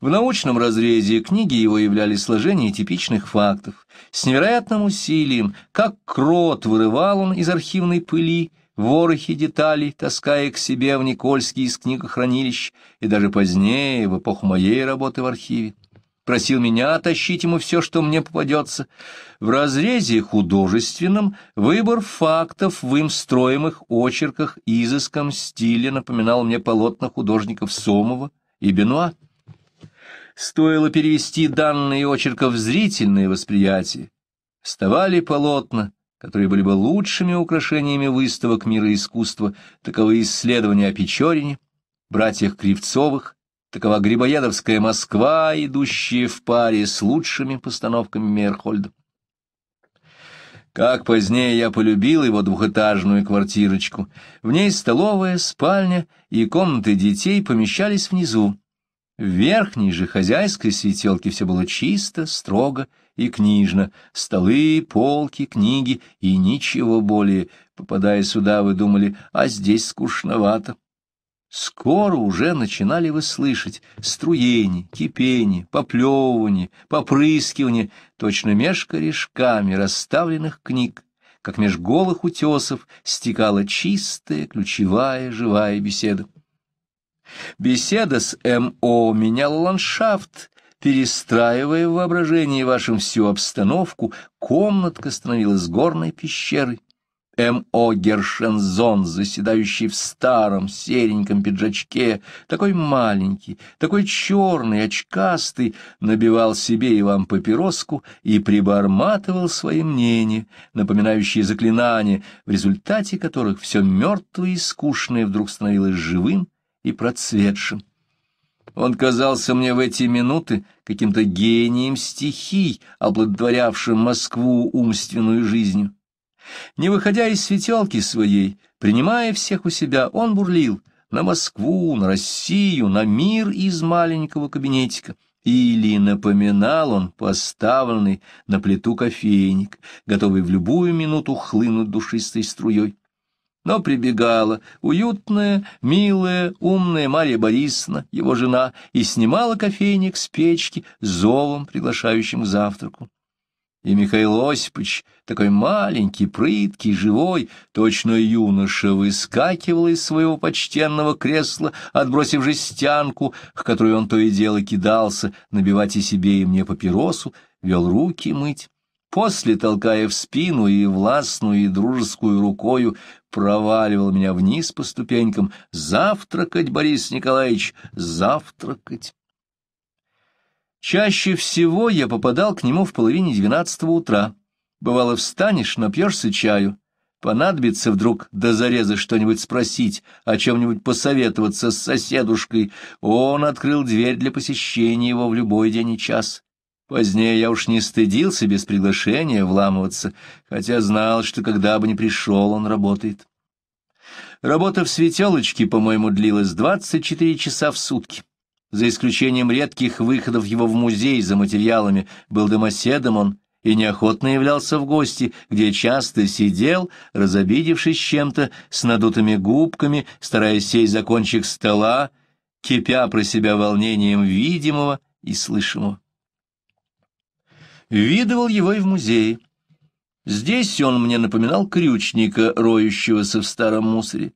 [SPEAKER 1] В научном разрезе книги его являли сложение типичных фактов. С невероятным усилием, как крот, вырывал он из архивной пыли ворохи деталей, таская к себе в Никольский из книгохранилищ и даже позднее, в эпоху моей работы в архиве просил меня тащить ему все, что мне попадется. В разрезе художественном выбор фактов в им строимых очерках и изыском стиля напоминал мне полотна художников Сомова и Бенуа. Стоило перевести данные очерка в зрительное восприятие. Вставали полотна, которые были бы лучшими украшениями выставок мира искусства, таковы исследования о Печорине, братьях Кривцовых, Такова грибоедовская Москва, идущая в паре с лучшими постановками Мейерхольда. Как позднее я полюбил его двухэтажную квартирочку. В ней столовая, спальня и комнаты детей помещались внизу. В верхней же хозяйской светелке все было чисто, строго и книжно. Столы, полки, книги и ничего более. Попадая сюда, вы думали, а здесь скучновато скоро уже начинали вы слышать струение, кипение, поплевывание, попрыскивание, точно меж корешками расставленных книг, как меж голых утесов стекала чистая, ключевая, живая беседа. Беседа с М.О. меняла ландшафт, перестраивая в воображении вашем всю обстановку, комнатка становилась горной пещерой. М.О. Гершензон, заседающий в старом сереньком пиджачке, такой маленький, такой черный, очкастый, набивал себе и вам папироску и приборматывал свои мнения, напоминающие заклинания, в результате которых все мертвое и скучное вдруг становилось живым и процветшим. Он казался мне в эти минуты каким-то гением стихий, оплодотворявшим Москву умственную жизнью. Не выходя из светелки своей, принимая всех у себя, он бурлил на Москву, на Россию, на мир из маленького кабинетика. Или напоминал он поставленный на плиту кофейник, готовый в любую минуту хлынуть душистой струей. Но прибегала уютная, милая, умная Мария Борисовна, его жена, и снимала кофейник с печки зовом, приглашающим к завтраку и Михаил Осипович, такой маленький, прыткий, живой, точно юноша, выскакивал из своего почтенного кресла, отбросив жестянку, к которой он то и дело кидался, набивать и себе, и мне папиросу, вел руки мыть. После, толкая в спину и властную, и дружескую рукою, проваливал меня вниз по ступенькам «Завтракать, Борис Николаевич, завтракать!» Чаще всего я попадал к нему в половине двенадцатого утра. Бывало, встанешь, напьешься чаю. Понадобится вдруг до зареза что-нибудь спросить, о чем-нибудь посоветоваться с соседушкой. Он открыл дверь для посещения его в любой день и час. Позднее я уж не стыдился без приглашения вламываться, хотя знал, что когда бы ни пришел, он работает. Работа в светелочке, по-моему, длилась двадцать четыре часа в сутки. За исключением редких выходов его в музей за материалами, был домоседом он и неохотно являлся в гости, где часто сидел, разобидевшись чем-то, с надутыми губками, стараясь сесть за кончик стола, кипя про себя волнением видимого и слышимого. Видывал его и в музее. Здесь он мне напоминал крючника, роющегося в старом мусоре.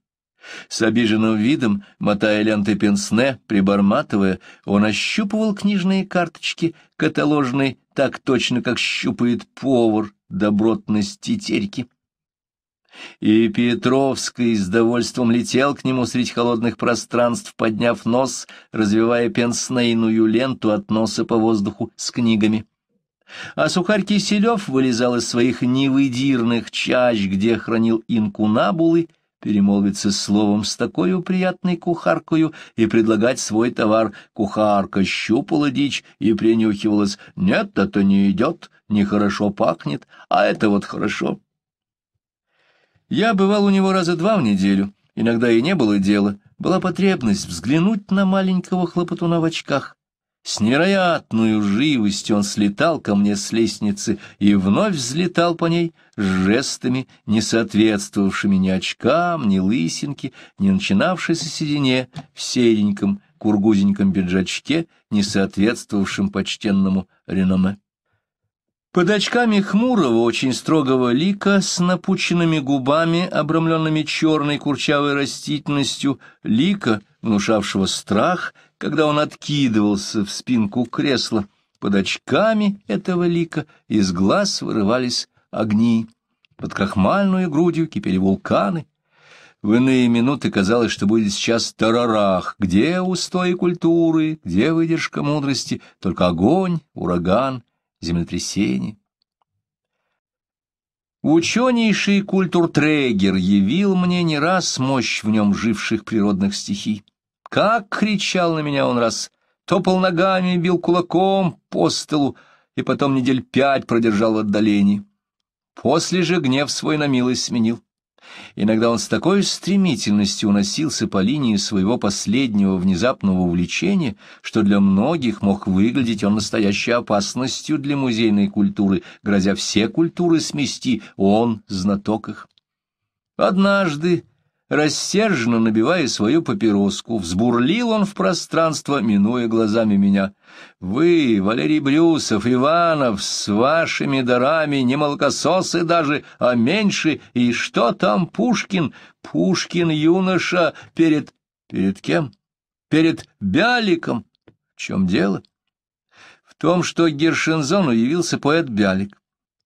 [SPEAKER 1] С обиженным видом, мотая ленты пенсне, приборматывая, он ощупывал книжные карточки, каталожные так точно, как щупает повар добротность тетерьки. И Петровский с довольством летел к нему среди холодных пространств, подняв нос, развивая пенснейную ленту от носа по воздуху с книгами. А сухарь Киселев вылезал из своих невыдирных чащ, где хранил инкунабулы — перемолвиться словом с такой приятной кухаркою и предлагать свой товар. Кухарка щупала дичь и принюхивалась. Нет, это не идет, нехорошо пахнет, а это вот хорошо. Я бывал у него раза два в неделю, иногда и не было дела. Была потребность взглянуть на маленького хлопотуна в очках, с невероятной живостью он слетал ко мне с лестницы и вновь взлетал по ней жестами, не соответствовавшими ни очкам, ни лысинке, ни начинавшейся седине в сереньком, кургузеньком пиджачке, не соответствовавшем почтенному реноме. Под очками хмурого, очень строгого лика, с напученными губами, обрамленными черной курчавой растительностью, лика, внушавшего страх, когда он откидывался в спинку кресла. Под очками этого лика из глаз вырывались огни, под крахмальную грудью кипели вулканы. В иные минуты казалось, что будет сейчас тарарах, где устои культуры, где выдержка мудрости, только огонь, ураган, землетрясение. Ученейший культуртрегер явил мне не раз мощь в нем живших природных стихий. Как кричал на меня он раз, топал ногами, бил кулаком по столу, и потом недель пять продержал в отдалении. После же гнев свой на милость сменил. Иногда он с такой стремительностью уносился по линии своего последнего внезапного увлечения, что для многих мог выглядеть он настоящей опасностью для музейной культуры, грозя все культуры смести, он знаток их. Однажды Рассерженно набивая свою папироску, взбурлил он в пространство, минуя глазами меня. «Вы, Валерий Брюсов, Иванов, с вашими дарами не молокососы даже, а меньше, и что там Пушкин? Пушкин, юноша, перед... перед кем? Перед Бяликом. В чем дело?» В том, что Гершинзону явился поэт Бялик.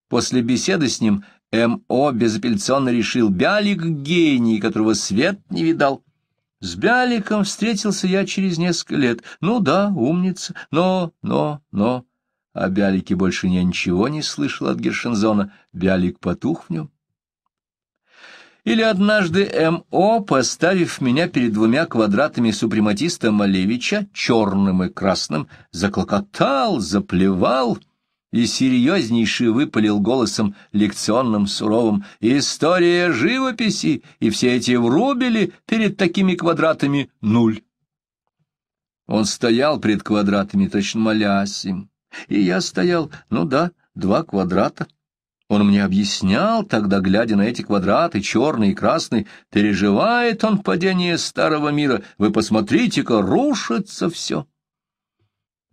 [SPEAKER 1] После беседы с ним М.О. безапелляционно решил Бялик — гений, которого свет не видал. С Бяликом встретился я через несколько лет. Ну да, умница, но, но, но. О Бялике больше я ничего не слышал от Гершензона. Бялик потух в нем. Или однажды М.О., поставив меня перед двумя квадратами супрематиста Малевича, черным и красным, заклокотал, заплевал — и серьезнейший выпалил голосом лекционным суровым «История живописи, и все эти врубили перед такими квадратами нуль». Он стоял пред квадратами, точно молясь им. И я стоял, ну да, два квадрата. Он мне объяснял тогда, глядя на эти квадраты, черный и красный, переживает он падение старого мира, вы посмотрите-ка, рушится все.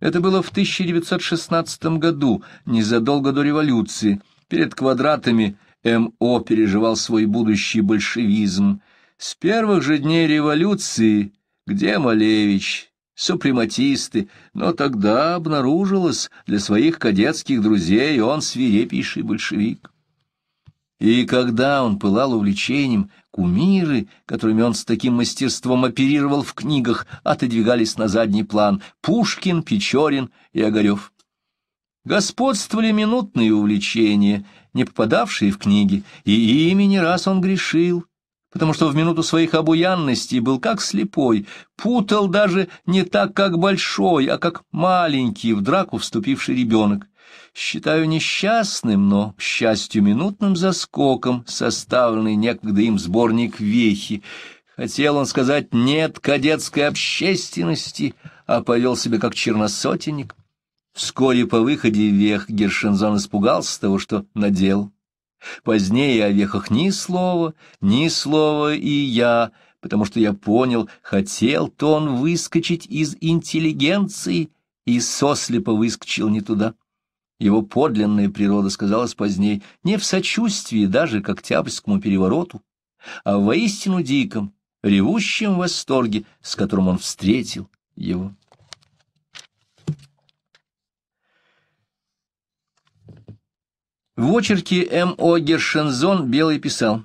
[SPEAKER 1] Это было в 1916 году, незадолго до революции. Перед квадратами МО переживал свой будущий большевизм. С первых же дней революции, где Малевич, супрематисты, но тогда обнаружилось, для своих кадетских друзей он свирепейший большевик. И когда он пылал увлечением, кумиры, которыми он с таким мастерством оперировал в книгах, отодвигались на задний план — Пушкин, Печорин и Огарев. Господствовали минутные увлечения, не попадавшие в книги, и ими не раз он грешил, потому что в минуту своих обуянностей был как слепой, путал даже не так, как большой, а как маленький, в драку вступивший ребенок считаю несчастным, но, к счастью, минутным заскоком, составленный некогда им сборник «Вехи». Хотел он сказать «нет» кадетской общественности, а повел себя как черносотенник. Вскоре по выходе вех Гершензон испугался того, что надел. Позднее о вехах ни слова, ни слова и я, потому что я понял, хотел-то он выскочить из интеллигенции, и сослепо выскочил не туда. Его подлинная природа сказалась позднее не в сочувствии даже к Октябрьскому перевороту, а в воистину диком, ревущем восторге, с которым он встретил его. В очерке М.О. Гершензон Белый писал,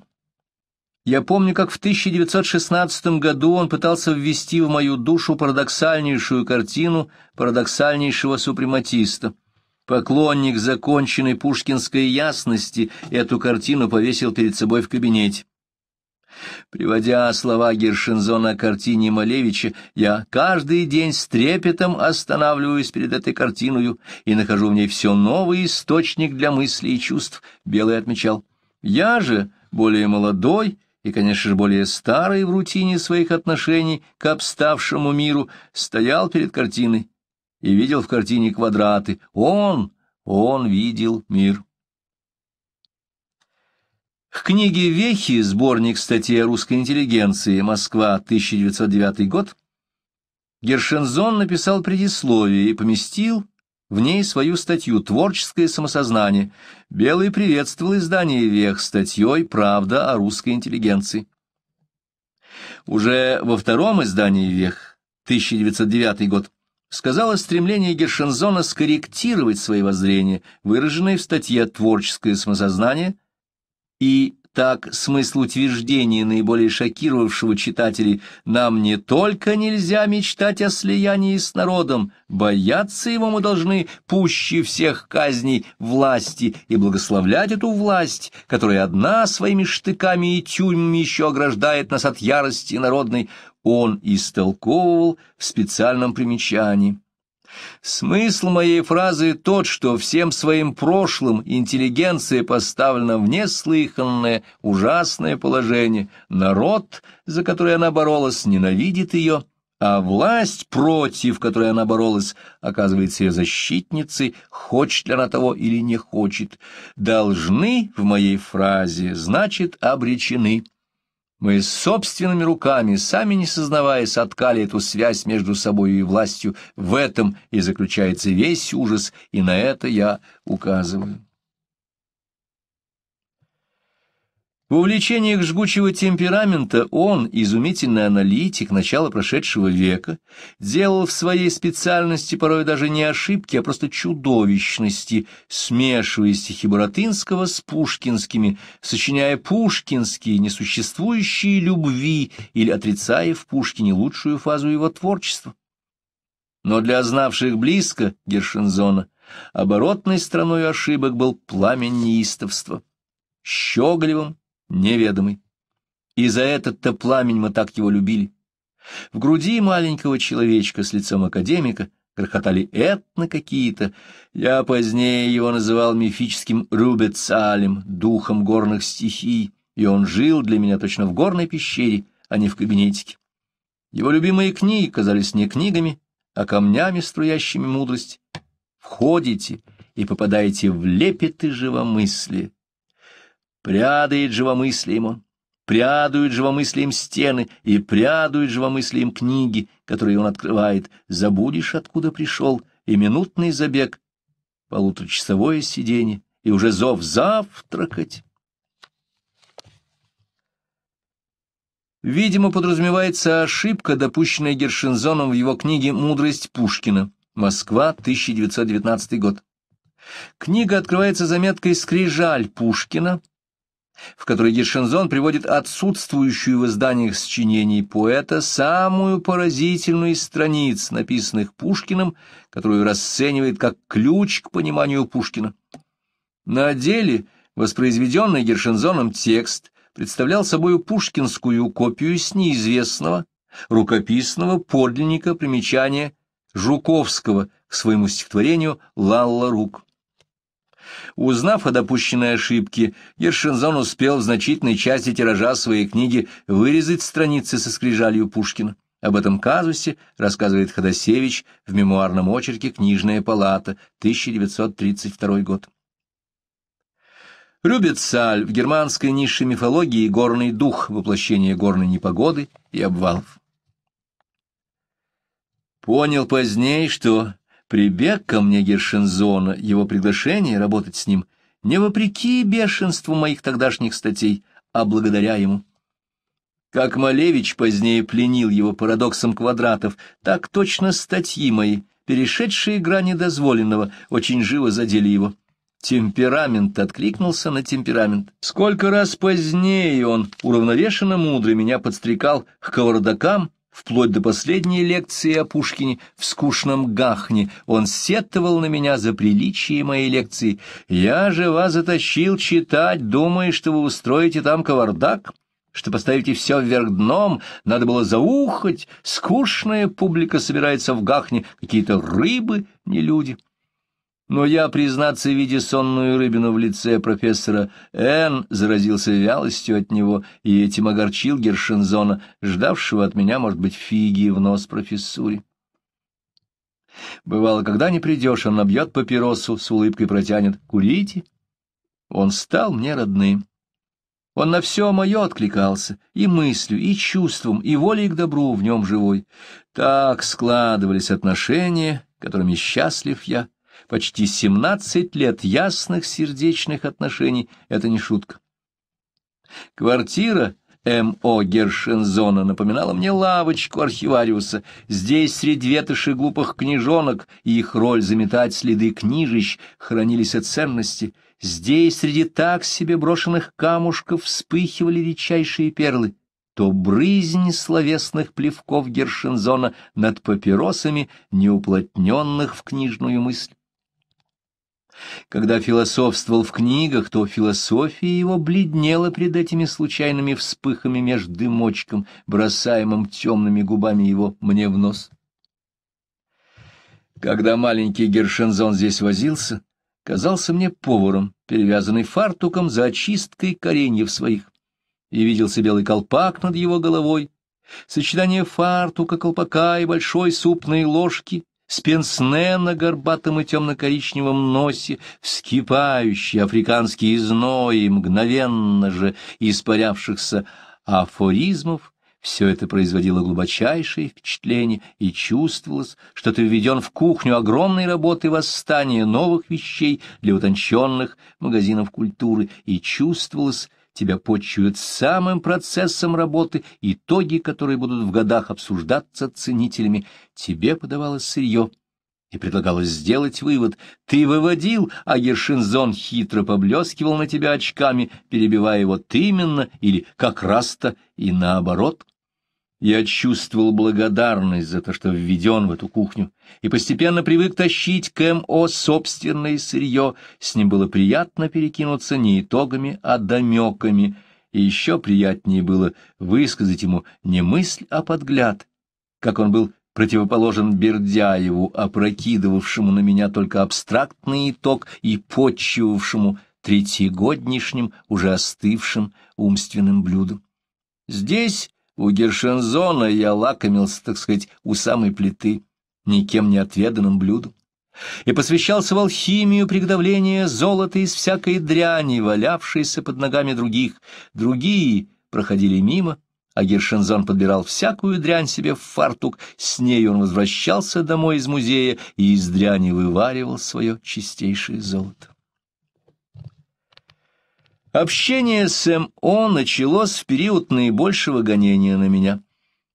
[SPEAKER 1] «Я помню, как в 1916 году он пытался ввести в мою душу парадоксальнейшую картину парадоксальнейшего супрематиста — Поклонник законченной пушкинской ясности эту картину повесил перед собой в кабинете. Приводя слова Гершинзона о картине Малевича, я каждый день с трепетом останавливаюсь перед этой картиною и нахожу в ней все новый источник для мыслей и чувств, Белый отмечал. Я же более молодой и, конечно же, более старый в рутине своих отношений к обставшему миру, стоял перед картиной и видел в картине квадраты. Он, он видел мир. К книге «Вехи» сборник статей о русской интеллигенции «Москва, 1909 год» Гершензон написал предисловие и поместил в ней свою статью «Творческое самосознание». Белый приветствовал издание «Вех» статьей «Правда о русской интеллигенции». Уже во втором издании «Вех» 1909 год сказала стремление Гершензона скорректировать свои воззрения, выраженные в статье «Творческое самосознание», и так смысл утверждения наиболее шокировавшего читателей «Нам не только нельзя мечтать о слиянии с народом, бояться его мы должны пуще всех казней власти и благословлять эту власть, которая одна своими штыками и тюрьмами еще ограждает нас от ярости народной, он истолковывал в специальном примечании. Смысл моей фразы тот, что всем своим прошлым интеллигенция поставлена в неслыханное, ужасное положение. Народ, за который она боролась, ненавидит ее, а власть, против которой она боролась, оказывается ее защитницей, хочет ли она того или не хочет. Должны в моей фразе, значит, обречены. Мы собственными руками, сами не сознавая, соткали эту связь между собой и властью. В этом и заключается весь ужас, и на это я указываю. В увлечениях жгучего темперамента он, изумительный аналитик начала прошедшего века, делал в своей специальности порой даже не ошибки, а просто чудовищности, смешивая стихи Боротынского с пушкинскими, сочиняя пушкинские несуществующие любви или отрицая в Пушкине лучшую фазу его творчества. Но для знавших близко Гершинзона оборотной стороной ошибок был пламень неистовства. Щеголевым неведомый. И за этот-то пламень мы так его любили. В груди маленького человечка с лицом академика грохотали этно какие-то. Я позднее его называл мифическим Рубецалем, духом горных стихий, и он жил для меня точно в горной пещере, а не в кабинетике. Его любимые книги казались не книгами, а камнями, струящими мудрость. Входите и попадаете в лепеты живомыслия. Прядает живомыслием он, прядают живомыслием стены и прядают живомыслием книги, которые он открывает. Забудешь, откуда пришел, и минутный забег, полуторачасовое сидение, и уже зов завтракать. Видимо, подразумевается ошибка, допущенная Гершинзоном в его книге «Мудрость Пушкина. Москва, 1919 год». Книга открывается заметкой «Скрижаль Пушкина», в которой Гершензон приводит отсутствующую в изданиях сочинений поэта самую поразительную из страниц, написанных Пушкиным, которую расценивает как ключ к пониманию Пушкина. На деле воспроизведенный Гершензоном текст представлял собою пушкинскую копию с неизвестного, рукописного подлинника примечания Жуковского к своему стихотворению «Лалла рук». Узнав о допущенной ошибке, Ершинзон успел в значительной части тиража своей книги вырезать страницы со скрижалью Пушкина. Об этом казусе рассказывает Ходосевич в мемуарном очерке «Книжная палата», 1932 год. Любит саль в германской низшей мифологии горный дух, воплощение горной непогоды и обвалов. Понял позднее, что Прибег ко мне Гершензона, его приглашение работать с ним, не вопреки бешенству моих тогдашних статей, а благодаря ему. Как Малевич позднее пленил его парадоксом квадратов, так точно статьи мои, перешедшие грани дозволенного, очень живо задели его. Темперамент откликнулся на темперамент. Сколько раз позднее он уравновешенно мудро меня подстрекал к кавардакам вплоть до последней лекции о Пушкине в скучном гахне. Он сетовал на меня за приличие моей лекции. «Я же вас затащил читать, думая, что вы устроите там кавардак» что поставите все вверх дном, надо было заухать, скучная публика собирается в гахне, какие-то рыбы, не люди. Но я, признаться, видя сонную рыбину в лице профессора Н, заразился вялостью от него и этим огорчил Гершинзона, ждавшего от меня, может быть, фиги в нос профессуре. Бывало, когда не придешь, он набьет папиросу, с улыбкой протянет «Курите?» Он стал мне родным. Он на все мое откликался, и мыслью, и чувством, и волей к добру в нем живой. Так складывались отношения, которыми счастлив я, Почти семнадцать лет ясных сердечных отношений — это не шутка. Квартира М.О. Гершензона напоминала мне лавочку архивариуса. Здесь среди ветоши глупых книжонок и их роль заметать следы книжищ хранились от ценности. Здесь среди так себе брошенных камушков вспыхивали редчайшие перлы. То брызнь словесных плевков Гершензона над папиросами, неуплотненных в книжную мысль. Когда философствовал в книгах, то философия его бледнела пред этими случайными вспыхами между дымочком, бросаемым темными губами его мне в нос. Когда маленький Гершензон здесь возился, казался мне поваром, перевязанный фартуком за очисткой кореньев своих. И виделся белый колпак над его головой, сочетание фартука, колпака и большой супной ложки — с пенсне на горбатом и темно-коричневом носе, вскипающие африканские знои, мгновенно же испарявшихся афоризмов, все это производило глубочайшее впечатление, и чувствовалось, что ты введен в кухню огромной работы восстания новых вещей для утонченных магазинов культуры, и чувствовалось, тебя почуют самым процессом работы, итоги которые будут в годах обсуждаться ценителями. Тебе подавалось сырье, и предлагалось сделать вывод. Ты выводил, а Ершинзон хитро поблескивал на тебя очками, перебивая его: "Ты именно или как раз-то и наоборот — я чувствовал благодарность за то, что введен в эту кухню, и постепенно привык тащить к МО собственное сырье. С ним было приятно перекинуться не итогами, а домеками, и еще приятнее было высказать ему не мысль, а подгляд, как он был противоположен Бердяеву, опрокидывавшему на меня только абстрактный итог и подчивавшему третьегоднишним, уже остывшим умственным блюдом. Здесь у Гершензона я лакомился, так сказать, у самой плиты, никем не отведанным блюдом, и посвящался в алхимию приготовления золота из всякой дряни, валявшейся под ногами других. Другие проходили мимо, а Гершензон подбирал всякую дрянь себе в фартук, с ней он возвращался домой из музея и из дряни вываривал свое чистейшее золото. Общение с М.О. началось в период наибольшего гонения на меня.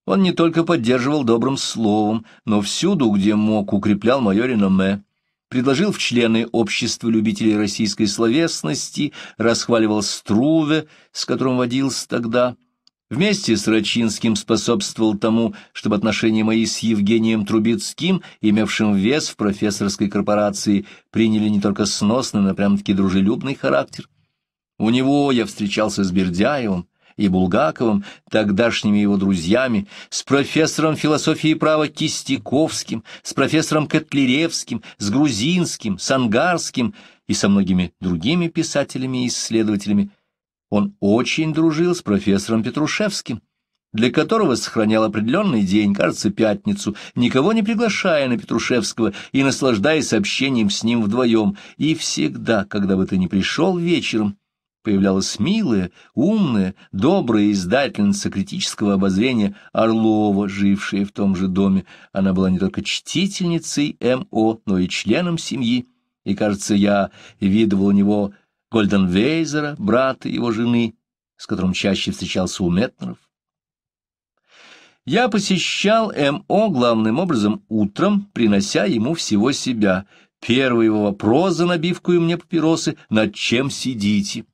[SPEAKER 1] Он не только поддерживал добрым словом, но всюду, где мог, укреплял мое реноме. Предложил в члены общества любителей российской словесности, расхваливал Струве, с которым водился тогда. Вместе с Рачинским способствовал тому, чтобы отношения мои с Евгением Трубецким, имевшим вес в профессорской корпорации, приняли не только сносный, но прям-таки дружелюбный характер. У него я встречался с Бердяевым и Булгаковым, тогдашними его друзьями, с профессором философии и права Кистяковским, с профессором Котляревским, с Грузинским, с Ангарским и со многими другими писателями и исследователями. Он очень дружил с профессором Петрушевским, для которого сохранял определенный день, кажется, пятницу, никого не приглашая на Петрушевского и наслаждаясь общением с ним вдвоем, и всегда, когда бы ты ни пришел вечером, появлялась милая, умная, добрая издательница критического обозрения Орлова, жившая в том же доме. Она была не только чтительницей М.О., но и членом семьи, и, кажется, я видывал у него Гольденвейзера, брата его жены, с которым чаще встречался у Метнеров. Я посещал М.О. главным образом утром, принося ему всего себя. Первый его вопрос за набивку и мне папиросы — «Над чем сидите?»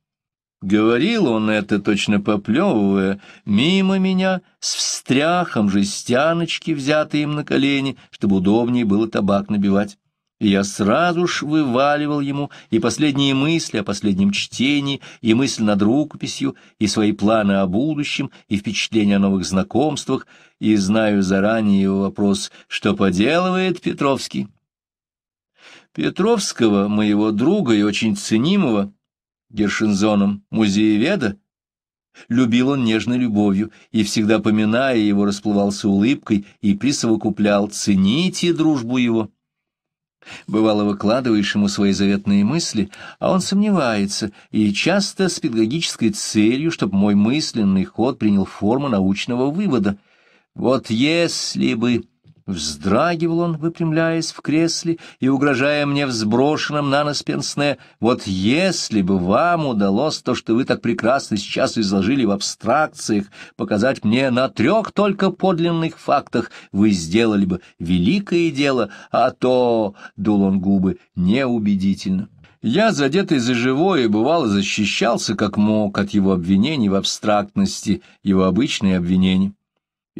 [SPEAKER 1] Говорил он это, точно поплевывая, мимо меня, с встряхом жестяночки, взятой им на колени, чтобы удобнее было табак набивать. И я сразу ж вываливал ему и последние мысли о последнем чтении, и мысль над рукописью, и свои планы о будущем, и впечатления о новых знакомствах, и знаю заранее его вопрос, что поделывает Петровский. Петровского, моего друга и очень ценимого, Гершинзоном, музееведа, любил он нежной любовью, и всегда, поминая его, расплывался улыбкой и присовокуплял «цените дружбу его». Бывало, выкладываешь ему свои заветные мысли, а он сомневается, и часто с педагогической целью, чтобы мой мысленный ход принял форму научного вывода. Вот если бы Вздрагивал он, выпрямляясь в кресле и угрожая мне взброшенным на нос пенсне, «Вот если бы вам удалось то, что вы так прекрасно сейчас изложили в абстракциях, показать мне на трех только подлинных фактах, вы сделали бы великое дело, а то...» — дул он губы неубедительно. Я, задетый за живое, бывало защищался как мог от его обвинений в абстрактности, его обычные обвинения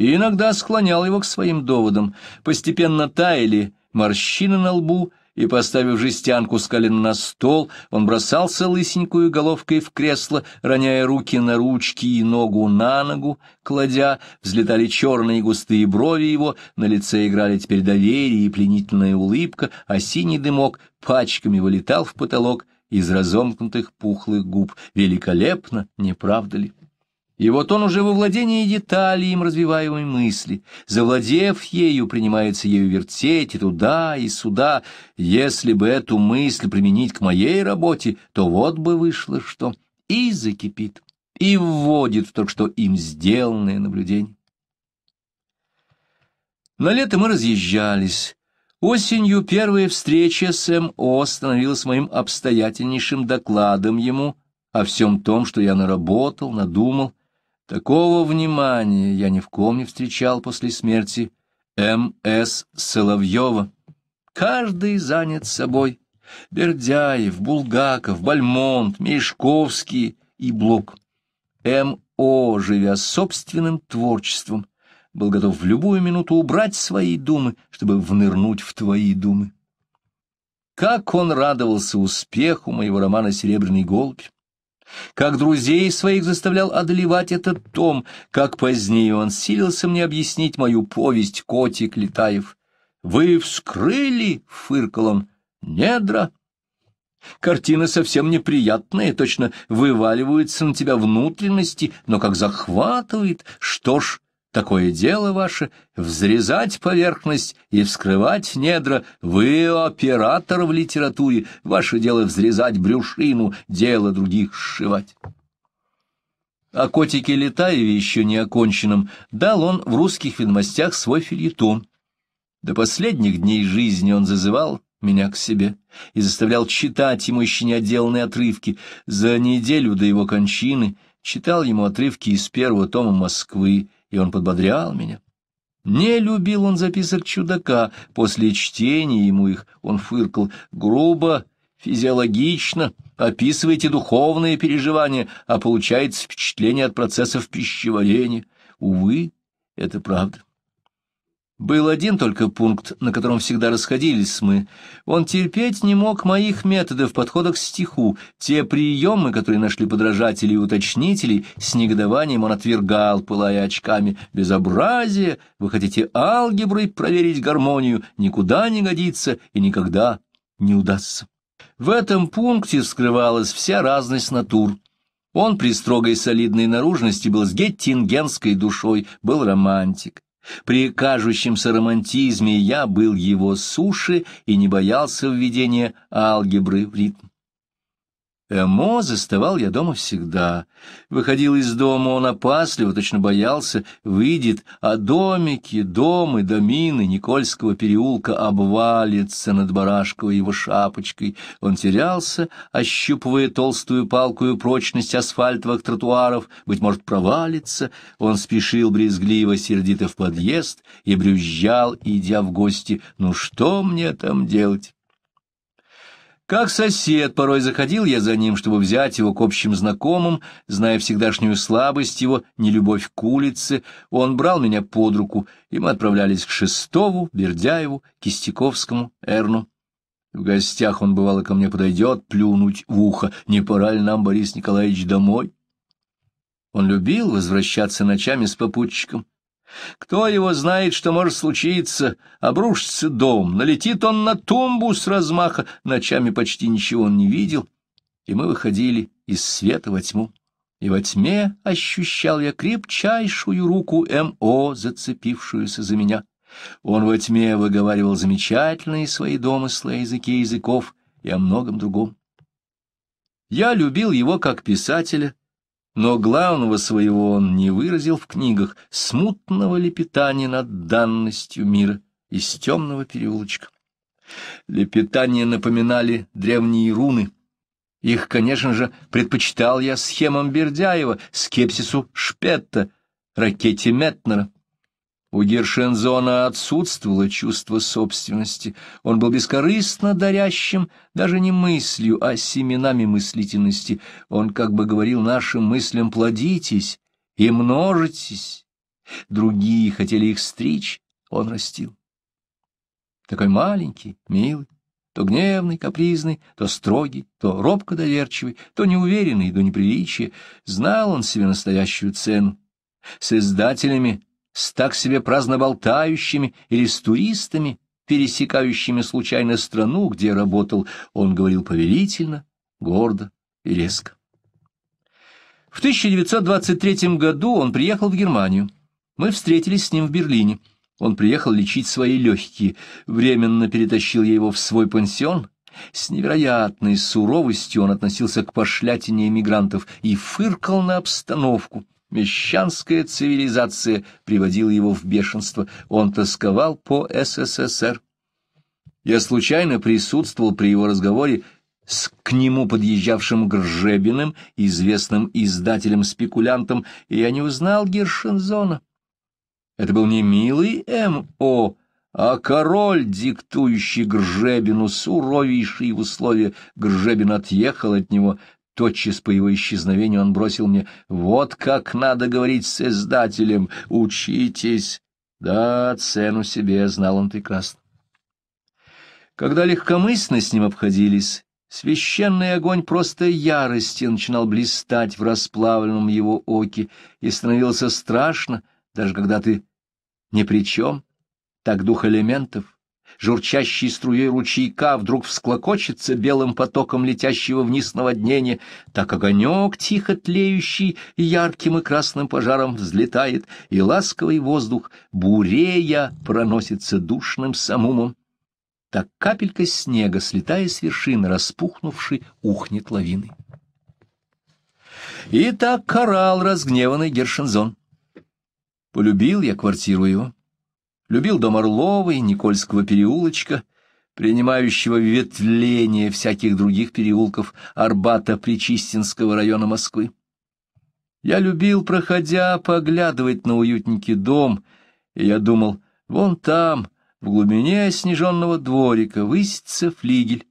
[SPEAKER 1] и иногда склонял его к своим доводам. Постепенно таяли морщины на лбу, и, поставив жестянку с колен на стол, он бросался лысенькую головкой в кресло, роняя руки на ручки и ногу на ногу, кладя, взлетали черные густые брови его, на лице играли теперь доверие и пленительная улыбка, а синий дымок пачками вылетал в потолок из разомкнутых пухлых губ. Великолепно, не правда ли? И вот он уже во владении деталей им развиваемой мысли, завладев ею, принимается ею вертеть и туда, и сюда. Если бы эту мысль применить к моей работе, то вот бы вышло что. И закипит, и вводит в то, что им сделанное наблюдение. На лето мы разъезжались. Осенью первая встреча с М.О. становилась моим обстоятельнейшим докладом ему о всем том, что я наработал, надумал, Такого внимания я ни в ком не встречал после смерти М.С. Соловьева. Каждый занят собой. Бердяев, Булгаков, Бальмонт, Мешковский и Блок. М.О., живя собственным творчеством, был готов в любую минуту убрать свои думы, чтобы внырнуть в твои думы. Как он радовался успеху моего романа «Серебряный голубь» как друзей своих заставлял одолевать этот том, как позднее он силился мне объяснить мою повесть «Котик Летаев». «Вы вскрыли», — фыркал он, — «недра». Картина совсем неприятная, точно вываливается на тебя внутренности, но как захватывает, что ж, Такое дело ваше — взрезать поверхность и вскрывать недра. Вы оператор в литературе, ваше дело — взрезать брюшину, дело других сшивать. О котике Летаеве еще не оконченном дал он в русских ведомостях свой фильетон. До последних дней жизни он зазывал меня к себе и заставлял читать ему еще неотделанные отрывки. За неделю до его кончины читал ему отрывки из первого тома «Москвы», и он подбодрял меня. Не любил он записок чудака, после чтения ему их он фыркал грубо, физиологично, описываете духовные переживания, а получается впечатление от процессов пищеварения. Увы, это правда. Был один только пункт, на котором всегда расходились мы. Он терпеть не мог моих методов подхода к стиху. Те приемы, которые нашли подражатели и уточнители, с негодованием он отвергал, пылая очками. «Безобразие! Вы хотите алгеброй проверить гармонию? Никуда не годится и никогда не удастся». В этом пункте скрывалась вся разность натур. Он при строгой солидной наружности был с геттингенской душой, был романтик. При кажущемся романтизме я был его суши и не боялся введения алгебры в ритм. Эмо заставал я дома всегда. Выходил из дома, он опасливо, точно боялся, выйдет, а домики, домы, домины Никольского переулка обвалится над барашковой его шапочкой. Он терялся, ощупывая толстую палку и прочность асфальтовых тротуаров, быть может, провалится. Он спешил брезгливо, сердито в подъезд и брюзжал, идя в гости. «Ну что мне там делать?» Как сосед, порой заходил я за ним, чтобы взять его к общим знакомым, зная всегдашнюю слабость его, нелюбовь к улице, он брал меня под руку, и мы отправлялись к Шестову, Бердяеву, Кистяковскому, Эрну. В гостях он, бывало, ко мне подойдет, плюнуть в ухо, не пора ли нам, Борис Николаевич, домой? Он любил возвращаться ночами с попутчиком, кто его знает, что может случиться? Обрушится дом, налетит он на тумбу с размаха, ночами почти ничего он не видел, и мы выходили из света во тьму. И во тьме ощущал я крепчайшую руку М.О., зацепившуюся за меня. Он во тьме выговаривал замечательные свои домыслы о языке языков и о многом другом. Я любил его как писателя, но главного своего он не выразил в книгах смутного лепетания над данностью мира из темного переулочка. Лепетания напоминали древние руны. Их, конечно же, предпочитал я схемам Бердяева, скепсису Шпетта, ракете Метнера. У Гершензона отсутствовало чувство собственности. Он был бескорыстно дарящим даже не мыслью, а семенами мыслительности. Он как бы говорил нашим мыслям «плодитесь и множитесь». Другие хотели их стричь, он растил. Такой маленький, милый, то гневный, капризный, то строгий, то робко доверчивый, то неуверенный до неприличия. Знал он себе настоящую цену. С издателями с так себе праздно или с туристами, пересекающими случайно страну, где работал, он говорил повелительно, гордо и резко. В 1923 году он приехал в Германию. Мы встретились с ним в Берлине. Он приехал лечить свои легкие, временно перетащил я его в свой пансион. С невероятной суровостью он относился к пошлятине эмигрантов и фыркал на обстановку, Мещанская цивилизация приводила его в бешенство. Он тосковал по СССР. Я случайно присутствовал при его разговоре с к нему подъезжавшим Гржебиным, известным издателем-спекулянтом, и я не узнал Гершинзона. Это был не милый М.О., а король, диктующий Гржебину суровейшие условия. Гржебин отъехал от него, Тотчас по его исчезновению он бросил мне «Вот как надо говорить с издателем! Учитесь!» Да, цену себе знал он прекрасно. Когда легкомысленно с ним обходились, священный огонь просто ярости начинал блистать в расплавленном его оке, и становился страшно, даже когда ты ни при чем. Так дух элементов, журчащей струей ручейка вдруг всклокочется белым потоком летящего вниз наводнения, так огонек, тихо тлеющий, ярким и красным пожаром взлетает, и ласковый воздух, бурея, проносится душным самумом. Так капелька снега, слетая с вершины, распухнувшей, ухнет лавиной. И так карал разгневанный Гершензон. Полюбил я квартиру его любил дом Орловой, Никольского переулочка, принимающего ветвление всяких других переулков Арбата Причистинского района Москвы. Я любил, проходя, поглядывать на уютненький дом, и я думал, вон там, в глубине снеженного дворика, высится флигель.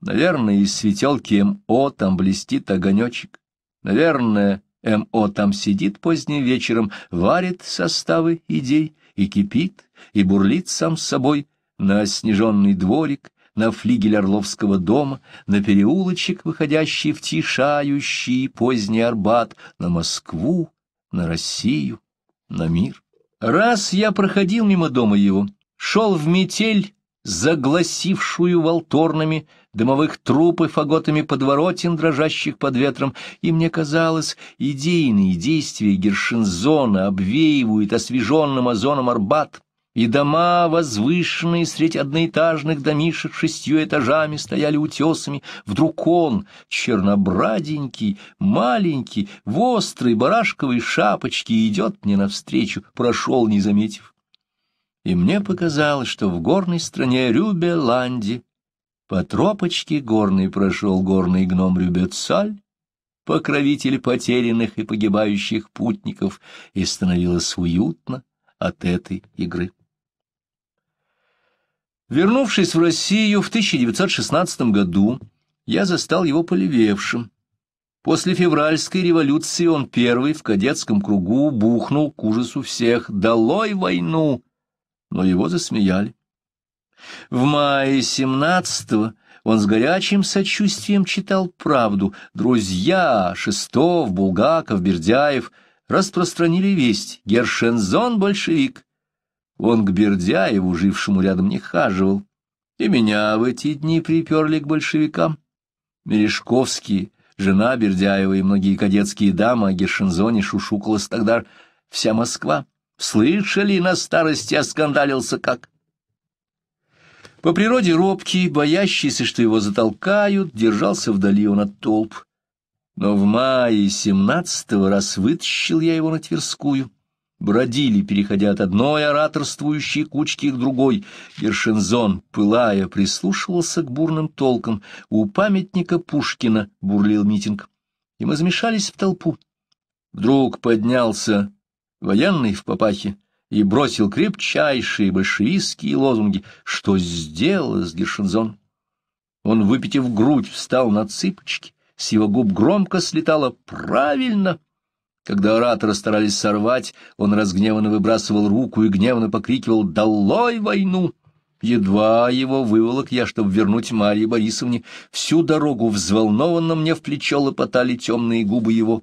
[SPEAKER 1] Наверное, из светелки МО там блестит огонечек. Наверное, МО там сидит поздним вечером, варит составы идей и кипит и бурлит сам с собой на снеженный дворик, на флигель Орловского дома, на переулочек, выходящий в тишающий поздний Арбат, на Москву, на Россию, на мир. Раз я проходил мимо дома его, шел в метель, загласившую волторными дымовых труб и фаготами подворотен, дрожащих под ветром, и мне казалось, идейные действия Гершинзона обвеивают освеженным озоном Арбат, и дома, возвышенные средь одноэтажных домишек шестью этажами, стояли утесами. Вдруг он, чернобраденький, маленький, в острой барашковой шапочке, идет мне навстречу, прошел, не заметив. И мне показалось, что в горной стране Рюбеланди по тропочке горной прошел горный гном Рюбецаль, покровитель потерянных и погибающих путников, и становилось уютно от этой игры. Вернувшись в Россию в 1916 году, я застал его полевевшим. После февральской революции он первый в кадетском кругу бухнул к ужасу всех «Долой войну!», но его засмеяли. В мае 17-го он с горячим сочувствием читал правду. Друзья Шестов, Булгаков, Бердяев распространили весть «Гершензон большевик». Он к Бердяеву, жившему рядом, не хаживал. И меня в эти дни приперли к большевикам. Мережковский, жена Бердяева и многие кадетские дамы о а Гершинзоне шушукалась тогда вся Москва. Слышали, на старости оскандалился как. По природе робкий, боящийся, что его затолкают, держался вдали он от толп. Но в мае семнадцатого раз вытащил я его на Тверскую бродили, переходя от одной ораторствующей кучки к другой. Гершинзон, пылая, прислушивался к бурным толкам. У памятника Пушкина бурлил митинг. И мы замешались в толпу. Вдруг поднялся военный в папахе и бросил крепчайшие большевистские лозунги. Что сделалось Гершинзон? Он, выпитив грудь, встал на цыпочки. С его губ громко слетало «Правильно!» Когда оратора старались сорвать, он разгневанно выбрасывал руку и гневно покрикивал «Долой войну!». Едва его выволок я, чтобы вернуть Марии Борисовне, всю дорогу взволнованно мне в плечо лопотали темные губы его.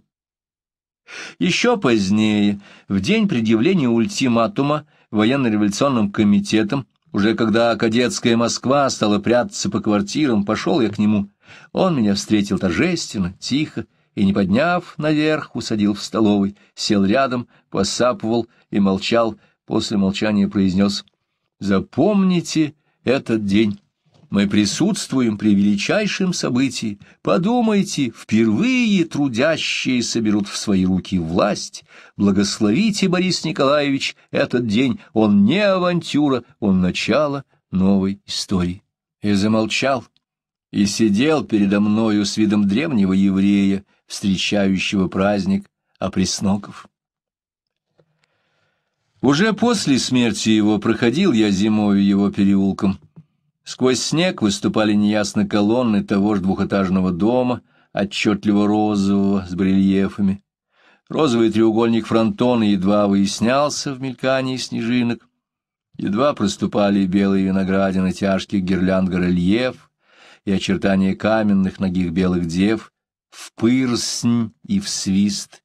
[SPEAKER 1] Еще позднее, в день предъявления ультиматума военно-революционным комитетом, уже когда кадетская Москва стала прятаться по квартирам, пошел я к нему. Он меня встретил торжественно, тихо, и, не подняв наверх, усадил в столовой, сел рядом, посапывал и молчал, после молчания произнес «Запомните этот день». Мы присутствуем при величайшем событии. Подумайте, впервые трудящие соберут в свои руки власть. Благословите, Борис Николаевич, этот день. Он не авантюра, он начало новой истории. И замолчал, и сидел передо мною с видом древнего еврея, встречающего праздник опресноков. Уже после смерти его проходил я зимой его переулком. Сквозь снег выступали неясно колонны того же двухэтажного дома, отчетливо розового, с барельефами. Розовый треугольник фронтона едва выяснялся в мелькании снежинок. Едва проступали белые виноградины тяжких гирлянд горельеф и очертания каменных ногих белых дев, в пырснь и в свист.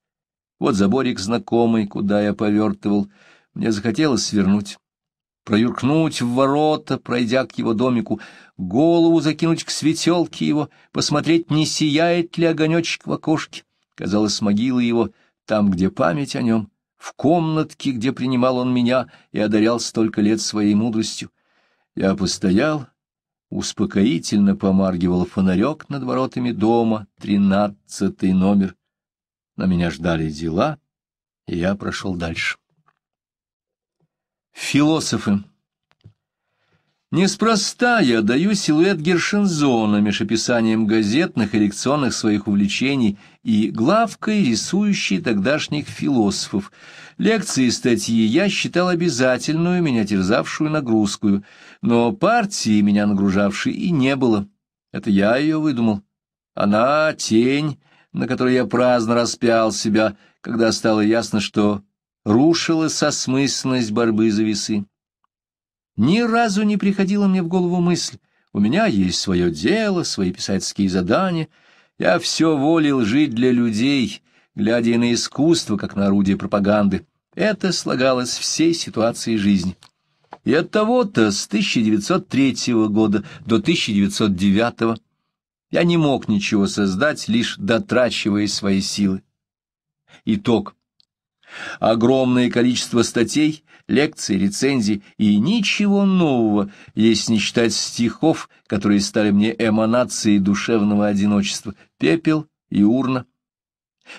[SPEAKER 1] Вот заборик знакомый, куда я повертывал. Мне захотелось свернуть. Проюркнуть в ворота, пройдя к его домику, голову закинуть к светелке его, посмотреть, не сияет ли огонечек в окошке. Казалось, могила его там, где память о нем, в комнатке, где принимал он меня и одарял столько лет своей мудростью. Я постоял, успокоительно помаргивал фонарек над воротами дома, тринадцатый номер. На меня ждали дела, и я прошел дальше. Философы. Неспроста я даю силуэт Гершензона меж описанием газетных и лекционных своих увлечений и главкой рисующей тогдашних философов. Лекции и статьи я считал обязательную, меня терзавшую нагрузкую, но партии меня нагружавшей и не было. Это я ее выдумал. Она — тень, на которой я праздно распял себя, когда стало ясно, что рушилась осмысленность борьбы за весы. Ни разу не приходила мне в голову мысль, у меня есть свое дело, свои писательские задания. Я все волил жить для людей, глядя на искусство, как на орудие пропаганды. Это слагалось всей ситуацией жизни. И от того-то с 1903 года до 1909 я не мог ничего создать, лишь дотрачивая свои силы. Итог. Огромное количество статей, лекций, рецензий и ничего нового, если не считать стихов, которые стали мне эманацией душевного одиночества, пепел и урна,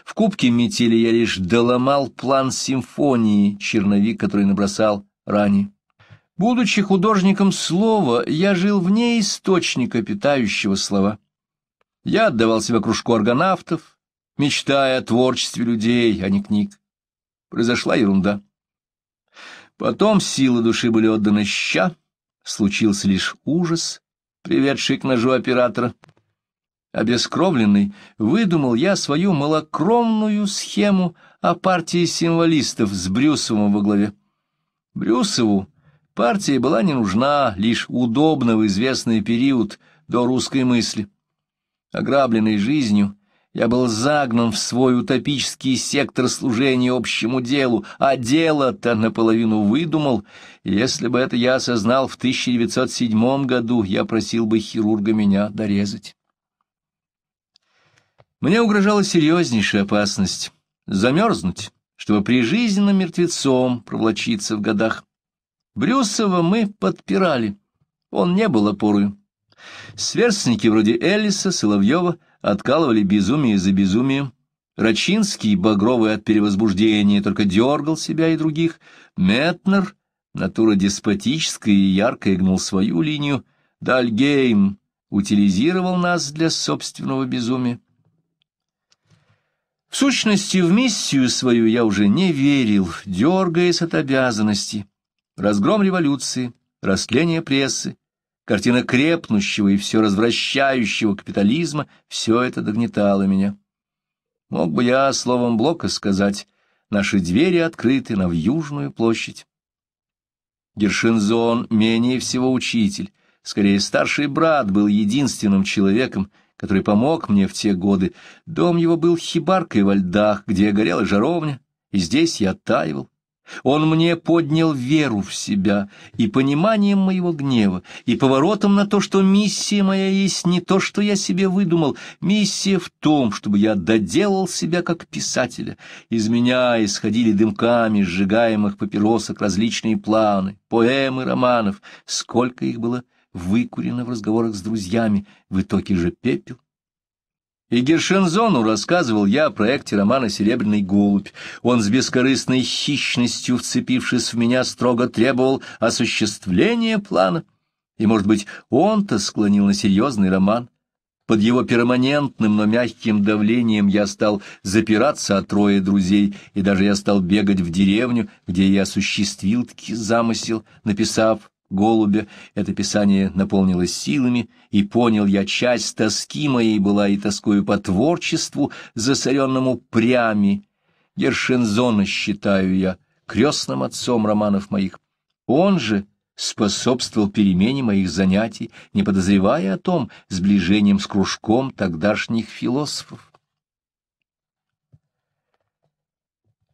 [SPEAKER 1] в кубке метели я лишь доломал план симфонии, черновик, который набросал ранее. Будучи художником слова, я жил вне источника, питающего слова. Я отдавал себя кружку аргонавтов, мечтая о творчестве людей, а не книг. Произошла ерунда. Потом силы души были отданы ща, случился лишь ужас, приведший к ножу оператора — обескровленный, выдумал я свою малокровную схему о партии символистов с Брюсовым во главе. Брюсову партия была не нужна лишь удобно в известный период до русской мысли. Ограбленный жизнью, я был загнан в свой утопический сектор служения общему делу, а дело-то наполовину выдумал. Если бы это я осознал в 1907 году, я просил бы хирурга меня дорезать. Мне угрожала серьезнейшая опасность — замерзнуть, чтобы прижизненным мертвецом провлочиться в годах. Брюсова мы подпирали, он не был опорою. Сверстники вроде Эллиса, Соловьева откалывали безумие за безумием. Рачинский, багровый от перевозбуждения, только дергал себя и других. Метнер, натура деспотическая и яркая, гнул свою линию. Дальгейм утилизировал нас для собственного безумия. В сущности, в миссию свою я уже не верил, дергаясь от обязанности. Разгром революции, растление прессы, картина крепнущего и все развращающего капитализма — все это догнетало меня. Мог бы я словом Блока сказать, наши двери открыты на Южную площадь. Гершинзон менее всего учитель, скорее старший брат был единственным человеком, который помог мне в те годы. Дом его был хибаркой во льдах, где горела жаровня, и здесь я оттаивал. Он мне поднял веру в себя и пониманием моего гнева, и поворотом на то, что миссия моя есть не то, что я себе выдумал, миссия в том, чтобы я доделал себя как писателя. Из меня исходили дымками сжигаемых папиросок различные планы, поэмы, романов, сколько их было выкурено в разговорах с друзьями, в итоге же пепел. И Гершензону рассказывал я о проекте романа «Серебряный голубь». Он с бескорыстной хищностью, вцепившись в меня, строго требовал осуществления плана. И, может быть, он-то склонил на серьезный роман. Под его перманентным, но мягким давлением я стал запираться от трое друзей, и даже я стал бегать в деревню, где я осуществил таки замысел, написав голубя, это писание наполнилось силами, и понял я, часть тоски моей была и тоскою по творчеству, засоренному прями. Ершинзона считаю я крестным отцом романов моих. Он же способствовал перемене моих занятий, не подозревая о том сближением с кружком тогдашних философов.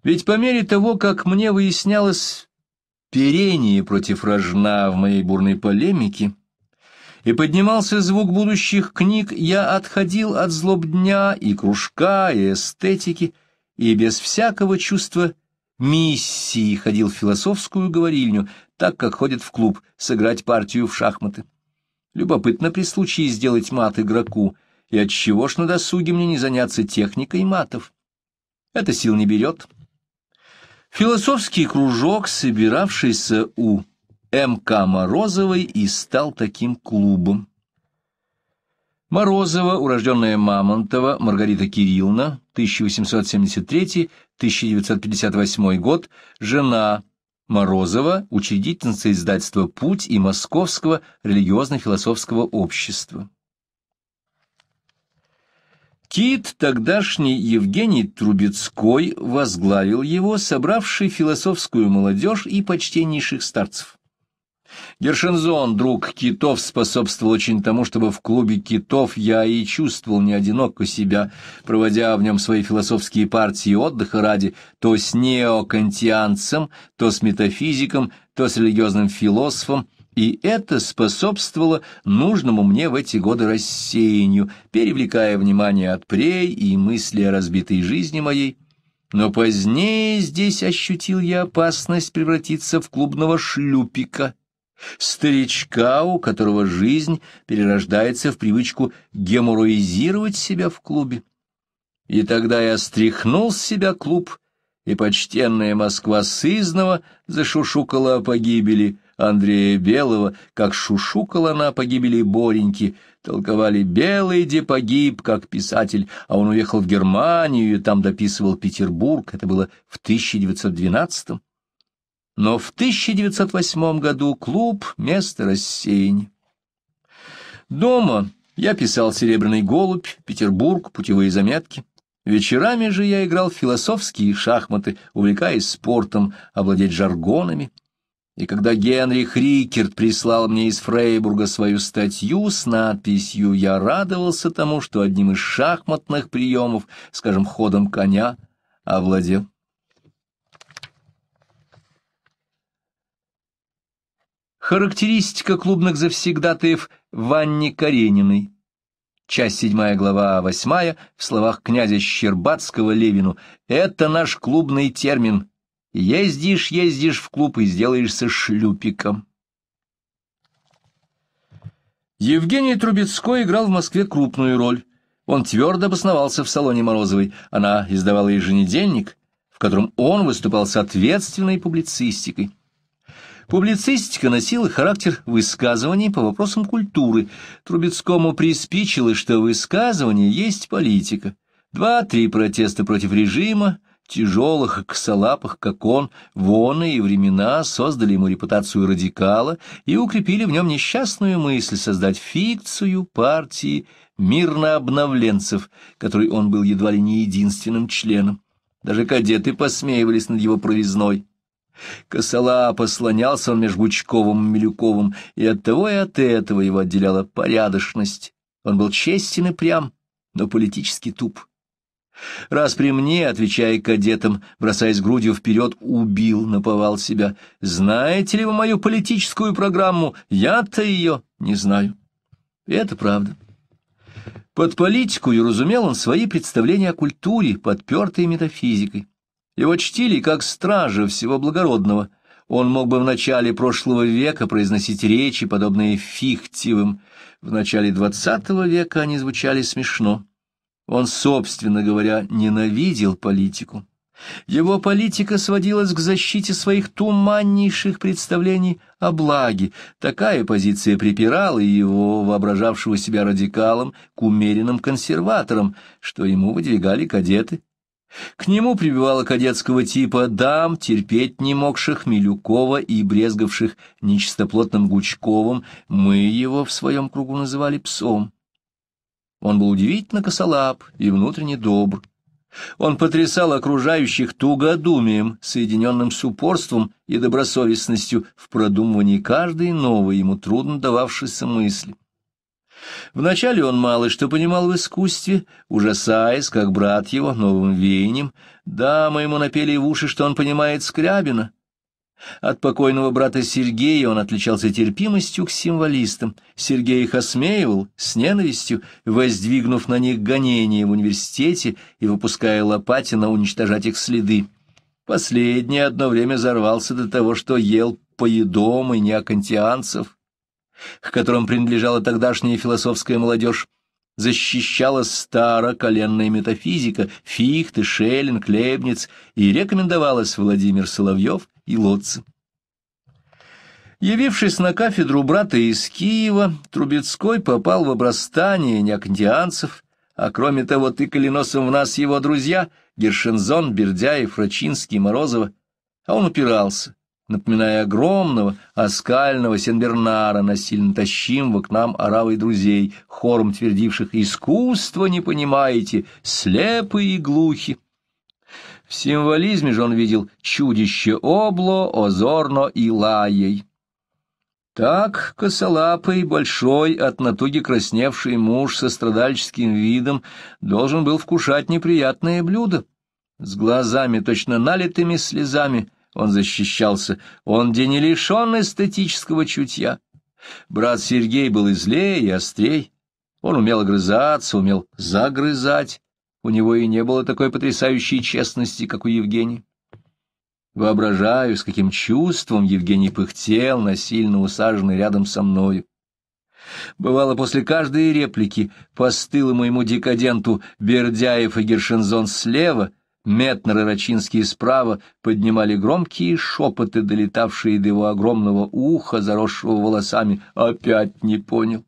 [SPEAKER 1] Ведь по мере того, как мне выяснялось перение против рожна в моей бурной полемике, и поднимался звук будущих книг, я отходил от злоб дня и кружка, и эстетики, и без всякого чувства миссии ходил в философскую говорильню, так как ходит в клуб, сыграть партию в шахматы. Любопытно при случае сделать мат игроку, и отчего ж на досуге мне не заняться техникой матов? Это сил не берет. Философский кружок, собиравшийся у М.К. Морозовой, и стал таким клубом. Морозова, урожденная Мамонтова, Маргарита Кирилловна, 1873-1958 год, жена Морозова, учредительница издательства «Путь» и Московского религиозно-философского общества. Кит тогдашний Евгений Трубецкой, возглавил его, собравший философскую молодежь и почтеннейших старцев. Гершензон, друг китов, способствовал очень тому, чтобы в клубе китов я и чувствовал не одиноко себя, проводя в нем свои философские партии отдыха ради, то с неокантианцем, то с метафизиком, то с религиозным философом, и это способствовало нужному мне в эти годы рассеянию, перевлекая внимание от прей и мысли о разбитой жизни моей. Но позднее здесь ощутил я опасность превратиться в клубного шлюпика, старичка, у которого жизнь перерождается в привычку геморроизировать себя в клубе. И тогда я стряхнул с себя клуб, и почтенная Москва сызнова зашушукала о погибели — Андрея Белого, как шушукала она погибели Бореньки, толковали «Белый де погиб», как писатель, а он уехал в Германию и там дописывал Петербург, это было в 1912 -м. Но в 1908 году клуб — место рассеяния. Дома я писал «Серебряный голубь», «Петербург», «Путевые заметки». Вечерами же я играл в философские шахматы, увлекаясь спортом, овладеть жаргонами — и когда Генрих Рикерт прислал мне из Фрейбурга свою статью с надписью «Я радовался тому, что одним из шахматных приемов, скажем, ходом коня, овладел». Характеристика клубных завсегдатаев Ванни Карениной. Часть седьмая глава восьмая в словах князя Щербатского Левину. «Это наш клубный термин, Ездишь, ездишь в клуб и сделаешься шлюпиком. Евгений Трубецкой играл в Москве крупную роль. Он твердо обосновался в салоне Морозовой. Она издавала еженедельник, в котором он выступал с ответственной публицистикой. Публицистика носила характер высказываний по вопросам культуры. Трубецкому приспичило, что высказывание есть политика. Два-три протеста против режима, тяжелых и косолапых, как он, воны и времена создали ему репутацию радикала и укрепили в нем несчастную мысль создать фикцию партии мирнообновленцев, которой он был едва ли не единственным членом. Даже кадеты посмеивались над его провизной. Косолапо слонялся он между Бучковым и Милюковым, и от того и от этого его отделяла порядочность. Он был честен и прям, но политически туп. Раз при мне, отвечая кадетам, бросаясь грудью вперед, убил, наповал себя. Знаете ли вы мою политическую программу? Я-то ее не знаю. это правда. Под политику и разумел он свои представления о культуре, подпертые метафизикой. Его чтили как стража всего благородного. Он мог бы в начале прошлого века произносить речи, подобные фихтивым. В начале двадцатого века они звучали смешно. Он, собственно говоря, ненавидел политику. Его политика сводилась к защите своих туманнейших представлений о благе. Такая позиция припирала его, воображавшего себя радикалом, к умеренным консерваторам, что ему выдвигали кадеты. К нему прибивало кадетского типа дам, терпеть не могших Милюкова и брезгавших нечистоплотным Гучковым, мы его в своем кругу называли псом. Он был удивительно косолап и внутренне добр. Он потрясал окружающих тугодумием, соединенным с упорством и добросовестностью в продумывании каждой новой ему трудно дававшейся мысли. Вначале он мало что понимал в искусстве, ужасаясь, как брат его, новым веянием. Да, мы ему напели в уши, что он понимает Скрябина, от покойного брата Сергея он отличался терпимостью к символистам. Сергей их осмеивал с ненавистью, воздвигнув на них гонения в университете и выпуская Лопатина уничтожать их следы. Последний одно время взорвался до того, что ел поедом и неокантианцев, к которым принадлежала тогдашняя философская молодежь защищала староколенная метафизика Фихте, Шеллинг, Лебниц и рекомендовалась Владимир Соловьев и Лотца. Явившись на кафедру брата из Киева, Трубецкой попал в обрастание неокантианцев, а кроме того тыкали носом в нас его друзья Гершензон, Бердяев, Рачинский, Морозова, а он упирался, напоминая огромного оскального Сенбернара, насильно тащимого к нам оравой друзей, хором твердивших «Искусство не понимаете, слепы и глухи». В символизме же он видел чудище Обло, Озорно и Лаей. Так косолапый, большой, от натуги красневший муж со страдальческим видом должен был вкушать неприятное блюдо. С глазами, точно налитыми слезами, он защищался. Он где не лишен эстетического чутья. Брат Сергей был и злее, и острей. Он умел огрызаться, умел загрызать у него и не было такой потрясающей честности, как у Евгения. Воображаю, с каким чувством Евгений пыхтел, насильно усаженный рядом со мною. Бывало, после каждой реплики постыло моему декаденту Бердяев и Гершинзон слева, Метнер и Рачинский справа поднимали громкие шепоты, долетавшие до его огромного уха, заросшего волосами. Опять не понял.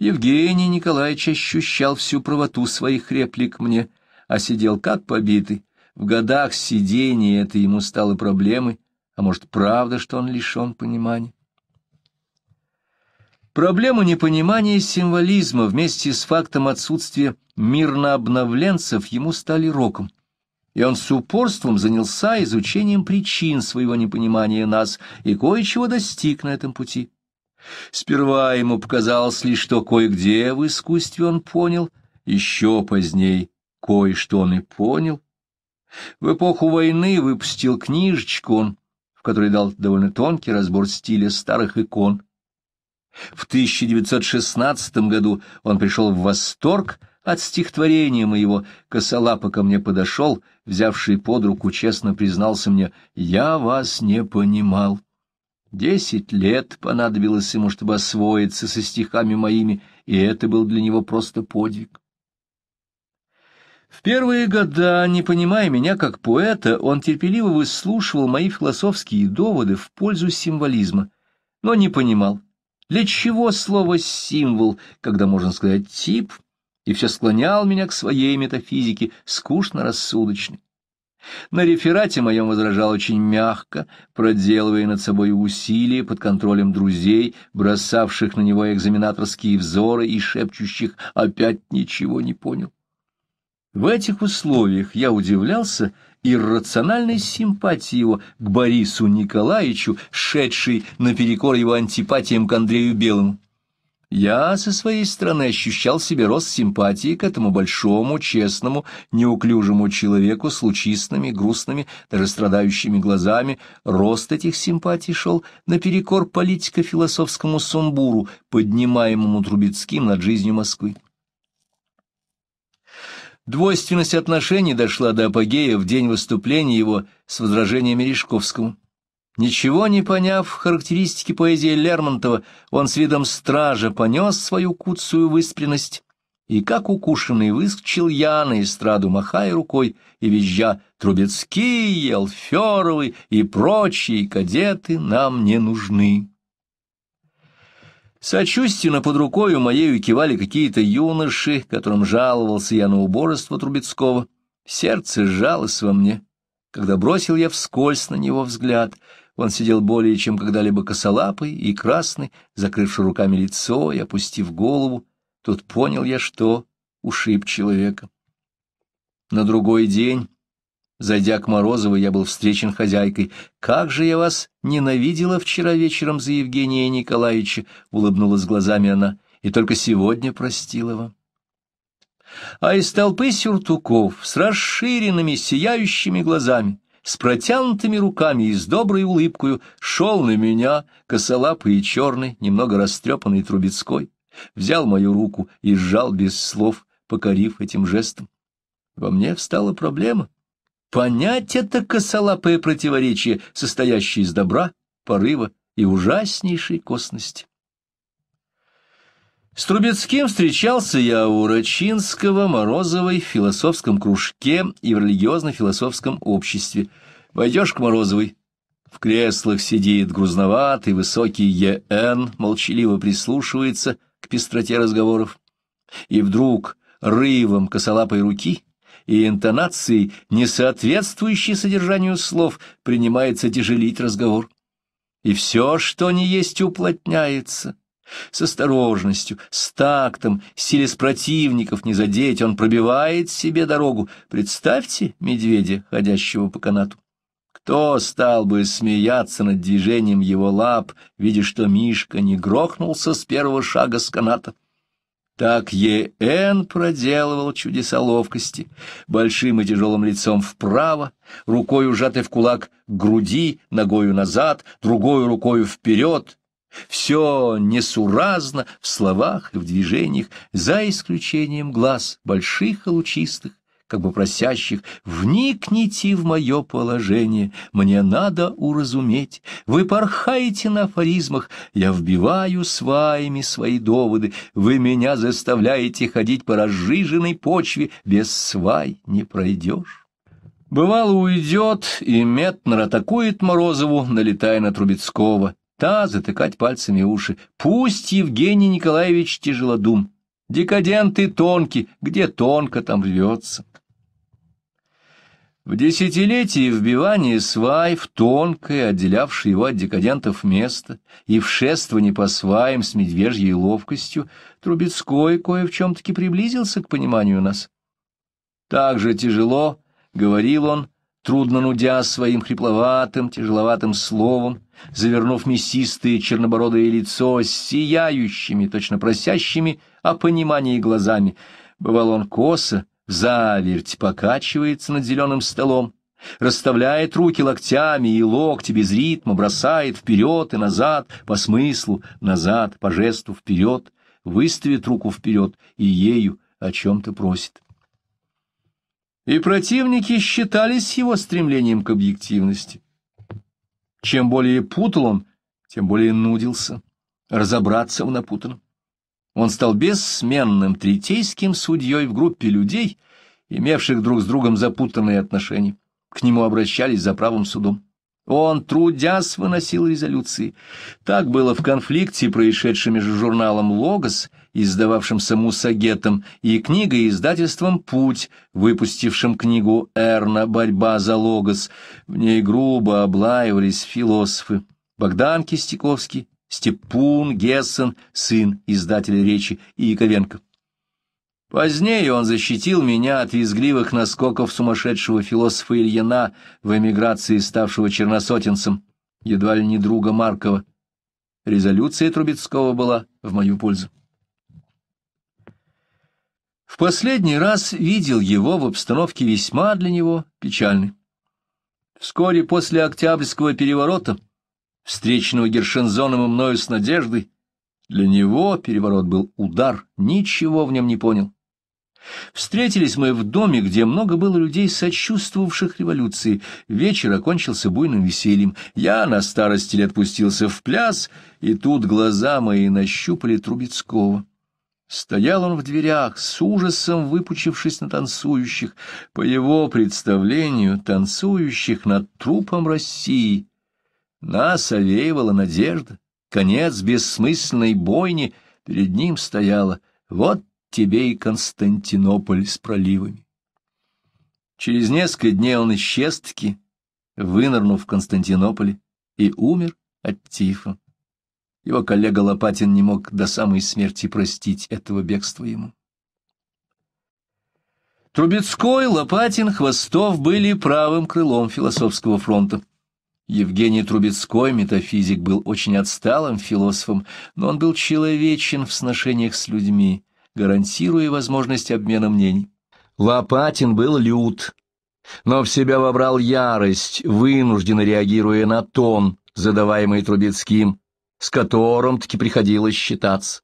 [SPEAKER 1] Евгений Николаевич ощущал всю правоту своих реплик мне, а сидел как побитый. В годах сидения это ему стало проблемой, а может, правда, что он лишен понимания? Проблема непонимания символизма вместе с фактом отсутствия мирно-обновленцев ему стали роком, и он с упорством занялся изучением причин своего непонимания нас и кое-чего достиг на этом пути. Сперва ему показалось лишь, что кое-где в искусстве он понял, еще поздней кое-что он и понял. В эпоху войны выпустил книжечку он, в которой дал довольно тонкий разбор стиля старых икон. В 1916 году он пришел в восторг от стихотворения моего «Косолапа ко мне подошел», взявший под руку, честно признался мне «Я вас не понимал». Десять лет понадобилось ему, чтобы освоиться со стихами моими, и это был для него просто подвиг. В первые года, не понимая меня как поэта, он терпеливо выслушивал мои философские доводы в пользу символизма, но не понимал, для чего слово «символ», когда можно сказать «тип», и все склонял меня к своей метафизике, скучно-рассудочной. На реферате моем возражал очень мягко, проделывая над собой усилия под контролем друзей, бросавших на него экзаменаторские взоры и шепчущих «опять ничего не понял». В этих условиях я удивлялся иррациональной симпатии его к Борису Николаевичу, шедшей наперекор его антипатиям к Андрею Белому. Я со своей стороны ощущал себе рост симпатии к этому большому, честному, неуклюжему человеку с лучистыми, грустными, даже страдающими глазами. Рост этих симпатий шел наперекор политико-философскому сумбуру, поднимаемому Трубецким над жизнью Москвы. Двойственность отношений дошла до апогея в день выступления его с возражениями Режковскому. Ничего не поняв в характеристике поэзии Лермонтова, он с видом стража понес свою куцую выспренность, и как укушенный выскочил я на эстраду, махая рукой и визжа «Трубецкие, Алферовы и прочие кадеты нам не нужны». Сочувственно под рукою моею кивали какие-то юноши, которым жаловался я на уборство Трубецкого. Сердце сжалось во мне, когда бросил я вскользь на него взгляд — он сидел более чем когда-либо косолапый и красный, закрывши руками лицо и опустив голову. Тут понял я, что ушиб человека. На другой день, зайдя к Морозову, я был встречен хозяйкой. «Как же я вас ненавидела вчера вечером за Евгения Николаевича!» — улыбнулась глазами она. «И только сегодня простила вам». А из толпы сюртуков с расширенными, сияющими глазами с протянутыми руками и с доброй улыбкою шел на меня, косолапый и черный, немного растрепанный Трубецкой, взял мою руку и сжал без слов, покорив этим жестом. Во мне встала проблема. Понять это косолапое противоречие, состоящее из добра, порыва и ужаснейшей косности. С Трубецким встречался я у Рачинского, Морозовой, в философском кружке и в религиозно-философском обществе. Войдешь к Морозовой. В креслах сидит грузноватый, высокий Е.Н., молчаливо прислушивается к пестроте разговоров. И вдруг рывом косолапой руки и интонацией, не соответствующей содержанию слов, принимается тяжелить разговор. И все, что не есть, уплотняется с осторожностью, с тактом, силе с противников не задеть, он пробивает себе дорогу. Представьте медведя, ходящего по канату. Кто стал бы смеяться над движением его лап, видя, что Мишка не грохнулся с первого шага с каната? Так Е.Н. проделывал чудеса ловкости, большим и тяжелым лицом вправо, рукой ужатой в кулак груди, ногою назад, другой рукой вперед, все несуразно в словах и в движениях, за исключением глаз, больших и лучистых, как бы просящих «Вникните в мое положение, мне надо уразуметь, вы порхаете на афоризмах, я вбиваю сваями свои доводы, вы меня заставляете ходить по разжиженной почве, без свай не пройдешь». Бывало уйдет, и Метнер атакует Морозову, налетая на Трубецкого, та затыкать пальцами уши. Пусть Евгений Николаевич тяжелодум. Декаденты тонки, где тонко там рвется. В десятилетии вбивания свай в тонкое, отделявшее его от декадентов место, и в шествовании по сваям с медвежьей ловкостью Трубецкой кое в чем-таки приблизился к пониманию нас. Так же тяжело, — говорил он, трудно нудя своим хрипловатым, тяжеловатым словом, завернув мясистое чернобородое лицо с сияющими, точно просящими о понимании глазами. Бывал он косо, заверть покачивается над зеленым столом, расставляет руки локтями и локти без ритма, бросает вперед и назад, по смыслу, назад, по жесту вперед, выставит руку вперед и ею о чем-то просит. И противники считались его стремлением к объективности. Чем более путал он, тем более нудился разобраться в напутанном. Он стал бессменным третейским судьей в группе людей, имевших друг с другом запутанные отношения. К нему обращались за правым судом. Он, трудясь, выносил резолюции. Так было в конфликте, происшедшем между журналом «Логос» издававшимся Мусагетом, и книгоиздательством «Путь», выпустившим книгу Эрна «Борьба за логос». В ней грубо облаивались философы Богдан Кистяковский, Степун, Гессен, сын издателя речи и Яковенко. Позднее он защитил меня от визгливых наскоков сумасшедшего философа Ильина в эмиграции, ставшего черносотенцем, едва ли не друга Маркова. Резолюция Трубецкого была в мою пользу. В последний раз видел его в обстановке весьма для него печальной. Вскоре после Октябрьского переворота, встречного Гершензоном и мною с надеждой, для него переворот был удар, ничего в нем не понял. Встретились мы в доме, где много было людей, сочувствовавших революции. Вечер окончился буйным весельем. Я на старости лет пустился в пляс, и тут глаза мои нащупали Трубецкого. Стоял он в дверях, с ужасом выпучившись на танцующих, по его представлению, танцующих над трупом России. Нас овеивала надежда, конец бессмысленной бойни, перед ним стояла «Вот тебе и Константинополь с проливами». Через несколько дней он исчез-таки, вынырнув в Константинополе, и умер от тифа. Его коллега Лопатин не мог до самой смерти простить этого бегства ему. Трубецкой, Лопатин, Хвостов были правым крылом философского фронта. Евгений Трубецкой, метафизик, был очень отсталым философом, но он был человечен в сношениях с людьми, гарантируя возможность обмена мнений. Лопатин был лют, но в себя вобрал ярость, вынужденно реагируя на тон, задаваемый Трубецким, с которым таки приходилось считаться.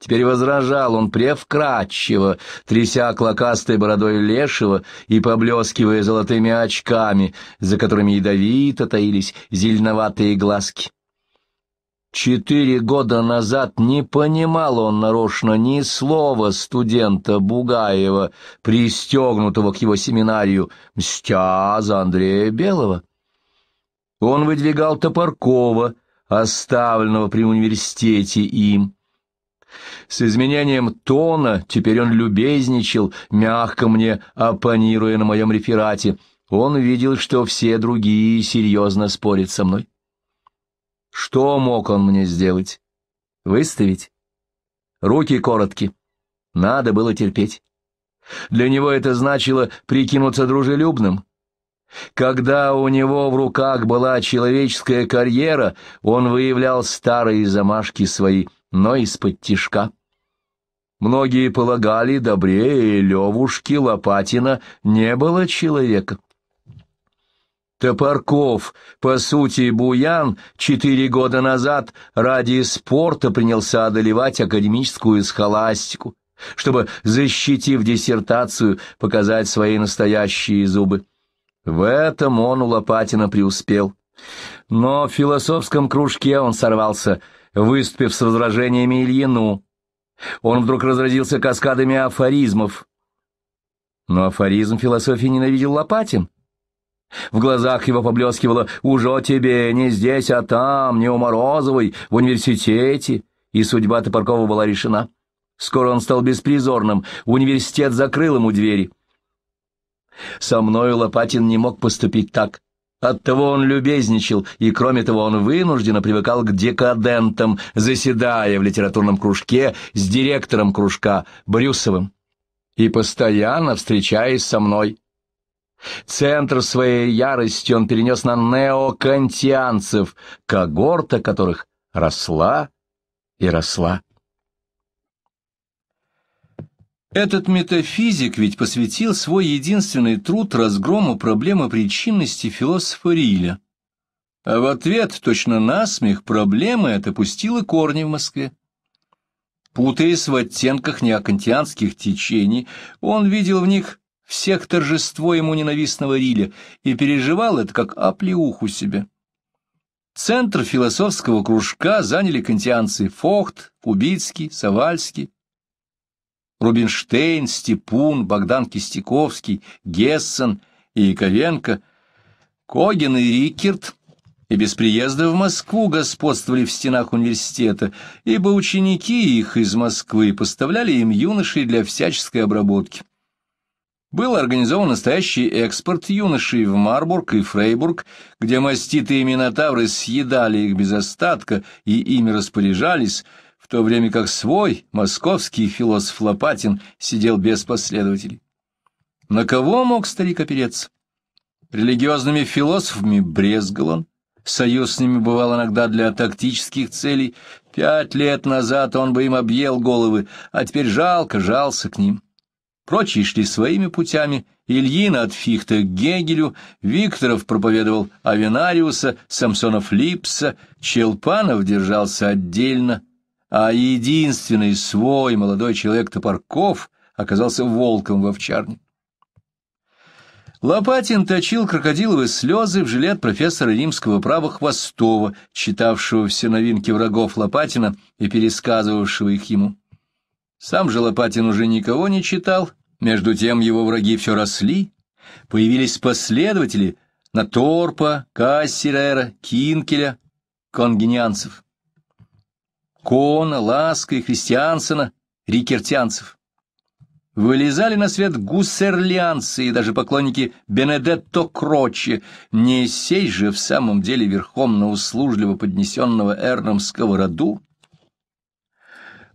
[SPEAKER 1] Теперь возражал он превкратчиво, тряся клокастой бородой лешего и поблескивая золотыми очками, за которыми ядовито таились зеленоватые глазки. Четыре года назад не понимал он нарочно ни слова студента Бугаева, пристегнутого к его семинарию, мстя за Андрея Белого. Он выдвигал Топоркова, оставленного при университете им. С изменением тона теперь он любезничал, мягко мне оппонируя на моем реферате. Он видел, что все другие серьезно спорят со мной. Что мог он мне сделать? Выставить? Руки коротки. Надо было терпеть. Для него это значило прикинуться дружелюбным, когда у него в руках была человеческая карьера, он выявлял старые замашки свои, но из-под тишка. Многие полагали, добрее Левушки Лопатина не было человека. Топорков, по сути, Буян, четыре года назад ради спорта принялся одолевать академическую схоластику, чтобы, защитив диссертацию, показать свои настоящие зубы. В этом он у Лопатина преуспел. Но в философском кружке он сорвался, выступив с возражениями Ильину. Он вдруг разразился каскадами афоризмов. Но афоризм философии ненавидел Лопатин. В глазах его поблескивало «Уже тебе, не здесь, а там, не у Морозовой, в университете». И судьба Топоркова была решена. Скоро он стал беспризорным, университет закрыл ему двери. Со мною Лопатин не мог поступить так. Оттого он любезничал, и, кроме того, он вынужденно привыкал к декадентам, заседая в литературном кружке с директором кружка Брюсовым и постоянно встречаясь со мной. Центр своей ярости он перенес на неокантианцев, когорта которых росла и росла. Этот метафизик ведь посвятил свой единственный труд разгрому проблемы причинности философа Риля. А в ответ точно насмех проблемы это пустило корни в Москве. Путаясь в оттенках неокантианских течений, он видел в них всех торжество ему ненавистного Риля и переживал это как оплеуху себе. Центр философского кружка заняли кантианцы Фохт, Кубицкий, Савальский, Рубинштейн, Степун, Богдан Кистяковский, Гессен и Яковенко, Когин и Рикерт и без приезда в Москву господствовали в стенах университета, ибо ученики их из Москвы поставляли им юношей для всяческой обработки. Был организован настоящий экспорт юношей в Марбург и Фрейбург, где маститые минотавры съедали их без остатка и ими распоряжались – то время как свой московский философ Лопатин сидел без последователей. На кого мог старик опереться? Религиозными философами брезгал он, союз с ними бывал иногда для тактических целей. Пять лет назад он бы им объел головы, а теперь жалко жался к ним. Прочие шли своими путями, Ильин от Фихта к Гегелю, Викторов проповедовал Авенариуса, Самсонов Липса, Челпанов держался отдельно а единственный свой молодой человек Топорков оказался волком в овчарне. Лопатин точил крокодиловые слезы в жилет профессора римского права Хвостова, читавшего все новинки врагов Лопатина и пересказывавшего их ему. Сам же Лопатин уже никого не читал, между тем его враги все росли, появились последователи Наторпа, Кассерера, Кинкеля, конгенианцев. Кона, Ласка и Христиансена, рикертианцев Вылезали на свет гуссерлианцы и даже поклонники Бенедетто Крочи, не сей же в самом деле верхом на услужливо поднесенного Эрном сковороду.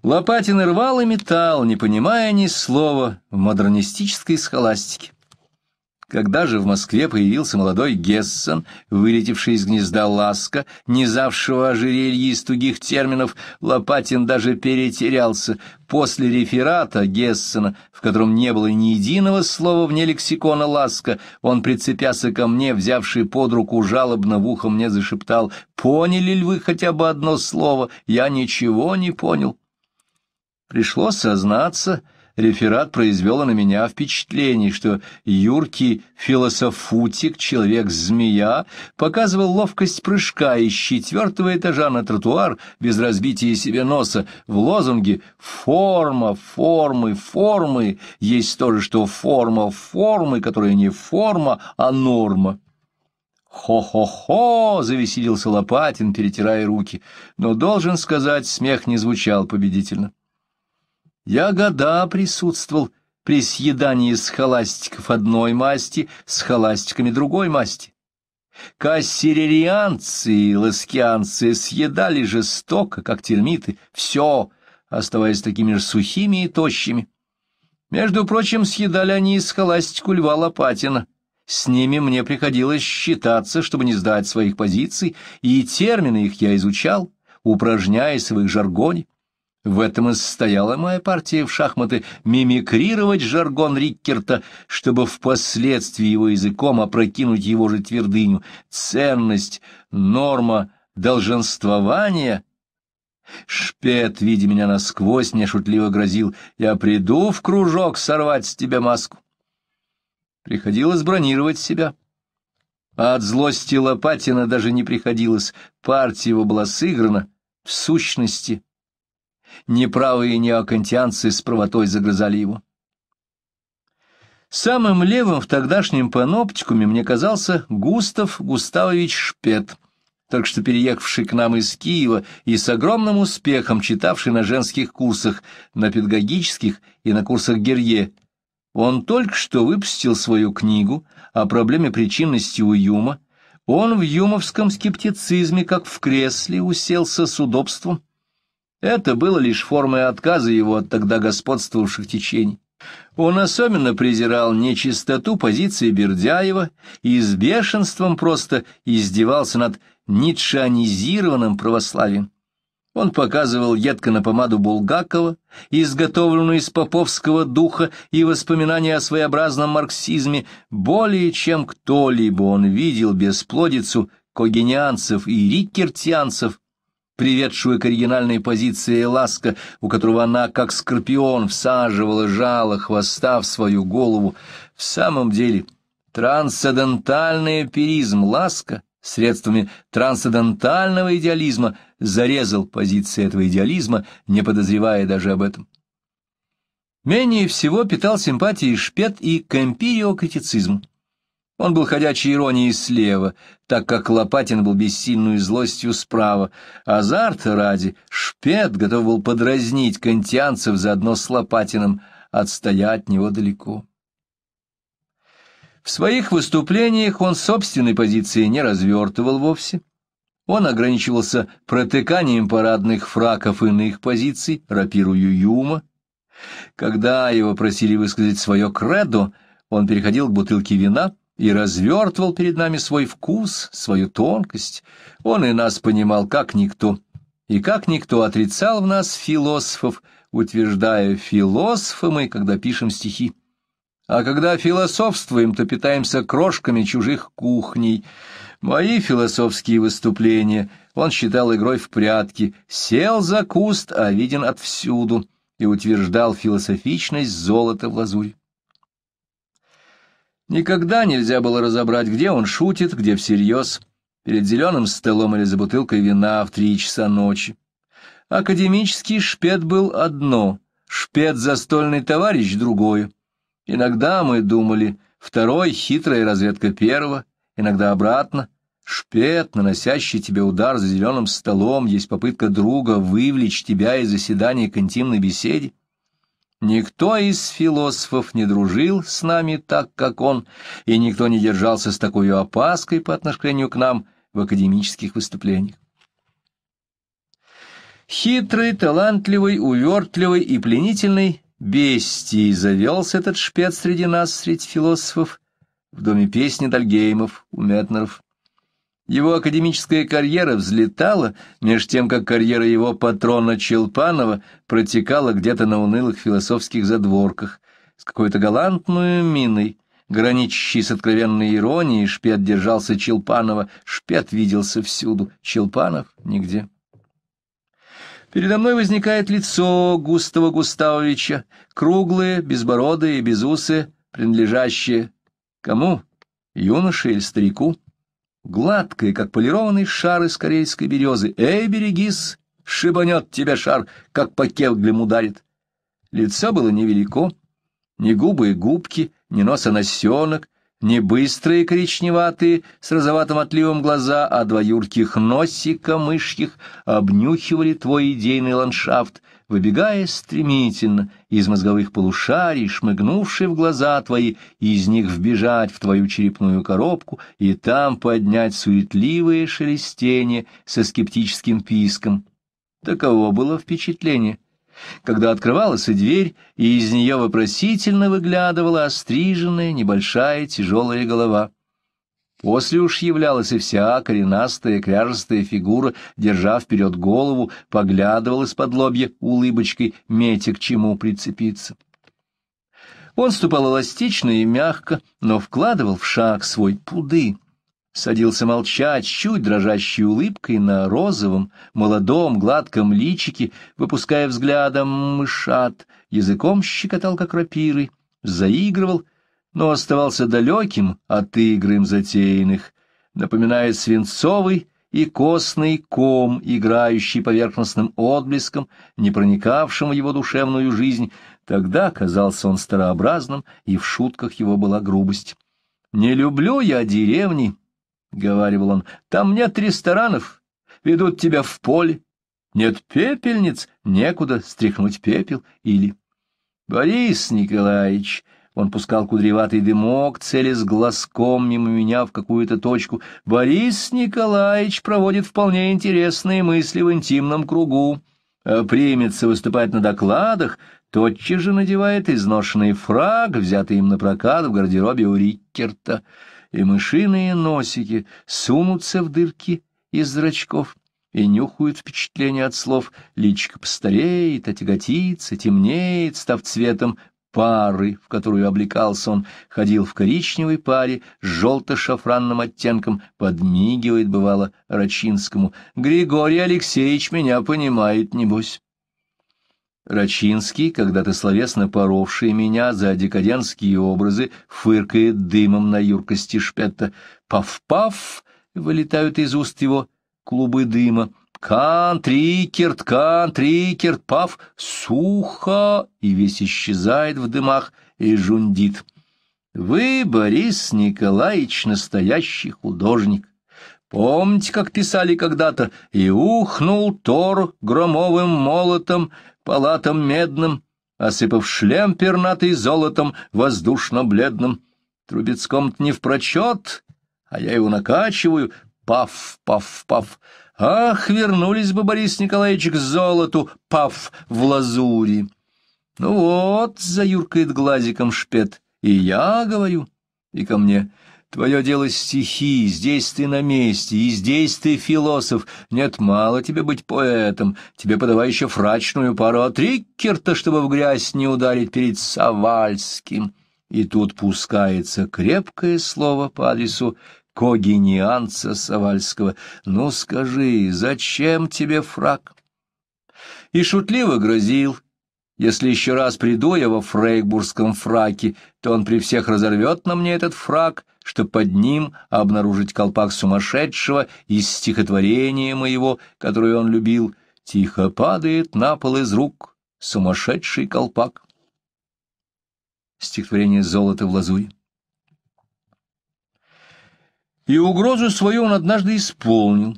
[SPEAKER 1] Лопатин рвал и металл, не понимая ни слова в модернистической схоластике. Когда же в Москве появился молодой Гессен, вылетевший из гнезда Ласка, низавшего ожерелье из тугих терминов, Лопатин даже перетерялся. После реферата Гессена, в котором не было ни единого слова вне лексикона Ласка, он, прицепясь ко мне, взявший под руку, жалобно в ухо мне зашептал «Поняли ли вы хотя бы одно слово? Я ничего не понял». Пришлось сознаться — реферат произвело на меня впечатление, что юркий философутик, человек-змея, показывал ловкость прыжка из четвертого этажа на тротуар без разбития себе носа в лозунге «Форма, формы, формы» есть то же, что форма формы, которая не форма, а норма. «Хо-хо-хо!» — завеселился Лопатин, перетирая руки. Но, должен сказать, смех не звучал победительно. Я года присутствовал при съедании схоластиков одной масти с холастиками другой масти. Кассирианцы и ласкианцы съедали жестоко, как термиты, все, оставаясь такими же сухими и тощими. Между прочим, съедали они и схоластику Льва Лопатина. С ними мне приходилось считаться, чтобы не сдать своих позиций, и термины их я изучал, упражняясь в их жаргоне. В этом и состояла моя партия в шахматы — мимикрировать жаргон Риккерта, чтобы впоследствии его языком опрокинуть его же твердыню. Ценность, норма, долженствование. Шпет, видя меня насквозь, мне грозил. Я приду в кружок сорвать с тебя маску. Приходилось бронировать себя. А от злости Лопатина даже не приходилось. Партия его была сыграна в сущности — неправые неокантианцы с правотой загрызали его. Самым левым в тогдашнем паноптикуме мне казался Густав Густавович Шпет, только что переехавший к нам из Киева и с огромным успехом читавший на женских курсах, на педагогических и на курсах Герье. Он только что выпустил свою книгу о проблеме причинности уюма. Он в юмовском скептицизме, как в кресле, уселся с удобством это было лишь формой отказа его от тогда господствовавших течений. Он особенно презирал нечистоту позиции Бердяева и с бешенством просто издевался над нитшанизированным православием. Он показывал едко на помаду Булгакова, изготовленную из поповского духа и воспоминания о своеобразном марксизме. Более чем кто-либо он видел бесплодицу когенианцев и риккертианцев приведшую к оригинальной позиции Ласка, у которого она, как скорпион, всаживала жало хвоста в свою голову. В самом деле, трансцендентальный эпиризм Ласка средствами трансцендентального идеализма зарезал позиции этого идеализма, не подозревая даже об этом. Менее всего питал симпатии Шпет и к эмпириокритицизму. Он был ходячей иронией слева, так как Лопатин был бессильную злостью справа. Азарта ради Шпет готов был подразнить кантианцев заодно с Лопатином, отстоять от него далеко. В своих выступлениях он собственной позиции не развертывал вовсе. Он ограничивался протыканием парадных фраков иных позиций, рапирую Юма. Когда его просили высказать свое кредо, он переходил к бутылке вина — и развертывал перед нами свой вкус, свою тонкость. Он и нас понимал, как никто, и как никто отрицал в нас философов, утверждая «философы мы, когда пишем стихи». А когда философствуем, то питаемся крошками чужих кухней. Мои философские выступления он считал игрой в прятки, сел за куст, а виден отвсюду, и утверждал философичность золота в лазурь. Никогда нельзя было разобрать, где он шутит, где всерьез, перед зеленым столом или за бутылкой вина в три часа ночи. Академический шпет был одно, шпет-застольный товарищ — другое. Иногда мы думали, второй — хитрая разведка первого, иногда обратно. Шпет, наносящий тебе удар за зеленым столом, есть попытка друга вывлечь тебя из заседания к интимной беседе. Никто из философов не дружил с нами так, как он, и никто не держался с такой опаской по отношению к нам в академических выступлениях. Хитрый, талантливый, увертливый и пленительный бестий завелся этот шпец среди нас, среди философов, в доме песни Дальгеймов у Метнеров. Его академическая карьера взлетала, меж тем, как карьера его патрона Челпанова протекала где-то на унылых философских задворках, с какой-то галантной миной, граничащей с откровенной иронией, Шпет держался Челпанова, Шпет виделся всюду, Челпанов — нигде. Передо мной возникает лицо Густава Густавовича, круглое, безбородое и безусое, принадлежащее кому? Юноше или старику? гладкая, как полированный шар из корейской березы. «Эй, берегись! Шибанет тебя шар, как по кевглям ударит!» Лицо было невелико, ни губы и губки, ни нос и носенок, ни быстрые коричневатые с розоватым отливом глаза, а два носика мышьих обнюхивали твой идейный ландшафт — выбегая стремительно из мозговых полушарий, шмыгнувший в глаза твои, и из них вбежать в твою черепную коробку и там поднять суетливые шелестения со скептическим писком. Таково было впечатление. Когда открывалась и дверь, и из нее вопросительно выглядывала остриженная небольшая тяжелая голова — После уж являлась и вся коренастая кряжестая фигура, держа вперед голову, поглядывал из-под лобья улыбочкой, метя к чему прицепиться. Он ступал эластично и мягко, но вкладывал в шаг свой пуды. Садился молчать, чуть дрожащей улыбкой на розовом, молодом, гладком личике, выпуская взглядом мышат, языком щекотал, как рапиры, заигрывал — но оставался далеким от игр им затеянных, напоминая свинцовый и костный ком, играющий поверхностным отблеском, не проникавшим в его душевную жизнь, тогда казался он старообразным, и в шутках его была грубость. «Не люблю я деревни», — говаривал он, — «там нет ресторанов, ведут тебя в поле, нет пепельниц, некуда стряхнуть пепел» или «Борис Николаевич», он пускал кудреватый дымок, целясь глазком мимо меня в какую-то точку. «Борис Николаевич проводит вполне интересные мысли в интимном кругу. Э, примется выступать на докладах, тотчас же надевает изношенный фраг, взятый им на прокат в гардеробе у Риккерта, и мышиные носики сунутся в дырки из зрачков» и нюхают впечатление от слов. Личико постареет, отяготится, темнеет, став цветом пары, в которую облекался он, ходил в коричневой паре с желто-шафранным оттенком, подмигивает, бывало, Рачинскому. «Григорий Алексеевич меня понимает, небось». Рачинский, когда-то словесно поровший меня за декадентские образы, фыркает дымом на юркости шпетта. «Пав-пав!» — вылетают из уст его клубы дыма, Ткан, трикер, ткан, трикер, пав, сухо, и весь исчезает в дымах и жундит. Вы, Борис Николаевич, настоящий художник. Помните, как писали когда-то, и ухнул Тор громовым молотом, палатом медным, осыпав шлем пернатый золотом, воздушно-бледным. Трубецком-то не впрочет, а я его накачиваю, паф, паф, паф. Ах, вернулись бы, Борис Николаевич, к золоту, пав в лазури. Ну вот, заюркает глазиком шпет, и я говорю, и ко мне. Твое дело стихи, здесь ты на месте, и здесь ты философ. Нет, мало тебе быть поэтом, тебе подавай еще фрачную пару от а Риккерта, чтобы в грязь не ударить перед Савальским. И тут пускается крепкое слово по адресу когенианца Савальского. «Ну скажи, зачем тебе фраг?» И шутливо грозил. «Если еще раз приду я во фрейкбургском фраке, то он при всех разорвет на мне этот фраг, что под ним обнаружить колпак сумасшедшего из стихотворения моего, которое он любил, тихо падает на пол из рук сумасшедший колпак». Стихотворение «Золото в лазури» и угрозу свою он однажды исполнил.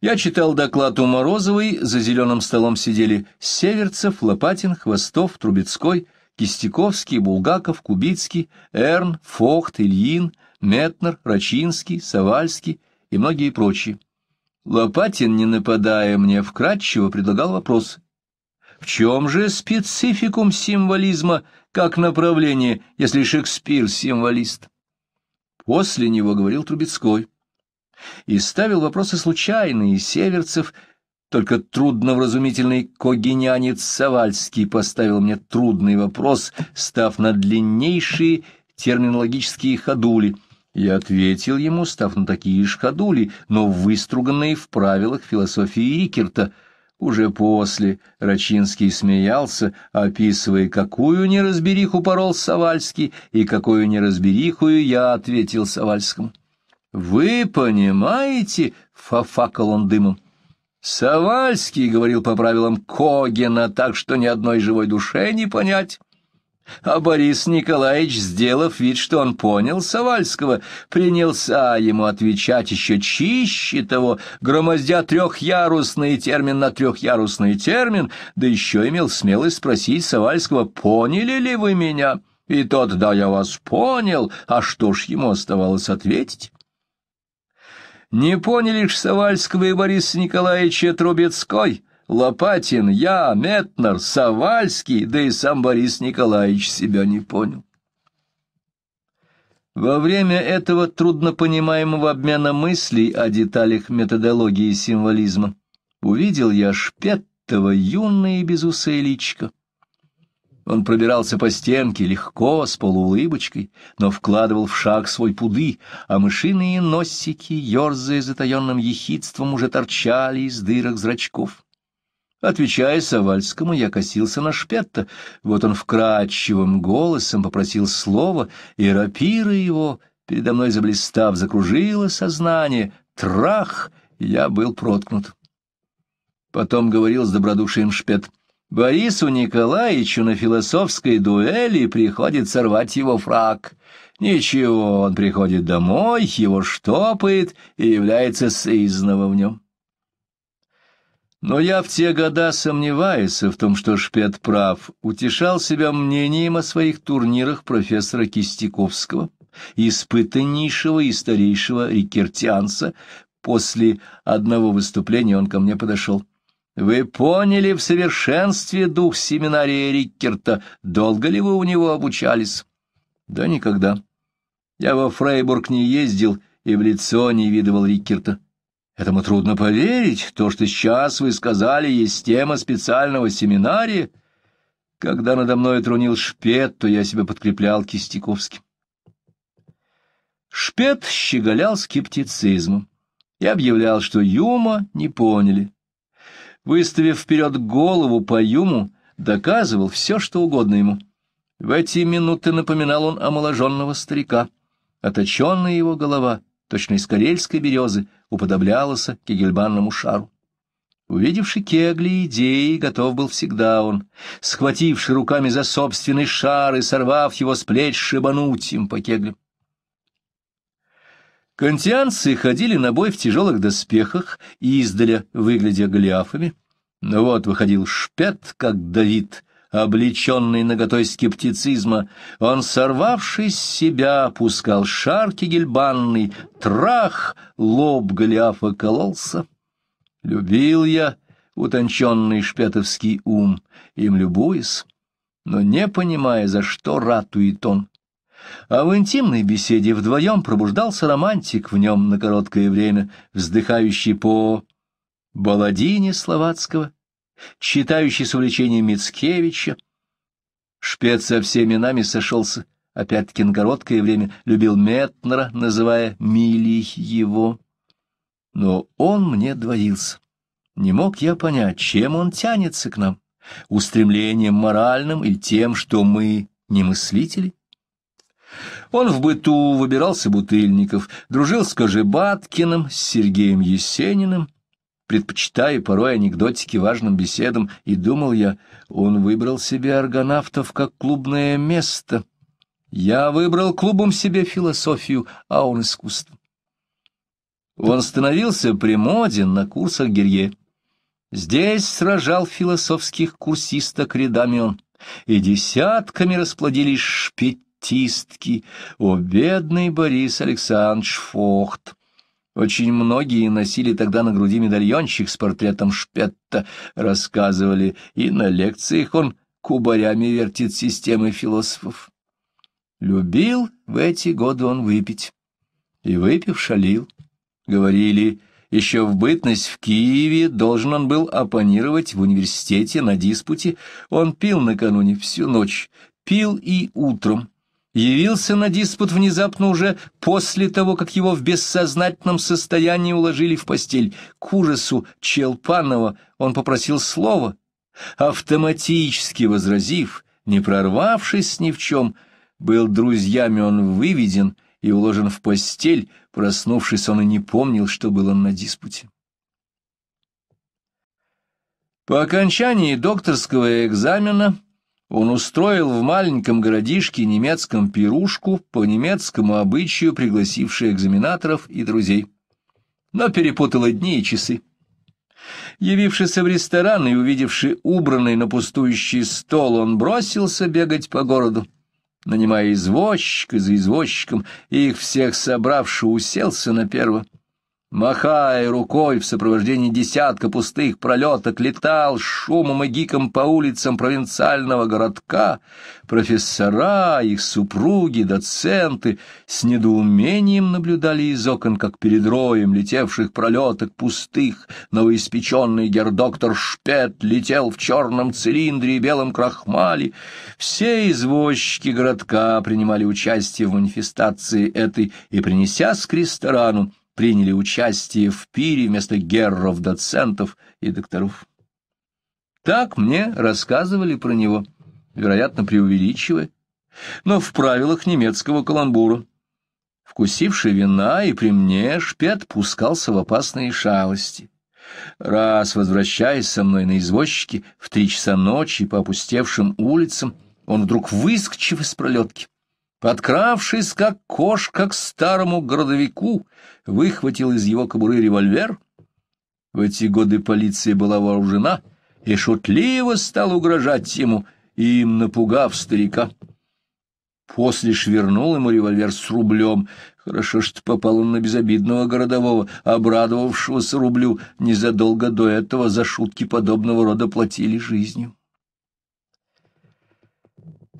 [SPEAKER 1] Я читал доклад у Морозовой, за зеленым столом сидели Северцев, Лопатин, Хвостов, Трубецкой, Кистяковский, Булгаков, Кубицкий, Эрн, Фохт, Ильин, Метнер, Рачинский, Савальский и многие прочие. Лопатин, не нападая мне вкратчиво, предлагал вопрос. В чем же спецификум символизма как направление, если Шекспир символист? После него говорил Трубецкой и ставил вопросы случайные северцев, только трудновразумительный когенянец Савальский поставил мне трудный вопрос, став на длиннейшие терминологические ходули. Я ответил ему, став на такие же ходули, но выструганные в правилах философии Рикерта — уже после Рачинский смеялся, описывая, какую неразбериху порол Савальский и какую неразбериху я ответил Савальскому. «Вы понимаете?» — фафакал он дымом. «Савальский говорил по правилам Когена, так что ни одной живой душе не понять». А Борис Николаевич, сделав вид, что он понял Савальского, принялся ему отвечать еще чище того, громоздя трехярусный термин на трехярусный термин, да еще имел смелость спросить Савальского, поняли ли вы меня? И тот, да, я вас понял, а что ж ему оставалось ответить? Не поняли ж Савальского и Бориса Николаевича Трубецкой, Лопатин, я, Метнер, Савальский, да и сам Борис Николаевич себя не понял. Во время этого труднопонимаемого обмена мыслей о деталях методологии символизма увидел я Шпеттова, юное и безусое личико. Он пробирался по стенке легко, с полуулыбочкой, но вкладывал в шаг свой пуды, а мышиные носики, ерзая затаенным ехидством, уже торчали из дырок зрачков. Отвечая Савальскому, я косился на Шпетта. Вот он вкрадчивым голосом попросил слова, и рапира его, передо мной заблистав, закружило сознание. Трах! Я был проткнут. Потом говорил с добродушием Шпет. Борису Николаевичу на философской дуэли приходится рвать его фраг. Ничего, он приходит домой, его штопает и является сызново в нем. Но я в те года, сомневаясь в том, что Шпет прав, утешал себя мнением о своих турнирах профессора Кистяковского, испытаннейшего и старейшего рикертианца. После одного выступления он ко мне подошел. «Вы поняли в совершенстве дух семинария Риккерта. Долго ли вы у него обучались?» «Да никогда. Я во Фрейбург не ездил и в лицо не видывал Риккерта». Этому трудно поверить. То, что сейчас вы сказали, есть тема специального семинария. Когда надо мной трунил Шпет, то я себя подкреплял Кистяковским. Шпет щеголял скептицизмом и объявлял, что Юма не поняли. Выставив вперед голову по Юму, доказывал все, что угодно ему. В эти минуты напоминал он омоложенного старика. Оточенная его голова, точно из карельской березы, уподоблялся кегельбанному шару. Увидевший кегли идеи, готов был всегда он, схвативший руками за собственный шар и сорвав его с плеч, шибануть им по кеглям. Кантианцы ходили на бой в тяжелых доспехах, и издаля выглядя голиафами. Но вот выходил шпет, как Давид, облеченный наготой скептицизма, он, сорвавшись с себя, пускал шарки кегельбанный, трах, лоб Голиафа кололся. Любил я утонченный шпетовский ум, им любуясь, но не понимая, за что ратует он. А в интимной беседе вдвоем пробуждался романтик в нем на короткое время, вздыхающий по баладине словацкого — читающий с увлечением Мицкевича. Шпец со всеми нами сошелся. Опять-таки на короткое время любил Метнера, называя Милей его. Но он мне двоился. Не мог я понять, чем он тянется к нам. Устремлением моральным и тем, что мы не мыслители? Он в быту выбирался бутыльников, дружил с Кожебаткиным, с Сергеем Есениным — предпочитая порой анекдотики важным беседам, и думал я, он выбрал себе аргонавтов как клубное место. Я выбрал клубом себе философию, а он искусство. Он становился примоден на курсах Герье. Здесь сражал философских курсисток рядами он, и десятками расплодились шпетистки. О, бедный Борис Александрович Фохт! Очень многие носили тогда на груди медальончик с портретом Шпетта, рассказывали, и на лекциях он кубарями вертит системы философов. Любил в эти годы он выпить. И выпив шалил. Говорили, еще в бытность в Киеве должен он был оппонировать в университете на диспуте. Он пил накануне всю ночь, пил и утром явился на диспут внезапно уже после того, как его в бессознательном состоянии уложили в постель. К ужасу Челпанова он попросил слова, автоматически возразив, не прорвавшись ни в чем, был друзьями он выведен и уложен в постель, проснувшись он и не помнил, что был он на диспуте. По окончании докторского экзамена он устроил в маленьком городишке немецком пирушку, по немецкому обычаю пригласивший экзаменаторов и друзей. Но перепутала дни и часы. Явившийся в ресторан и увидевший убранный на пустующий стол, он бросился бегать по городу. Нанимая извозчика за извозчиком, и их всех собравши уселся на первого. Махая рукой в сопровождении десятка пустых пролеток, летал шумом и гиком по улицам провинциального городка. Профессора, их супруги, доценты с недоумением наблюдали из окон, как перед роем летевших пролеток пустых новоиспеченный гердоктор Шпет летел в черном цилиндре и белом крахмале. Все извозчики городка принимали участие в манифестации этой и, принеся с к ресторану, приняли участие в пире вместо герров, доцентов и докторов. Так мне рассказывали про него, вероятно, преувеличивая, но в правилах немецкого каламбура. Вкусивший вина, и при мне шпет пускался в опасные шалости. Раз, возвращаясь со мной на извозчике в три часа ночи по опустевшим улицам, он вдруг выскочив из пролетки, Подкравшись, как кошка к старому городовику, выхватил из его кобуры револьвер. В эти годы полиция была вооружена и шутливо стал угрожать ему, им напугав старика. После швырнул ему револьвер с рублем. Хорошо, что попал он на безобидного городового, обрадовавшегося рублю. Незадолго до этого за шутки подобного рода платили жизнью.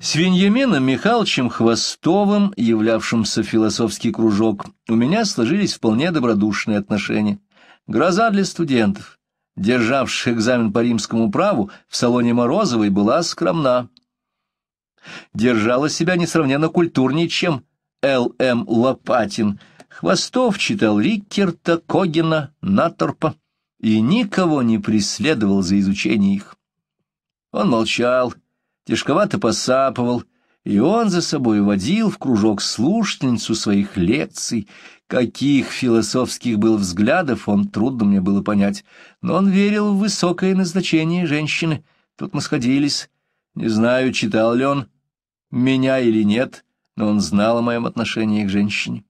[SPEAKER 1] С Веньямином Михайловичем Хвостовым, являвшимся философский кружок, у меня сложились вполне добродушные отношения. Гроза для студентов, державших экзамен по римскому праву, в салоне Морозовой была скромна. Держала себя несравненно культурнее, чем Л.М. Лопатин. Хвостов читал Риккерта, Когина, Наторпа и никого не преследовал за изучение их. Он молчал тяжковато посапывал, и он за собой водил в кружок слушательницу своих лекций. Каких философских был взглядов, он трудно мне было понять, но он верил в высокое назначение женщины. Тут мы сходились. Не знаю, читал ли он меня или нет, но он знал о моем отношении к женщине.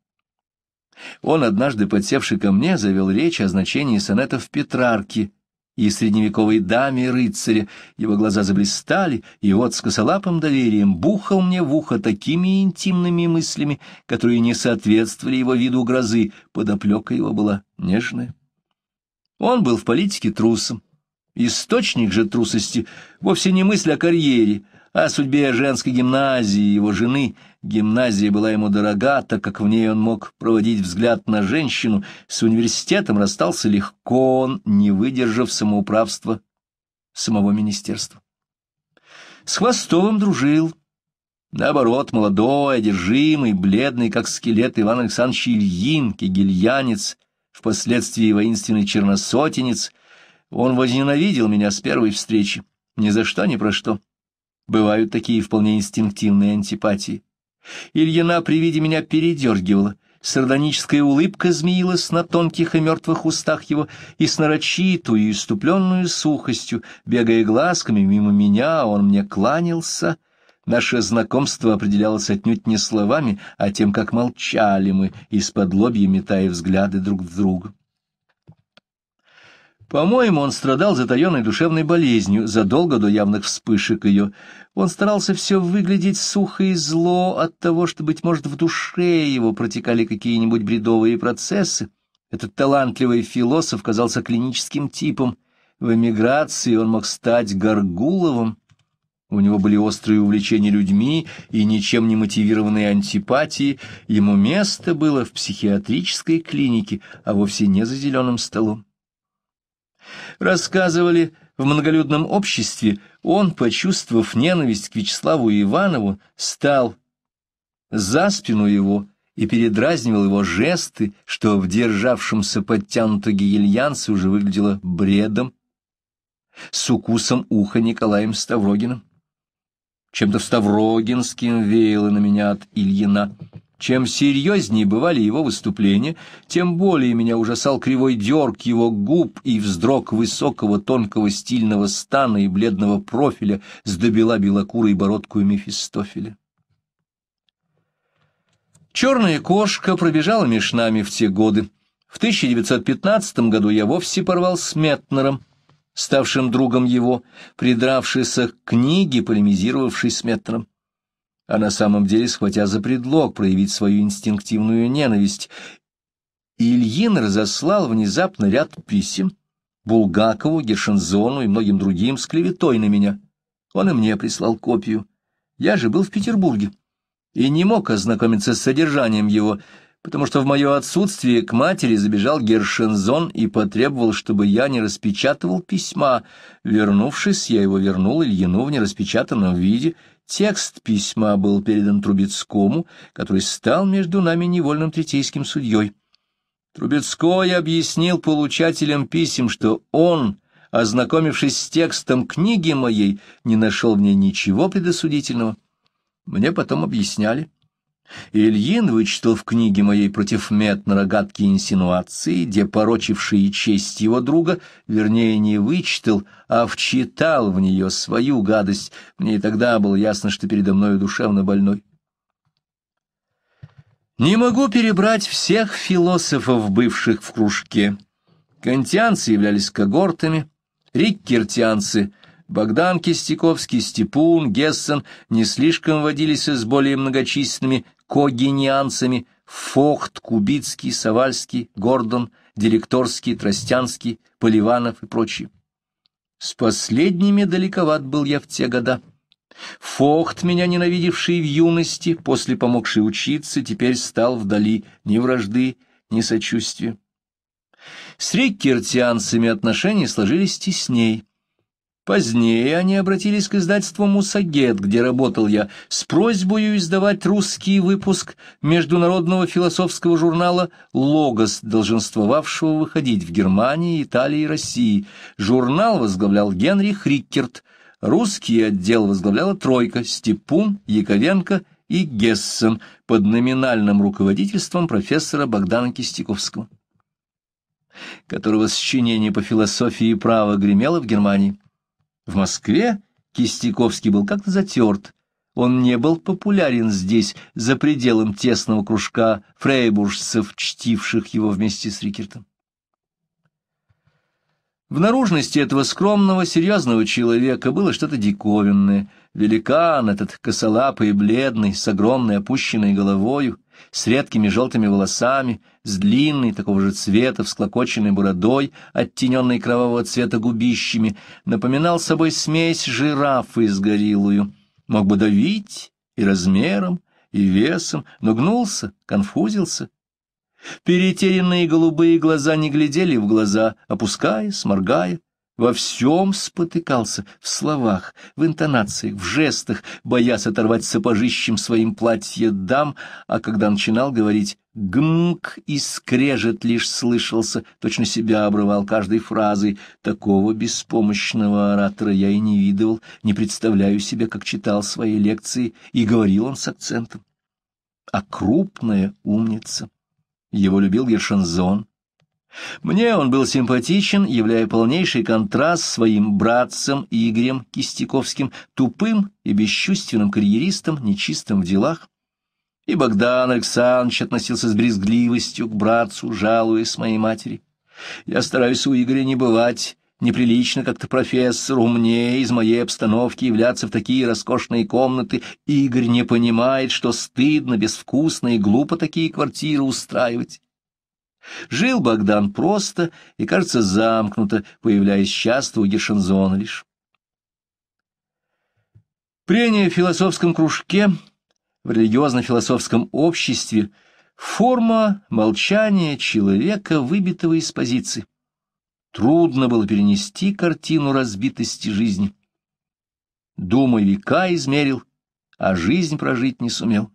[SPEAKER 1] Он, однажды подсевший ко мне, завел речь о значении сонетов Петрарки — и средневековой даме рыцаря. Его глаза заблистали, и вот с косолапым доверием бухал мне в ухо такими интимными мыслями, которые не соответствовали его виду грозы, подоплека его была нежная. Он был в политике трусом. Источник же трусости вовсе не мысль о карьере, а о судьбе женской гимназии его жены — Гимназия была ему дорога, так как в ней он мог проводить взгляд на женщину, с университетом расстался легко он, не выдержав самоуправства самого министерства. С Хвостовым дружил. Наоборот, молодой, одержимый, бледный, как скелет Иван Александрович Ильин, кегельянец, впоследствии воинственный черносотенец, он возненавидел меня с первой встречи, ни за что, ни про что. Бывают такие вполне инстинктивные антипатии. Ильина при виде меня передергивала. Сардоническая улыбка змеилась на тонких и мертвых устах его, и с нарочитую и иступленную сухостью, бегая глазками мимо меня, он мне кланялся. Наше знакомство определялось отнюдь не словами, а тем, как молчали мы, из-под лобья метая взгляды друг в друга. По-моему, он страдал затаенной душевной болезнью задолго до явных вспышек ее. Он старался все выглядеть сухо и зло от того, что, быть может, в душе его протекали какие-нибудь бредовые процессы. Этот талантливый философ казался клиническим типом. В эмиграции он мог стать Горгуловым. У него были острые увлечения людьми и ничем не мотивированные антипатии. Ему место было в психиатрической клинике, а вовсе не за зеленым столом. Рассказывали в многолюдном обществе, он, почувствовав ненависть к Вячеславу Иванову, стал за спину его и передразнивал его жесты, что в державшемся подтянутой гиельянце уже выглядело бредом, с укусом уха Николаем Ставрогиным. Чем-то Ставрогинским веяло на меня от Ильина. Чем серьезнее бывали его выступления, тем более меня ужасал кривой дерг его губ и вздрог высокого тонкого стильного стана и бледного профиля с добела белокурой бородкой Мефистофеля. Черная кошка пробежала меж нами в те годы. В 1915 году я вовсе порвал с Метнером, ставшим другом его, придравшийся к книге, полемизировавшей с Метнером а на самом деле схватя за предлог проявить свою инстинктивную ненависть. Ильин разослал внезапно ряд писем Булгакову, Гершензону и многим другим с клеветой на меня. Он и мне прислал копию. Я же был в Петербурге и не мог ознакомиться с содержанием его, потому что в мое отсутствие к матери забежал Гершензон и потребовал, чтобы я не распечатывал письма. Вернувшись, я его вернул Ильину в нераспечатанном виде Текст письма был передан Трубецкому, который стал между нами невольным третейским судьей. Трубецкой объяснил получателям писем, что он, ознакомившись с текстом книги моей, не нашел в ней ничего предосудительного. Мне потом объясняли, Ильин вычитал в книге моей против Метнера гадкие инсинуации, где порочившие честь его друга, вернее, не вычитал, а вчитал в нее свою гадость. Мне и тогда было ясно, что передо мною душевно больной. Не могу перебрать всех философов, бывших в кружке. Кантианцы являлись когортами, риккертианцы — Богдан Кистяковский, Степун, Гессен не слишком водились с более многочисленными когенианцами Фохт, Кубицкий, Савальский, Гордон, Директорский, Тростянский, Поливанов и прочие. С последними далековат был я в те года. Фохт, меня ненавидевший в юности, после помогший учиться, теперь стал вдали ни вражды, ни сочувствия. С реккертианцами отношения сложились тесней. Позднее они обратились к издательству «Мусагет», где работал я, с просьбой издавать русский выпуск международного философского журнала «Логос», долженствовавшего выходить в Германии, Италии и России. Журнал возглавлял Генрих Риккерт, Русский отдел возглавляла «Тройка» Степун, Яковенко и Гессен под номинальным руководительством профессора Богдана Кистяковского которого сочинение по философии и права гремело в Германии. В Москве Кистяковский был как-то затерт. Он не был популярен здесь, за пределом тесного кружка фрейбуржцев, чтивших его вместе с Рикертом. В наружности этого скромного, серьезного человека было что-то диковинное. Великан, этот косолапый и бледный, с огромной опущенной головою — с редкими желтыми волосами, с длинной, такого же цвета, всклокоченной бородой, оттененной кровавого цвета губищами, напоминал собой смесь жирафа с гориллою. Мог бы давить и размером, и весом, но гнулся, конфузился. Перетерянные голубые глаза не глядели в глаза, опуская, сморгая во всем спотыкался, в словах, в интонациях, в жестах, боясь оторвать сапожищем своим платье дам, а когда начинал говорить «гмк» и скрежет лишь слышался, точно себя обрывал каждой фразой. Такого беспомощного оратора я и не видывал, не представляю себе, как читал свои лекции, и говорил он с акцентом. А крупная умница. Его любил Ершензон, мне он был симпатичен, являя полнейший контраст своим братцем Игорем Кистяковским, тупым и бесчувственным карьеристом, нечистым в делах. И Богдан Александрович относился с брезгливостью к братцу, жалуясь моей матери. Я стараюсь у Игоря не бывать, неприлично как-то профессору мне из моей обстановки являться в такие роскошные комнаты. Игорь не понимает, что стыдно, безвкусно и глупо такие квартиры устраивать. Жил Богдан просто и, кажется, замкнуто, появляясь часто у Гершензона лишь. Прение в философском кружке, в религиозно-философском обществе — форма молчания человека, выбитого из позиции. Трудно было перенести картину разбитости жизни. Думай века измерил, а жизнь прожить не сумел.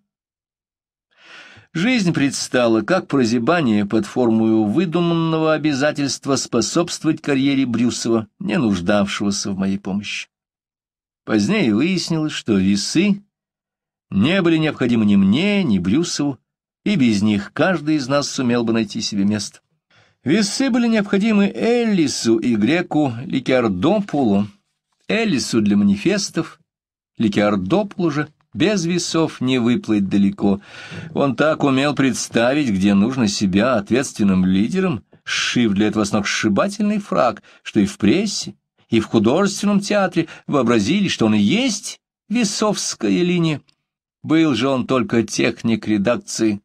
[SPEAKER 1] Жизнь предстала как прозябание под формою выдуманного обязательства способствовать карьере Брюсова, не нуждавшегося в моей помощи. Позднее выяснилось, что весы не были необходимы ни мне, ни Брюсову, и без них каждый из нас сумел бы найти себе место. Весы были необходимы Эллису и греку Ликиардопулу, Эллису для манифестов, Ликиардопулу же без весов не выплыть далеко. Он так умел представить, где нужно себя ответственным лидером, шив для этого сногсшибательный фраг, что и в прессе, и в художественном театре вообразили, что он и есть весовская линия. Был же он только техник редакции.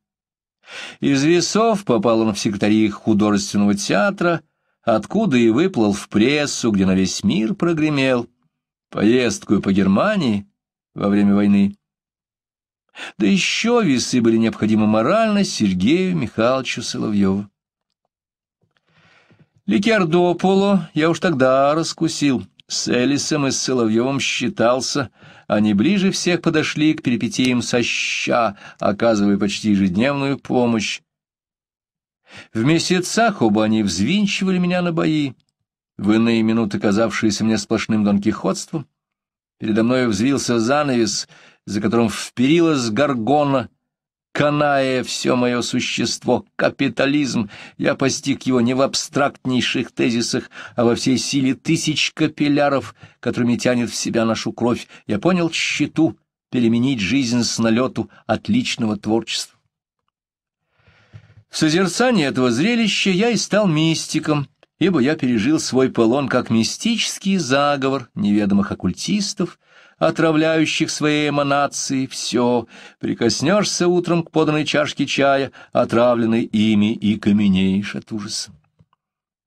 [SPEAKER 1] Из весов попал он в секретари художественного театра, откуда и выплыл в прессу, где на весь мир прогремел. Поездку по Германии во время войны да еще весы были необходимы морально Сергею Михайловичу Соловьеву. Ликердополо я уж тогда раскусил. С Элисом и с Соловьевым считался. Они ближе всех подошли к перипетиям соща, оказывая почти ежедневную помощь. В месяцах оба они взвинчивали меня на бои, в иные минуты казавшиеся мне сплошным донкихотством. Передо мною взвился занавес, за которым вперилась горгона, каная все мое существо, капитализм, я постиг его не в абстрактнейших тезисах, а во всей силе тысяч капилляров, которыми тянет в себя нашу кровь, я понял счету переменить жизнь с налету отличного творчества. В созерцании этого зрелища я и стал мистиком, ибо я пережил свой полон как мистический заговор неведомых оккультистов — отравляющих своей эманацией все. Прикоснешься утром к поданной чашке чая, отравленной ими, и каменеешь от ужаса.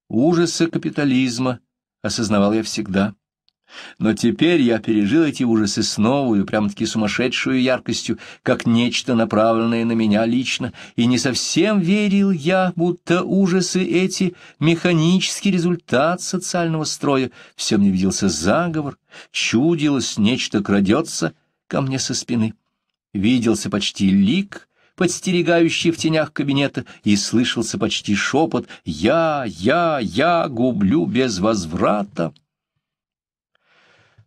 [SPEAKER 1] ужасы капитализма осознавал я всегда. Но теперь я пережил эти ужасы с новую, прям-таки сумасшедшую яркостью, как нечто, направленное на меня лично, и не совсем верил я, будто ужасы эти — механический результат социального строя. Всем мне виделся заговор, чудилось, нечто крадется ко мне со спины. Виделся почти лик — подстерегающий в тенях кабинета, и слышался почти шепот «Я, я, я гублю без возврата».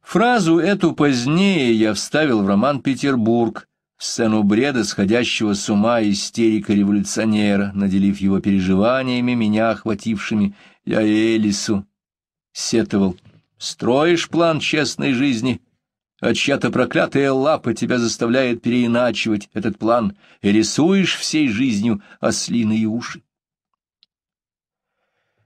[SPEAKER 1] Фразу эту позднее я вставил в роман «Петербург», в сцену бреда, сходящего с ума истерика революционера, наделив его переживаниями, меня охватившими, я и Элису сетовал. «Строишь план честной жизни, а чья-то проклятая лапа тебя заставляет переиначивать этот план, и рисуешь всей жизнью ослиные уши».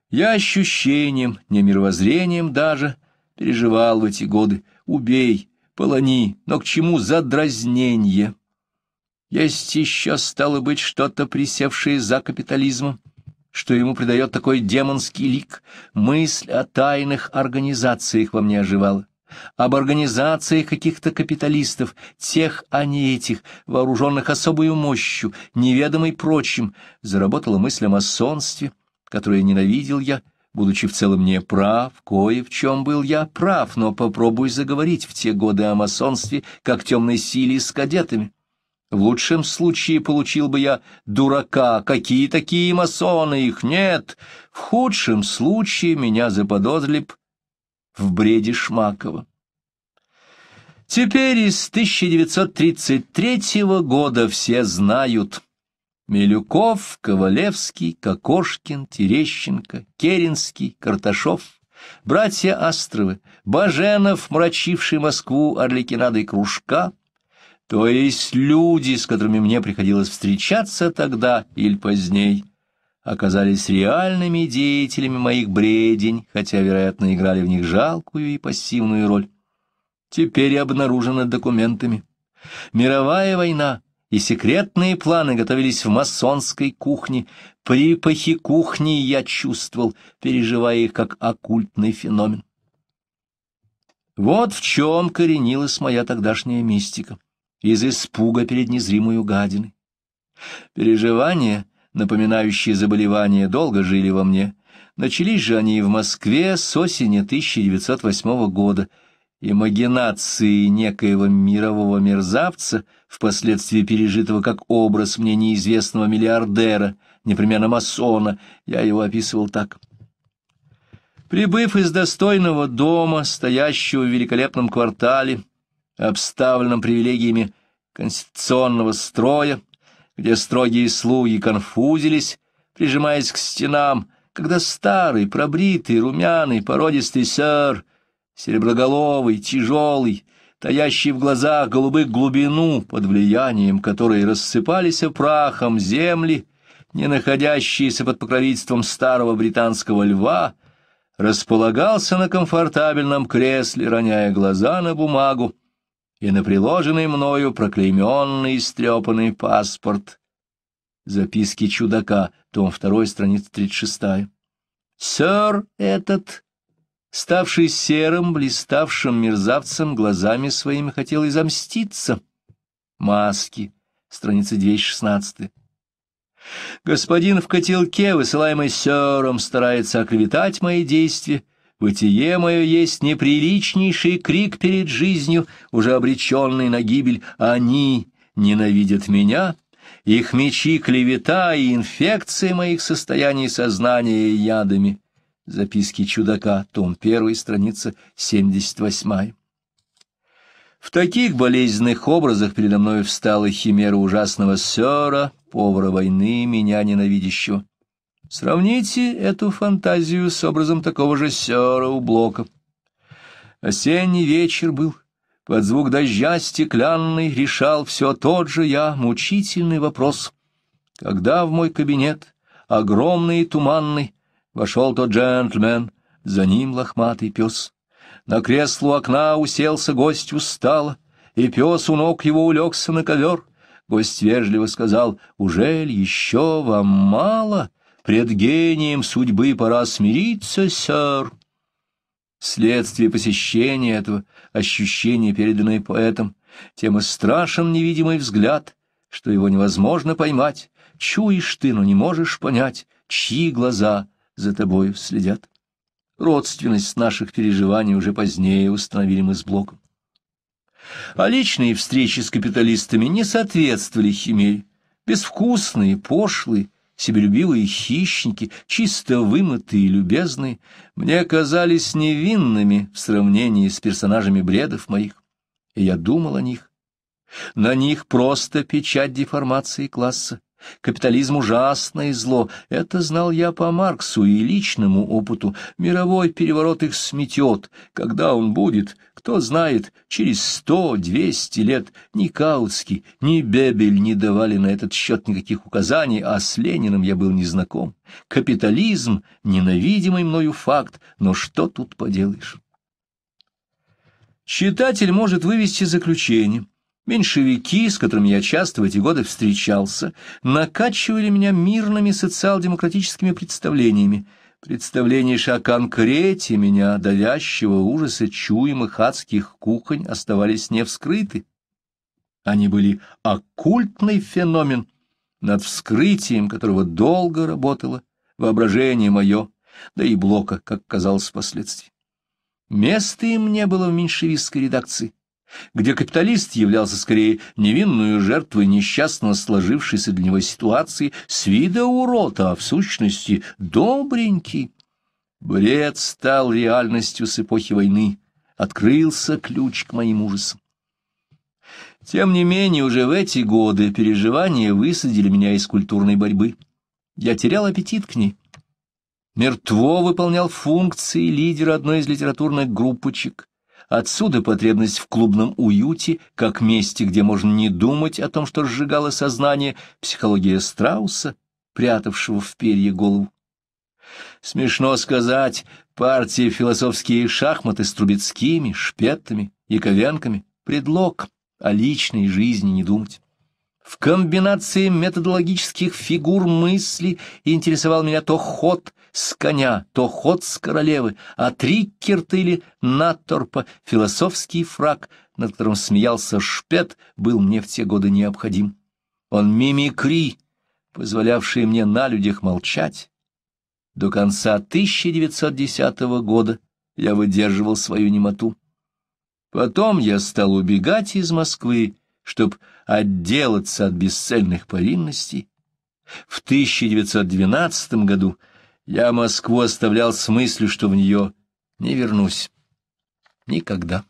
[SPEAKER 1] Я ощущением, не мировоззрением даже — переживал в эти годы. Убей, полони, но к чему задразнение? Есть еще, стало быть, что-то, присевшее за капитализмом, что ему придает такой демонский лик. Мысль о тайных организациях во мне оживала об организации каких-то капиталистов, тех, а не этих, вооруженных особую мощью, неведомой прочим, заработала мысль о масонстве, которое ненавидел я, будучи в целом не прав, кое в чем был я прав, но попробуй заговорить в те годы о масонстве, как темной силе с кадетами. В лучшем случае получил бы я дурака, какие такие масоны, их нет. В худшем случае меня заподозрили б в бреде Шмакова. Теперь из 1933 года все знают — Милюков, Ковалевский, Кокошкин, Терещенко, Керенский, Карташов, братья Астровы, Баженов, мрачивший Москву Орликинадой Кружка, то есть люди, с которыми мне приходилось встречаться тогда или поздней, оказались реальными деятелями моих бредень, хотя, вероятно, играли в них жалкую и пассивную роль. Теперь обнаружено документами. Мировая война — и секретные планы готовились в масонской кухне, припахи кухни я чувствовал, переживая их как оккультный феномен. Вот в чем коренилась моя тогдашняя мистика, из испуга перед незримую гадиной. Переживания, напоминающие заболевания, долго жили во мне. Начались же они в Москве с осени 1908 года. и магинации некоего мирового мерзавца — впоследствии пережитого как образ мне неизвестного миллиардера, непременно масона, я его описывал так. Прибыв из достойного дома, стоящего в великолепном квартале, обставленном привилегиями конституционного строя, где строгие слуги конфузились, прижимаясь к стенам, когда старый, пробритый, румяный, породистый сэр, сереброголовый, тяжелый, таящий в глазах голубых глубину, под влиянием которой рассыпались прахом земли, не находящиеся под покровительством старого британского льва, располагался на комфортабельном кресле, роняя глаза на бумагу и на приложенный мною проклейменный и стрепанный паспорт. Записки чудака, том 2, страница 36. Сэр этот ставший серым, блиставшим мерзавцем, глазами своими хотел изомститься. Маски. Страница 216. Господин в котелке, высылаемый сёром, старается оклеветать мои действия. Бытие мое есть неприличнейший крик перед жизнью, уже обреченный на гибель. Они ненавидят меня, их мечи клевета и инфекции моих состояний сознания ядами. Записки чудака, том 1, страница 78. В таких болезненных образах передо мной встала химера ужасного сёра, повара войны, меня ненавидящего. Сравните эту фантазию с образом такого же сёра у Блока. Осенний вечер был. Под звук дождя стеклянный решал все тот же я мучительный вопрос. Когда в мой кабинет, огромный и туманный, Вошел тот джентльмен, за ним лохматый пес. На кресло у окна уселся гость устало, и пес у ног его улегся на ковер. Гость вежливо сказал, «Уже ли еще вам мало? Пред гением судьбы пора смириться, сэр». Следствие посещения этого, ощущение, переданное поэтом, тем и страшен невидимый взгляд, что его невозможно поймать. Чуешь ты, но не можешь понять, чьи глаза — за тобою следят. Родственность наших переживаний уже позднее установили мы с Блоком. А личные встречи с капиталистами не соответствовали химере. Безвкусные, пошлые, себелюбивые хищники, чисто вымытые и любезные, мне казались невинными в сравнении с персонажами бредов моих. И я думал о них. На них просто печать деформации класса, Капитализм — ужасное зло, это знал я по Марксу и личному опыту. Мировой переворот их сметет. Когда он будет, кто знает, через сто-двести лет ни Каутский, ни Бебель не давали на этот счет никаких указаний, а с Лениным я был незнаком. Капитализм — ненавидимый мною факт, но что тут поделаешь? Читатель может вывести заключение Меньшевики, с которыми я часто в эти годы встречался, накачивали меня мирными социал-демократическими представлениями. Представления же о конкрете меня, давящего ужаса чуемых адских кухонь, оставались не вскрыты. Они были оккультный феномен, над вскрытием которого долго работало воображение мое, да и блока, как казалось впоследствии. Место им не было в меньшевистской редакции где капиталист являлся скорее невинную жертвой несчастно сложившейся для него ситуации с вида урода, а в сущности добренький. Бред стал реальностью с эпохи войны, открылся ключ к моим ужасам. Тем не менее, уже в эти годы переживания высадили меня из культурной борьбы. Я терял аппетит к ней. Мертво выполнял функции лидера одной из литературных группочек, Отсюда потребность в клубном уюте, как месте, где можно не думать о том, что сжигало сознание, психология страуса, прятавшего в перья голову. Смешно сказать, партии философские шахматы с Трубецкими, Шпеттами, Яковенками — предлог о а личной жизни не думать. В комбинации методологических фигур мысли интересовал меня то ход с коня, то ход с королевы, а Триккерт или Наторпа, философский фраг, над которым смеялся Шпет, был мне в те годы необходим. Он мимикри, позволявший мне на людях молчать. До конца 1910 года я выдерживал свою немоту. Потом я стал убегать из Москвы, чтобы отделаться от бесцельных повинностей. В 1912 году я Москву оставлял с мыслью, что в нее не вернусь. Никогда.